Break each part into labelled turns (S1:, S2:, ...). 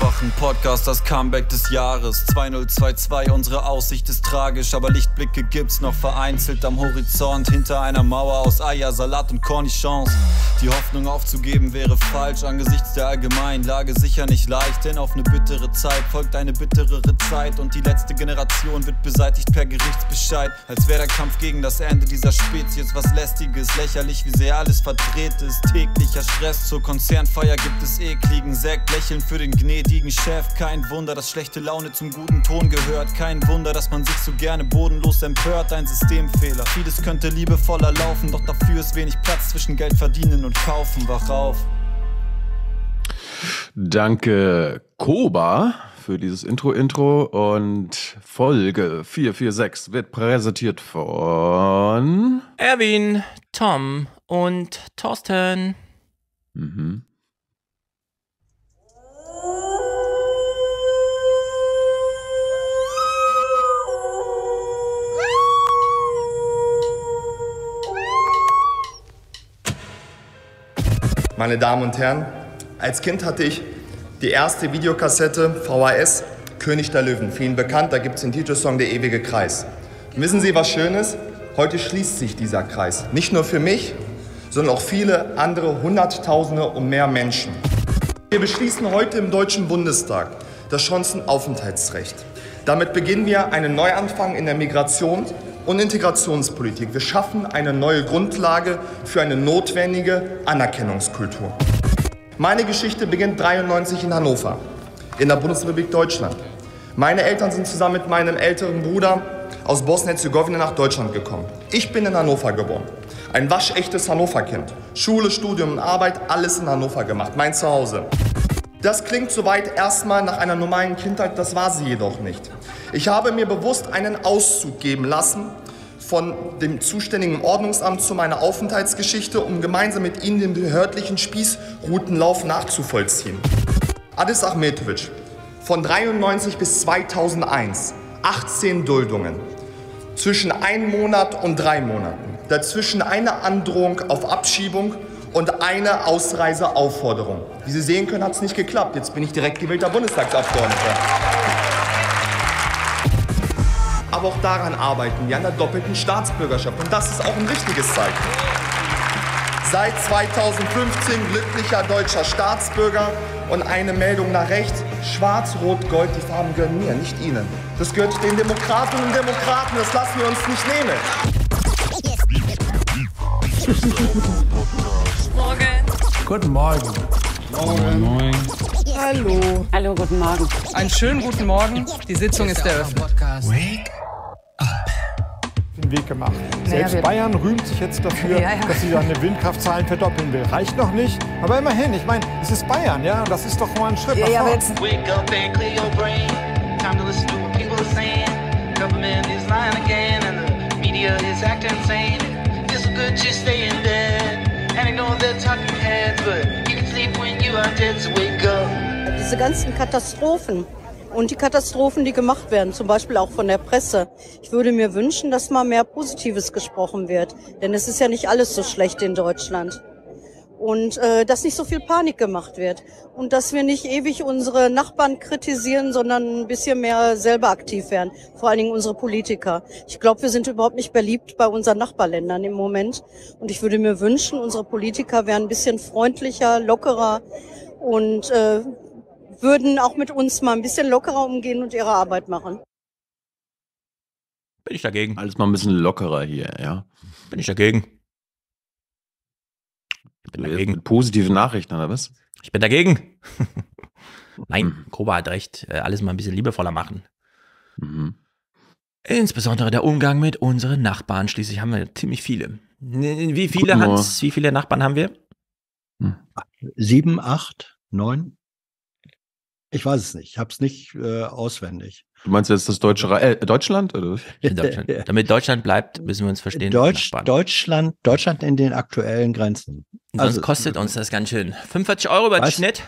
S1: Aufwachen Podcast, das Comeback des Jahres 2022, unsere Aussicht ist tragisch, aber Lichtblicke gibt's noch vereinzelt am Horizont hinter einer Mauer aus Eier, Salat und Cornichons. Die Hoffnung aufzugeben wäre falsch angesichts der allgemeinen Lage sicher nicht leicht, denn auf eine bittere Zeit folgt eine bitterere Zeit und die letzte Generation wird beseitigt per Gerichtsbescheid, als wäre der Kampf gegen das Ende dieser Spezies was lästiges, lächerlich, wie sehr alles verdreht ist. Täglicher Stress zur Konzernfeier gibt es ekligen Sekt, lächeln für den Gnädigen leidigen Chef. Kein Wunder, dass schlechte Laune zum guten Ton gehört. Kein Wunder, dass man sich so gerne bodenlos empört. Ein Systemfehler. Vieles könnte liebevoller laufen, doch dafür ist wenig Platz zwischen Geld verdienen und kaufen. Wach auf.
S2: Danke, Koba, für dieses Intro-Intro. Und Folge 446 wird präsentiert von
S3: Erwin, Tom und Thorsten.
S2: Mhm.
S4: meine Damen und Herren. Als Kind hatte ich die erste Videokassette VHS König der Löwen, vielen bekannt, da gibt es den Titelsong Der ewige Kreis. Und wissen Sie was Schönes? Heute schließt sich dieser Kreis. Nicht nur für mich, sondern auch viele andere Hunderttausende und mehr Menschen. Wir beschließen heute im Deutschen Bundestag das Chancenaufenthaltsrecht. Damit beginnen wir einen Neuanfang in der Migration und Integrationspolitik. Wir schaffen eine neue Grundlage für eine notwendige Anerkennungskultur. Meine Geschichte beginnt 93 in Hannover, in der Bundesrepublik Deutschland. Meine Eltern sind zusammen mit meinem älteren Bruder aus Bosnien-Herzegowina nach Deutschland gekommen. Ich bin in Hannover geboren. Ein waschechtes Hannover-Kind. Schule, Studium und Arbeit, alles in Hannover gemacht, mein Zuhause. Das klingt soweit erstmal nach einer normalen Kindheit, das war sie jedoch nicht. Ich habe mir bewusst einen Auszug geben lassen von dem zuständigen Ordnungsamt zu meiner Aufenthaltsgeschichte, um gemeinsam mit Ihnen den behördlichen Spießroutenlauf nachzuvollziehen. Adis Ahmetovic, von 93 bis 2001, 18 Duldungen, zwischen einem Monat und drei Monaten, dazwischen eine Androhung auf Abschiebung und eine Ausreiseaufforderung. Wie Sie sehen können, hat es nicht geklappt. Jetzt bin ich direkt gewählter Bundestagsabgeordneter aber auch daran arbeiten wir an der doppelten Staatsbürgerschaft. Und das ist auch ein richtiges Zeichen. Seit 2015 glücklicher deutscher Staatsbürger und eine Meldung nach rechts. Schwarz, Rot, Gold, die Farben gehören mir, nicht Ihnen. Das gehört den Demokraten und Demokraten, das lassen wir uns nicht nehmen.
S5: Morgen. Guten Morgen. Morgen. Morgen. Hallo. Hallo, guten Morgen. Einen schönen guten Morgen. Die Sitzung ist eröffnet.
S6: Wake
S7: den Weg gemacht. Selbst naja, Bayern rühmt sich jetzt dafür, ja, ja. dass sie seine Windkraftzahlen verdoppeln will. Reicht noch nicht, aber immerhin. Ich meine, es ist Bayern, ja? Das ist doch mal ein Schritt ja,
S8: Diese ganzen Katastrophen, und die Katastrophen, die gemacht werden, zum Beispiel auch von der Presse. Ich würde mir wünschen, dass mal mehr Positives gesprochen wird, denn es ist ja nicht alles so schlecht in Deutschland. Und äh, dass nicht so viel Panik gemacht wird und dass wir nicht ewig unsere Nachbarn kritisieren, sondern ein bisschen mehr selber aktiv werden, vor allen Dingen unsere Politiker. Ich glaube, wir sind überhaupt nicht beliebt bei unseren Nachbarländern im Moment und ich würde mir wünschen, unsere Politiker wären ein bisschen freundlicher, lockerer und äh, würden auch mit uns mal ein bisschen lockerer umgehen und ihre Arbeit machen.
S2: Bin ich dagegen. Alles mal ein bisschen lockerer hier, ja. Bin ich dagegen. Ich bin dagegen. Positive Nachrichten, oder was? Ich bin dagegen.
S3: Nein, mhm. Koba hat recht. Äh, alles mal ein bisschen liebevoller machen. Mhm. Insbesondere der Umgang mit unseren Nachbarn. Schließlich haben wir ziemlich viele. Wie viele, Hans? Wie viele Nachbarn haben wir?
S2: Hm. Sieben, acht, neun?
S9: Ich weiß es nicht. Ich habe es nicht äh, auswendig.
S2: Du meinst jetzt das deutsche äh, Deutschland oder? In Deutschland. Damit Deutschland bleibt, müssen wir uns verstehen. Deutsch,
S9: Deutschland, Deutschland in den aktuellen Grenzen.
S3: sonst also, kostet uns das ganz schön. 45 Euro bei Schnitt.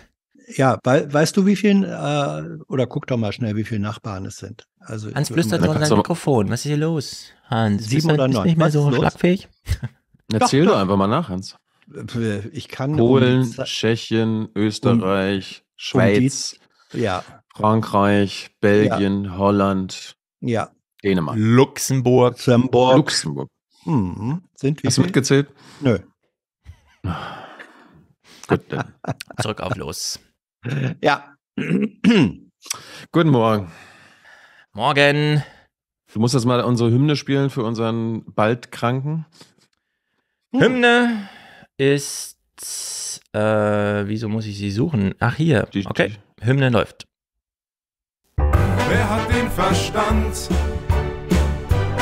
S9: Ja, we weißt du, wie viel, äh, oder guck doch mal schnell, wie viele Nachbarn es sind. Also, Hans flüstert nur sein
S2: Mikrofon. Was ist hier los, Hans? Sieben oder neun. nicht mehr so schlagfähig? Erzähl doch, doch, einfach mal nach, Hans. Äh, ich kann. Polen, um Tschechien, Österreich, um, Schweiz. Ja. Frankreich, Belgien, ja. Holland. Ja. Dänemark. Luxemburg. Luxemburg. Luxemburg.
S3: Hm. Sind
S9: wir. Hast du mitgezählt? Nö.
S3: Gut, dann. Zurück auf los. Ja.
S2: Guten Morgen. Morgen. Du musst jetzt mal unsere Hymne spielen für unseren bald Kranken. Hm. Hymne ist. Äh, wieso muss ich sie suchen? Ach, hier. Die, okay. Die,
S3: Hymne läuft.
S10: Wer hat den Verstand?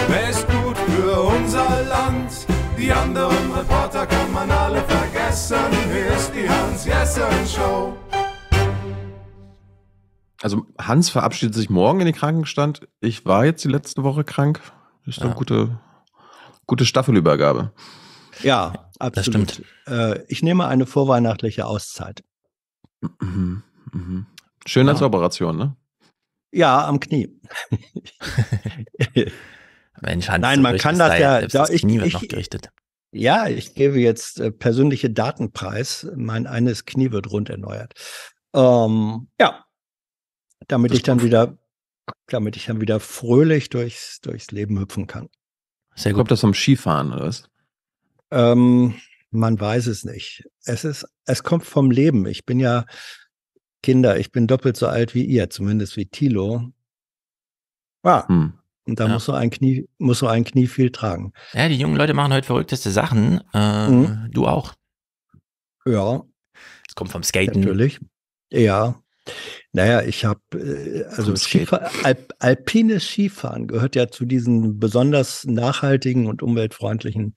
S11: Wer ist gut für unser Land? Die anderen Reporter kann man alle vergessen. Hier ist die Hans-Jessen-Show.
S2: Also Hans verabschiedet sich morgen in den Krankenstand. Ich war jetzt die letzte Woche krank. Das Ist ja. eine gute, gute Staffelübergabe. Ja, absolut. Das stimmt.
S9: Äh, ich nehme eine vorweihnachtliche Auszeit.
S2: Mhm. Mhm. Schönheitsoperation, ja. ne?
S9: Ja, am Knie.
S2: Mensch, Hans, Nein, man kann das ja. Da, das ich, Knie wird ich, noch gerichtet. Ja, ich gebe
S9: jetzt äh, persönliche Daten preis. Mein eines Knie wird rund erneuert. Ähm, ja, damit das ich dann wieder, damit ich dann wieder fröhlich durchs, durchs Leben hüpfen kann. Sehr gut. Kommt das vom Skifahren oder was? Ähm, man weiß es nicht. Es ist, es kommt vom Leben. Ich bin ja Kinder, ich bin doppelt so alt wie ihr, zumindest wie Tilo. Ja. Ah, hm. Und da ja. muss so ein Knie, muss so ein Knie viel tragen.
S3: Ja, die jungen Leute machen heute verrückteste Sachen. Äh, mhm. Du auch. Ja. Es kommt vom Skaten. Natürlich. Ja.
S9: Naja, ich habe äh, also Skifahr, Alp, alpines Skifahren gehört ja zu diesen besonders nachhaltigen und umweltfreundlichen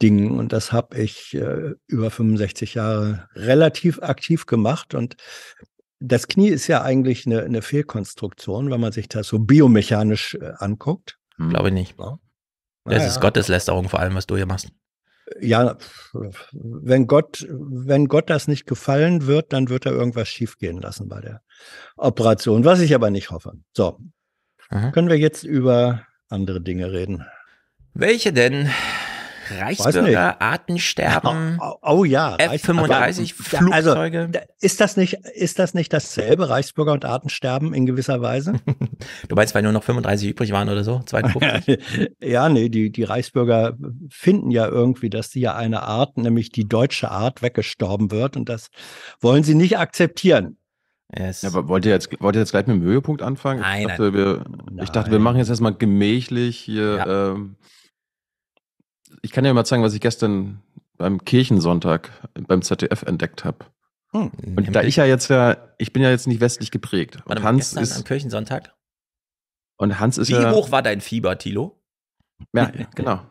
S9: Dingen und das habe ich äh, über 65 Jahre relativ aktiv gemacht und das Knie ist ja eigentlich eine, eine Fehlkonstruktion, wenn man sich das so biomechanisch äh, anguckt.
S3: Hm. Glaube ich nicht. Ja. Das naja. ist Gotteslästerung vor allem, was du hier machst. Ja,
S9: wenn Gott, wenn Gott das nicht gefallen wird, dann wird er irgendwas schiefgehen lassen bei der Operation, was ich aber nicht hoffe. So, Aha. Mhm. können wir jetzt über andere Dinge reden. Welche denn? Reichsbürger, äh, Artensterben. Oh, oh, ja, F-35, Flugzeuge. Also, ist, das nicht, ist das nicht dasselbe, Reichsbürger und Artensterben in gewisser Weise?
S3: du meinst, weil nur noch 35 übrig waren oder so? 52?
S9: ja, nee, die, die Reichsbürger finden ja irgendwie, dass sie ja eine Art,
S2: nämlich die deutsche Art, weggestorben wird und das wollen sie nicht akzeptieren. Yes. Ja, aber wollt ihr, jetzt, wollt ihr jetzt gleich mit dem Höhepunkt anfangen? Nein, ich dachte, nein. wir, ich dachte, wir machen jetzt erstmal gemächlich hier. Ja. Ähm, ich kann ja mal zeigen, was ich gestern beim Kirchensonntag beim ZDF entdeckt habe.
S3: Hm. hm, und da ich
S2: ja jetzt ja, ich bin ja jetzt nicht westlich geprägt. Und Warte, Hans ist am
S3: Kirchensonntag.
S2: Und Hans ist Wie ja, hoch war dein Fieber, Tilo? Ja, genau.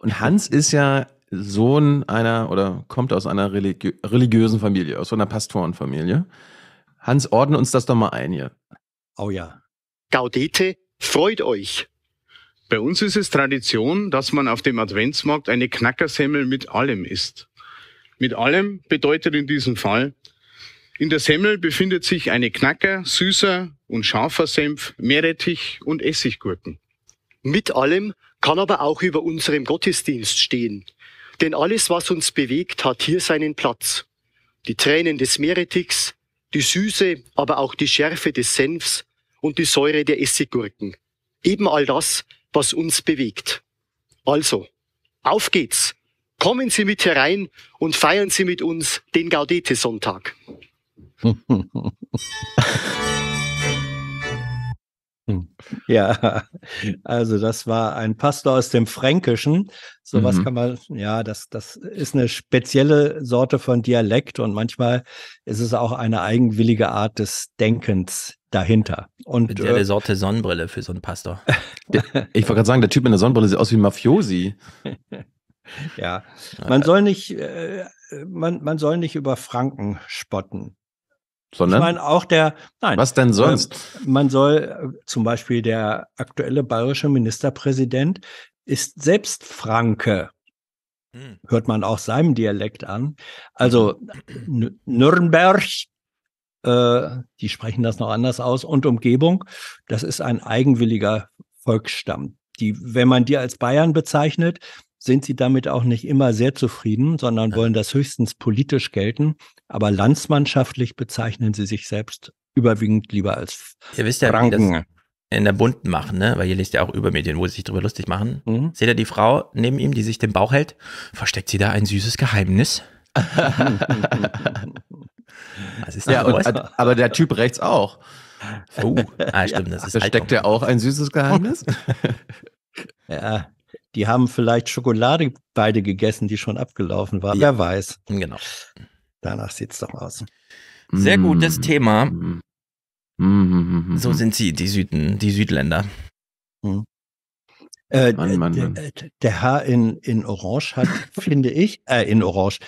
S2: Und Hans ist ja Sohn einer oder kommt aus einer religiö religiösen Familie, aus so einer Pastorenfamilie. Hans, ordne uns das doch mal ein hier. Oh ja. Gaudete,
S12: freut euch. Bei uns ist es Tradition, dass man auf dem Adventsmarkt eine Knackersemmel mit allem isst. Mit allem bedeutet in diesem Fall, in der
S4: Semmel befindet sich eine Knacker, süßer und scharfer Senf, Meerrettich und Essiggurken. Mit allem kann aber auch über unserem Gottesdienst stehen. Denn alles, was uns bewegt, hat hier seinen Platz. Die Tränen des Meerrettichs, die Süße, aber auch die Schärfe des Senfs und die Säure der Essiggurken eben all das, was uns bewegt. Also, auf geht's. Kommen Sie mit herein und feiern Sie mit uns den Gaudete-Sonntag.
S6: Hm.
S9: Ja, also das war ein Pastor aus dem Fränkischen. Sowas mhm. kann man, ja, das, das ist eine spezielle Sorte von Dialekt und manchmal ist es auch eine eigenwillige Art des Denkens dahinter. Und spezielle äh,
S3: Sorte Sonnenbrille für so einen Pastor. ich wollte gerade sagen, der Typ
S9: mit der Sonnenbrille sieht aus wie Mafiosi. ja, man soll nicht, äh, man, man soll nicht über Franken spotten. Sondern? Ich meine auch der, nein. Was denn sonst? Äh, man soll äh, zum Beispiel der aktuelle bayerische Ministerpräsident ist selbst Franke. Hm. Hört man auch seinem Dialekt an. Also mhm. Nürnberg, äh, die sprechen das noch anders aus, und Umgebung, das ist ein eigenwilliger Volksstamm. Die, wenn man die als Bayern bezeichnet, sind sie damit auch nicht immer sehr zufrieden, sondern wollen das höchstens politisch gelten. Aber landsmannschaftlich
S3: bezeichnen sie sich selbst überwiegend lieber als Ihr wisst ja, Franken. in der Bunten machen, ne? weil ihr liest ja auch über Medien, wo sie sich darüber lustig machen. Mhm. Seht ihr die Frau neben ihm, die sich den Bauch hält? Versteckt sie da ein süßes Geheimnis?
S2: Was ist ja, und, aber der Typ rechts auch. Oh, ah, stimmt, das ist Versteckt er auch ein süßes Geheimnis?
S9: ja, die haben vielleicht Schokolade beide gegessen, die schon abgelaufen war. Ja. Wer weiß. Genau. Danach sieht es doch aus.
S3: Sehr gutes mm. Thema. Mm. mm. So sind sie, die Süden, die Südländer. Hm. Äh, Mann, Mann, Mann.
S9: Der, Herr in, in Orange hat, finde ich, äh, in Orange,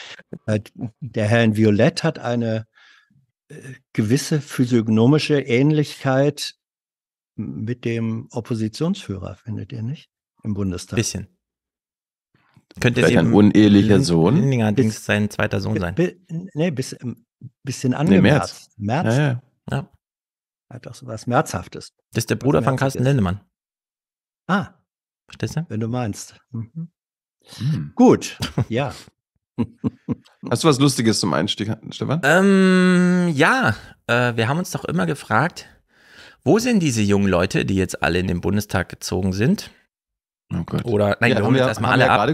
S9: äh, der Herr in Violett hat eine äh, gewisse physiognomische Ähnlichkeit mit dem Oppositionsführer, findet ihr nicht? im Bundestag. Bisschen.
S2: Könnte Vielleicht ein unehelicher Sohn.
S3: Bis, sein zweiter Sohn sein. Bi,
S9: nee, bis, ähm, bisschen angemerzt. Nee, März. März. Ja, ja. ja. Hat doch so was Märzhaftes. Das ist der Bruder von Carsten Lindemann.
S2: Ah. Verstehst du? Wenn du meinst. Mhm. Hm. Gut, ja. Hast du was Lustiges zum Einstieg, Stefan? Ähm,
S3: ja, äh, wir haben uns doch immer gefragt, wo sind diese jungen Leute, die jetzt alle in den Bundestag gezogen sind? Oh Gott. Oder nein, ja, wir holen wir, uns erstmal alle ab.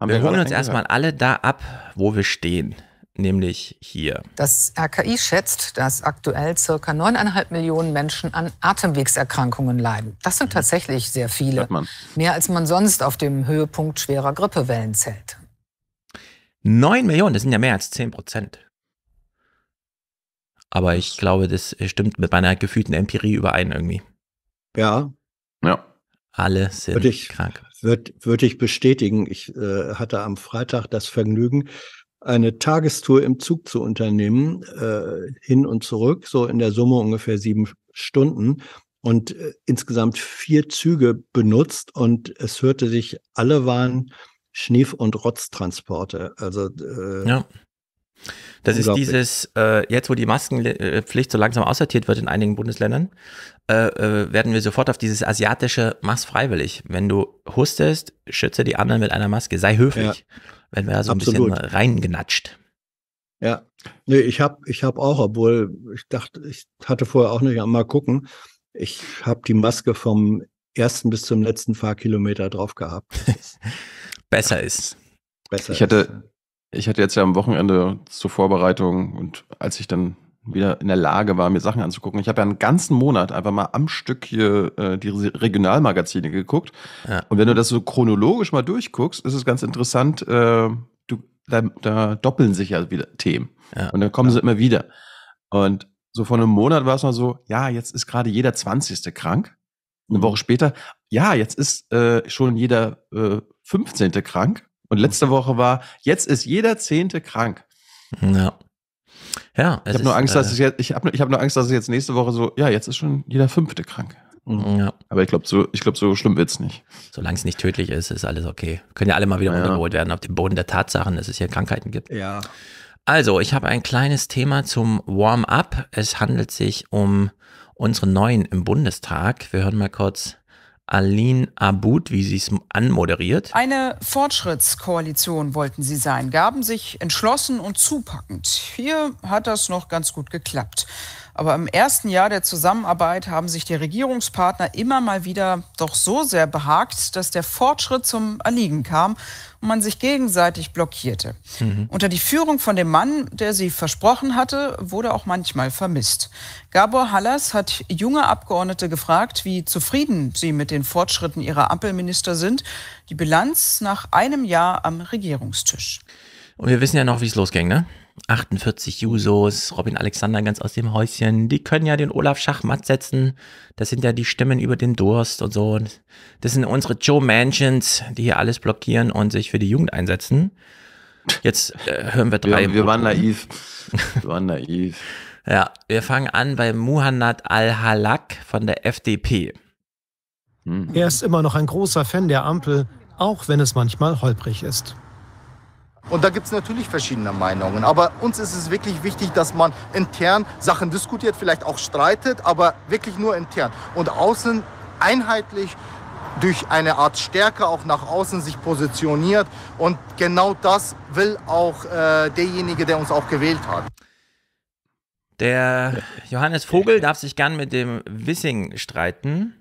S3: Wir, wir holen uns erstmal alle da ab, wo wir stehen nämlich hier.
S8: Das RKI schätzt, dass aktuell circa 9,5 Millionen Menschen an Atemwegserkrankungen leiden. Das sind mhm. tatsächlich sehr viele. Mehr als man sonst auf dem Höhepunkt schwerer Grippewellen zählt.
S3: 9 Millionen, das sind ja mehr als 10 Prozent. Aber ich glaube, das stimmt mit meiner gefühlten Empirie überein irgendwie. Ja, alle sind würde ich, krank.
S9: Würde, würde ich bestätigen. Ich äh, hatte am Freitag das Vergnügen, eine Tagestour im Zug zu unternehmen, äh, hin und zurück, so in der Summe ungefähr sieben Stunden und äh, insgesamt vier Züge benutzt und es hörte sich, alle waren Schnief- und Rotztransporte. Also äh, ja. Das ist
S3: dieses, äh, jetzt wo die Maskenpflicht so langsam aussortiert wird in einigen Bundesländern, äh, äh, werden wir sofort auf dieses asiatische, mach's freiwillig. Wenn du hustest, schütze die anderen mit einer Maske, sei höflich. Ja. Wenn wir da so ein bisschen reingenatscht.
S9: Ja, nee, ich habe ich hab auch, obwohl ich dachte, ich hatte vorher auch nicht einmal gucken, ich habe die Maske vom ersten bis zum letzten Fahrkilometer drauf gehabt. Besser ist.
S1: Besser ich ist. hatte,
S2: ich hatte jetzt ja am Wochenende zur Vorbereitung und als ich dann wieder in der Lage war, mir Sachen anzugucken. Ich habe ja einen ganzen Monat einfach mal am Stück hier äh, die Regionalmagazine geguckt. Ja. Und wenn du das so chronologisch mal durchguckst, ist es ganz interessant, äh, du, da, da, doppeln sich ja wieder Themen. Ja. Und dann kommen ja. sie immer wieder. Und so vor einem Monat war es noch so, ja, jetzt ist gerade jeder 20. krank. Eine mhm. Woche später, ja, jetzt ist äh, schon jeder äh, 15. krank. Und letzte mhm. Woche war, jetzt ist jeder Zehnte krank. Ja. Ja, ich habe nur Angst, dass äh, es jetzt, ich habe ich hab nur Angst, dass es jetzt nächste Woche so, ja, jetzt ist schon jeder Fünfte krank. Mhm. Ja. Aber ich glaube,
S3: so, ich glaub, so schlimm wird's nicht. Solange es nicht tödlich ist, ist alles okay. Können ja alle mal wieder ja. runtergeholt werden auf dem Boden der Tatsachen, dass es hier Krankheiten gibt. Ja. Also, ich habe ein kleines Thema zum Warm-up. Es handelt sich um unsere Neuen im Bundestag. Wir hören mal kurz Aline Abud, wie sie es anmoderiert.
S13: Eine Fortschrittskoalition wollten sie sein, gaben sich entschlossen und zupackend. Hier hat das noch ganz gut geklappt. Aber im ersten Jahr der Zusammenarbeit haben sich die Regierungspartner immer mal wieder doch so sehr behagt, dass der Fortschritt zum Erliegen kam und man sich gegenseitig blockierte. Mhm. Unter die Führung von dem Mann, der sie versprochen hatte, wurde auch manchmal vermisst. Gabor Hallas hat junge Abgeordnete gefragt, wie zufrieden sie mit den Fortschritten ihrer Ampelminister sind. Die Bilanz nach einem Jahr am
S3: Regierungstisch. Und wir wissen ja noch, wie es losging, ne? 48 Jusos, Robin Alexander ganz aus dem Häuschen, die können ja den Olaf Schachmatt setzen. Das sind ja die Stimmen über den Durst und so. Das sind unsere Joe Mansions, die hier alles blockieren und sich für die Jugend einsetzen.
S2: Jetzt äh, hören wir drei. Wir, wir waren naiv. Wir waren naiv. ja,
S3: wir fangen an bei Muhannad Al-Halak von der FDP.
S4: Hm.
S10: Er ist immer noch ein großer Fan der Ampel, auch wenn es manchmal holprig ist.
S4: Und da gibt es natürlich verschiedene Meinungen. Aber uns ist es wirklich wichtig, dass man intern Sachen diskutiert, vielleicht auch streitet, aber wirklich nur intern. Und außen einheitlich durch eine Art Stärke auch nach außen sich positioniert. Und genau das will auch äh, derjenige, der uns auch gewählt hat.
S3: Der Johannes Vogel darf sich gern mit dem Wissing streiten,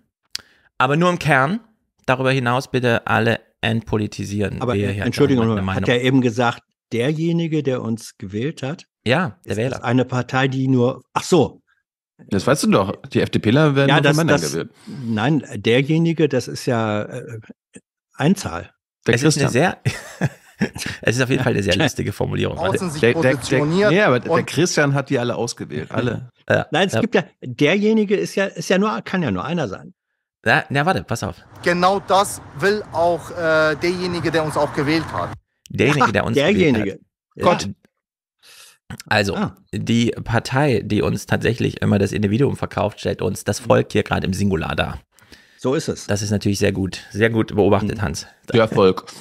S3: aber nur im Kern. Darüber hinaus bitte alle entpolitisieren. Aber wir Entschuldigung, hat er
S9: eben gesagt, derjenige, der uns gewählt hat?
S2: Ja,
S3: der ist Wähler. Eine Partei, die
S9: nur, ach so.
S2: Das weißt du doch. Die FDPler werden ja, das, das, gewählt.
S9: Nein, derjenige, das ist ja äh, Einzahl. Der es Christian. ist eine sehr, es ist auf jeden Fall eine sehr lustige Formulierung. Der, der, der, ja, aber der Christian hat die alle ausgewählt, alle. Nein, es ja. gibt ja, derjenige ist ja, ist ja nur, kann ja nur einer sein. Na, na,
S3: warte, pass auf.
S4: Genau das will auch äh, derjenige, der uns auch gewählt hat.
S3: Derjenige, der uns derjenige. gewählt hat. Gott. Also, ah. die Partei, die uns tatsächlich immer das Individuum verkauft, stellt uns das mhm. Volk hier gerade im Singular dar. So ist es. Das ist natürlich sehr gut. Sehr gut beobachtet, mhm. Hans. Der Volk.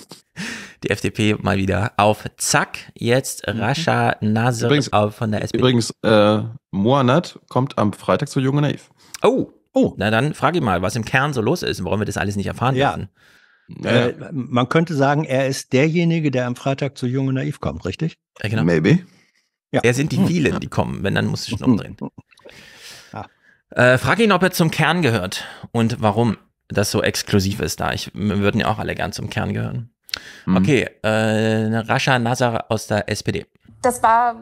S3: Die FDP mal wieder auf Zack. Jetzt mhm. Rascha Nasr übrigens, von der SPD. Übrigens, äh, Moanat kommt am Freitag zu Junge Naiv. Oh, Oh. Na dann frag ich mal, was im Kern so los ist und warum wir das alles nicht erfahren ja. dürfen. Naja. Äh,
S9: man könnte sagen, er ist derjenige, der am
S3: Freitag zu Jung und Naiv kommt, richtig? Ja, genau. Maybe. Ja. Er sind die vielen, die kommen. Wenn, dann musst du schon umdrehen. Ja. Ah. Äh, frag ihn, ob er zum Kern gehört und warum das so exklusiv ist da. Ich, wir würden ja auch alle gern zum Kern gehören. Mhm. Okay, äh, Rasha Nazar aus der SPD.
S14: Das war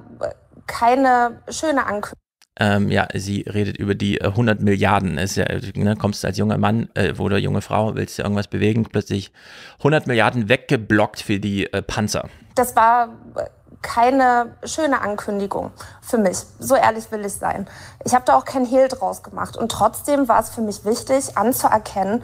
S14: keine schöne Ankündigung.
S3: Ähm, ja, sie redet über die 100 äh, Milliarden. Ist ja, ne, kommst als junger Mann äh, oder junge Frau, willst du irgendwas bewegen, plötzlich 100 Milliarden weggeblockt für die äh, Panzer.
S14: Das war keine schöne Ankündigung für mich. So ehrlich will ich sein. Ich habe da auch kein Hehl draus gemacht. Und trotzdem war es für mich wichtig, anzuerkennen,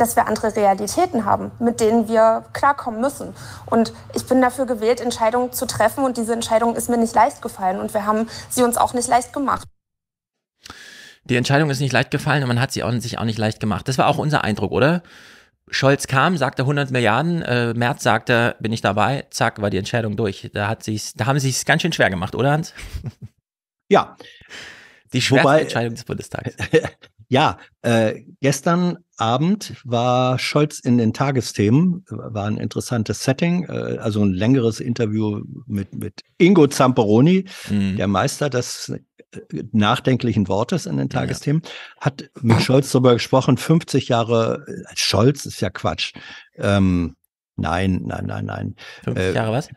S14: dass wir andere Realitäten haben, mit denen wir klarkommen müssen. Und ich bin dafür gewählt, Entscheidungen zu treffen und diese Entscheidung ist mir nicht leicht gefallen und wir haben sie uns auch nicht leicht gemacht.
S3: Die Entscheidung ist nicht leicht gefallen und man hat sie auch, sich auch nicht leicht gemacht. Das war auch unser Eindruck, oder? Scholz kam, sagte 100 Milliarden, äh, Merz sagte, bin ich dabei, zack, war die Entscheidung durch. Da, hat sich's, da haben sie es ganz schön schwer gemacht, oder Hans? Ja. Die schwerste Wobei, Entscheidung des Bundestags. Ja, äh, gestern
S9: Abend war Scholz in den Tagesthemen, war ein interessantes Setting, äh, also ein längeres Interview mit, mit Ingo Zamperoni, mhm. der Meister des äh, nachdenklichen Wortes in den Tagesthemen, ja. hat mit Scholz darüber gesprochen, 50 Jahre, äh, Scholz ist ja Quatsch. Ähm, nein, nein, nein, nein. 50 äh, Jahre was?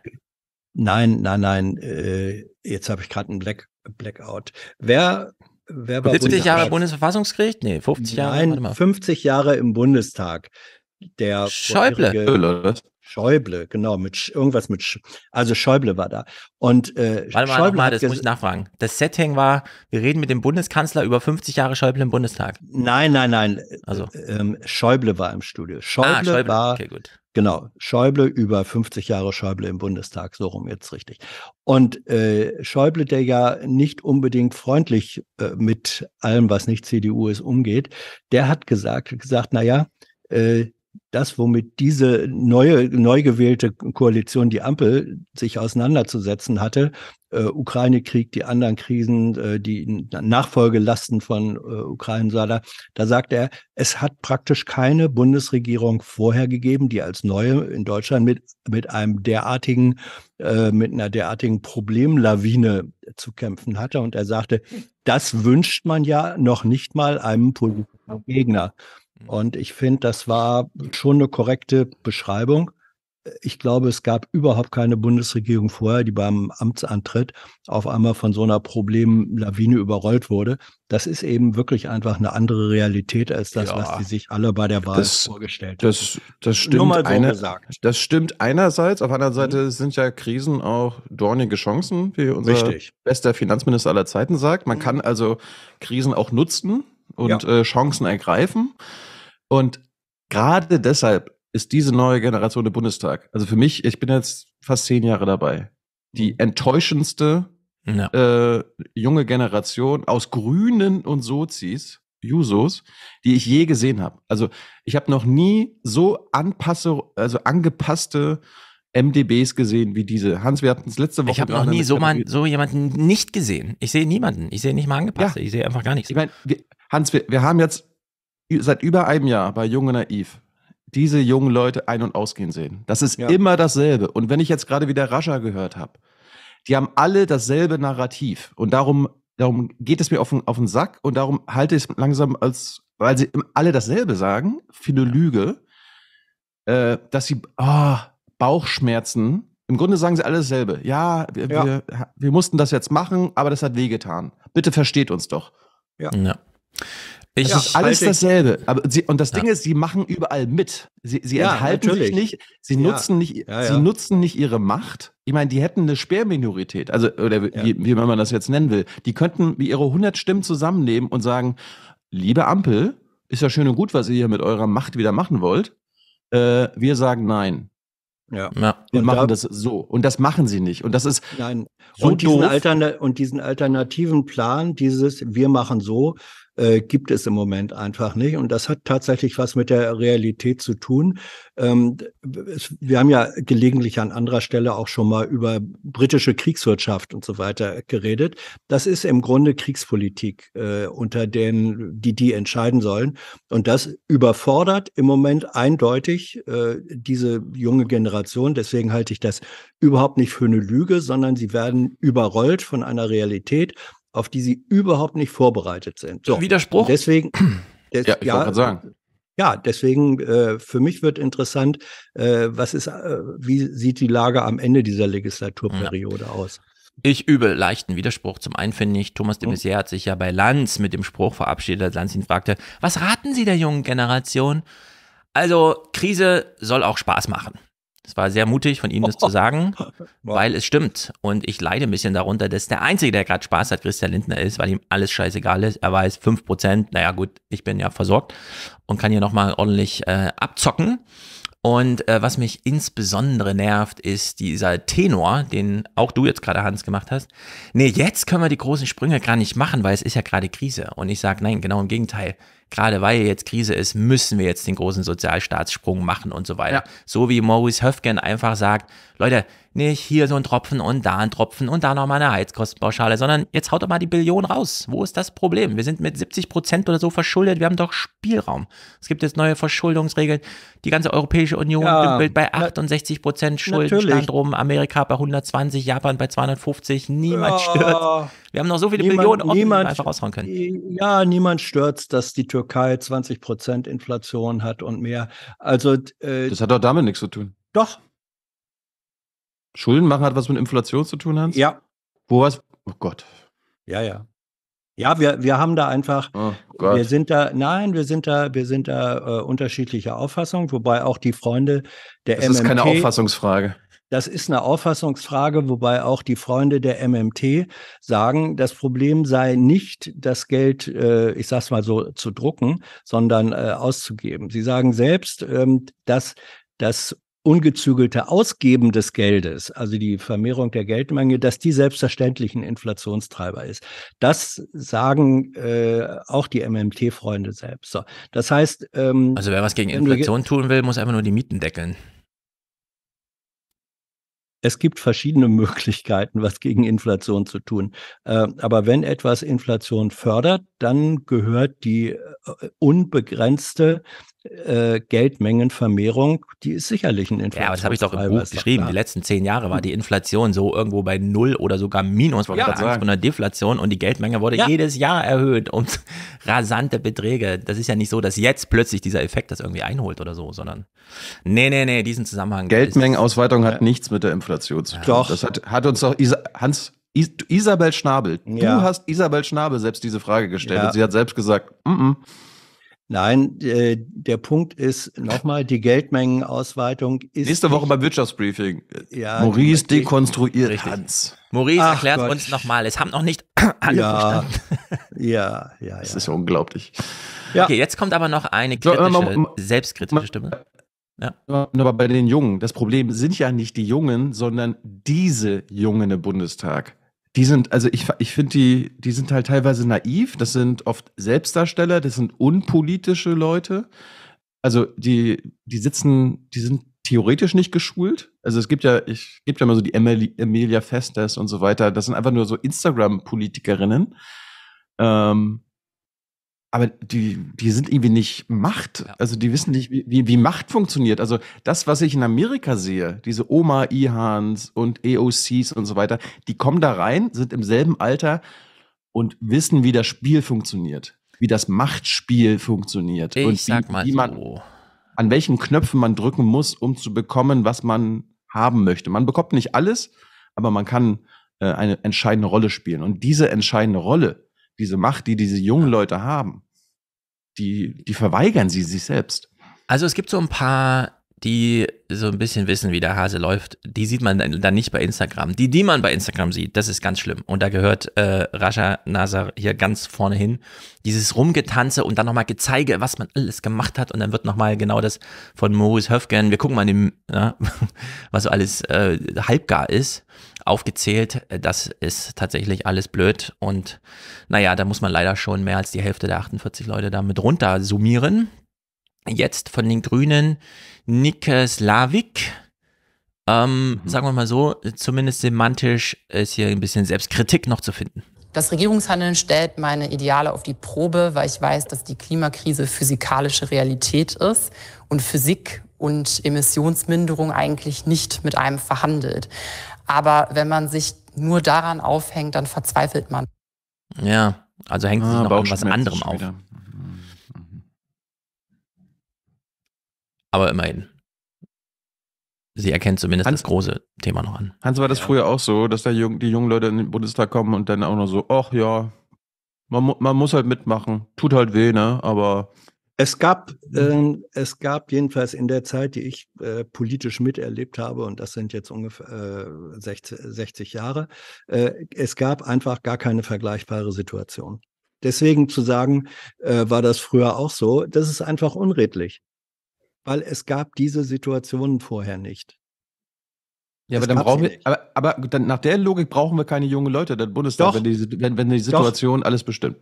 S9: Nein, nein, nein. Äh, jetzt habe ich gerade einen Black, Blackout. Wer Wer 70 Jahre Bundesverfassungsgericht? Nee, 50 Jahre. Nein, 50 Jahre im Bundestag. Der Schäuble. Schäuble, genau, mit irgendwas mit
S3: Sch also Schäuble war da. Und äh, Warte mal, Schäuble mal, das muss ich nachfragen. Das Setting war, wir reden mit dem Bundeskanzler über 50 Jahre Schäuble im Bundestag. Nein, nein, nein. Also ähm, Schäuble war im Studio. Ah, Schäuble, ah, Schäuble. war okay,
S9: gut. Genau, Schäuble über 50 Jahre Schäuble im Bundestag, so rum jetzt richtig. Und äh, Schäuble, der ja nicht unbedingt freundlich äh, mit allem, was nicht CDU ist, umgeht, der hat gesagt, gesagt, naja, äh, das, womit diese neue, neu gewählte Koalition, die Ampel, sich auseinanderzusetzen hatte, äh, Ukraine-Krieg, die anderen Krisen, äh, die Nachfolgelasten von äh, Ukraine, da, da sagt er, es hat praktisch keine Bundesregierung vorher gegeben, die als neue in Deutschland mit, mit einem derartigen, äh, mit einer derartigen Problemlawine zu kämpfen hatte. Und er sagte, das wünscht man ja noch nicht mal einem politischen Gegner. Mhm. Und ich finde, das war schon eine korrekte Beschreibung. Ich glaube, es gab überhaupt keine Bundesregierung vorher, die beim Amtsantritt auf einmal von so einer Problemlawine überrollt wurde. Das ist eben wirklich einfach eine andere Realität als das, ja, was die sich alle bei
S2: der Wahl das,
S15: vorgestellt haben. Das, das stimmt. Nur mal so eine, gesagt.
S2: Das stimmt einerseits. Auf anderer anderen Seite mhm. sind ja Krisen auch dornige Chancen, wie unser Richtig. bester Finanzminister aller Zeiten sagt. Man mhm. kann also Krisen auch nutzen und ja. äh, Chancen ergreifen. Und gerade deshalb ist diese neue Generation im Bundestag, also für mich, ich bin jetzt fast zehn Jahre dabei, die mhm. enttäuschendste ja. äh, junge Generation aus Grünen und Sozis, Jusos, die ich je gesehen habe. Also ich habe noch nie so anpasse, also angepasste MDBs gesehen wie diese. Hans, wir hatten es letzte Woche. Ich habe noch nie so, man, so, jemanden nicht gesehen. Ich sehe niemanden. Ich sehe nicht mal angepasste. Ja. Ich sehe einfach gar nichts. Ich meine, Hans, wir, wir haben jetzt seit über einem Jahr bei Jung und Naiv diese jungen Leute ein- und ausgehen sehen. Das ist ja. immer dasselbe. Und wenn ich jetzt gerade wieder Rascha gehört habe, die haben alle dasselbe Narrativ. Und darum, darum geht es mir auf den, auf den Sack und darum halte ich es langsam als, weil sie alle dasselbe sagen, viele Lüge, äh, dass sie oh, Bauchschmerzen. Im Grunde sagen sie alle dasselbe. Ja, wir, ja. wir, wir mussten das jetzt machen, aber das hat wehgetan. Bitte versteht uns doch. ja. ja. Ich es ist alles dasselbe. Aber sie, und das Ding ist, sie machen überall mit. Sie, sie ja, enthalten natürlich. sich nicht, sie nutzen nicht, sie nutzen nicht ihre Macht. Ich meine, die hätten eine Sperrminorität, also oder wie, wie man das jetzt nennen will. Die könnten ihre 100 Stimmen zusammennehmen und sagen, liebe Ampel, ist ja schön und gut, was ihr hier mit eurer Macht wieder machen wollt. Äh, wir sagen nein. Ja. ja. Wir und machen da, das so. Und das machen sie nicht. Und das ist. Nein. So und, diesen
S9: und, diesen alternativen Plan, dieses Wir machen so, äh, gibt es im Moment einfach nicht. Und das hat tatsächlich was mit der Realität zu tun. Ähm, es, wir haben ja gelegentlich an anderer Stelle auch schon mal über britische Kriegswirtschaft und so weiter geredet. Das ist im Grunde Kriegspolitik, äh, unter denen die die entscheiden sollen. Und das überfordert im Moment eindeutig äh, diese junge Generation. Deswegen halte ich das überhaupt nicht für eine Lüge, sondern sie werden überrollt von einer Realität, auf die sie überhaupt nicht vorbereitet sind. So, Widerspruch? Deswegen,
S6: des, ja, ich ja, wollte sagen.
S9: Ja, deswegen äh, für mich wird interessant, äh, was ist, äh, wie sieht die Lage am Ende
S3: dieser Legislaturperiode ja. aus? Ich übe leichten Widerspruch. Zum einen finde ich, Thomas de hm. Maizière hat sich ja bei Lanz mit dem Spruch verabschiedet, als Lanz ihn fragte, was raten Sie der jungen Generation? Also, Krise soll auch Spaß machen. Es war sehr mutig von ihm, das zu sagen, weil es stimmt. Und ich leide ein bisschen darunter, dass der Einzige, der gerade Spaß hat, Christian Lindner ist, weil ihm alles scheißegal ist. Er weiß 5%, naja gut, ich bin ja versorgt und kann hier nochmal ordentlich äh, abzocken. Und äh, was mich insbesondere nervt, ist dieser Tenor, den auch du jetzt gerade, Hans, gemacht hast. Nee, jetzt können wir die großen Sprünge gar nicht machen, weil es ist ja gerade Krise. Und ich sage, nein, genau im Gegenteil gerade weil jetzt Krise ist, müssen wir jetzt den großen Sozialstaatssprung machen und so weiter. Ja. So wie Maurice Höfgen einfach sagt, Leute, nicht hier so ein Tropfen und da ein Tropfen und da nochmal eine Heizkostenpauschale, sondern jetzt haut doch mal die Billion raus. Wo ist das Problem? Wir sind mit 70 Prozent oder so verschuldet, wir haben doch Spielraum. Es gibt jetzt neue Verschuldungsregeln. Die ganze Europäische Union ja, dümpelt bei 68 Prozent Schuldenstand rum, Amerika bei 120, Japan bei 250, niemand ja. stört. Wir haben noch so viele niemand, Millionen die niemand, einfach raushauen
S9: können. Ja, niemand stört, dass die Türkei 20 Prozent Inflation hat
S2: und mehr. Also äh, Das hat doch damit nichts zu tun. Doch. Schulden machen hat was mit Inflation zu tun, Hans? Ja. Wo was? Oh Gott. Ja, ja.
S9: Ja, wir, wir haben da einfach, oh wir sind da, nein, wir sind da, wir sind da äh, unterschiedlicher Auffassung, wobei auch die Freunde der das MMT. Das ist keine
S2: Auffassungsfrage.
S9: Das ist eine Auffassungsfrage, wobei auch die Freunde der MMT sagen, das Problem sei nicht, das Geld, äh, ich sag's mal so, zu drucken, sondern äh, auszugeben. Sie sagen selbst, ähm, dass das ungezügelte Ausgeben des Geldes, also die Vermehrung der Geldmenge, dass die selbstverständlich ein Inflationstreiber ist. Das sagen äh, auch die MMT-Freunde selbst. So. Das heißt, ähm, also wer was gegen Inflation
S3: tun will, muss einfach nur die Mieten deckeln
S9: es gibt verschiedene Möglichkeiten, was gegen Inflation zu tun. Ähm, aber wenn etwas Inflation fördert, dann gehört die äh, unbegrenzte äh,
S3: Geldmengenvermehrung, die ist sicherlich ein Inflation. Ja, aber das habe ich doch im Buch geschrieben. Die letzten zehn Jahre war die Inflation so irgendwo bei Null oder sogar Minus, weil ja, Angst von der Deflation und die Geldmenge wurde ja. jedes Jahr erhöht um rasante Beträge. Das ist ja nicht so, dass jetzt plötzlich dieser Effekt das irgendwie
S2: einholt oder so, sondern
S3: nee, nee, nee, diesen Zusammenhang. Geldmengenausweitung hat ja.
S2: nichts mit der Inflation zu tun. Doch. Das hat, hat uns doch Isa, Hans Is Isabel Schnabel. Ja. Du hast Isabel Schnabel selbst diese Frage gestellt ja. und sie hat selbst gesagt, mm -mm, Nein, äh, der Punkt
S9: ist nochmal, die Geldmengenausweitung ist. Nächste Woche
S2: beim Wirtschaftsbriefing. Ja, Maurice dekonstruiert richtig. Hans.
S3: Maurice Ach erklärt Gott. uns nochmal, es haben noch nicht alle ja, verstanden.
S2: ja, ja, ja. Das ist unglaublich.
S3: Ja. Okay, jetzt kommt aber noch eine kritische, so, äh,
S2: selbstkritische Stimme. Ja. Aber bei den Jungen, das Problem sind ja nicht die Jungen, sondern diese Jungen im Bundestag. Die sind, also ich, ich finde, die, die sind halt teilweise naiv. Das sind oft Selbstdarsteller, das sind unpolitische Leute. Also die, die sitzen, die sind theoretisch nicht geschult. Also es gibt ja, ich gibt ja mal so die Emily, Emilia Festes und so weiter. Das sind einfach nur so Instagram-Politikerinnen. Ähm, aber die, die sind irgendwie nicht Macht. Ja. Also die wissen nicht, wie, wie, wie Macht funktioniert. Also das, was ich in Amerika sehe, diese Oma, Ihans und EOCs und so weiter, die kommen da rein, sind im selben Alter und wissen, wie das Spiel funktioniert, wie das Machtspiel funktioniert. Ich und wie, sag mal wie man, so. an welchen Knöpfen man drücken muss, um zu bekommen, was man haben möchte. Man bekommt nicht alles, aber man kann äh, eine entscheidende Rolle spielen. Und diese entscheidende Rolle, diese Macht, die diese jungen Leute haben, die, die verweigern sie sich selbst.
S3: Also es gibt so ein paar, die so ein bisschen wissen, wie der Hase läuft. Die sieht man dann nicht bei Instagram. Die, die man bei Instagram sieht, das ist ganz schlimm. Und da gehört äh, Rasha Nazar hier ganz vorne hin. Dieses Rumgetanze und dann nochmal Gezeige, was man alles gemacht hat. Und dann wird nochmal genau das von Maurice Höfgen, wir gucken mal, dem, ja, ne, was so alles äh, halbgar ist aufgezählt. Äh, das ist tatsächlich alles blöd. Und naja, da muss man leider schon mehr als die Hälfte der 48 Leute damit runter summieren. Jetzt von den Grünen Nike Slavik. Ähm, mhm. Sagen wir mal so, zumindest semantisch ist hier ein bisschen Selbstkritik noch zu finden.
S16: Das Regierungshandeln stellt meine Ideale auf die Probe, weil ich weiß, dass die Klimakrise physikalische Realität ist und Physik und Emissionsminderung eigentlich nicht mit einem verhandelt. Aber wenn man sich nur daran aufhängt, dann verzweifelt man.
S3: Ja, also hängt ah, sich noch an was anderem auf. Aber immerhin. Sie erkennt zumindest Hans, das große Thema noch an.
S2: Hans, war das ja. früher auch so, dass da Jung, die jungen Leute in den Bundestag kommen und dann auch noch so, ach ja, man, man muss halt mitmachen, tut halt weh, ne? Aber es gab, äh, es
S9: gab jedenfalls in der Zeit, die ich äh, politisch miterlebt habe, und das sind jetzt ungefähr äh, 60, 60 Jahre, äh, es gab einfach gar keine vergleichbare Situation. Deswegen zu sagen, äh, war das früher auch so, das ist einfach unredlich, weil es gab diese Situationen vorher nicht.
S2: Ja, aber dann brauchen wir, aber, aber dann nach der Logik brauchen wir keine jungen Leute, der Bundestag, wenn die, wenn, wenn die Situation Doch. alles bestimmt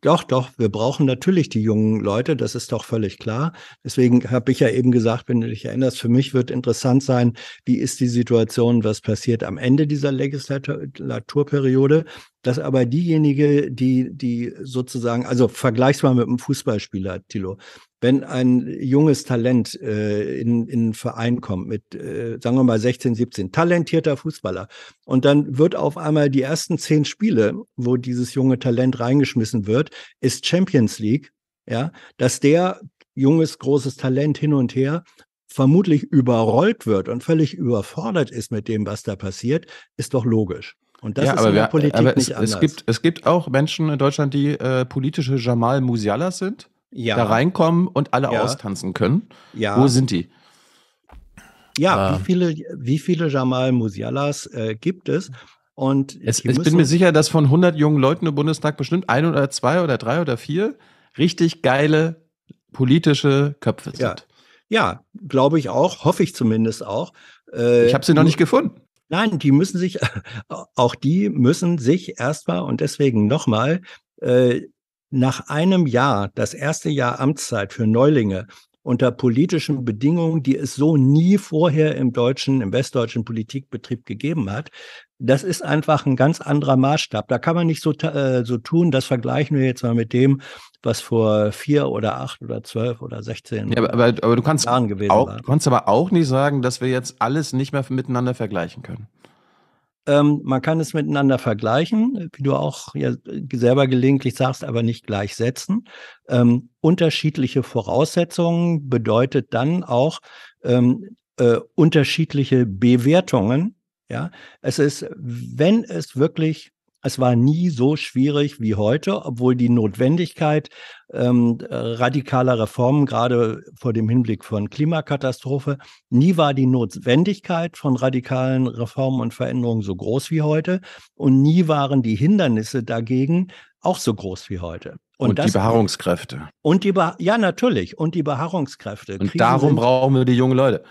S9: doch, doch, wir brauchen natürlich die jungen Leute, das ist doch völlig klar. Deswegen habe ich ja eben gesagt, wenn du dich erinnerst, für mich wird interessant sein, wie ist die Situation, was passiert am Ende dieser Legislaturperiode, dass aber diejenige, die, die sozusagen, also vergleichs mal mit einem Fußballspieler, Tilo, wenn ein junges Talent äh, in, in einen Verein kommt mit, äh, sagen wir mal 16, 17, talentierter Fußballer und dann wird auf einmal die ersten zehn Spiele, wo dieses junge Talent reingeschmissen wird, ist Champions League, ja, dass der junges, großes Talent hin und her vermutlich überrollt wird und völlig überfordert ist mit dem, was da passiert, ist doch logisch. Und das ja, ist aber in der wir, Politik aber es, nicht anders. Es gibt,
S2: es gibt auch Menschen in Deutschland, die äh, politische Jamal Musialas sind ja. da reinkommen und alle ja. austanzen können. Ja. Wo sind die? Ja, ähm. wie, viele, wie viele Jamal Musialas äh, gibt es? Und es, ich bin mir sicher, dass von 100 jungen Leuten im Bundestag bestimmt ein oder zwei oder drei oder vier richtig geile politische Köpfe sind. Ja,
S9: ja glaube ich auch, hoffe ich zumindest auch. Äh, ich habe sie noch nicht gefunden. Nein, die müssen sich, auch die müssen sich erstmal und deswegen nochmal äh, nach einem Jahr, das erste Jahr Amtszeit für Neulinge, unter politischen Bedingungen, die es so nie vorher im deutschen, im westdeutschen Politikbetrieb gegeben hat. Das ist einfach ein ganz anderer Maßstab. Da kann man nicht so, äh, so tun, das vergleichen wir jetzt mal mit dem, was vor vier oder acht oder zwölf oder sechzehn ja, aber, aber, aber du kannst Jahren
S2: gewesen auch, war. Du kannst aber auch nicht sagen, dass wir jetzt alles nicht mehr miteinander vergleichen können. Ähm, man kann es miteinander vergleichen, wie du auch ja selber
S9: gelegentlich sagst, aber nicht gleichsetzen. Ähm, unterschiedliche Voraussetzungen bedeutet dann auch ähm, äh, unterschiedliche Bewertungen. Ja, es ist, wenn es wirklich es war nie so schwierig wie heute, obwohl die Notwendigkeit ähm, äh, radikaler Reformen, gerade vor dem Hinblick von Klimakatastrophe, nie war die Notwendigkeit von radikalen Reformen und Veränderungen so groß wie heute und nie waren die Hindernisse dagegen auch
S2: so groß wie heute. Und, und das, die Beharrungskräfte.
S9: Und die Be ja, natürlich. Und die Beharrungskräfte. Und Krisen darum
S2: brauchen wir die jungen Leute.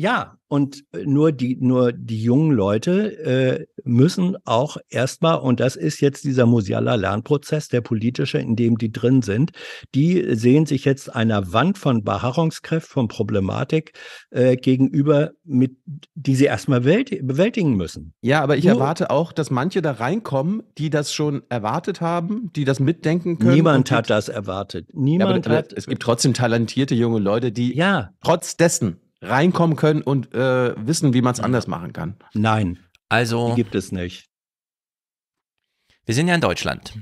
S9: Ja, und äh, nur die, nur die jungen Leute äh, müssen auch erstmal, und das ist jetzt dieser Musiala Lernprozess, der politische, in dem die drin sind, die sehen sich jetzt einer Wand von Beharrungskräft, von Problematik äh, gegenüber, mit, die sie erstmal bewältigen müssen.
S2: Ja, aber ich nur, erwarte auch, dass manche da reinkommen, die das schon erwartet haben, die das mitdenken können. Niemand hat das erwartet. Niemand ja, aber, aber Es gibt trotzdem talentierte junge Leute, die ja. trotz dessen reinkommen können und äh, wissen, wie man es anders machen kann? Nein. Also. Die gibt es nicht. Wir sind ja in Deutschland.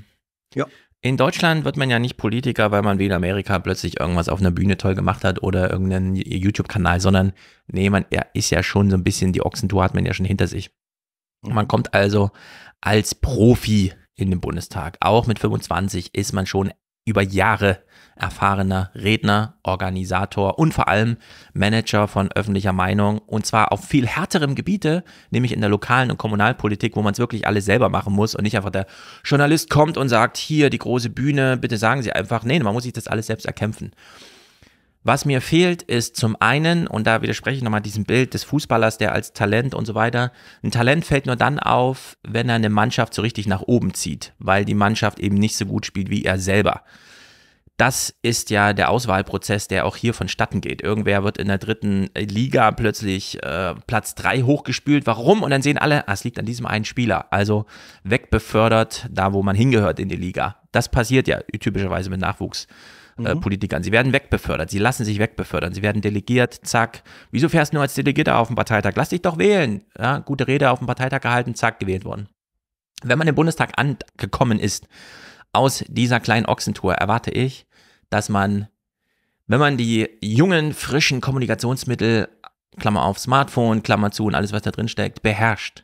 S3: Ja. In Deutschland wird man ja nicht Politiker, weil man wie in Amerika plötzlich irgendwas auf einer Bühne toll gemacht hat oder irgendeinen YouTube-Kanal, sondern nee, man ist ja schon so ein bisschen, die Ochsentour hat man ja schon hinter sich. Man kommt also als Profi in den Bundestag. Auch mit 25 ist man schon über Jahre erfahrener Redner, Organisator und vor allem Manager von öffentlicher Meinung und zwar auf viel härterem Gebiete, nämlich in der lokalen und Kommunalpolitik, wo man es wirklich alles selber machen muss und nicht einfach der Journalist kommt und sagt, hier die große Bühne, bitte sagen Sie einfach, nee, man muss sich das alles selbst erkämpfen. Was mir fehlt, ist zum einen, und da widerspreche ich nochmal diesem Bild des Fußballers, der als Talent und so weiter, ein Talent fällt nur dann auf, wenn er eine Mannschaft so richtig nach oben zieht, weil die Mannschaft eben nicht so gut spielt wie er selber das ist ja der Auswahlprozess, der auch hier vonstatten geht. Irgendwer wird in der dritten Liga plötzlich äh, Platz drei hochgespült. Warum? Und dann sehen alle, ah, es liegt an diesem einen Spieler. Also wegbefördert, da wo man hingehört in die Liga. Das passiert ja typischerweise mit Nachwuchspolitikern. Äh, mhm. Sie werden wegbefördert, sie lassen sich wegbefördern, sie werden delegiert, zack. Wieso fährst du nur als Delegierter auf den Parteitag? Lass dich doch wählen. Ja, gute Rede auf dem Parteitag gehalten, zack, gewählt worden. Wenn man im Bundestag angekommen ist, aus dieser kleinen Ochsentour erwarte ich, dass man, wenn man die jungen, frischen Kommunikationsmittel, Klammer auf Smartphone, Klammer zu und alles, was da drin steckt, beherrscht,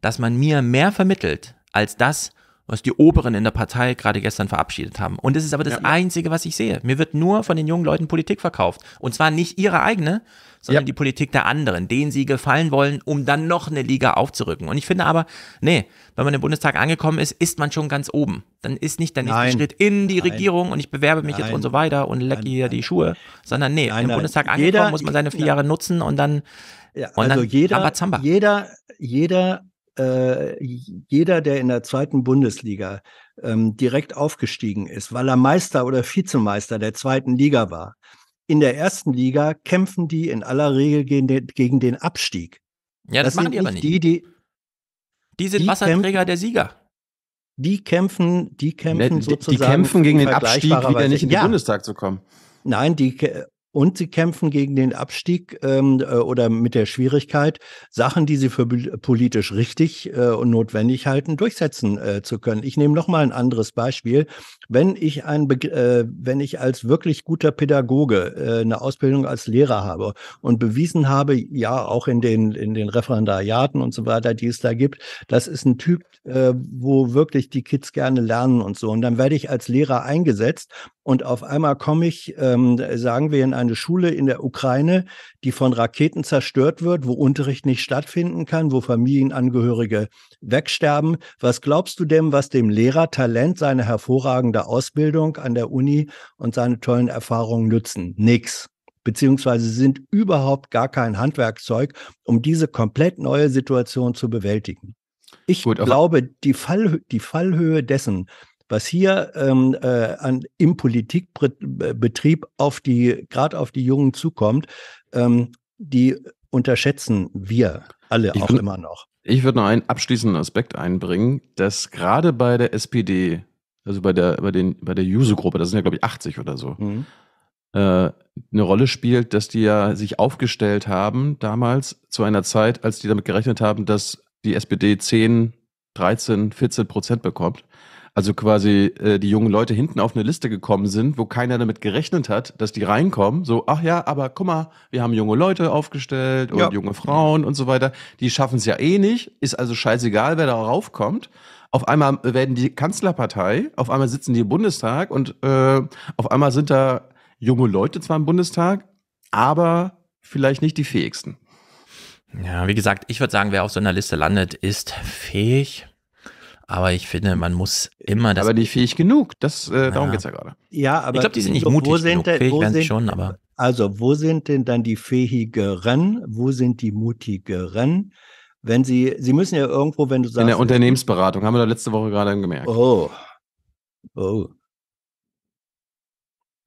S3: dass man mir mehr vermittelt als das, was die Oberen in der Partei gerade gestern verabschiedet haben. Und das ist aber das ja. Einzige, was ich sehe. Mir wird nur von den jungen Leuten Politik verkauft. Und zwar nicht ihre eigene, sondern ja. die Politik der anderen, denen sie gefallen wollen, um dann noch eine Liga aufzurücken. Und ich finde aber, nee, wenn man im Bundestag angekommen ist, ist man schon ganz oben. Dann ist nicht der nächste Schritt in die nein. Regierung und ich bewerbe mich nein. jetzt und so weiter und lecke hier die Schuhe, sondern nee, nein, im Bundestag angekommen jeder, muss man seine vier Jahre nutzen und dann, ja, und also dann jeder, Abazamba. jeder,
S9: jeder äh, jeder, der in der zweiten Bundesliga ähm, direkt aufgestiegen ist, weil er Meister oder Vizemeister der zweiten Liga war, in der ersten Liga kämpfen die in aller Regel gegen den, gegen den Abstieg.
S3: Ja, das, das machen die aber nicht. Die, die, die sind die Wasserträger kämpfen, der Sieger.
S9: Die kämpfen, die ne, kämpfen ne, sozusagen. Die kämpfen gegen den Abstieg, wieder nicht in den ja. Bundestag zu kommen. Nein, die, und sie kämpfen gegen den Abstieg ähm, äh, oder mit der Schwierigkeit, Sachen, die sie für politisch richtig äh, und notwendig halten, durchsetzen äh, zu können. Ich nehme noch mal ein anderes Beispiel. Wenn ich ein, Be äh, wenn ich als wirklich guter Pädagoge äh, eine Ausbildung als Lehrer habe und bewiesen habe, ja auch in den in den Referendariaten und so weiter, die es da gibt, das ist ein Typ, äh, wo wirklich die Kids gerne lernen und so. Und dann werde ich als Lehrer eingesetzt und auf einmal komme ich, ähm, sagen wir, in eine Schule in der Ukraine, die von Raketen zerstört wird, wo Unterricht nicht stattfinden kann, wo Familienangehörige wegsterben. Was glaubst du dem, was dem Lehrer Talent, seine hervorragende Ausbildung an der Uni und seine tollen Erfahrungen nützen? Nix beziehungsweise sind überhaupt gar kein Handwerkzeug, um diese komplett neue Situation zu bewältigen. Ich Gut, glaube, die, Fall, die Fallhöhe dessen, was hier ähm, äh, an, im Politikbetrieb äh, auf die, gerade auf die Jungen zukommt, ähm, die unterschätzen wir alle ich auch bin, immer noch.
S2: Ich würde noch einen abschließenden Aspekt einbringen, dass gerade bei der SPD, also bei der, bei den, bei der Juso-Gruppe, das sind ja, glaube ich, 80 oder so, mhm. Äh, eine Rolle spielt, dass die ja sich aufgestellt haben damals zu einer Zeit, als die damit gerechnet haben, dass die SPD 10, 13, 14 Prozent bekommt also quasi äh, die jungen Leute hinten auf eine Liste gekommen sind, wo keiner damit gerechnet hat, dass die reinkommen. So, ach ja, aber guck mal, wir haben junge Leute aufgestellt und ja. junge Frauen und so weiter. Die schaffen es ja eh nicht. Ist also scheißegal, wer da raufkommt. Auf einmal werden die Kanzlerpartei, auf einmal sitzen die im Bundestag und äh, auf einmal sind da junge Leute zwar im Bundestag, aber vielleicht nicht die fähigsten.
S3: Ja, wie gesagt, ich würde sagen, wer auf so einer Liste landet, ist fähig. Aber ich finde, man muss immer das. Aber die fähig genug, das, äh, darum ja. geht es ja gerade. Ja, aber ich glaube, die sind nicht mutig wo sind genug. Denn, fähig werden sie schon, aber. Also, wo
S9: sind denn dann die fähigeren? Wo sind die mutigeren? Wenn sie, sie müssen ja irgendwo, wenn du sagst. In der
S2: Unternehmensberatung, haben wir da letzte Woche gerade gemerkt. Oh. Oh.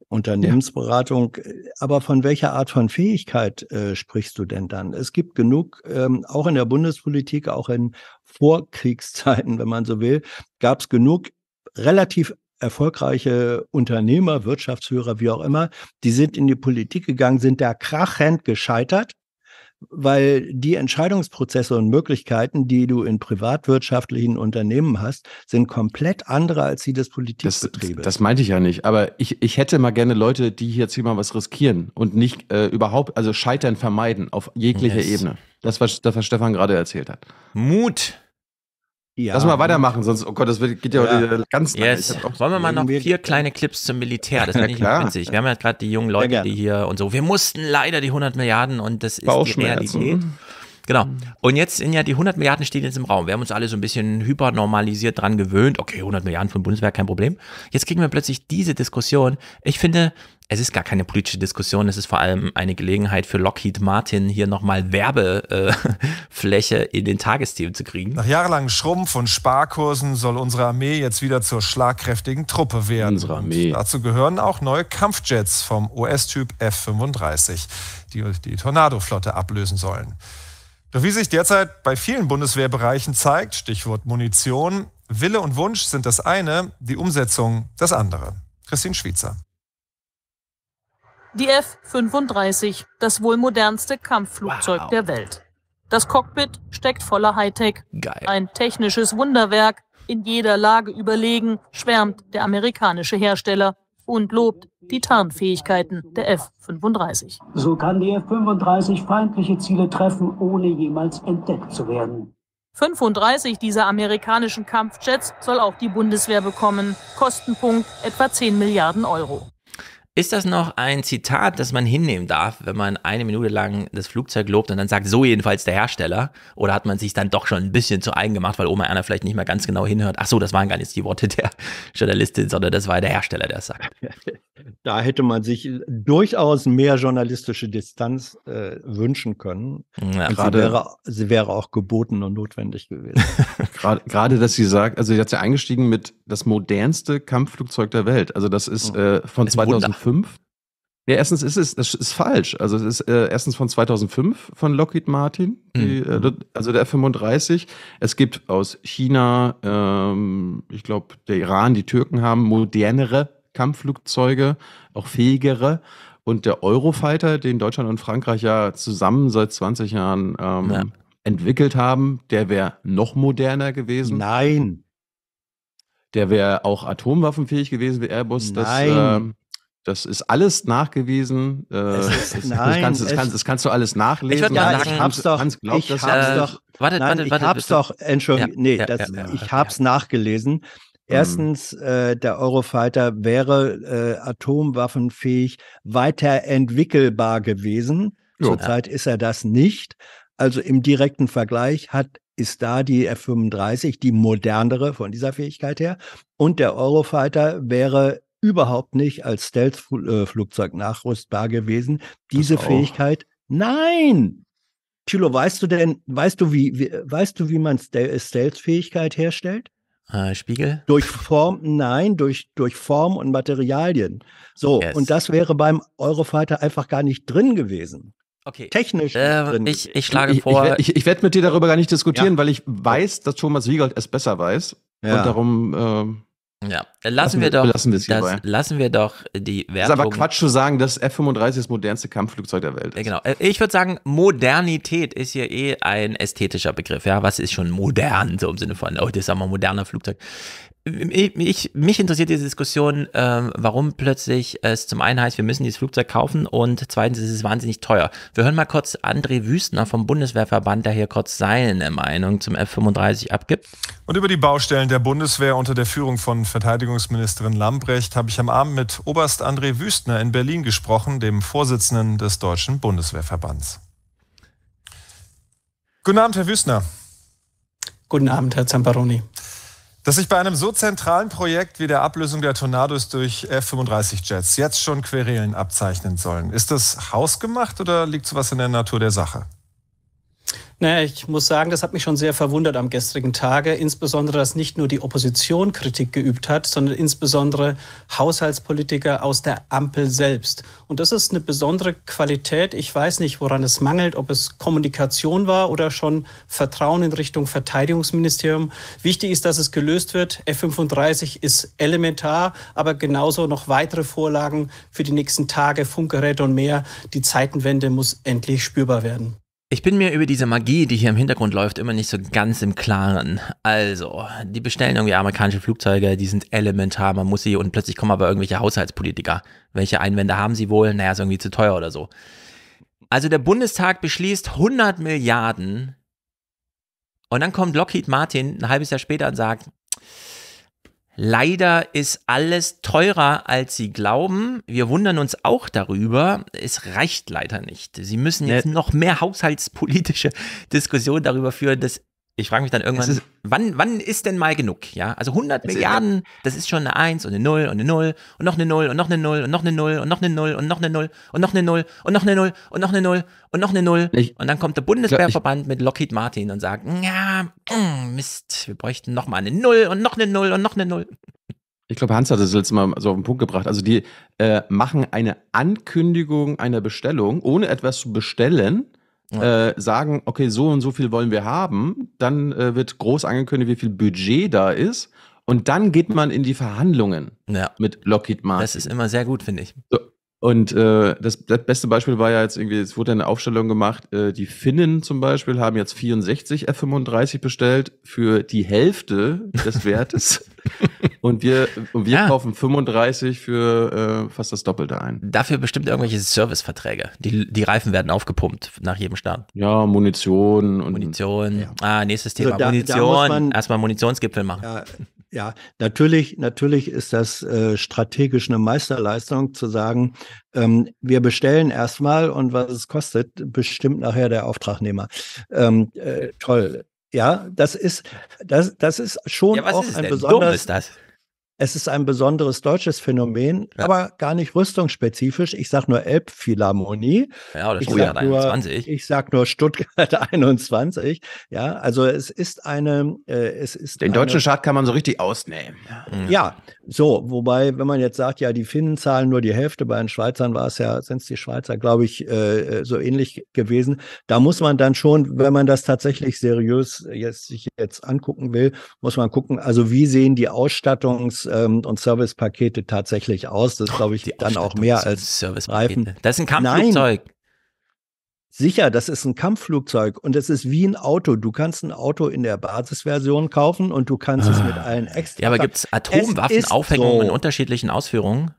S9: Unternehmensberatung. Ja. Äh, aber von welcher Art von Fähigkeit äh, sprichst du denn dann? Es gibt genug, ähm, auch in der Bundespolitik, auch in Vorkriegszeiten, wenn man so will, gab es genug relativ erfolgreiche Unternehmer, Wirtschaftsführer, wie auch immer, die sind in die Politik gegangen, sind da krachend gescheitert, weil die Entscheidungsprozesse und Möglichkeiten, die du in privatwirtschaftlichen Unternehmen hast, sind komplett andere als die des
S2: Politikbetriebes. Das, das meinte ich ja nicht, aber ich, ich hätte mal gerne Leute, die hier jetzt hier mal was riskieren und nicht äh, überhaupt, also Scheitern vermeiden auf jeglicher yes. Ebene. Das, was, das, was Stefan gerade erzählt hat. Mut ja. Lass mal weitermachen, sonst, oh Gott, das geht ja, ja. heute ganz yes. lange. Wollen
S3: wir mal noch vier kleine Clips zum Militär? Das finde ich witzig. Wir haben ja gerade die jungen Leute, die hier und so. Wir mussten leider die 100 Milliarden und das ist die Realität. Genau. Mhm. Und jetzt sind ja die 100 Milliarden stehen jetzt im Raum. Wir haben uns alle so ein bisschen hypernormalisiert dran gewöhnt. Okay, 100 Milliarden für den Bundeswehr, kein Problem. Jetzt kriegen wir plötzlich diese Diskussion. Ich finde, es ist gar keine politische Diskussion, es ist vor allem eine Gelegenheit für Lockheed Martin, hier nochmal Werbefläche äh, in den Tagesthemen zu kriegen.
S7: Nach jahrelangem Schrumpf und Sparkursen soll unsere Armee jetzt wieder zur schlagkräftigen Truppe werden. Unsere Armee. Und dazu gehören auch neue Kampfjets vom US-Typ F-35, die die Tornado-Flotte ablösen sollen. Doch wie sich derzeit bei vielen Bundeswehrbereichen zeigt, Stichwort Munition, Wille und Wunsch sind das eine, die Umsetzung das andere. Christine Schwitzer.
S8: Die F-35,
S17: das wohl modernste Kampfflugzeug wow. der Welt. Das Cockpit steckt voller Hightech. Geil. Ein technisches Wunderwerk, in jeder Lage überlegen, schwärmt der amerikanische Hersteller und lobt die Tarnfähigkeiten der F-35.
S18: So kann die F-35 feindliche Ziele treffen, ohne jemals entdeckt zu werden.
S17: 35 dieser amerikanischen Kampfjets soll auch die Bundeswehr bekommen. Kostenpunkt etwa 10 Milliarden Euro.
S3: Ist das noch ein Zitat, das man hinnehmen darf, wenn man eine Minute lang das Flugzeug lobt und dann sagt, so jedenfalls der Hersteller? Oder hat man sich dann doch schon ein bisschen zu eigen gemacht, weil Oma Erna vielleicht nicht mehr ganz genau hinhört? Ach so, das waren gar nicht die Worte der Journalistin, sondern das war der Hersteller, der es sagt.
S9: Da hätte man sich durchaus mehr journalistische Distanz äh, wünschen können. Ja, gerade, sie, wäre,
S2: sie wäre auch geboten und notwendig gewesen. gerade, gerade, dass sie sagt, also sie hat ja eingestiegen mit das modernste Kampfflugzeug der Welt. Also das ist mhm. äh, von 2005. 2005. Ja, erstens ist es das ist falsch. Also es ist äh, erstens von 2005 von Lockheed Martin, die, mhm. äh, also der F-35. Es gibt aus China, ähm, ich glaube, der Iran, die Türken haben modernere Kampfflugzeuge, auch fähigere. Und der Eurofighter, den Deutschland und Frankreich ja zusammen seit 20 Jahren ähm, ja. entwickelt haben, der wäre noch moderner gewesen. Nein. Der wäre auch atomwaffenfähig gewesen wie Airbus. Nein. Das, äh, das ist alles nachgewiesen. Äh, es ist, es, nein, das, kannst, das, kannst, das, kannst, du alles nachlesen. Ich, würd, ja, ich hab's doch. Hans glaubt, ich hab's äh, doch.
S3: Wartet, nein, wartet, ich hab's bitte. doch.
S9: Entschuldigung. Ja, nee, ja, das, ich hab's nachgelesen. Hm. Erstens, äh, der Eurofighter wäre äh, atomwaffenfähig weiterentwickelbar gewesen. Jo. Zurzeit ist er das nicht. Also im direkten Vergleich hat ist da die F-35 die modernere von dieser Fähigkeit her. Und der Eurofighter wäre überhaupt nicht als Stealth-Flugzeug nachrüstbar gewesen. Diese Fähigkeit, nein! Thilo, weißt du denn, weißt du, wie, wie weißt du, wie man Stealth-Fähigkeit herstellt?
S3: Äh, Spiegel?
S9: Durch Form, nein, durch, durch Form und Materialien. So, yes. und das wäre beim Eurofighter einfach gar nicht drin
S2: gewesen. Okay. Technisch. Äh, ich, ich schlage vor. Ich, ich, ich werde mit dir darüber gar nicht diskutieren, ja. weil ich weiß, dass Thomas Wiegold es besser weiß. Ja. Und darum. Äh, ja, lassen, lassen wir, doch, lassen, das, lassen wir doch die Werbung. Das ist aber Quatsch zu sagen, dass F-35 das modernste Kampfflugzeug
S3: der Welt ist. Genau. Äh, ich würde sagen, Modernität ist hier eh ein ästhetischer Begriff. Ja, was ist schon modern, so im Sinne von, oh, das ist aber ein moderner Flugzeug. Äh, ich, mich interessiert diese Diskussion, ähm, warum plötzlich es zum einen heißt, wir müssen dieses Flugzeug kaufen und zweitens ist es wahnsinnig teuer. Wir hören mal kurz André Wüstner vom Bundeswehrverband, der hier kurz seine Meinung zum F-35 abgibt.
S7: Und über die Baustellen der Bundeswehr unter der Führung von Verteidigungsministerin Lambrecht habe ich am Abend mit Oberst André Wüstner in Berlin gesprochen, dem Vorsitzenden des Deutschen Bundeswehrverbands. Guten Abend, Herr Wüstner. Guten Abend, Herr Zamparoni dass sich bei einem so zentralen Projekt wie der Ablösung der Tornados durch F-35-Jets jetzt schon Querelen abzeichnen sollen. Ist das hausgemacht oder liegt sowas in der Natur der Sache?
S12: Naja, ich muss sagen, das hat mich schon sehr verwundert am gestrigen Tage. Insbesondere, dass nicht nur die Opposition Kritik geübt hat, sondern insbesondere Haushaltspolitiker aus der Ampel selbst. Und das ist eine besondere Qualität. Ich weiß nicht, woran es mangelt, ob es Kommunikation war oder schon Vertrauen in Richtung Verteidigungsministerium. Wichtig ist, dass es gelöst wird. F-35 ist elementar, aber genauso noch weitere Vorlagen für die nächsten Tage, Funkgeräte und mehr. Die Zeitenwende muss endlich spürbar werden.
S3: Ich bin mir über diese Magie, die hier im Hintergrund läuft, immer nicht so ganz im Klaren. Also, die bestellen irgendwie amerikanische Flugzeuge, die sind elementar, man muss sie und plötzlich kommen aber irgendwelche Haushaltspolitiker. Welche Einwände haben sie wohl? Naja, ist irgendwie zu teuer oder so. Also der Bundestag beschließt 100 Milliarden und dann kommt Lockheed Martin ein halbes Jahr später und sagt, Leider ist alles teurer, als Sie glauben. Wir wundern uns auch darüber. Es reicht leider nicht. Sie müssen jetzt ne. noch mehr haushaltspolitische Diskussionen darüber führen, dass ich frage mich dann irgendwann, ist, wann, wann ist denn mal genug? Ja, also 100 Milliarden, das ist schon eine 1 und eine 0 und eine 0 und noch eine 0 und noch eine 0 und noch eine 0 und noch eine 0 und noch eine 0 und noch eine 0 und noch eine 0 und noch eine 0 und noch eine 0. Und dann kommt der Bundeswehrverband mit Lockheed Martin und sagt, ja,
S2: Mist, wir bräuchten noch mal eine 0 und noch eine 0 und noch eine 0. Ich glaube, Hans hat das jetzt mal so auf den Punkt gebracht. Also die äh, machen eine Ankündigung einer Bestellung, ohne etwas zu bestellen äh, sagen, okay, so und so viel wollen wir haben, dann äh, wird groß angekündigt, wie viel Budget da ist. Und dann geht man in die Verhandlungen ja. mit Lockheed Martin. Das ist immer sehr gut, finde ich. So, und äh, das, das, beste Beispiel war ja jetzt irgendwie, es wurde eine Aufstellung gemacht, äh, die Finnen zum Beispiel haben jetzt 64 F-35 bestellt für die Hälfte des Wertes. und wir, und wir ah. kaufen 35 für äh, fast das Doppelte ein. Dafür bestimmt irgendwelche Serviceverträge. Die,
S3: die Reifen werden aufgepumpt nach jedem Start. Ja, Munition. Und, Munition. Ja. Ah, nächstes also Thema. Also da, Munition. Da Erstmal Munitionsgipfel machen. Ja,
S9: ja, natürlich, natürlich ist das äh, strategisch eine Meisterleistung zu sagen, ähm, wir bestellen erstmal und was es kostet, bestimmt nachher der Auftragnehmer. Ähm, äh, toll. Ja, das ist, das, das ist schon ja, auch ist ein besonderes. Dumm ist das? Es ist ein besonderes deutsches Phänomen, ja. aber gar nicht rüstungsspezifisch. Ich sage nur Elbphilharmonie. Ja, oder Stuttgart 21. ich sage nur Stuttgart 21. Ja, also es ist eine, äh, es ist. Den eine, deutschen Staat
S2: kann man so richtig ausnehmen.
S9: Mhm. Ja, so, wobei, wenn man jetzt sagt, ja, die Finnen zahlen nur die Hälfte, bei den Schweizern war es ja, sind es die Schweizer, glaube ich, äh, äh, so ähnlich gewesen. Da muss man dann schon, wenn man das tatsächlich seriös jetzt, sich jetzt angucken will, muss man gucken, also wie sehen die Ausstattungs ähm, und Servicepakete tatsächlich aus. Das glaube ich Die dann auch mehr als Reifen. Das ist ein Kampfflugzeug. Nein. Sicher, das ist ein Kampfflugzeug und es ist wie ein Auto. Du kannst ein Auto in der Basisversion kaufen und du kannst ah. es mit ah. allen extra. Ja, aber gibt es Atomwaffenaufhängungen so. in
S3: unterschiedlichen Ausführungen?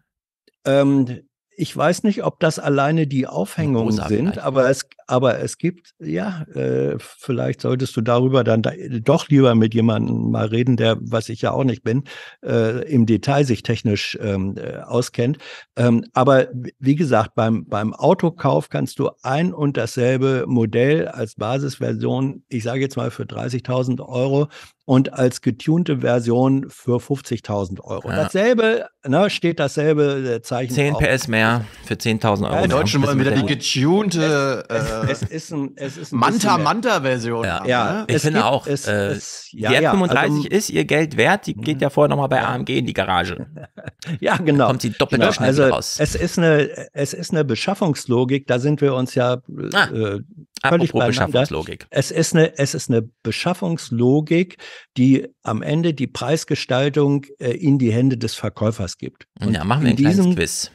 S9: Ähm, ich weiß nicht, ob das alleine die Aufhängungen sind, aber es, aber es gibt, ja, äh, vielleicht solltest du darüber dann da, doch lieber mit jemandem mal reden, der, was ich ja auch nicht bin, äh, im Detail sich technisch ähm, äh, auskennt. Ähm, aber wie gesagt, beim, beim Autokauf kannst du ein und dasselbe Modell als Basisversion, ich sage jetzt mal für 30.000 Euro, und als getunte Version für 50.000 Euro. Ja.
S1: Dasselbe,
S9: ne, steht dasselbe äh, Zeichen. 10 PS
S3: mehr für 10.000 Euro. Ja, die Deutschen wollen wieder die getunte
S2: äh, äh, es ist ein, es ist ein Manta Manta Version. Ja, ja.
S3: Ne? ich finde gibt, auch. Es, äh, es, ja, die F35 also, ist ihr Geld wert. Die geht mhm. ja vorher nochmal bei AMG in die Garage. ja, genau. Da kommt sie doppelt genau. schnell also, raus.
S9: Es ist eine, es ist eine Beschaffungslogik. Da sind wir uns ja ah, äh,
S3: völlig beieinander. Beschaffungslogik.
S9: Es ist eine, es ist eine Beschaffungslogik, die am Ende die Preisgestaltung äh, in die Hände des Verkäufers gibt. Und ja, machen wir ein diesem, kleines Quiz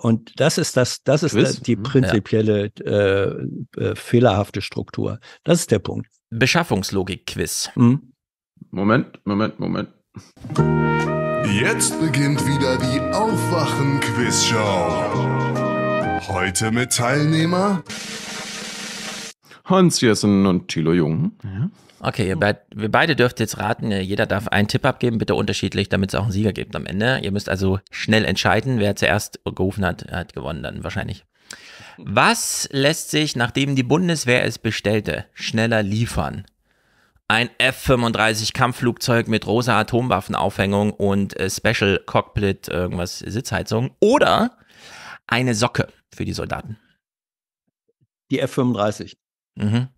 S9: und das ist das, das ist Quiz? die mhm. prinzipielle ja. Äh, äh, fehlerhafte Struktur. Das ist der Punkt.
S3: Beschaffungslogik-Quiz. Hm?
S2: Moment, Moment, Moment. Jetzt beginnt wieder die Aufwachen-Quiz-Show. Heute mit Teilnehmer Hans Jessen und Thilo Jung. Ja. Okay, ihr hm.
S3: beid, wir beide dürft jetzt raten. Jeder darf einen Tipp abgeben, bitte unterschiedlich, damit es auch einen Sieger gibt am Ende. Ihr müsst also schnell entscheiden, wer zuerst gerufen hat, hat gewonnen dann wahrscheinlich. Was lässt sich, nachdem die Bundeswehr es bestellte, schneller liefern? Ein F-35 Kampfflugzeug mit rosa Atomwaffenaufhängung und äh, Special Cockpit, irgendwas, Sitzheizung oder eine Socke für die Soldaten? Die F-35. Mhm.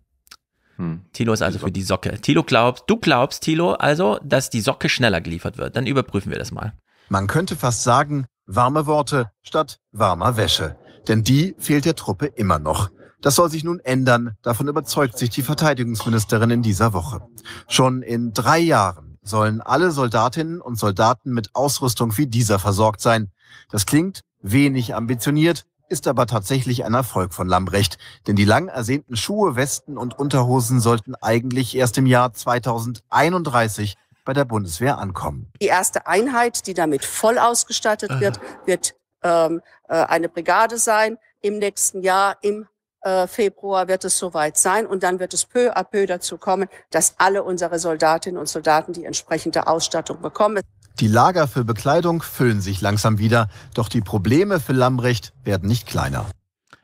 S3: Hm. Tilo ist also für die Socke. Tilo glaubt, du glaubst, Tilo, also, dass die Socke schneller geliefert wird. Dann überprüfen wir das mal.
S10: Man könnte fast sagen, warme Worte statt warmer Wäsche. Denn die fehlt der Truppe immer noch. Das soll sich nun ändern. Davon überzeugt sich die Verteidigungsministerin in dieser Woche. Schon in drei Jahren sollen alle Soldatinnen und Soldaten mit Ausrüstung wie dieser versorgt sein. Das klingt wenig ambitioniert, ist aber tatsächlich ein Erfolg von Lambrecht, denn die lang ersehnten Schuhe, Westen und Unterhosen sollten eigentlich erst im Jahr 2031 bei der Bundeswehr ankommen.
S19: Die erste Einheit, die damit voll ausgestattet wird, wird ähm, äh, eine Brigade sein. Im nächsten Jahr, im äh, Februar, wird es soweit sein. Und dann wird es peu à peu dazu kommen, dass alle unsere Soldatinnen und Soldaten die entsprechende Ausstattung bekommen.
S10: Die Lager für Bekleidung füllen sich langsam wieder, doch die Probleme für Lambrecht werden nicht kleiner.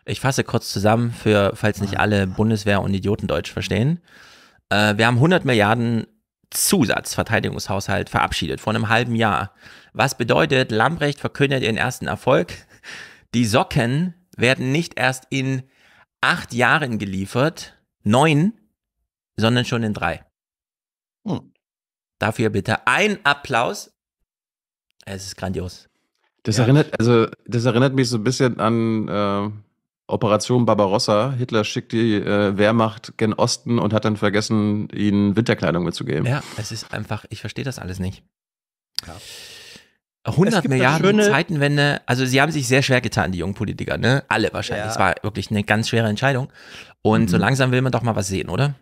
S3: Ich fasse kurz zusammen, für, falls nicht alle Bundeswehr und Idiotendeutsch verstehen. Äh, wir haben 100 Milliarden Zusatzverteidigungshaushalt verabschiedet vor einem halben Jahr. Was bedeutet, Lambrecht verkündet ihren ersten Erfolg. Die Socken werden nicht erst in acht Jahren geliefert, neun, sondern schon in drei.
S2: Hm. Dafür bitte
S3: ein Applaus es ist grandios.
S2: Das ja. erinnert, also das erinnert mich so ein bisschen an äh, Operation Barbarossa. Hitler schickt die äh, Wehrmacht gen Osten und hat dann vergessen, ihnen Winterkleidung mitzugeben. Ja,
S3: es ist einfach, ich verstehe das alles nicht. Ja. 100 Milliarden Zeitenwende, also sie haben sich sehr schwer getan, die jungen Politiker, ne? Alle wahrscheinlich. Es ja. war wirklich eine ganz schwere Entscheidung. Und mhm. so langsam will man doch mal was sehen, oder?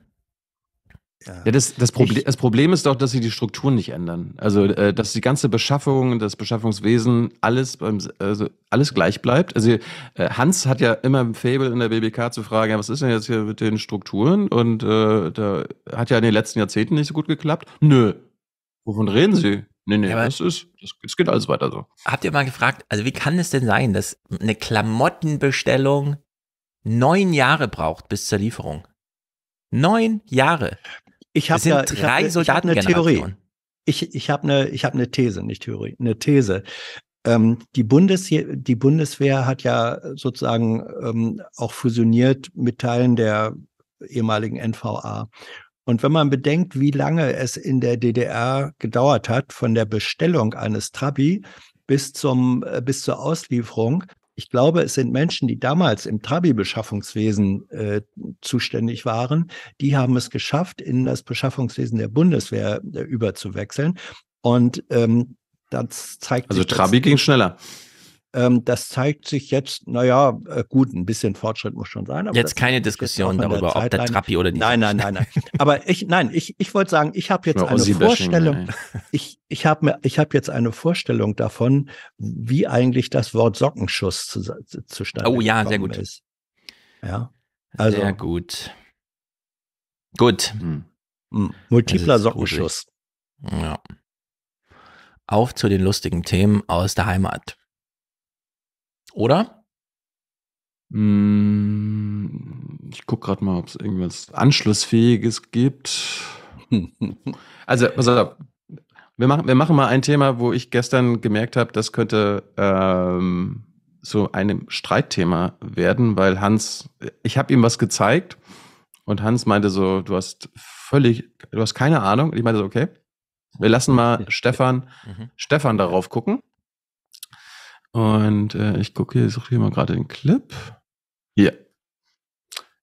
S2: Ja, das, das, Proble ich, das, Problem ist doch, dass sie die Strukturen nicht ändern. Also, äh, dass die ganze Beschaffung, das Beschaffungswesen, alles, also alles gleich bleibt. Also, äh, Hans hat ja immer im Fable in der BBK zu fragen, ja, was ist denn jetzt hier mit den Strukturen? Und äh, da hat ja in den letzten Jahrzehnten nicht so gut geklappt. Nö. Wovon reden Sie? Nee, nee, ja, das ist, das, das geht alles weiter so.
S3: Habt ihr mal gefragt, also wie kann es denn sein, dass eine Klamottenbestellung neun Jahre braucht bis zur Lieferung? Neun Jahre. Ich habe ja, drei ich hab, Soldaten ich hab eine ne Theorie.
S9: Ich, ich habe eine, hab eine ne These, nicht Theorie, eine These. Ähm, die, Bundes die Bundeswehr hat ja sozusagen ähm, auch fusioniert mit Teilen der ehemaligen NVA. Und wenn man bedenkt, wie lange es in der DDR gedauert hat, von der Bestellung eines Trabi bis, zum, äh, bis zur Auslieferung, ich glaube, es sind Menschen, die damals im Trabi-Beschaffungswesen äh, zuständig waren, die haben es geschafft, in das Beschaffungswesen der Bundeswehr äh, überzuwechseln. Und ähm, das zeigt. Also Trabi ging schneller. Ähm, das zeigt sich jetzt, naja, äh, gut, ein bisschen Fortschritt muss schon sein. jetzt keine Diskussion jetzt darüber, der ob der Trappi oder nicht. Nein, nein, nein, nein. aber ich, nein, ich, ich wollte sagen, ich habe jetzt eine Vorstellung. Ich, ich habe mir, ich habe jetzt eine Vorstellung davon, wie eigentlich das Wort Sockenschuss zu, zu, zustande Oh ja, sehr gut. Ist.
S3: Ja. Also, sehr gut. Gut. Hm. hm multipler Sockenschuss. Gruselig. Ja. Auf zu den lustigen Themen aus der
S2: Heimat oder? Mm, ich gucke gerade mal, ob es irgendwas Anschlussfähiges gibt. also, also wir, machen, wir machen mal ein Thema, wo ich gestern gemerkt habe, das könnte ähm, zu einem Streitthema werden, weil Hans, ich habe ihm was gezeigt und Hans meinte so, du hast völlig, du hast keine Ahnung. Und ich meinte so, okay, wir lassen mal Stefan, mhm. Stefan darauf gucken. Und äh, ich gucke hier, suche hier mal gerade den Clip. Hier.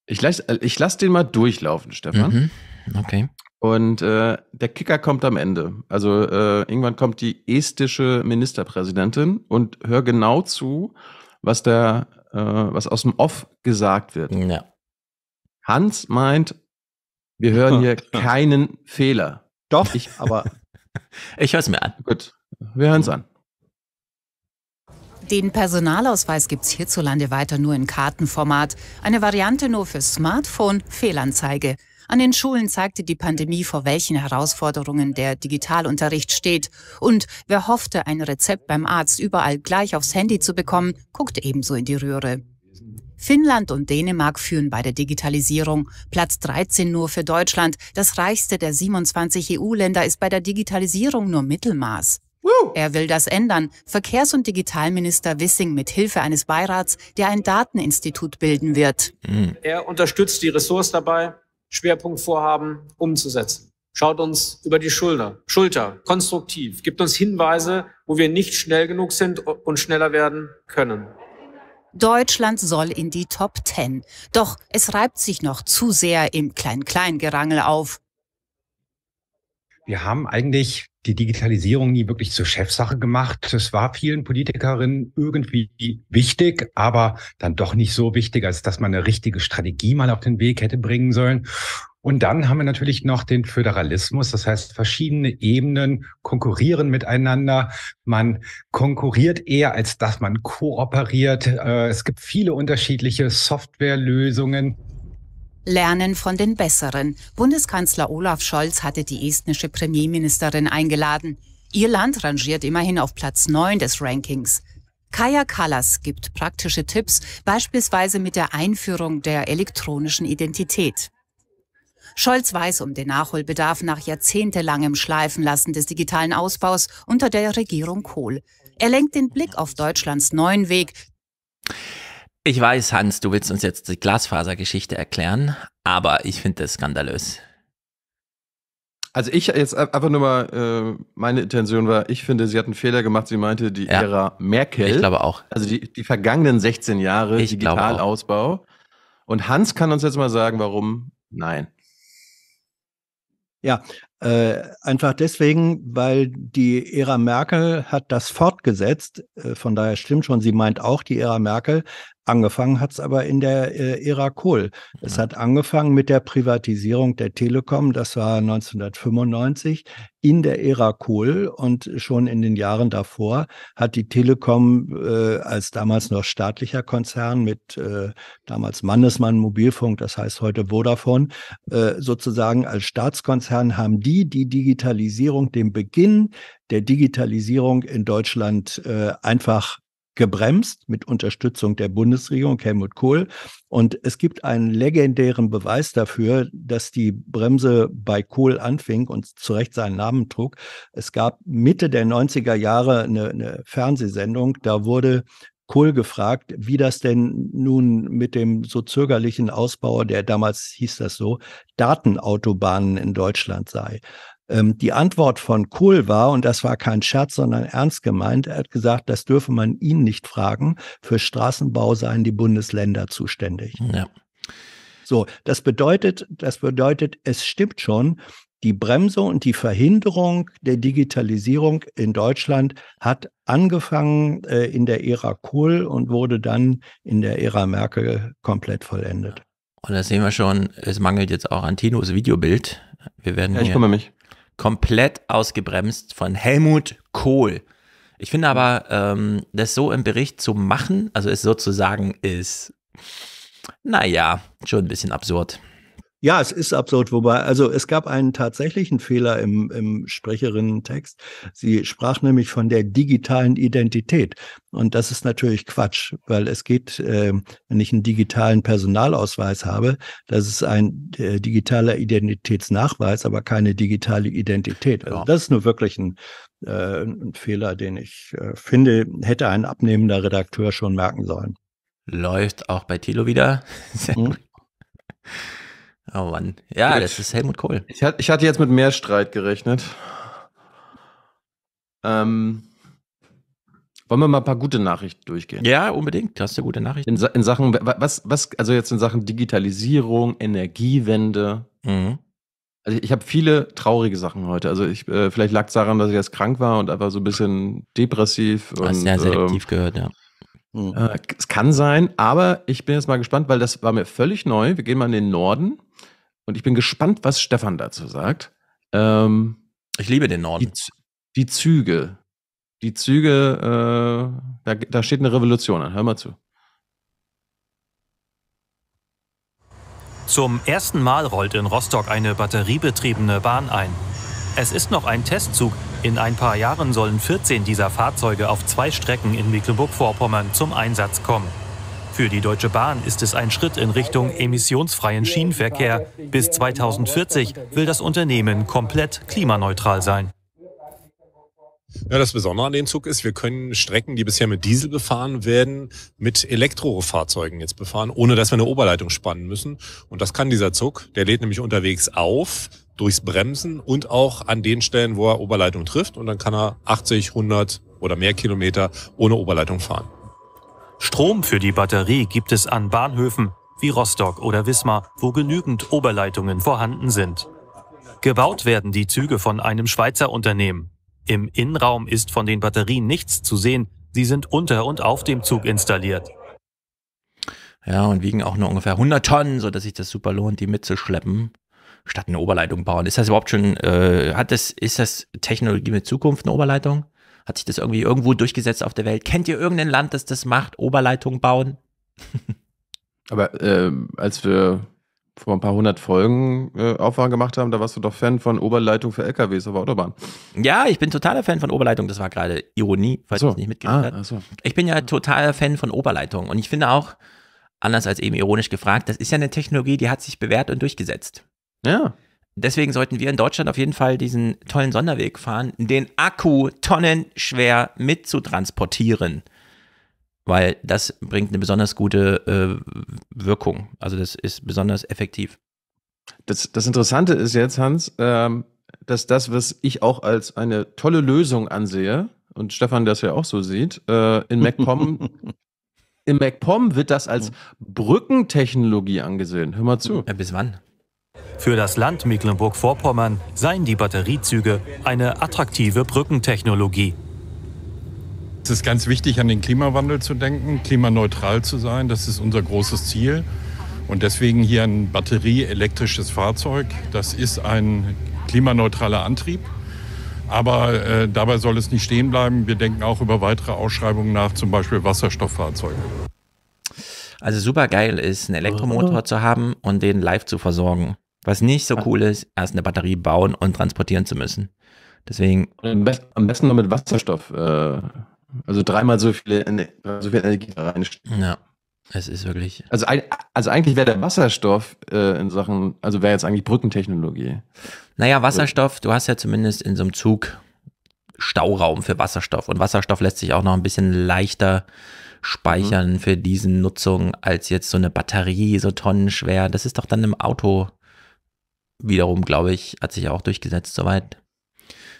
S2: Ich, lasse äh, ich lass den mal durchlaufen, Stefan. Mhm. Okay. Und äh, der Kicker kommt am Ende. Also äh, irgendwann kommt die estische Ministerpräsidentin und hör genau zu, was der, äh, was aus dem Off gesagt wird. Ja. Hans meint, wir hören hier keinen Fehler. Doch. Ich aber. Ich höre es mir an. Gut, wir hören es mhm. an.
S16: Den Personalausweis gibt es hierzulande weiter nur in Kartenformat. Eine Variante nur für Smartphone, Fehlanzeige. An den Schulen zeigte die Pandemie, vor welchen Herausforderungen der Digitalunterricht steht. Und wer hoffte, ein Rezept beim Arzt überall gleich aufs Handy zu bekommen, guckt ebenso in die Röhre. Finnland und Dänemark führen bei der Digitalisierung. Platz 13 nur für Deutschland. Das reichste der 27 EU-Länder ist bei der Digitalisierung nur Mittelmaß. Er will das ändern. Verkehrs- und Digitalminister Wissing mit Hilfe eines Beirats, der ein Dateninstitut bilden wird.
S6: Mhm.
S12: Er unterstützt die Ressorts dabei, Schwerpunktvorhaben umzusetzen. Schaut uns über die Schulter, Schulter, konstruktiv, gibt uns Hinweise, wo wir nicht schnell genug sind und schneller werden können.
S16: Deutschland soll in die Top Ten. Doch es reibt sich noch zu sehr im Klein-Klein-Gerangel auf
S1: wir haben eigentlich die Digitalisierung nie wirklich zur Chefsache gemacht. Es war vielen Politikerinnen irgendwie wichtig, aber dann doch nicht so wichtig, als dass man eine richtige Strategie mal auf den Weg hätte bringen sollen. Und dann haben wir natürlich noch den Föderalismus, das heißt, verschiedene Ebenen konkurrieren miteinander. Man konkurriert eher, als dass man kooperiert. Äh, es gibt viele unterschiedliche Softwarelösungen,
S16: Lernen von den Besseren. Bundeskanzler Olaf Scholz hatte die estnische Premierministerin eingeladen. Ihr Land rangiert immerhin auf Platz 9 des Rankings. Kaya Kallas gibt praktische Tipps, beispielsweise mit der Einführung der elektronischen Identität. Scholz weiß um den Nachholbedarf nach jahrzehntelangem Schleifenlassen des digitalen Ausbaus unter der Regierung Kohl. Er lenkt den Blick auf Deutschlands neuen Weg.
S3: Ich weiß, Hans, du willst uns jetzt die Glasfasergeschichte erklären, aber ich finde das skandalös.
S2: Also ich jetzt einfach nur mal, äh, meine Intention war, ich finde, sie hat einen Fehler gemacht. Sie meinte die ja. Ära Merkel. Ich glaube auch. Also die, die vergangenen 16 Jahre ich Digitalausbau. Und Hans kann uns jetzt mal sagen, warum nein. Ja,
S9: äh, einfach deswegen, weil die Ära Merkel hat das fortgesetzt. Äh, von daher stimmt schon, sie meint auch die Ära Merkel, Angefangen hat es aber in der äh, Ära Kohl. Es hat angefangen mit der Privatisierung der Telekom, das war 1995, in der Ära Kohl und schon in den Jahren davor hat die Telekom äh, als damals noch staatlicher Konzern mit äh, damals Mannesmann Mobilfunk, das heißt heute Vodafone, äh, sozusagen als Staatskonzern haben die die Digitalisierung, den Beginn der Digitalisierung in Deutschland äh, einfach gebremst mit Unterstützung der Bundesregierung, Helmut Kohl. Und es gibt einen legendären Beweis dafür, dass die Bremse bei Kohl anfing und zu Recht seinen Namen trug. Es gab Mitte der 90er Jahre eine, eine Fernsehsendung, da wurde Kohl gefragt, wie das denn nun mit dem so zögerlichen Ausbau, der damals hieß das so, Datenautobahnen in Deutschland sei. Ähm, die Antwort von Kohl war, und das war kein Scherz, sondern ernst gemeint, er hat gesagt, das dürfe man ihn nicht fragen, für Straßenbau seien die Bundesländer zuständig. Ja. So, das bedeutet, das bedeutet, es stimmt schon, die Bremse und die Verhinderung der Digitalisierung in Deutschland hat angefangen äh, in der Ära Kohl und wurde dann in der Ära Merkel komplett
S3: vollendet. Und das sehen wir schon, es mangelt jetzt auch an Tinos Videobild. Wir werden ja, ich kümmere mich komplett ausgebremst von Helmut Kohl. Ich finde aber, ähm, das so im Bericht zu machen, also es sozusagen ist, naja, schon ein bisschen absurd.
S9: Ja, es ist absurd, wobei, also es gab einen tatsächlichen Fehler im, im Sprecherinnen-Text. Sie sprach nämlich von der digitalen Identität. Und das ist natürlich Quatsch, weil es geht, äh, wenn ich einen digitalen Personalausweis habe, das ist ein äh, digitaler Identitätsnachweis, aber keine digitale Identität. Also ja. das ist nur wirklich ein, äh, ein Fehler, den ich äh, finde, hätte ein abnehmender Redakteur schon merken sollen. Läuft auch bei Thilo wieder. Sehr
S3: hm? gut. Oh Mann. Ja, das ist Helmut Kohl.
S2: Ich hatte, jetzt mit mehr Streit gerechnet. Ähm, wollen wir mal ein paar gute Nachrichten durchgehen? Ja, unbedingt. Hast du gute Nachrichten? In, in Sachen, was, was, also jetzt in Sachen Digitalisierung, Energiewende. Mhm. Also ich habe viele traurige Sachen heute. Also ich, äh, vielleicht lag es daran, dass ich jetzt krank war und einfach so ein bisschen depressiv. und, sehr selektiv ähm, gehört, ja. Mhm. Äh, es kann sein, aber ich bin jetzt mal gespannt, weil das war mir völlig neu. Wir gehen mal in den Norden. Und ich bin gespannt, was Stefan dazu sagt. Ähm, ich liebe den Norden. Die, die Züge. Die Züge, äh, da, da steht eine Revolution an. Hör mal zu.
S20: Zum ersten Mal rollt in Rostock eine batteriebetriebene Bahn ein. Es ist noch ein Testzug. In ein paar Jahren sollen 14 dieser Fahrzeuge auf zwei Strecken in Mecklenburg-Vorpommern zum Einsatz kommen. Für die Deutsche Bahn ist es ein Schritt in Richtung emissionsfreien Schienenverkehr. Bis 2040 will das Unternehmen komplett klimaneutral sein.
S7: Ja, das Besondere an dem Zug ist, wir können Strecken, die bisher mit Diesel befahren werden, mit Elektrofahrzeugen jetzt befahren, ohne dass wir eine Oberleitung spannen müssen. Und das kann dieser Zug. Der lädt nämlich unterwegs auf durchs Bremsen und auch an den Stellen, wo er Oberleitung trifft. Und dann kann er 80, 100 oder mehr Kilometer
S20: ohne Oberleitung fahren. Strom für die Batterie gibt es an Bahnhöfen wie Rostock oder Wismar, wo genügend Oberleitungen vorhanden sind. Gebaut werden die Züge von einem Schweizer Unternehmen. Im Innenraum ist von den Batterien nichts zu sehen, sie sind unter und auf dem Zug installiert.
S3: Ja, und wiegen auch nur ungefähr 100 Tonnen, sodass sich das super lohnt, die mitzuschleppen, statt eine Oberleitung bauen. Ist das überhaupt schon, äh, hat das, ist das Technologie mit Zukunft eine Oberleitung? Hat sich das irgendwie irgendwo durchgesetzt auf der Welt? Kennt ihr irgendein Land, das das macht? Oberleitungen bauen?
S2: Aber äh, als wir vor ein paar hundert Folgen äh, Aufwand gemacht haben, da warst du doch Fan von Oberleitung für LKWs auf Autobahn. Ja, ich bin totaler Fan von Oberleitung. Das war gerade Ironie, falls so. es nicht mitgekriegt
S3: ah, hat. So. Ich bin ja totaler Fan von Oberleitung und ich finde auch, anders als eben ironisch gefragt, das ist ja eine Technologie, die hat sich bewährt und durchgesetzt. Ja. Deswegen sollten wir in Deutschland auf jeden Fall diesen tollen Sonderweg fahren, den Akku tonnenschwer mitzutransportieren. Weil das bringt eine besonders gute äh, Wirkung.
S2: Also das ist besonders effektiv. Das, das Interessante ist jetzt, Hans, ähm, dass das, was ich auch als eine tolle Lösung ansehe, und Stefan das ja auch so sieht, äh, in MacPom Im MacPom wird das als Brückentechnologie angesehen. Hör mal zu. Ja, bis wann? Für das Land Mecklenburg-Vorpommern seien die
S20: Batteriezüge eine attraktive Brückentechnologie. Es ist ganz
S21: wichtig, an den Klimawandel zu denken, klimaneutral zu sein. Das ist unser großes Ziel. Und deswegen hier ein batterieelektrisches Fahrzeug. Das ist ein klimaneutraler Antrieb. Aber äh, dabei soll es nicht stehen bleiben. Wir denken auch über weitere Ausschreibungen nach, zum Beispiel Wasserstofffahrzeuge. Also super geil ist, einen Elektromotor
S3: oh. zu haben und den live zu versorgen. Was nicht so ah. cool ist, erst eine Batterie bauen und transportieren
S2: zu müssen. Deswegen. Am besten nur mit Wasserstoff. Äh, also dreimal so, viele, äh, so viel Energie da reinstecken. Ja.
S3: Es ist wirklich.
S2: Also, also eigentlich wäre der Wasserstoff äh, in Sachen, also wäre jetzt eigentlich Brückentechnologie. Naja, Wasserstoff,
S3: du hast ja zumindest in so einem Zug Stauraum für Wasserstoff. Und Wasserstoff lässt sich auch noch ein bisschen leichter speichern mhm. für diesen Nutzung als jetzt so eine Batterie, so tonnenschwer. Das ist doch dann im Auto wiederum, glaube ich, hat sich auch durchgesetzt soweit.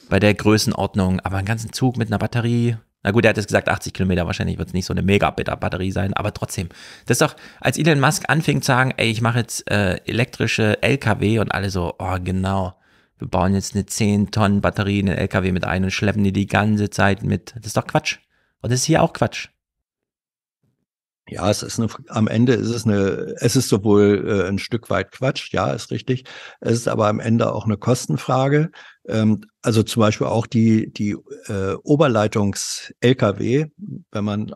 S3: Bei der Größenordnung, aber einen ganzen Zug mit einer Batterie. Na gut, er hat jetzt gesagt, 80 Kilometer wahrscheinlich wird es nicht so eine megabit batterie sein, aber trotzdem. Das ist doch, als Elon Musk anfing zu sagen, ey, ich mache jetzt äh, elektrische LKW und alle so, oh genau, wir bauen jetzt eine 10-Tonnen-Batterie in den LKW mit ein und schleppen die die ganze Zeit mit. Das ist doch Quatsch. Und das ist hier auch Quatsch.
S9: Ja, es ist eine, am Ende ist es eine, es ist sowohl äh, ein Stück weit Quatsch, ja, ist richtig. Es ist aber am Ende auch eine Kostenfrage. Ähm, also zum Beispiel auch die, die äh, Oberleitungs-Lkw, wenn man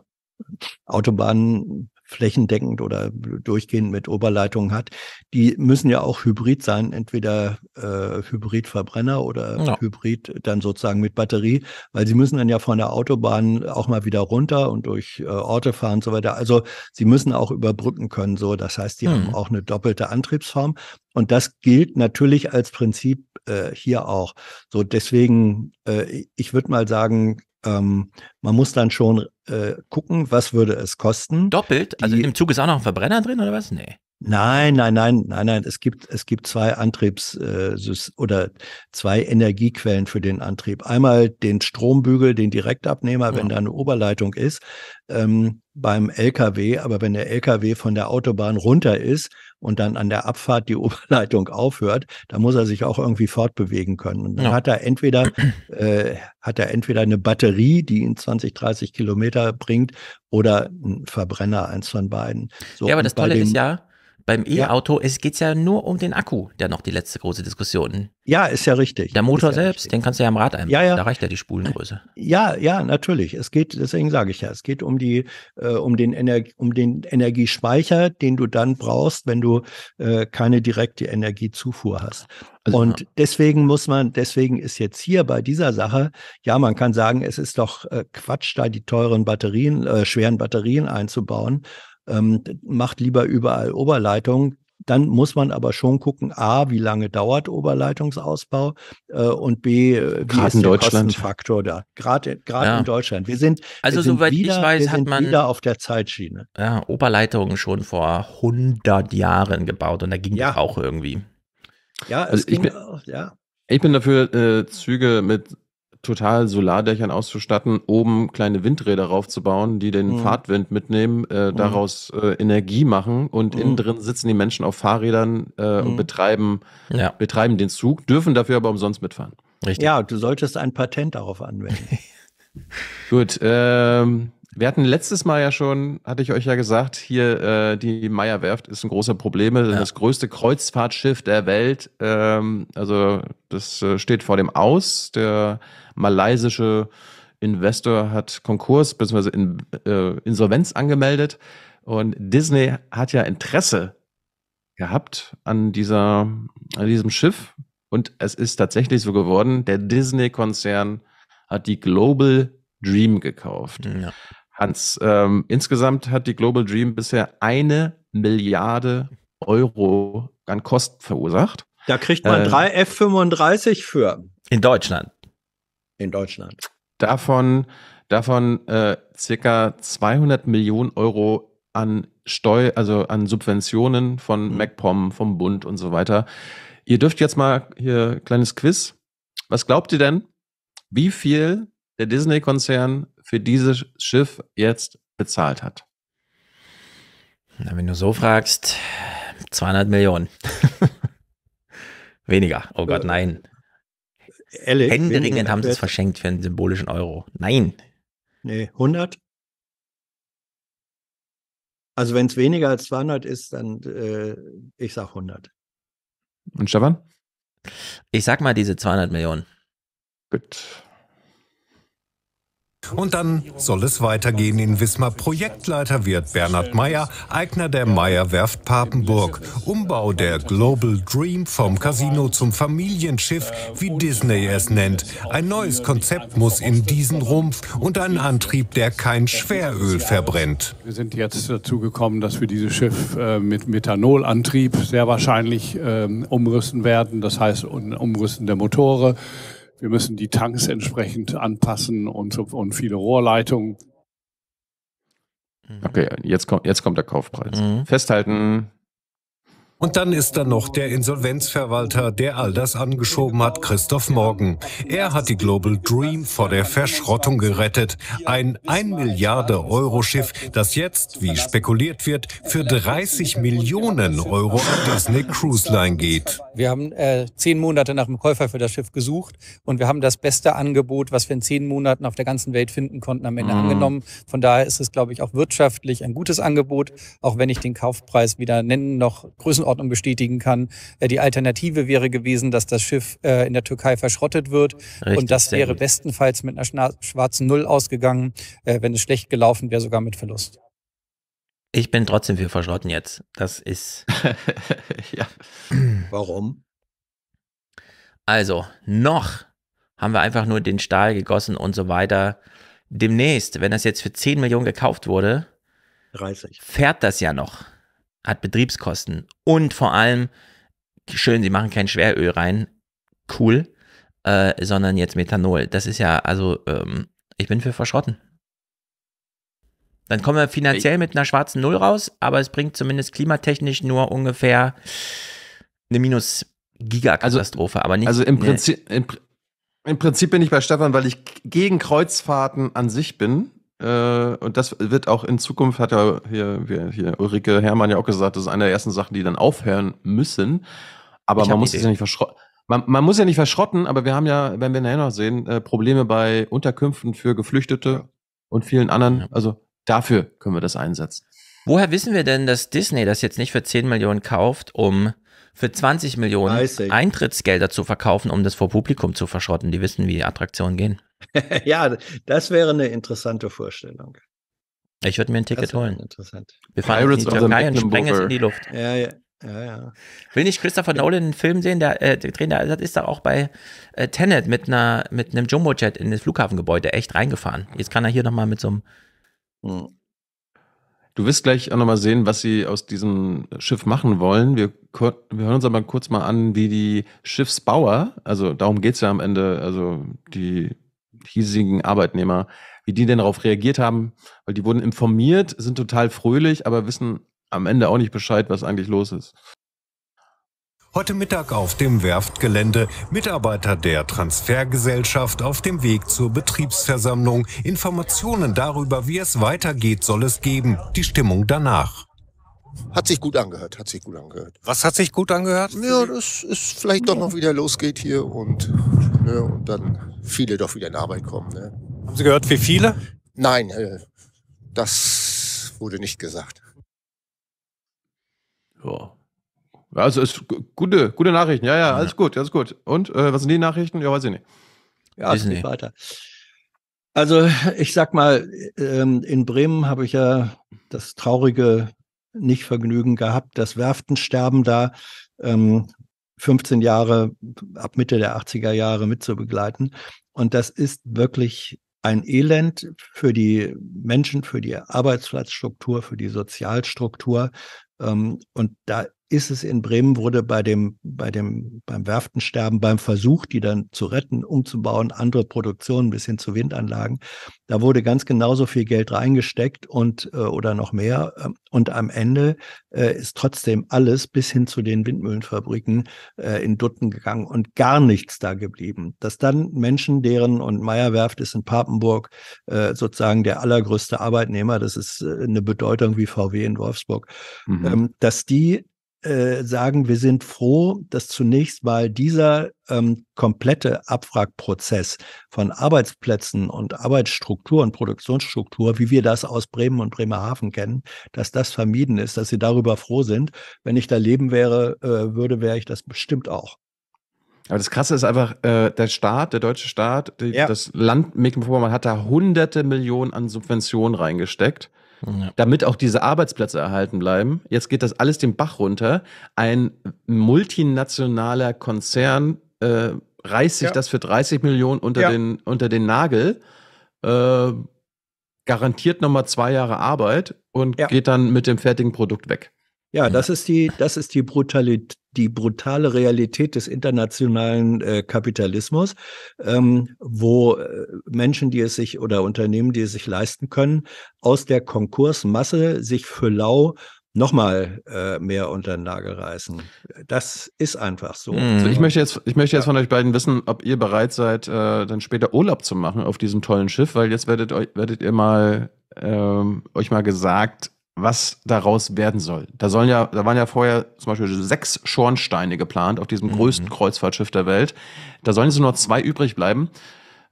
S9: Autobahnen flächendeckend oder durchgehend mit Oberleitungen hat, die müssen ja auch hybrid sein, entweder äh, Hybrid-Verbrenner oder ja. Hybrid dann sozusagen mit Batterie, weil sie müssen dann ja von der Autobahn auch mal wieder runter und durch äh, Orte fahren und so weiter. Also sie müssen auch überbrücken können, so. Das heißt, die mhm. haben hm. auch eine doppelte Antriebsform. Und das gilt natürlich als Prinzip äh, hier auch. So deswegen, äh, ich würde mal sagen, ähm, man muss dann schon
S3: äh, gucken, was würde es kosten. Doppelt? Also Die, also im Zug ist auch noch ein Verbrenner drin oder was? Nee.
S9: Nein, nein, nein, nein, nein. Es gibt, es gibt zwei Antriebs äh, oder zwei Energiequellen für den Antrieb. Einmal den Strombügel, den Direktabnehmer, ja. wenn da eine Oberleitung ist, ähm, beim LKW. Aber wenn der LKW von der Autobahn runter ist, und dann an der Abfahrt die Oberleitung aufhört, da muss er sich auch irgendwie fortbewegen können. Und dann ja. hat er entweder äh, hat er entweder eine Batterie, die ihn 20, 30 Kilometer bringt, oder einen Verbrenner, eins von beiden.
S3: So, ja, aber das Tolle ist ja, beim E-Auto ja. geht es ja nur um den Akku, der noch die letzte große Diskussion. Ja, ist ja richtig. Der Motor ja selbst, richtig. den kannst du ja am Rad einbauen. Ja, ja. Da reicht ja die Spulengröße.
S9: Ja, ja, natürlich. Es geht, deswegen sage ich ja, es geht um die, äh, um den Ener um den Energiespeicher, den du dann brauchst, wenn du äh, keine direkte Energiezufuhr hast. Also, Und deswegen muss man, deswegen ist jetzt hier bei dieser Sache, ja, man kann sagen, es ist doch äh, Quatsch, da die teuren Batterien, äh, schweren Batterien einzubauen ähm, macht lieber überall Oberleitung. Dann muss man aber schon gucken, a, wie lange dauert Oberleitungsausbau äh, und b, äh, wie grad ist der Kostenfaktor da? Gerade gerade ja. in Deutschland. Wir sind also wir sind soweit wieder, ich weiß, hat man wieder
S3: auf der Zeitschiene. Ja, Oberleitungen schon vor 100
S2: Jahren gebaut und da ging ja. auch irgendwie.
S3: Ja,
S9: also ich bin,
S2: ja. Ich bin dafür äh, Züge mit total Solardächern auszustatten, oben kleine Windräder raufzubauen, die den mhm. Fahrtwind mitnehmen, äh, mhm. daraus äh, Energie machen und mhm. innen drin sitzen die Menschen auf Fahrrädern äh, mhm. und betreiben, ja. betreiben den Zug, dürfen dafür aber umsonst mitfahren. Richtig. Ja, du solltest ein Patent darauf anwenden. Gut, ähm, wir hatten letztes Mal ja schon, hatte ich euch ja gesagt, hier äh, die Meierwerft ist ein großer Problem. Ja. Das größte Kreuzfahrtschiff der Welt. Ähm, also das äh, steht vor dem Aus. Der malaysische Investor hat Konkurs bzw. In, äh, Insolvenz angemeldet. Und Disney hat ja Interesse gehabt an, dieser, an diesem Schiff. Und es ist tatsächlich so geworden, der Disney-Konzern hat die Global Dream gekauft. Ja. Hans, ähm, insgesamt hat die Global Dream bisher eine Milliarde Euro an Kosten verursacht. Da kriegt man äh, drei
S9: F-35 für.
S2: In Deutschland in Deutschland. Davon, davon äh, circa 200 Millionen Euro an Steu, also an Subventionen von mhm. MacPom, vom Bund und so weiter. Ihr dürft jetzt mal hier ein kleines Quiz. Was glaubt ihr denn, wie viel der Disney-Konzern für dieses Schiff jetzt bezahlt hat? Na, wenn du so fragst,
S3: 200 Millionen. Weniger. Oh Gott, äh, nein.
S9: Ehrlich? Händeringend haben sie es
S3: verschenkt für einen symbolischen Euro. Nein.
S9: Nee, 100? Also wenn es weniger als 200 ist, dann äh, ich sag 100.
S3: Und Stefan? Ich sag mal diese 200 Millionen.
S10: Gut. Und dann soll es weitergehen in Wismar. Projektleiter wird Bernhard Meyer, Eigner der Meyerwerft Papenburg. Umbau der Global Dream vom Casino zum Familienschiff, wie Disney es nennt. Ein neues Konzept muss in diesen Rumpf und ein Antrieb, der kein Schweröl verbrennt. Wir sind jetzt dazu gekommen, dass wir dieses Schiff äh, mit Methanolantrieb
S12: sehr wahrscheinlich ähm, umrüsten werden. Das heißt, umrüsten der Motore. Wir müssen die Tanks entsprechend anpassen und, und viele Rohrleitungen.
S2: Okay, jetzt kommt, jetzt kommt der Kaufpreis. Mhm. Festhalten,
S10: und dann ist da noch der Insolvenzverwalter, der all das angeschoben hat, Christoph Morgen. Er hat die Global Dream vor der Verschrottung gerettet. Ein 1 Milliarde Euro Schiff, das jetzt, wie spekuliert wird, für 30 Millionen Euro an Disney Cruise Line geht.
S1: Wir haben äh, zehn Monate nach dem Käufer für das Schiff gesucht und wir haben das beste Angebot, was wir in zehn Monaten auf der ganzen Welt finden konnten, am Ende mhm. angenommen. Von daher ist es, glaube ich, auch wirtschaftlich ein gutes Angebot, auch wenn ich den Kaufpreis wieder nennen noch Größenordnung Tagesordnung bestätigen kann. Äh, die Alternative wäre gewesen, dass das Schiff äh, in der Türkei verschrottet wird. Richtig, und das wäre bestenfalls mit einer schwarzen Null ausgegangen. Äh, wenn es schlecht
S3: gelaufen wäre, sogar mit Verlust. Ich bin trotzdem für verschrotten jetzt. Das ist. ja. Warum? Also, noch haben wir einfach nur den Stahl gegossen und so weiter. Demnächst, wenn das jetzt für 10 Millionen gekauft wurde, 30. fährt das ja noch hat Betriebskosten und vor allem, schön, sie machen kein Schweröl rein, cool, äh, sondern jetzt Methanol. Das ist ja, also ähm, ich bin für verschrotten. Dann kommen wir finanziell mit einer schwarzen Null raus, aber es bringt zumindest klimatechnisch nur ungefähr eine Minus-Gigakatastrophe, also, aber nicht. Also im Prinzip,
S2: im, im Prinzip bin ich bei Stefan, weil ich gegen Kreuzfahrten an sich bin äh, und das wird auch in Zukunft, hat ja hier, hier, Ulrike Hermann ja auch gesagt, das ist eine der ersten Sachen, die dann aufhören müssen. Aber man muss, es ja nicht man, man muss ja nicht verschrotten, aber wir haben ja, wenn wir nachher noch sehen, äh, Probleme bei Unterkünften für Geflüchtete ja. und vielen anderen. Ja. Also dafür können wir das einsetzen. Woher wissen wir denn, dass Disney das jetzt nicht für 10 Millionen
S3: kauft, um für 20 Millionen Eintrittsgelder zu verkaufen, um das vor Publikum zu verschrotten? Die wissen, wie die Attraktionen gehen.
S9: ja, das wäre eine interessante Vorstellung.
S3: Ich würde mir ein Ticket holen. Interessant. Wir fahren Pirates in die Türkei und sprengen es in die Luft. Ja, ja. Ja, ja. Will nicht Christopher Nolan einen Film sehen, der äh, das ist da auch bei äh, Tenet mit einer mit einem Jumbojet in das Flughafengebäude echt reingefahren. Jetzt kann er hier nochmal mit so einem.
S2: Hm. Du wirst gleich auch nochmal sehen, was sie aus diesem Schiff machen wollen. Wir, wir hören uns aber kurz mal an, wie die Schiffsbauer, also darum geht es ja am Ende, also die hiesigen Arbeitnehmer, wie die denn darauf reagiert haben, weil die wurden informiert, sind total fröhlich, aber wissen am Ende auch nicht Bescheid, was eigentlich los ist.
S10: Heute Mittag auf dem Werftgelände Mitarbeiter der Transfergesellschaft auf dem Weg zur Betriebsversammlung. Informationen darüber, wie es weitergeht, soll es geben. Die Stimmung danach hat sich gut angehört, hat sich gut angehört. Was hat sich gut angehört? Ja, das ist vielleicht doch noch wieder losgeht hier und, ne, und dann viele doch wieder in Arbeit kommen. Ne. Haben Sie gehört, wie viele? Nein, äh, das wurde nicht gesagt.
S2: Ja. Also ist gute, gute Nachrichten. Ja, ja, alles ja. gut, alles gut. Und äh, was sind die Nachrichten? Ja, weiß ich nicht. Ja, es geht weiter. Also ich sag mal, ähm,
S9: in Bremen habe ich ja das traurige nicht Vergnügen gehabt. Das Werftensterben da ähm, 15 Jahre ab Mitte der 80er Jahre mitzubegleiten. Und das ist wirklich ein Elend für die Menschen, für die Arbeitsplatzstruktur, für die Sozialstruktur. Ähm, und da ist es in Bremen, wurde bei dem, bei dem, beim Werftensterben, beim Versuch, die dann zu retten, umzubauen, andere Produktionen bis hin zu Windanlagen, da wurde ganz genauso viel Geld reingesteckt und äh, oder noch mehr. Ähm, und am Ende äh, ist trotzdem alles bis hin zu den Windmühlenfabriken äh, in Dutten gegangen und gar nichts da geblieben. Dass dann Menschen, deren und Meierwerft ist in Papenburg äh, sozusagen der allergrößte Arbeitnehmer, das ist äh, eine Bedeutung wie VW in Wolfsburg, mhm. ähm, dass die äh, sagen, wir sind froh, dass zunächst mal dieser ähm, komplette Abwrackprozess von Arbeitsplätzen und Arbeitsstruktur und Produktionsstruktur, wie wir das aus Bremen und Bremerhaven kennen, dass das vermieden ist, dass sie darüber froh sind. Wenn ich da leben wäre, äh, würde, wäre ich das bestimmt
S2: auch. Aber das Krasse ist einfach, äh, der Staat, der deutsche Staat, die, ja. das Land Mecklenburg-Vorpommern hat da hunderte Millionen an Subventionen reingesteckt damit auch diese Arbeitsplätze erhalten bleiben. Jetzt geht das alles den Bach runter. Ein multinationaler Konzern äh, reißt sich ja. das für 30 Millionen unter, ja. den, unter den Nagel, äh, garantiert nochmal zwei Jahre Arbeit und geht dann mit dem fertigen Produkt weg. Ja, das ist die, das
S9: ist die Brutalität, die brutale Realität des internationalen äh, Kapitalismus, ähm, wo äh, Menschen, die es sich oder Unternehmen, die es sich leisten können, aus der Konkursmasse sich für lau nochmal äh, mehr unter den Nagel reißen. Das ist einfach so. Mhm. Also ich möchte jetzt, ich möchte jetzt von
S2: euch beiden wissen, ob ihr bereit seid, äh, dann später Urlaub zu machen auf diesem tollen Schiff, weil jetzt werdet, werdet ihr mal ähm, euch mal gesagt, was daraus werden soll. Da sollen ja, da waren ja vorher zum Beispiel sechs Schornsteine geplant auf diesem mhm. größten Kreuzfahrtschiff der Welt. Da sollen jetzt nur noch zwei übrig bleiben.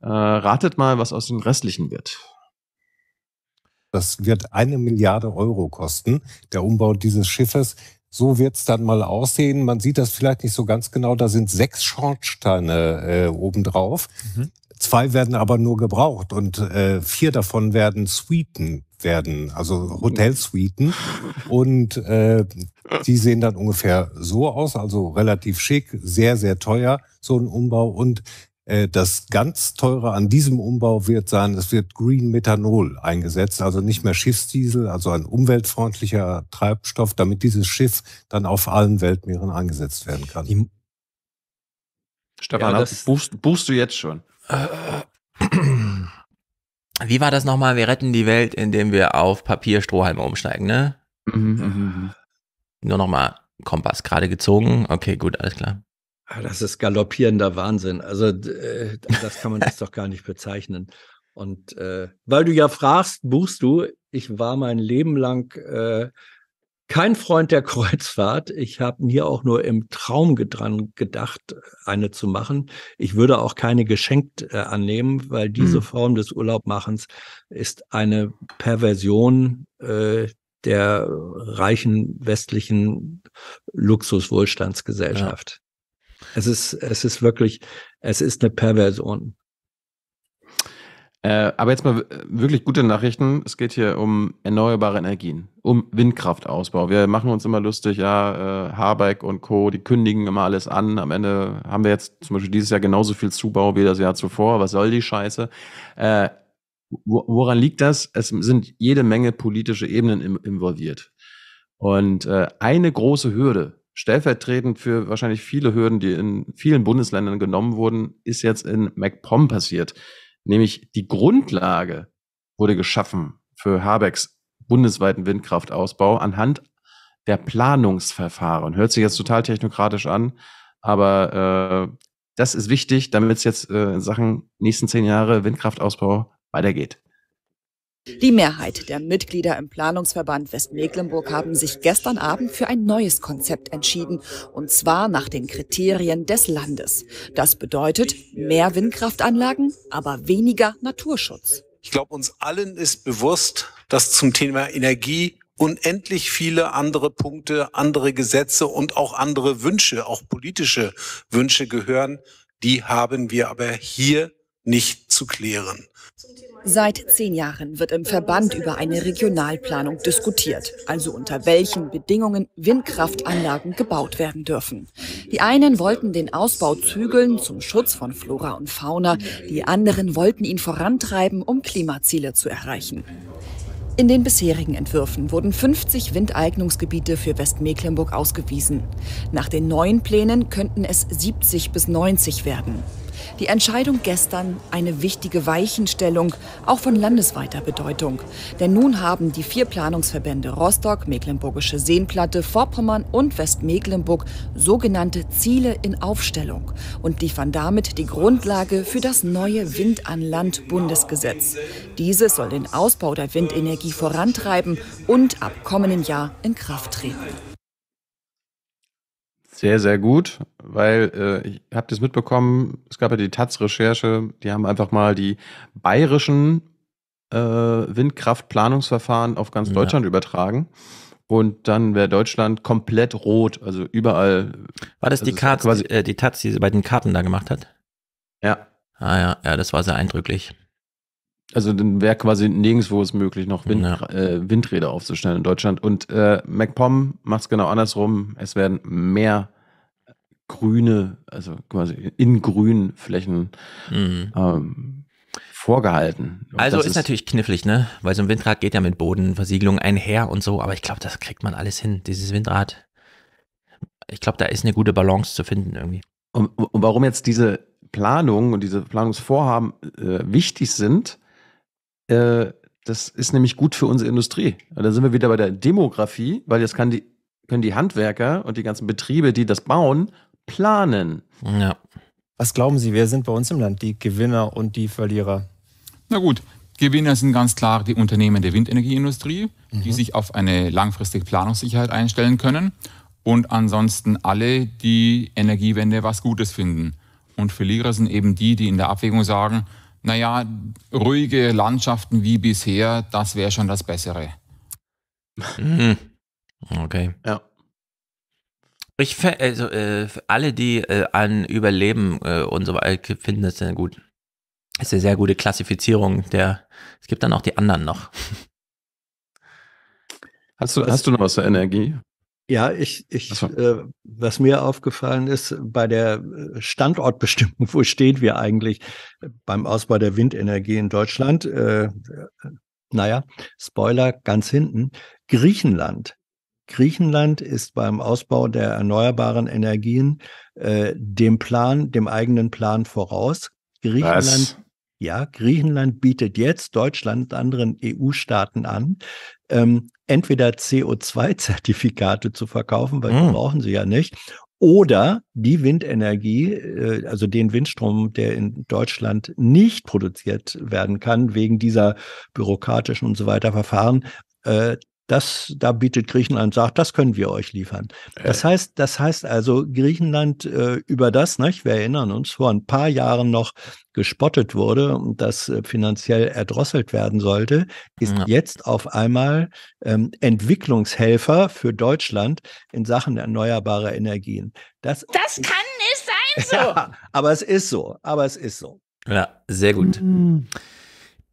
S2: Äh, ratet mal, was aus den restlichen wird.
S10: Das wird eine Milliarde Euro kosten, der Umbau dieses Schiffes. So wird es dann mal aussehen. Man sieht das vielleicht nicht so ganz genau. Da sind sechs Schornsteine äh, obendrauf. Mhm. Zwei werden aber nur gebraucht und äh, vier davon werden Suiten werden, also Hotelsuiten. Und äh, die sehen dann ungefähr so aus, also relativ schick, sehr, sehr teuer, so ein Umbau. Und äh, das ganz teure an diesem Umbau wird sein, es wird Green Methanol eingesetzt, also nicht mehr Schiffsdiesel, also ein umweltfreundlicher Treibstoff, damit dieses Schiff dann auf allen Weltmeeren eingesetzt werden kann. Die
S3: Stefan, ja, ne? buchst, buchst, du jetzt schon? wie war das nochmal? Wir retten die Welt, indem wir auf Papier Strohhalme umsteigen, ne?
S1: Mhm, mhm, mhm, mhm.
S3: Nur nochmal Kompass gerade gezogen. Okay, gut, alles klar. Ah, das ist galoppierender Wahnsinn. Also äh,
S9: das kann man das doch gar nicht bezeichnen. Und äh, weil du ja fragst, buchst du, ich war mein Leben lang äh, kein Freund der Kreuzfahrt. Ich habe mir auch nur im Traum dran gedacht, eine zu machen. Ich würde auch keine geschenkt äh, annehmen, weil diese mhm. Form des Urlaubmachens ist eine Perversion äh, der reichen westlichen
S2: Luxuswohlstandsgesellschaft. Ja. Es ist, es
S9: ist wirklich, es ist eine
S2: Perversion. Äh, aber jetzt mal äh, wirklich gute Nachrichten. Es geht hier um erneuerbare Energien, um Windkraftausbau. Wir machen uns immer lustig, ja, äh, Habeck und Co., die kündigen immer alles an. Am Ende haben wir jetzt zum Beispiel dieses Jahr genauso viel Zubau wie das Jahr zuvor. Was soll die Scheiße? Äh, woran liegt das? Es sind jede Menge politische Ebenen im, involviert. Und äh, eine große Hürde, stellvertretend für wahrscheinlich viele Hürden, die in vielen Bundesländern genommen wurden, ist jetzt in MacPom passiert. Nämlich die Grundlage wurde geschaffen für Habecks bundesweiten Windkraftausbau anhand der Planungsverfahren. Hört sich jetzt total technokratisch an, aber äh, das ist wichtig, damit es jetzt äh, in Sachen nächsten zehn Jahre Windkraftausbau weitergeht.
S19: Die Mehrheit der Mitglieder im Planungsverband Westmecklenburg haben sich gestern Abend für ein neues Konzept entschieden, und zwar nach den Kriterien des Landes. Das bedeutet mehr Windkraftanlagen, aber weniger Naturschutz.
S10: Ich glaube, uns allen ist bewusst, dass zum Thema Energie unendlich viele andere Punkte, andere Gesetze und auch andere Wünsche, auch politische Wünsche gehören. Die haben wir aber hier nicht zu klären.
S19: Seit zehn Jahren wird im Verband über eine Regionalplanung diskutiert, also unter welchen Bedingungen Windkraftanlagen gebaut werden dürfen. Die einen wollten den Ausbau zügeln zum Schutz von Flora und Fauna, die anderen wollten ihn vorantreiben, um Klimaziele zu erreichen. In den bisherigen Entwürfen wurden 50 Windeignungsgebiete für Westmecklenburg ausgewiesen. Nach den neuen Plänen könnten es 70 bis 90 werden. Die Entscheidung gestern eine wichtige Weichenstellung, auch von landesweiter Bedeutung. Denn nun haben die vier Planungsverbände Rostock, Mecklenburgische Seenplatte, Vorpommern und Westmecklenburg sogenannte Ziele in Aufstellung und liefern damit die Grundlage für das neue Wind an Land Bundesgesetz. Dieses soll den Ausbau der Windenergie vorantreiben und ab kommenden Jahr in Kraft treten.
S2: Sehr, sehr gut, weil äh, ich habe das mitbekommen, es gab ja die Taz-Recherche, die haben einfach mal die bayerischen äh, Windkraftplanungsverfahren auf ganz Deutschland übertragen. Und dann wäre Deutschland komplett rot, also überall. War das, die also Katz, die, äh, die Taz, die sie bei den Karten da gemacht hat? Ja.
S3: Ah ja, ja, das war sehr eindrücklich.
S2: Also dann wäre quasi nirgendwo es möglich, noch Wind, ja. äh, Windräder aufzustellen in Deutschland. Und äh, MacPom macht es genau andersrum. Es werden mehr grüne, also quasi in grünen Flächen mhm. ähm, vorgehalten. Und also ist, ist,
S3: natürlich knifflig, ne? Weil so ein Windrad geht ja mit Bodenversiegelung einher und so, aber ich glaube, das kriegt man alles hin, dieses Windrad.
S2: Ich glaube, da ist eine gute Balance zu finden irgendwie. Und, und warum jetzt diese Planung und diese Planungsvorhaben äh, wichtig sind, äh, das ist nämlich gut für unsere Industrie. Und dann sind wir wieder bei der Demografie, weil jetzt die, können die Handwerker und die ganzen Betriebe, die das bauen, planen. Ja. Was glauben Sie, wer sind bei uns im Land
S5: die Gewinner und die Verlierer? Na gut, Gewinner sind ganz klar die Unternehmen der Windenergieindustrie, mhm. die sich auf eine langfristige Planungssicherheit einstellen können und ansonsten alle, die Energiewende was Gutes finden. Und Verlierer sind eben die, die in der Abwägung sagen, naja, ruhige Landschaften wie bisher, das wäre schon das Bessere.
S3: Mhm. Okay. Ja. Ich also, äh, alle, die äh, an Überleben äh, und so weiter äh, finden, das eine gut. ist eine sehr gute Klassifizierung. Der, es gibt dann auch die anderen noch. Hast
S2: du, hast du noch was zur Energie?
S9: Ja, ich, ich so. äh, was mir aufgefallen ist, bei der äh, Standortbestimmung, wo stehen wir eigentlich beim Ausbau der Windenergie in Deutschland? Äh, äh, naja, Spoiler ganz hinten. Griechenland. Griechenland ist beim Ausbau der erneuerbaren Energien äh, dem Plan, dem eigenen Plan voraus. Griechenland, was? ja, Griechenland bietet jetzt Deutschland anderen EU-Staaten an, ähm, entweder CO2-Zertifikate zu verkaufen, weil die hm. brauchen sie ja nicht, oder die Windenergie, äh, also den Windstrom, der in Deutschland nicht produziert werden kann, wegen dieser bürokratischen und so weiter Verfahren, äh, das, da bietet Griechenland, sagt, das können wir euch liefern. Das äh. heißt, das heißt also, Griechenland äh, über das, nicht, ne, wir erinnern uns, vor ein paar Jahren noch gespottet wurde und das äh, finanziell erdrosselt werden sollte, ist ja. jetzt auf einmal ähm, Entwicklungshelfer für Deutschland in Sachen erneuerbarer Energien. Das, das
S16: kann nicht sein so. Ja,
S9: aber es ist so, aber es ist so.
S3: Ja, sehr gut. Mhm.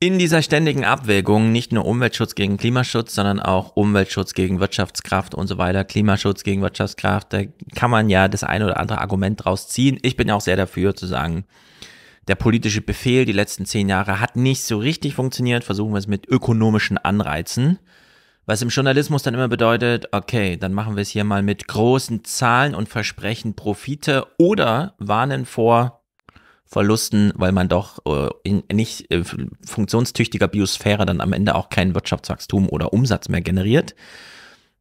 S3: In dieser ständigen Abwägung nicht nur Umweltschutz gegen Klimaschutz, sondern auch Umweltschutz gegen Wirtschaftskraft und so weiter, Klimaschutz gegen Wirtschaftskraft, da kann man ja das ein oder andere Argument draus ziehen. Ich bin auch sehr dafür zu sagen, der politische Befehl die letzten zehn Jahre hat nicht so richtig funktioniert, versuchen wir es mit ökonomischen Anreizen. Was im Journalismus dann immer bedeutet, okay, dann machen wir es hier mal mit großen Zahlen und versprechen Profite oder warnen vor Verlusten, weil man doch äh, in nicht äh, funktionstüchtiger Biosphäre dann am Ende auch kein Wirtschaftswachstum oder Umsatz mehr generiert.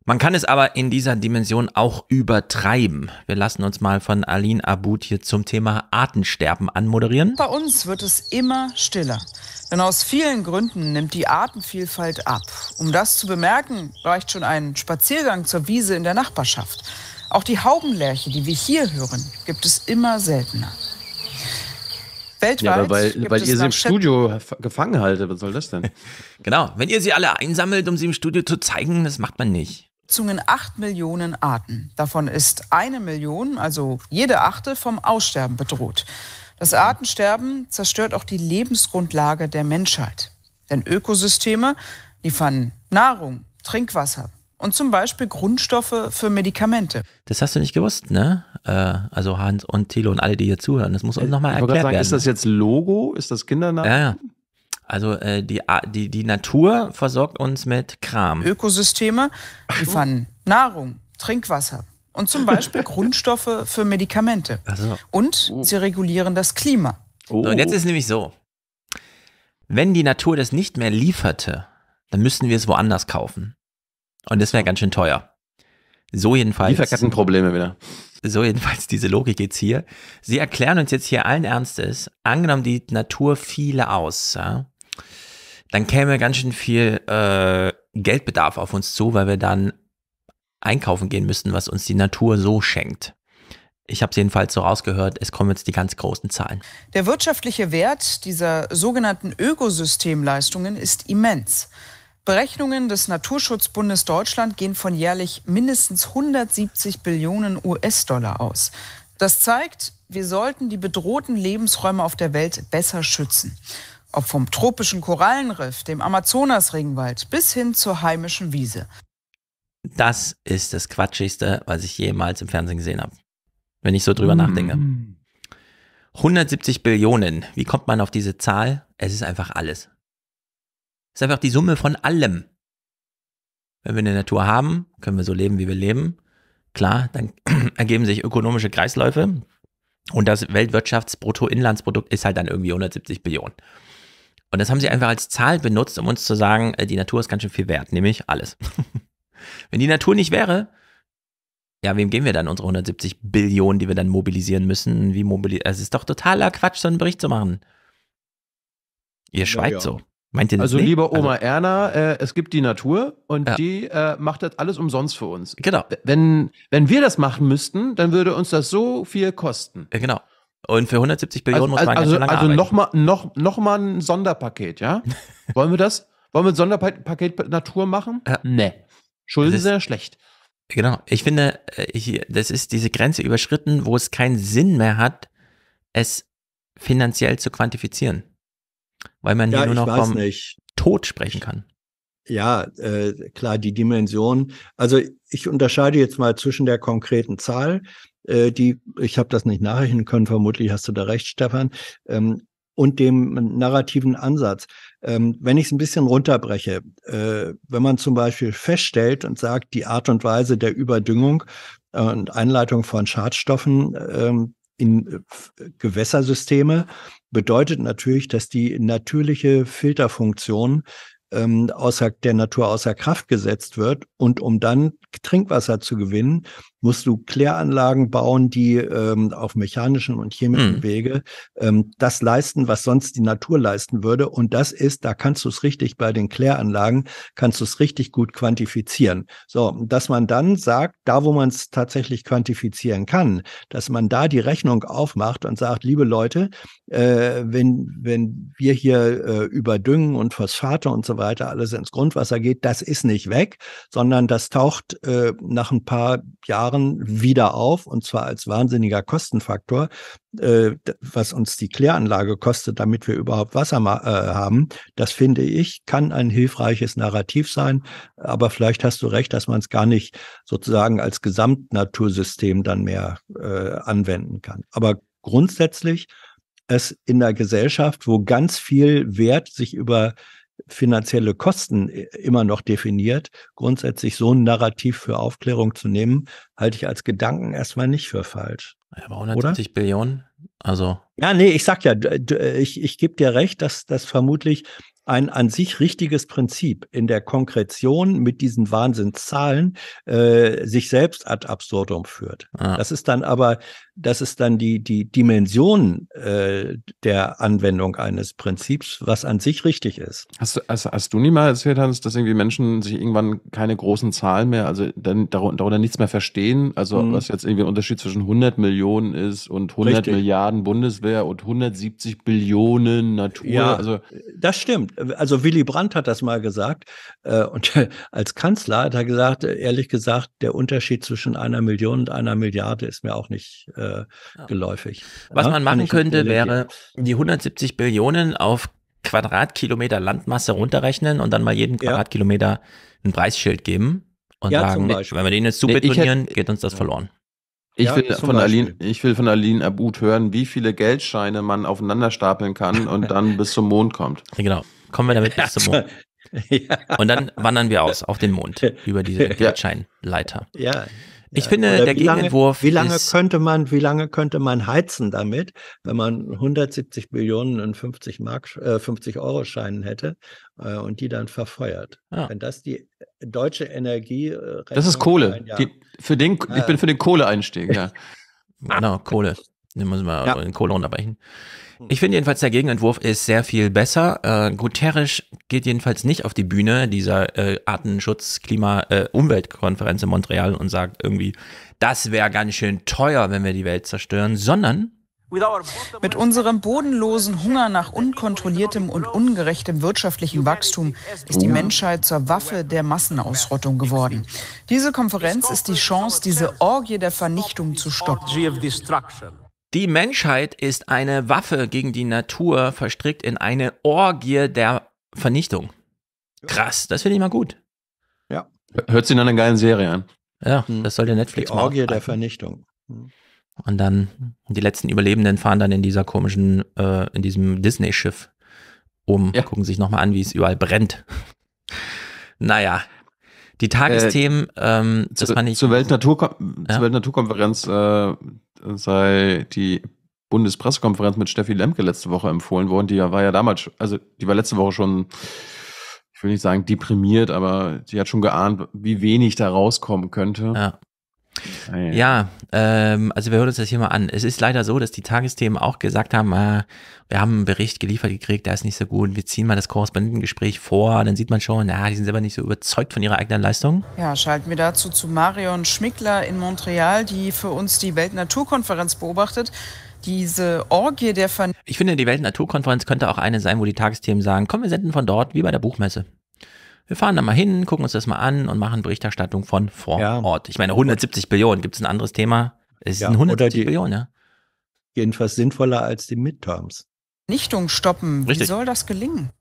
S3: Man kann es aber in dieser Dimension auch übertreiben. Wir lassen uns mal von Aline Abud hier zum Thema Artensterben anmoderieren. Bei
S13: uns wird es immer stiller. Denn aus vielen Gründen nimmt die Artenvielfalt ab. Um das zu bemerken, reicht schon ein Spaziergang zur Wiese in der Nachbarschaft. Auch die Haubenlerche, die wir hier hören, gibt es immer seltener.
S3: Weltweit. Ja, weil, weil ihr sie im Studio gefangen haltet. Was soll das denn? genau. Wenn ihr sie alle einsammelt, um sie im Studio zu zeigen, das macht man nicht.
S13: Zungen 8 Millionen Arten. Davon ist eine Million, also jede achte, vom Aussterben bedroht. Das Artensterben zerstört auch die Lebensgrundlage der Menschheit. Denn Ökosysteme liefern Nahrung, Trinkwasser, und zum Beispiel Grundstoffe für Medikamente.
S3: Das hast du nicht gewusst, ne? Äh, also Hans und Thilo und alle, die hier zuhören, das muss uns nochmal erklärt sagen, werden. Ist das jetzt Logo? Ist das Kindername? Ja, ja. Also äh, die, die, die Natur versorgt uns mit Kram. Ökosysteme liefern
S13: Nahrung, Trinkwasser und zum Beispiel Grundstoffe für Medikamente. So. Und oh. sie regulieren das Klima.
S3: Oh. So, und jetzt ist nämlich so, wenn die Natur das nicht mehr lieferte, dann müssten wir es woanders kaufen. Und das wäre ganz schön teuer. So jedenfalls. Lieferkettenprobleme wieder. So jedenfalls diese Logik jetzt hier. Sie erklären uns jetzt hier allen Ernstes, angenommen die Natur viele aus, ja, dann käme ganz schön viel äh, Geldbedarf auf uns zu, weil wir dann einkaufen gehen müssten, was uns die Natur so schenkt. Ich habe es jedenfalls so rausgehört, es kommen jetzt die ganz großen Zahlen.
S13: Der wirtschaftliche Wert dieser sogenannten Ökosystemleistungen ist immens. Berechnungen des Naturschutzbundes Deutschland gehen von jährlich mindestens 170 Billionen US-Dollar aus. Das zeigt, wir sollten die bedrohten Lebensräume auf der Welt besser schützen. Ob vom tropischen Korallenriff, dem amazonas Amazonasregenwald bis hin zur heimischen Wiese.
S3: Das ist das Quatschigste, was ich jemals im Fernsehen gesehen habe. Wenn ich so drüber mm. nachdenke. 170 hm. Billionen. Wie kommt man auf diese Zahl? Es ist einfach alles ist einfach die Summe von allem. Wenn wir eine Natur haben, können wir so leben, wie wir leben. Klar, dann ergeben sich ökonomische Kreisläufe und das Weltwirtschaftsbruttoinlandsprodukt ist halt dann irgendwie 170 Billionen. Und das haben sie einfach als Zahl benutzt, um uns zu sagen, äh, die Natur ist ganz schön viel wert, nämlich alles. Wenn die Natur nicht wäre, ja, wem geben wir dann unsere 170 Billionen, die wir dann mobilisieren müssen? Wie mobilisieren? Es ist doch totaler Quatsch, so einen Bericht zu machen. Ihr schweigt ja, ja. so. Meint ihr das Also, nicht? lieber also Oma
S2: also, Erna, äh, es gibt die Natur und ja. die äh, macht das alles umsonst für uns. Genau. Wenn, wenn wir das machen müssten, dann würde uns das so viel kosten. Ja, genau. Und für 170 Billionen also, muss also, man also, ganz Also nochmal noch, noch mal ein Sonderpaket, ja? Wollen wir das? Wollen wir ein Sonderpaket Natur machen? Ja. Nee. Schulden sind ja schlecht. Genau. Ich finde, äh, ich, das
S3: ist diese Grenze überschritten, wo es keinen Sinn mehr hat, es finanziell zu quantifizieren weil man ja, hier nur noch vom nicht. Tod sprechen kann.
S9: Ja, äh, klar, die Dimension. Also ich unterscheide jetzt mal zwischen der konkreten Zahl, äh, die, ich habe das nicht nachrechnen können, vermutlich hast du da recht, Stefan, ähm, und dem narrativen Ansatz. Ähm, wenn ich es ein bisschen runterbreche, äh, wenn man zum Beispiel feststellt und sagt, die Art und Weise der Überdüngung äh, und Einleitung von Schadstoffen ähm, in äh, Gewässersysteme bedeutet natürlich, dass die natürliche Filterfunktion ähm, außer, der Natur außer Kraft gesetzt wird. Und um dann Trinkwasser zu gewinnen, musst du Kläranlagen bauen, die ähm, auf mechanischen und chemischen mhm. Wege ähm, das leisten, was sonst die Natur leisten würde. Und das ist, da kannst du es richtig bei den Kläranlagen, kannst du es richtig gut quantifizieren. So, dass man dann sagt, da wo man es tatsächlich quantifizieren kann, dass man da die Rechnung aufmacht und sagt, liebe Leute, äh, wenn, wenn wir hier äh, über Düngen und Phosphate und so weiter alles ins Grundwasser geht, das ist nicht weg, sondern das taucht äh, nach ein paar Jahren Jahren wieder auf und zwar als wahnsinniger Kostenfaktor, äh, was uns die Kläranlage kostet, damit wir überhaupt Wasser äh, haben. Das finde ich, kann ein hilfreiches Narrativ sein. Aber vielleicht hast du recht, dass man es gar nicht sozusagen als Gesamtnatursystem dann mehr äh, anwenden kann. Aber grundsätzlich es in der Gesellschaft, wo ganz viel Wert sich über finanzielle Kosten äh, immer noch definiert, grundsätzlich so ein Narrativ für Aufklärung zu nehmen, halte ich als Gedanken erstmal nicht für falsch. Aber 170 oder? Billionen, also. Ja, nee, ich sag ja, ich, ich gebe dir recht, dass das vermutlich ein an sich richtiges Prinzip in der Konkretion mit diesen Wahnsinnszahlen äh, sich selbst ad absurdum führt. Ah. Das ist dann aber das ist dann die, die Dimension äh, der
S2: Anwendung eines Prinzips, was an sich richtig ist. Hast, hast, hast du nie mal erzählt, Hans, dass irgendwie Menschen sich irgendwann keine großen Zahlen mehr, also dann darunter, nichts mehr verstehen? Also mhm. was jetzt irgendwie ein Unterschied zwischen 100 Millionen ist und 100 richtig. Milliarden Bundeswehr und 170 Billionen Natur. Ja, also das stimmt. Also Willy Brandt hat das mal gesagt äh, und
S9: als Kanzler hat er gesagt, ehrlich gesagt, der Unterschied zwischen einer Million und einer Milliarde
S3: ist mir auch nicht äh, äh, geläufig. Was ja, ne? man machen könnte, wäre die 170 Billionen auf Quadratkilometer Landmasse runterrechnen und dann mal jedem Quadratkilometer ein Preisschild geben und ja, sagen, wenn wir den jetzt subventionieren, nee, geht uns das verloren. Ich, ja, will von Aline,
S2: ich will von Aline Abud hören, wie viele Geldscheine man aufeinander stapeln kann und dann bis zum Mond kommt. Genau,
S3: kommen wir damit bis zum Mond.
S2: Ja. Und dann wandern
S3: wir aus auf den Mond über diese Geldscheinleiter. Ja, ich ja, finde, der wie Gegenentwurf lange, wie lange
S9: könnte man, wie lange könnte man heizen damit, wenn man 170 Millionen in 50 Mark, äh, 50 Euro Scheinen hätte äh, und die dann verfeuert? Ja. Wenn das die deutsche Energie, äh, das ist Kohle. die,
S3: für den, ich äh. bin für den
S2: Kohleeinstieg.
S3: Ja, genau Kohle. Nehmen wir ja. in Kohle unterbrechen. Ich finde jedenfalls, der Gegenentwurf ist sehr viel besser. Äh, Guterres geht jedenfalls nicht auf die Bühne dieser äh, Artenschutz-, Klima-, äh, Umweltkonferenz in Montreal und sagt irgendwie, das wäre ganz schön teuer, wenn wir die Welt zerstören, sondern
S13: mit unserem bodenlosen Hunger nach unkontrolliertem und ungerechtem wirtschaftlichen Wachstum ist die Menschheit zur Waffe der Massenausrottung geworden. Diese Konferenz ist die Chance, diese Orgie der Vernichtung zu stoppen.
S3: Die Menschheit ist eine Waffe gegen die Natur, verstrickt in eine Orgie der Vernichtung. Krass, das finde ich mal gut.
S2: Ja. Hört sich nach einer geilen Serie an. Ja, hm. das soll der Netflix Die Orgie der Vernichtung.
S3: Hm. Und dann die letzten Überlebenden fahren dann in dieser komischen, äh, in diesem Disney-Schiff um, ja. gucken sich nochmal an, wie es überall brennt. naja.
S2: Die Tagesthemen, äh, ähm, das zu, fand ich. Zur Weltnaturkonferenz ja? Zur Weltnaturkonferenz, äh, sei die Bundespressekonferenz mit Steffi Lemke letzte Woche empfohlen worden. Die war ja damals, also die war letzte Woche schon, ich will nicht sagen deprimiert, aber die hat schon geahnt, wie wenig da rauskommen könnte. Ja. Ah, ja,
S3: ähm, also wir hören uns das hier mal an. Es ist leider so, dass die Tagesthemen auch gesagt haben, äh, wir haben einen Bericht geliefert gekriegt, der ist nicht so gut, wir ziehen mal das Korrespondentengespräch vor, dann sieht man schon, na, die sind selber nicht so überzeugt von ihrer eigenen Leistung.
S13: Ja, schalten wir dazu zu Marion Schmickler in Montreal, die für uns die Weltnaturkonferenz beobachtet diese Orgie der Ver
S3: Ich finde, die Weltnaturkonferenz könnte auch eine sein, wo die Tagesthemen sagen, komm, wir senden von dort, wie bei der Buchmesse wir fahren da mal hin, gucken uns das mal an und machen Berichterstattung von vor ja. Ort. Ich meine, 170 Billionen, gibt es ein anderes Thema? Es ja, sind 170 die, Billionen, ja. Jedenfalls sinnvoller als die Midterms. Nichtung
S13: stoppen, Richtig. wie soll das gelingen?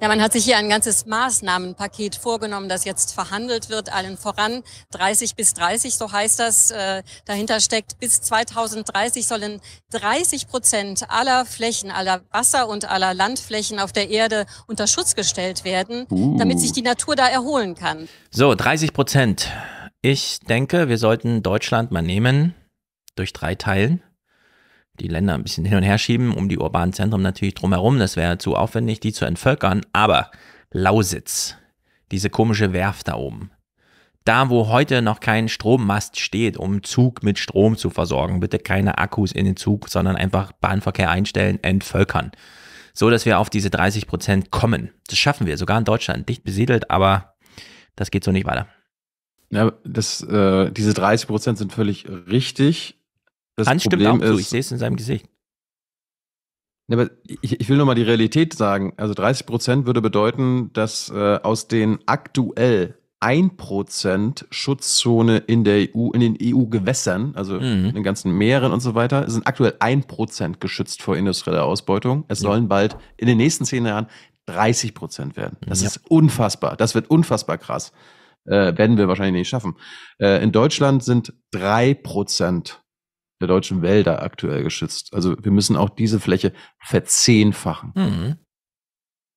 S22: Ja, man hat sich hier ein ganzes Maßnahmenpaket vorgenommen, das jetzt verhandelt wird, allen voran. 30 bis 30, so heißt das. Äh, dahinter steckt, bis 2030 sollen 30 Prozent aller Flächen, aller Wasser- und aller Landflächen auf der Erde unter Schutz gestellt werden, uh. damit sich uh. die Natur da erholen kann.
S3: So, 30 Prozent. Ich denke, wir sollten Deutschland mal nehmen, durch drei teilen die Länder ein bisschen hin und her schieben, um die urbanen Zentren natürlich drumherum. Das wäre zu aufwendig, die zu entvölkern. Aber Lausitz, diese komische Werft da oben, da wo heute noch kein Strommast steht, um Zug mit Strom zu versorgen, bitte keine Akkus in den Zug, sondern einfach Bahnverkehr einstellen, entvölkern. So dass wir auf diese 30 Prozent kommen. Das schaffen wir, sogar in Deutschland, dicht besiedelt, aber das geht so nicht weiter.
S2: Ja, das, äh, diese 30 Prozent sind völlig richtig. Das Hans Problem stimmt auch ist, zu, ich sehe es in seinem Gesicht. aber ich, ich will nur mal die Realität sagen. Also 30 Prozent würde bedeuten, dass äh, aus den aktuell 1% Prozent Schutzzone in der EU, in den EU-Gewässern, also mhm. in den ganzen Meeren und so weiter, sind aktuell 1% Prozent geschützt vor industrieller Ausbeutung. Es ja. sollen bald in den nächsten zehn Jahren 30% Prozent werden. Das ja. ist unfassbar. Das wird unfassbar krass. Äh, werden wir wahrscheinlich nicht schaffen. Äh, in Deutschland sind 3% Prozent der deutschen Wälder aktuell geschützt. Also wir müssen auch diese Fläche verzehnfachen. Mhm.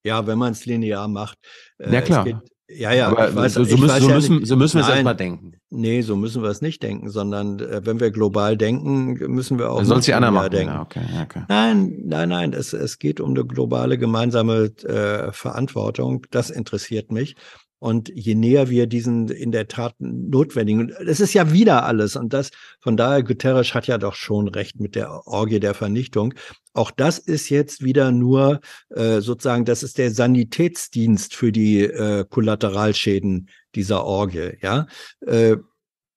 S9: Ja, wenn man es linear macht. Äh, ja, klar. Geht, ja, ja, Aber weiß, so, so, müssen, so, ja nicht, so, müssen, wir es erstmal denken. Nee, so müssen wir es nicht denken, sondern äh, wenn wir global denken, müssen wir auch. Dann soll es die anderen machen. Denken. Ja, okay, okay. Nein, nein, nein, es, es geht um eine globale gemeinsame äh, Verantwortung. Das interessiert mich. Und je näher wir diesen in der Tat notwendigen, das ist ja wieder alles. Und das, von daher, Guterres hat ja doch schon recht mit der Orgie der Vernichtung. Auch das ist jetzt wieder nur äh, sozusagen, das ist der Sanitätsdienst für die äh, Kollateralschäden dieser Orgie. Ja, äh,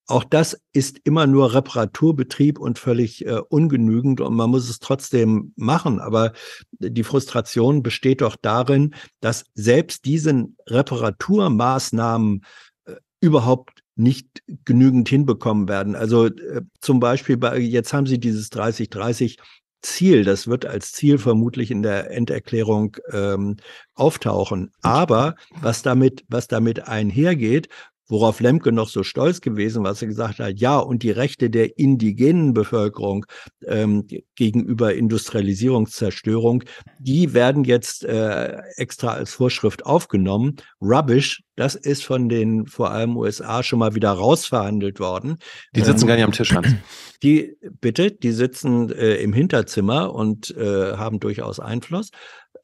S9: auch das ist immer nur Reparaturbetrieb und völlig äh, ungenügend und man muss es trotzdem machen. Aber die Frustration besteht doch darin, dass selbst diesen Reparaturmaßnahmen äh, überhaupt nicht genügend hinbekommen werden. Also äh, zum Beispiel, bei, jetzt haben Sie dieses 30-30 Ziel, das wird als Ziel vermutlich in der Enderklärung ähm, auftauchen. Aber was damit, was damit einhergeht, worauf Lemke noch so stolz gewesen, was er gesagt hat, ja, und die Rechte der indigenen Bevölkerung ähm, gegenüber Industrialisierungszerstörung, die werden jetzt äh, extra als Vorschrift aufgenommen. Rubbish, das ist von den vor allem USA schon mal wieder rausverhandelt worden. Die sitzen ähm, gar nicht am Tisch, Hans. Die, bitte, die sitzen äh, im Hinterzimmer und äh, haben durchaus Einfluss.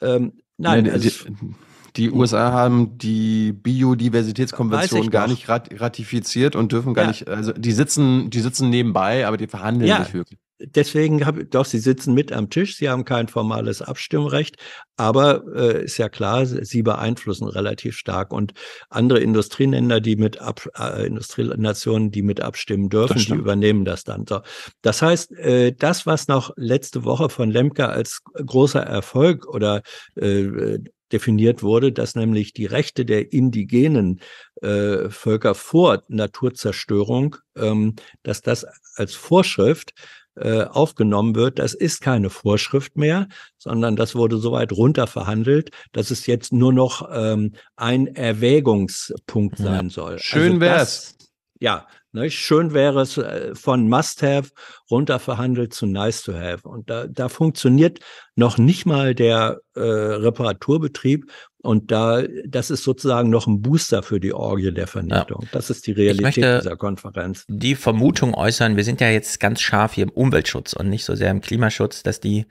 S9: Ähm, nein, nein also, die, die
S2: hm. USA haben die Biodiversitätskonvention gar nicht rat ratifiziert und dürfen gar ja. nicht, also die sitzen, die sitzen nebenbei, aber die verhandeln ja. nicht wirklich. Deswegen habe doch, sie sitzen
S9: mit am Tisch, sie haben kein formales Abstimmrecht, aber äh, ist ja klar, sie beeinflussen relativ stark. Und andere Industrieländer, die mit ab, äh, Industrienationen, die mit abstimmen dürfen, die übernehmen das dann. So. Das heißt, äh, das, was noch letzte Woche von Lemke als großer Erfolg oder äh, definiert wurde, dass nämlich die Rechte der indigenen äh, Völker vor Naturzerstörung, ähm, dass das als Vorschrift äh, aufgenommen wird, das ist keine Vorschrift mehr, sondern das wurde so weit runter verhandelt, dass es jetzt nur noch ähm, ein Erwägungspunkt sein soll. Also Schön also wär's. Das, ja, Ne? Schön wäre es äh, von Must-Have runterverhandelt zu Nice-to-Have. Und da, da funktioniert noch nicht mal der äh, Reparaturbetrieb. Und
S3: da, das ist sozusagen noch ein Booster für die Orgie der Vernichtung. Ja. Das ist die
S9: Realität dieser
S3: Konferenz. Die Vermutung äußern, wir sind ja jetzt ganz scharf hier im Umweltschutz und nicht so sehr im Klimaschutz, dass die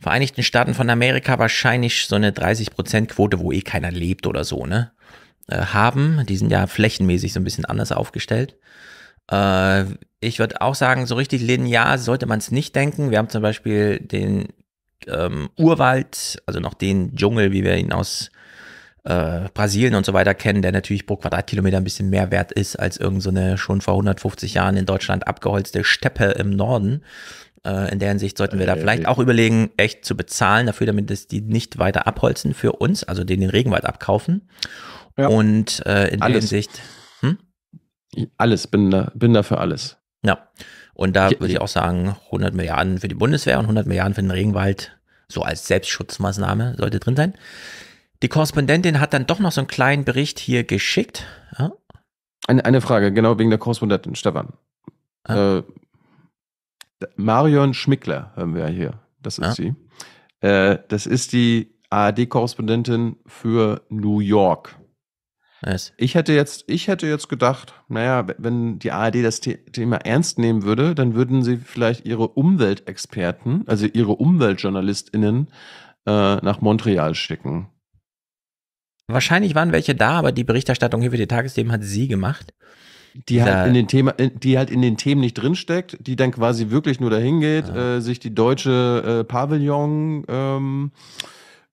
S3: Vereinigten Staaten von Amerika wahrscheinlich so eine 30-Prozent-Quote, wo eh keiner lebt oder so, ne? Äh, haben. Die sind ja flächenmäßig so ein bisschen anders aufgestellt. Äh, ich würde auch sagen, so richtig linear sollte man es nicht denken. Wir haben zum Beispiel den ähm, Urwald, also noch den Dschungel, wie wir ihn aus äh, Brasilien und so weiter kennen, der natürlich pro Quadratkilometer ein bisschen mehr wert ist als irgendeine so schon vor 150 Jahren in Deutschland abgeholzte Steppe im Norden. Äh, in der Hinsicht sollten wir okay. da vielleicht auch überlegen, echt zu bezahlen dafür, damit es die nicht weiter abholzen für uns, also den, den Regenwald abkaufen. Ja. Und äh, in Alles. der Hinsicht alles, bin da, bin da für alles. Ja, und da würde ich auch sagen, 100 Milliarden für die Bundeswehr und 100 Milliarden für den Regenwald, so als Selbstschutzmaßnahme, sollte drin sein. Die Korrespondentin
S2: hat dann doch noch so einen kleinen Bericht hier geschickt. Ja? Eine, eine Frage, genau wegen der Korrespondentin, Stefan. Ah. Äh, Marion Schmickler haben wir hier, das ist ah. sie. Äh, das ist die ARD-Korrespondentin für New York. Nice. Ich hätte jetzt, ich hätte jetzt gedacht, naja, wenn die ARD das Thema ernst nehmen würde, dann würden sie vielleicht ihre Umweltexperten, also ihre UmweltjournalistInnen, äh, nach Montreal schicken.
S3: Wahrscheinlich waren welche da, aber die Berichterstattung hier für die
S2: Tagesthemen hat sie gemacht. Die halt, in den Thema, die halt in den Themen nicht drinsteckt, die dann quasi wirklich nur dahin geht, ah. äh, sich die deutsche äh, Pavillon ähm,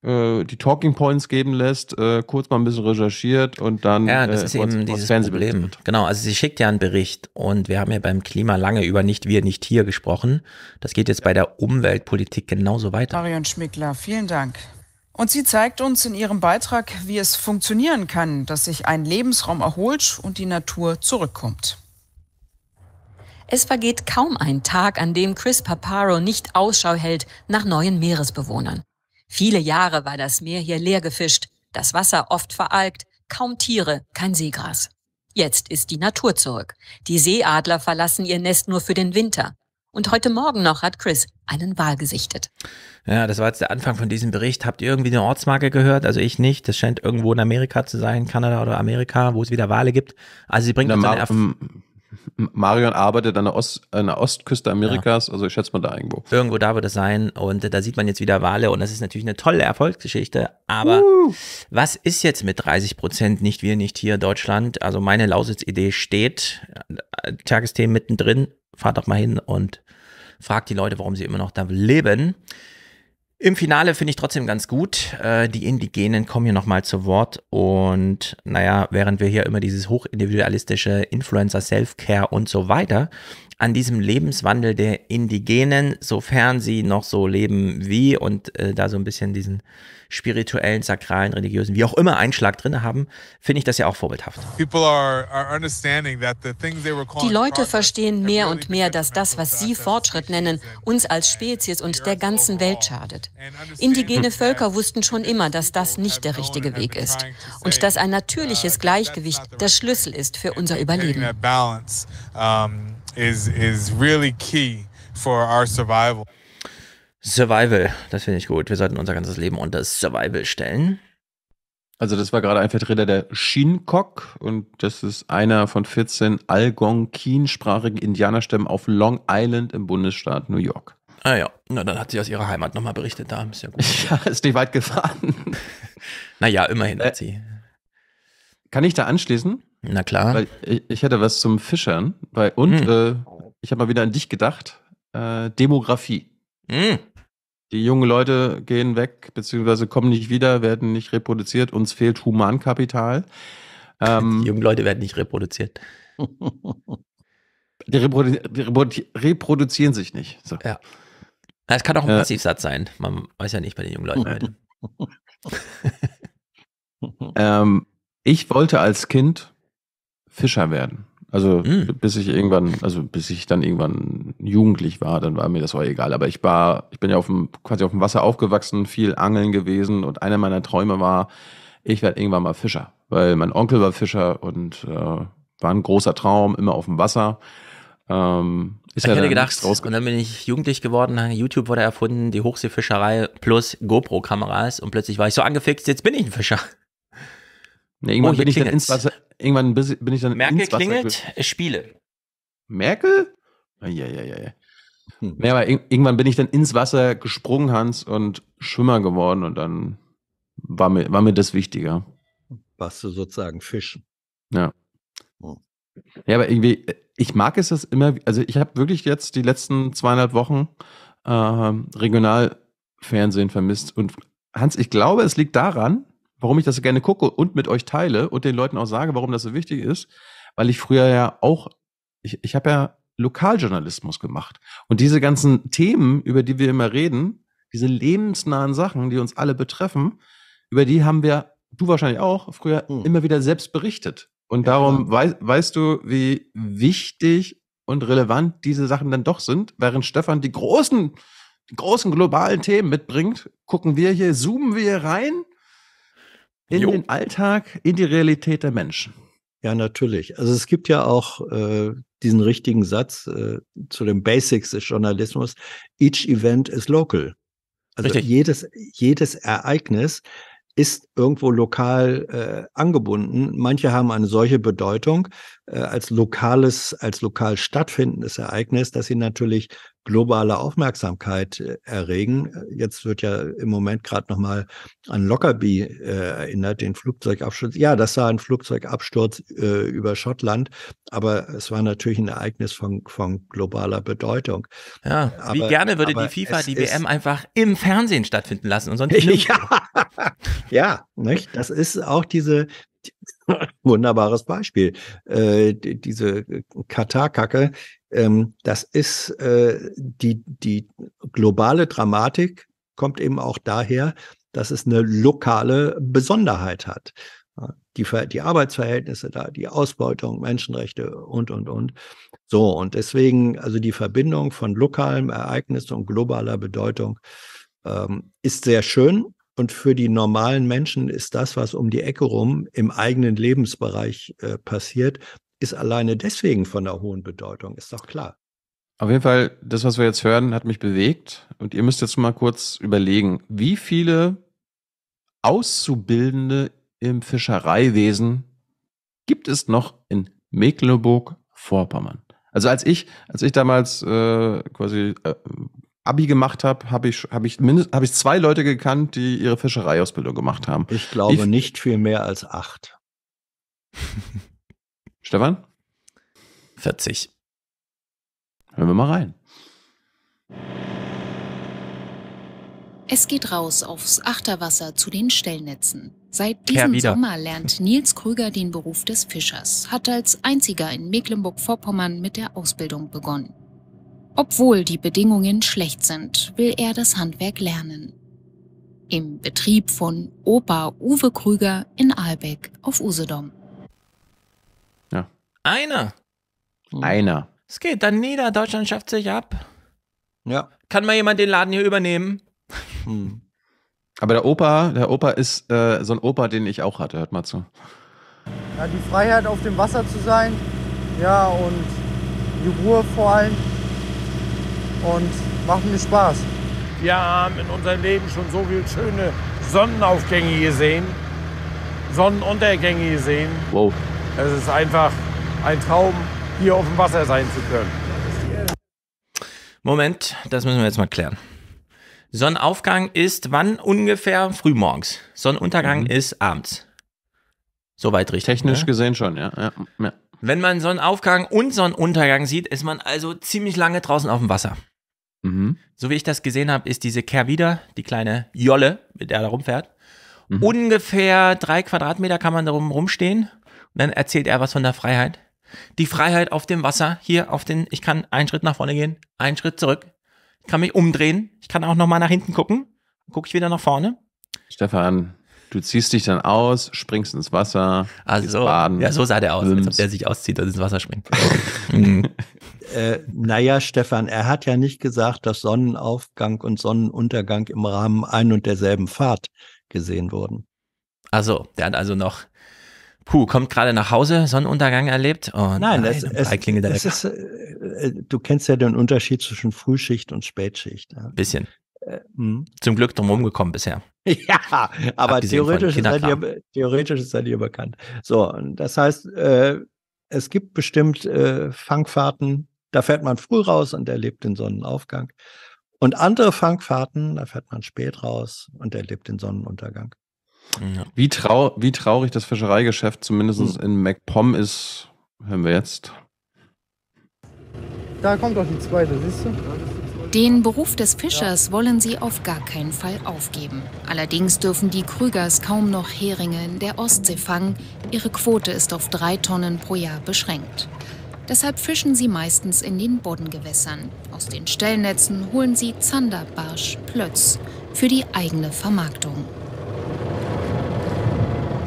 S2: äh, die Talking Points geben lässt, äh, kurz mal ein bisschen recherchiert und dann. Ja, das äh, ist eben dieses Problem. Genau, also sie schickt ja einen Bericht
S3: und wir haben ja beim Klima lange über nicht wir, nicht hier gesprochen. Das geht jetzt bei der Umweltpolitik genauso weiter. Marion Schmickler, vielen Dank.
S13: Und sie zeigt uns in ihrem Beitrag, wie es funktionieren kann, dass sich ein Lebensraum erholt und die Natur zurückkommt.
S22: Es vergeht kaum ein Tag, an dem Chris Paparo nicht Ausschau hält nach neuen Meeresbewohnern. Viele Jahre war das Meer hier leer gefischt, das Wasser oft veralgt, kaum Tiere, kein Seegras. Jetzt ist die Natur zurück. Die Seeadler verlassen ihr Nest nur für den Winter. Und heute Morgen noch hat Chris einen Wal gesichtet.
S3: Ja, das war jetzt der Anfang von diesem Bericht. Habt ihr irgendwie eine Ortsmarke gehört? Also ich nicht. Das scheint irgendwo in Amerika zu sein, Kanada oder Amerika, wo es wieder Wale gibt. Also sie bringt uns eine
S2: Marion arbeitet an der, Ost, an der Ostküste Amerikas, ja. also ich schätze mal da irgendwo. Irgendwo da wird es sein
S3: und äh, da sieht man jetzt wieder Wale und das ist natürlich eine tolle Erfolgsgeschichte, aber uh. was ist jetzt mit 30 Prozent nicht wir, nicht hier Deutschland? Also meine Lausitz-Idee steht, äh, Tagesthemen mittendrin, fahrt doch mal hin und fragt die Leute, warum sie immer noch da leben. Im Finale finde ich trotzdem ganz gut. Äh, die Indigenen kommen hier nochmal zu Wort. Und naja, während wir hier immer dieses hochindividualistische Influencer-Self-Care und so weiter an diesem Lebenswandel der Indigenen, sofern sie noch so leben wie und äh, da so ein bisschen diesen spirituellen, sakralen, religiösen, wie auch immer Einschlag drin haben, finde ich das ja auch vorbildhaft. Die Leute
S22: verstehen mehr und mehr, dass das, was sie Fortschritt nennen, uns als Spezies und der ganzen Welt schadet. Indigene Völker wussten schon immer, dass das nicht der richtige Weg ist und dass ein natürliches uh, Gleichgewicht der Schlüssel ist für unser Überleben
S23: is is really key for our survival.
S2: Survival, das finde ich gut. Wir sollten unser ganzes Leben unter Survival stellen. Also das war gerade ein Vertreter der Shinkok und das ist einer von 14 Algonquin-sprachigen Indianerstämmen auf Long Island im Bundesstaat New York. Ah ja, na dann hat sie
S3: aus ihrer Heimat nochmal berichtet, da ist ja gut. Ja, ist nicht weit gefahren. naja, immerhin hat äh,
S2: sie. Kann ich da anschließen? Na klar. Weil ich, ich hätte was zum Fischern. Weil, und hm. äh, ich habe mal wieder an dich gedacht. Äh, Demografie. Hm. Die jungen Leute gehen weg, beziehungsweise kommen nicht wieder, werden nicht reproduziert. Uns fehlt Humankapital. Ähm, die jungen Leute werden nicht reproduziert. die, reprodu die reprodu reproduzieren sich nicht. So. Ja. Es kann auch ein äh, Passivsatz sein. Man weiß ja nicht bei den jungen Leuten heute. ähm, ich wollte als Kind Fischer werden. Also mhm. bis ich irgendwann, also bis ich dann irgendwann jugendlich war, dann war mir das auch egal. Aber ich war, ich bin ja auf dem, quasi auf dem Wasser aufgewachsen, viel angeln gewesen und einer meiner Träume war, ich werde irgendwann mal Fischer, weil mein Onkel war Fischer und äh, war ein großer Traum, immer auf dem Wasser. Ähm, ich hätte gedacht, und dann bin ich jugendlich geworden, YouTube wurde erfunden,
S3: die Hochseefischerei plus GoPro-Kameras und plötzlich war ich so angefixt, jetzt bin ich ein Fischer.
S2: Ja, irgendwann, oh, bin ich dann ins Wasser, irgendwann bin ich dann Merkel ins Wasser klingelt, äh, Spiele. Merkel? Ja, ja, ja, ja. Hm. Ja, aber irgendwann bin ich dann ins Wasser gesprungen, Hans, und Schwimmer geworden und dann war mir, war mir das wichtiger. Warst du sozusagen Fisch. Ja. Oh. Ja, aber irgendwie, äh, ich mag es das immer, also ich habe wirklich jetzt die letzten zweieinhalb Wochen äh, Regionalfernsehen vermisst und Hans, ich glaube, es liegt daran, warum ich das so gerne gucke und mit euch teile und den Leuten auch sage, warum das so wichtig ist, weil ich früher ja auch, ich, ich habe ja Lokaljournalismus gemacht. Und diese ganzen Themen, über die wir immer reden, diese lebensnahen Sachen, die uns alle betreffen, über die haben wir, du wahrscheinlich auch, früher mhm. immer wieder selbst berichtet. Und ja. darum genau. wei weißt du, wie wichtig und relevant diese Sachen dann doch sind, während Stefan die großen, die großen globalen Themen mitbringt, gucken wir hier, zoomen wir hier rein in jo. den Alltag, in die Realität der Menschen. Ja, natürlich. Also es gibt ja auch äh,
S9: diesen richtigen Satz äh, zu den Basics des Journalismus. Each event is local. Also Richtig. jedes, jedes Ereignis ist irgendwo lokal äh, angebunden. Manche haben eine solche Bedeutung äh, als lokales, als lokal stattfindendes Ereignis, dass sie natürlich globale Aufmerksamkeit äh, erregen. Jetzt wird ja im Moment gerade nochmal an Lockerbie äh, erinnert, den Flugzeugabsturz. Ja, das war ein Flugzeugabsturz äh, über Schottland, aber es war natürlich ein Ereignis von, von globaler Bedeutung. Ja, aber, wie gerne würde die FIFA die WM
S3: einfach im Fernsehen stattfinden lassen und sonst ja,
S9: ja, nicht? Das ist auch diese Wunderbares Beispiel. Äh, diese äh, Katar-Kacke, ähm, das ist äh, die, die globale Dramatik, kommt eben auch daher, dass es eine lokale Besonderheit hat. Die, die Arbeitsverhältnisse da, die Ausbeutung, Menschenrechte und, und, und. So, und deswegen, also die Verbindung von lokalem Ereignis und globaler Bedeutung ähm, ist sehr schön, und für die normalen Menschen ist das, was um die Ecke rum im eigenen Lebensbereich äh, passiert, ist alleine deswegen von einer hohen Bedeutung, ist doch klar.
S2: Auf jeden Fall, das, was wir jetzt hören, hat mich bewegt. Und ihr müsst jetzt mal kurz überlegen, wie viele Auszubildende im Fischereiwesen gibt es noch in Mecklenburg-Vorpommern? Also als ich, als ich damals äh, quasi äh, Abi gemacht habe, habe ich, hab ich, hab ich zwei Leute gekannt, die ihre Fischereiausbildung gemacht haben. Ich glaube ich, nicht viel mehr als acht. Stefan? 40. Hören wir mal rein.
S16: Es geht raus aufs Achterwasser zu den Stellnetzen. Seit diesem ja, Sommer lernt Nils Krüger den Beruf des Fischers, hat als einziger in Mecklenburg-Vorpommern mit der Ausbildung begonnen. Obwohl die Bedingungen schlecht sind, will er das Handwerk lernen. Im Betrieb von Opa Uwe Krüger in
S3: Aalbeck auf Usedom. Ja. Einer. Hm. Einer. Es geht dann nieder, Deutschland schafft sich ab. Ja. Kann mal jemand den Laden hier übernehmen?
S4: Hm.
S2: Aber der Opa, der Opa ist äh, so ein Opa, den ich auch hatte, hört mal zu.
S4: Ja, die Freiheit auf dem Wasser zu sein, ja, und die Ruhe vor allem und macht mir Spaß.
S2: Wir
S7: haben in unserem Leben schon so viele schöne Sonnenaufgänge gesehen, Sonnenuntergänge gesehen. Wow. Es ist einfach ein Traum, hier auf dem Wasser sein zu können.
S3: Moment, das müssen wir jetzt mal klären. Sonnenaufgang ist wann ungefähr? Frühmorgens. Sonnenuntergang mhm. ist abends. Soweit richtig. Technisch ne? gesehen schon, ja. ja. ja. Wenn man Sonnenaufgang und Sonnenuntergang sieht, ist man also ziemlich lange draußen auf dem Wasser. Mhm. So wie ich das gesehen habe, ist diese wieder, die kleine Jolle, mit der er da rumfährt, mhm. ungefähr drei Quadratmeter kann man darum rumstehen. Und dann erzählt er was von der Freiheit. Die Freiheit auf dem Wasser, hier auf den, ich kann einen Schritt nach vorne gehen, einen Schritt zurück, ich kann mich umdrehen, ich kann auch nochmal nach hinten gucken, gucke ich wieder nach vorne.
S2: Stefan, Du ziehst dich dann aus, springst ins Wasser, also, gehst baden. Ja, so sah der aus, als ob der sich auszieht und ins Wasser springt.
S9: äh, naja, Stefan, er hat ja nicht gesagt, dass Sonnenaufgang und
S3: Sonnenuntergang im Rahmen ein und derselben Fahrt gesehen wurden. Also, der hat also noch Puh, kommt gerade nach Hause, Sonnenuntergang erlebt. Oh, nein, nein es, ist,
S9: äh, äh, du kennst ja den Unterschied zwischen Frühschicht und Spätschicht. Bisschen.
S3: Mhm. Zum Glück drumherum gekommen bisher. Ja, aber Abgesehen theoretisch seid, ihr, theoretisch
S9: seid ihr bekannt. So, das heißt, äh, es gibt bestimmt äh, Fangfahrten, da fährt man früh raus und erlebt den Sonnenaufgang. Und andere Fangfahrten, da fährt man spät raus und erlebt den Sonnenuntergang.
S2: Ja. Wie, trau wie traurig das Fischereigeschäft zumindest hm. in MacPom ist, hören wir jetzt.
S10: Da kommt doch die zweite, siehst
S11: du?
S16: Den Beruf des Fischers wollen sie auf gar keinen Fall aufgeben. Allerdings dürfen die Krügers kaum noch Heringe in der Ostsee fangen. Ihre Quote ist auf drei Tonnen pro Jahr beschränkt. Deshalb fischen sie meistens in den Bodengewässern. Aus den Stellnetzen holen sie Zander, Barsch, Plötz für die eigene Vermarktung.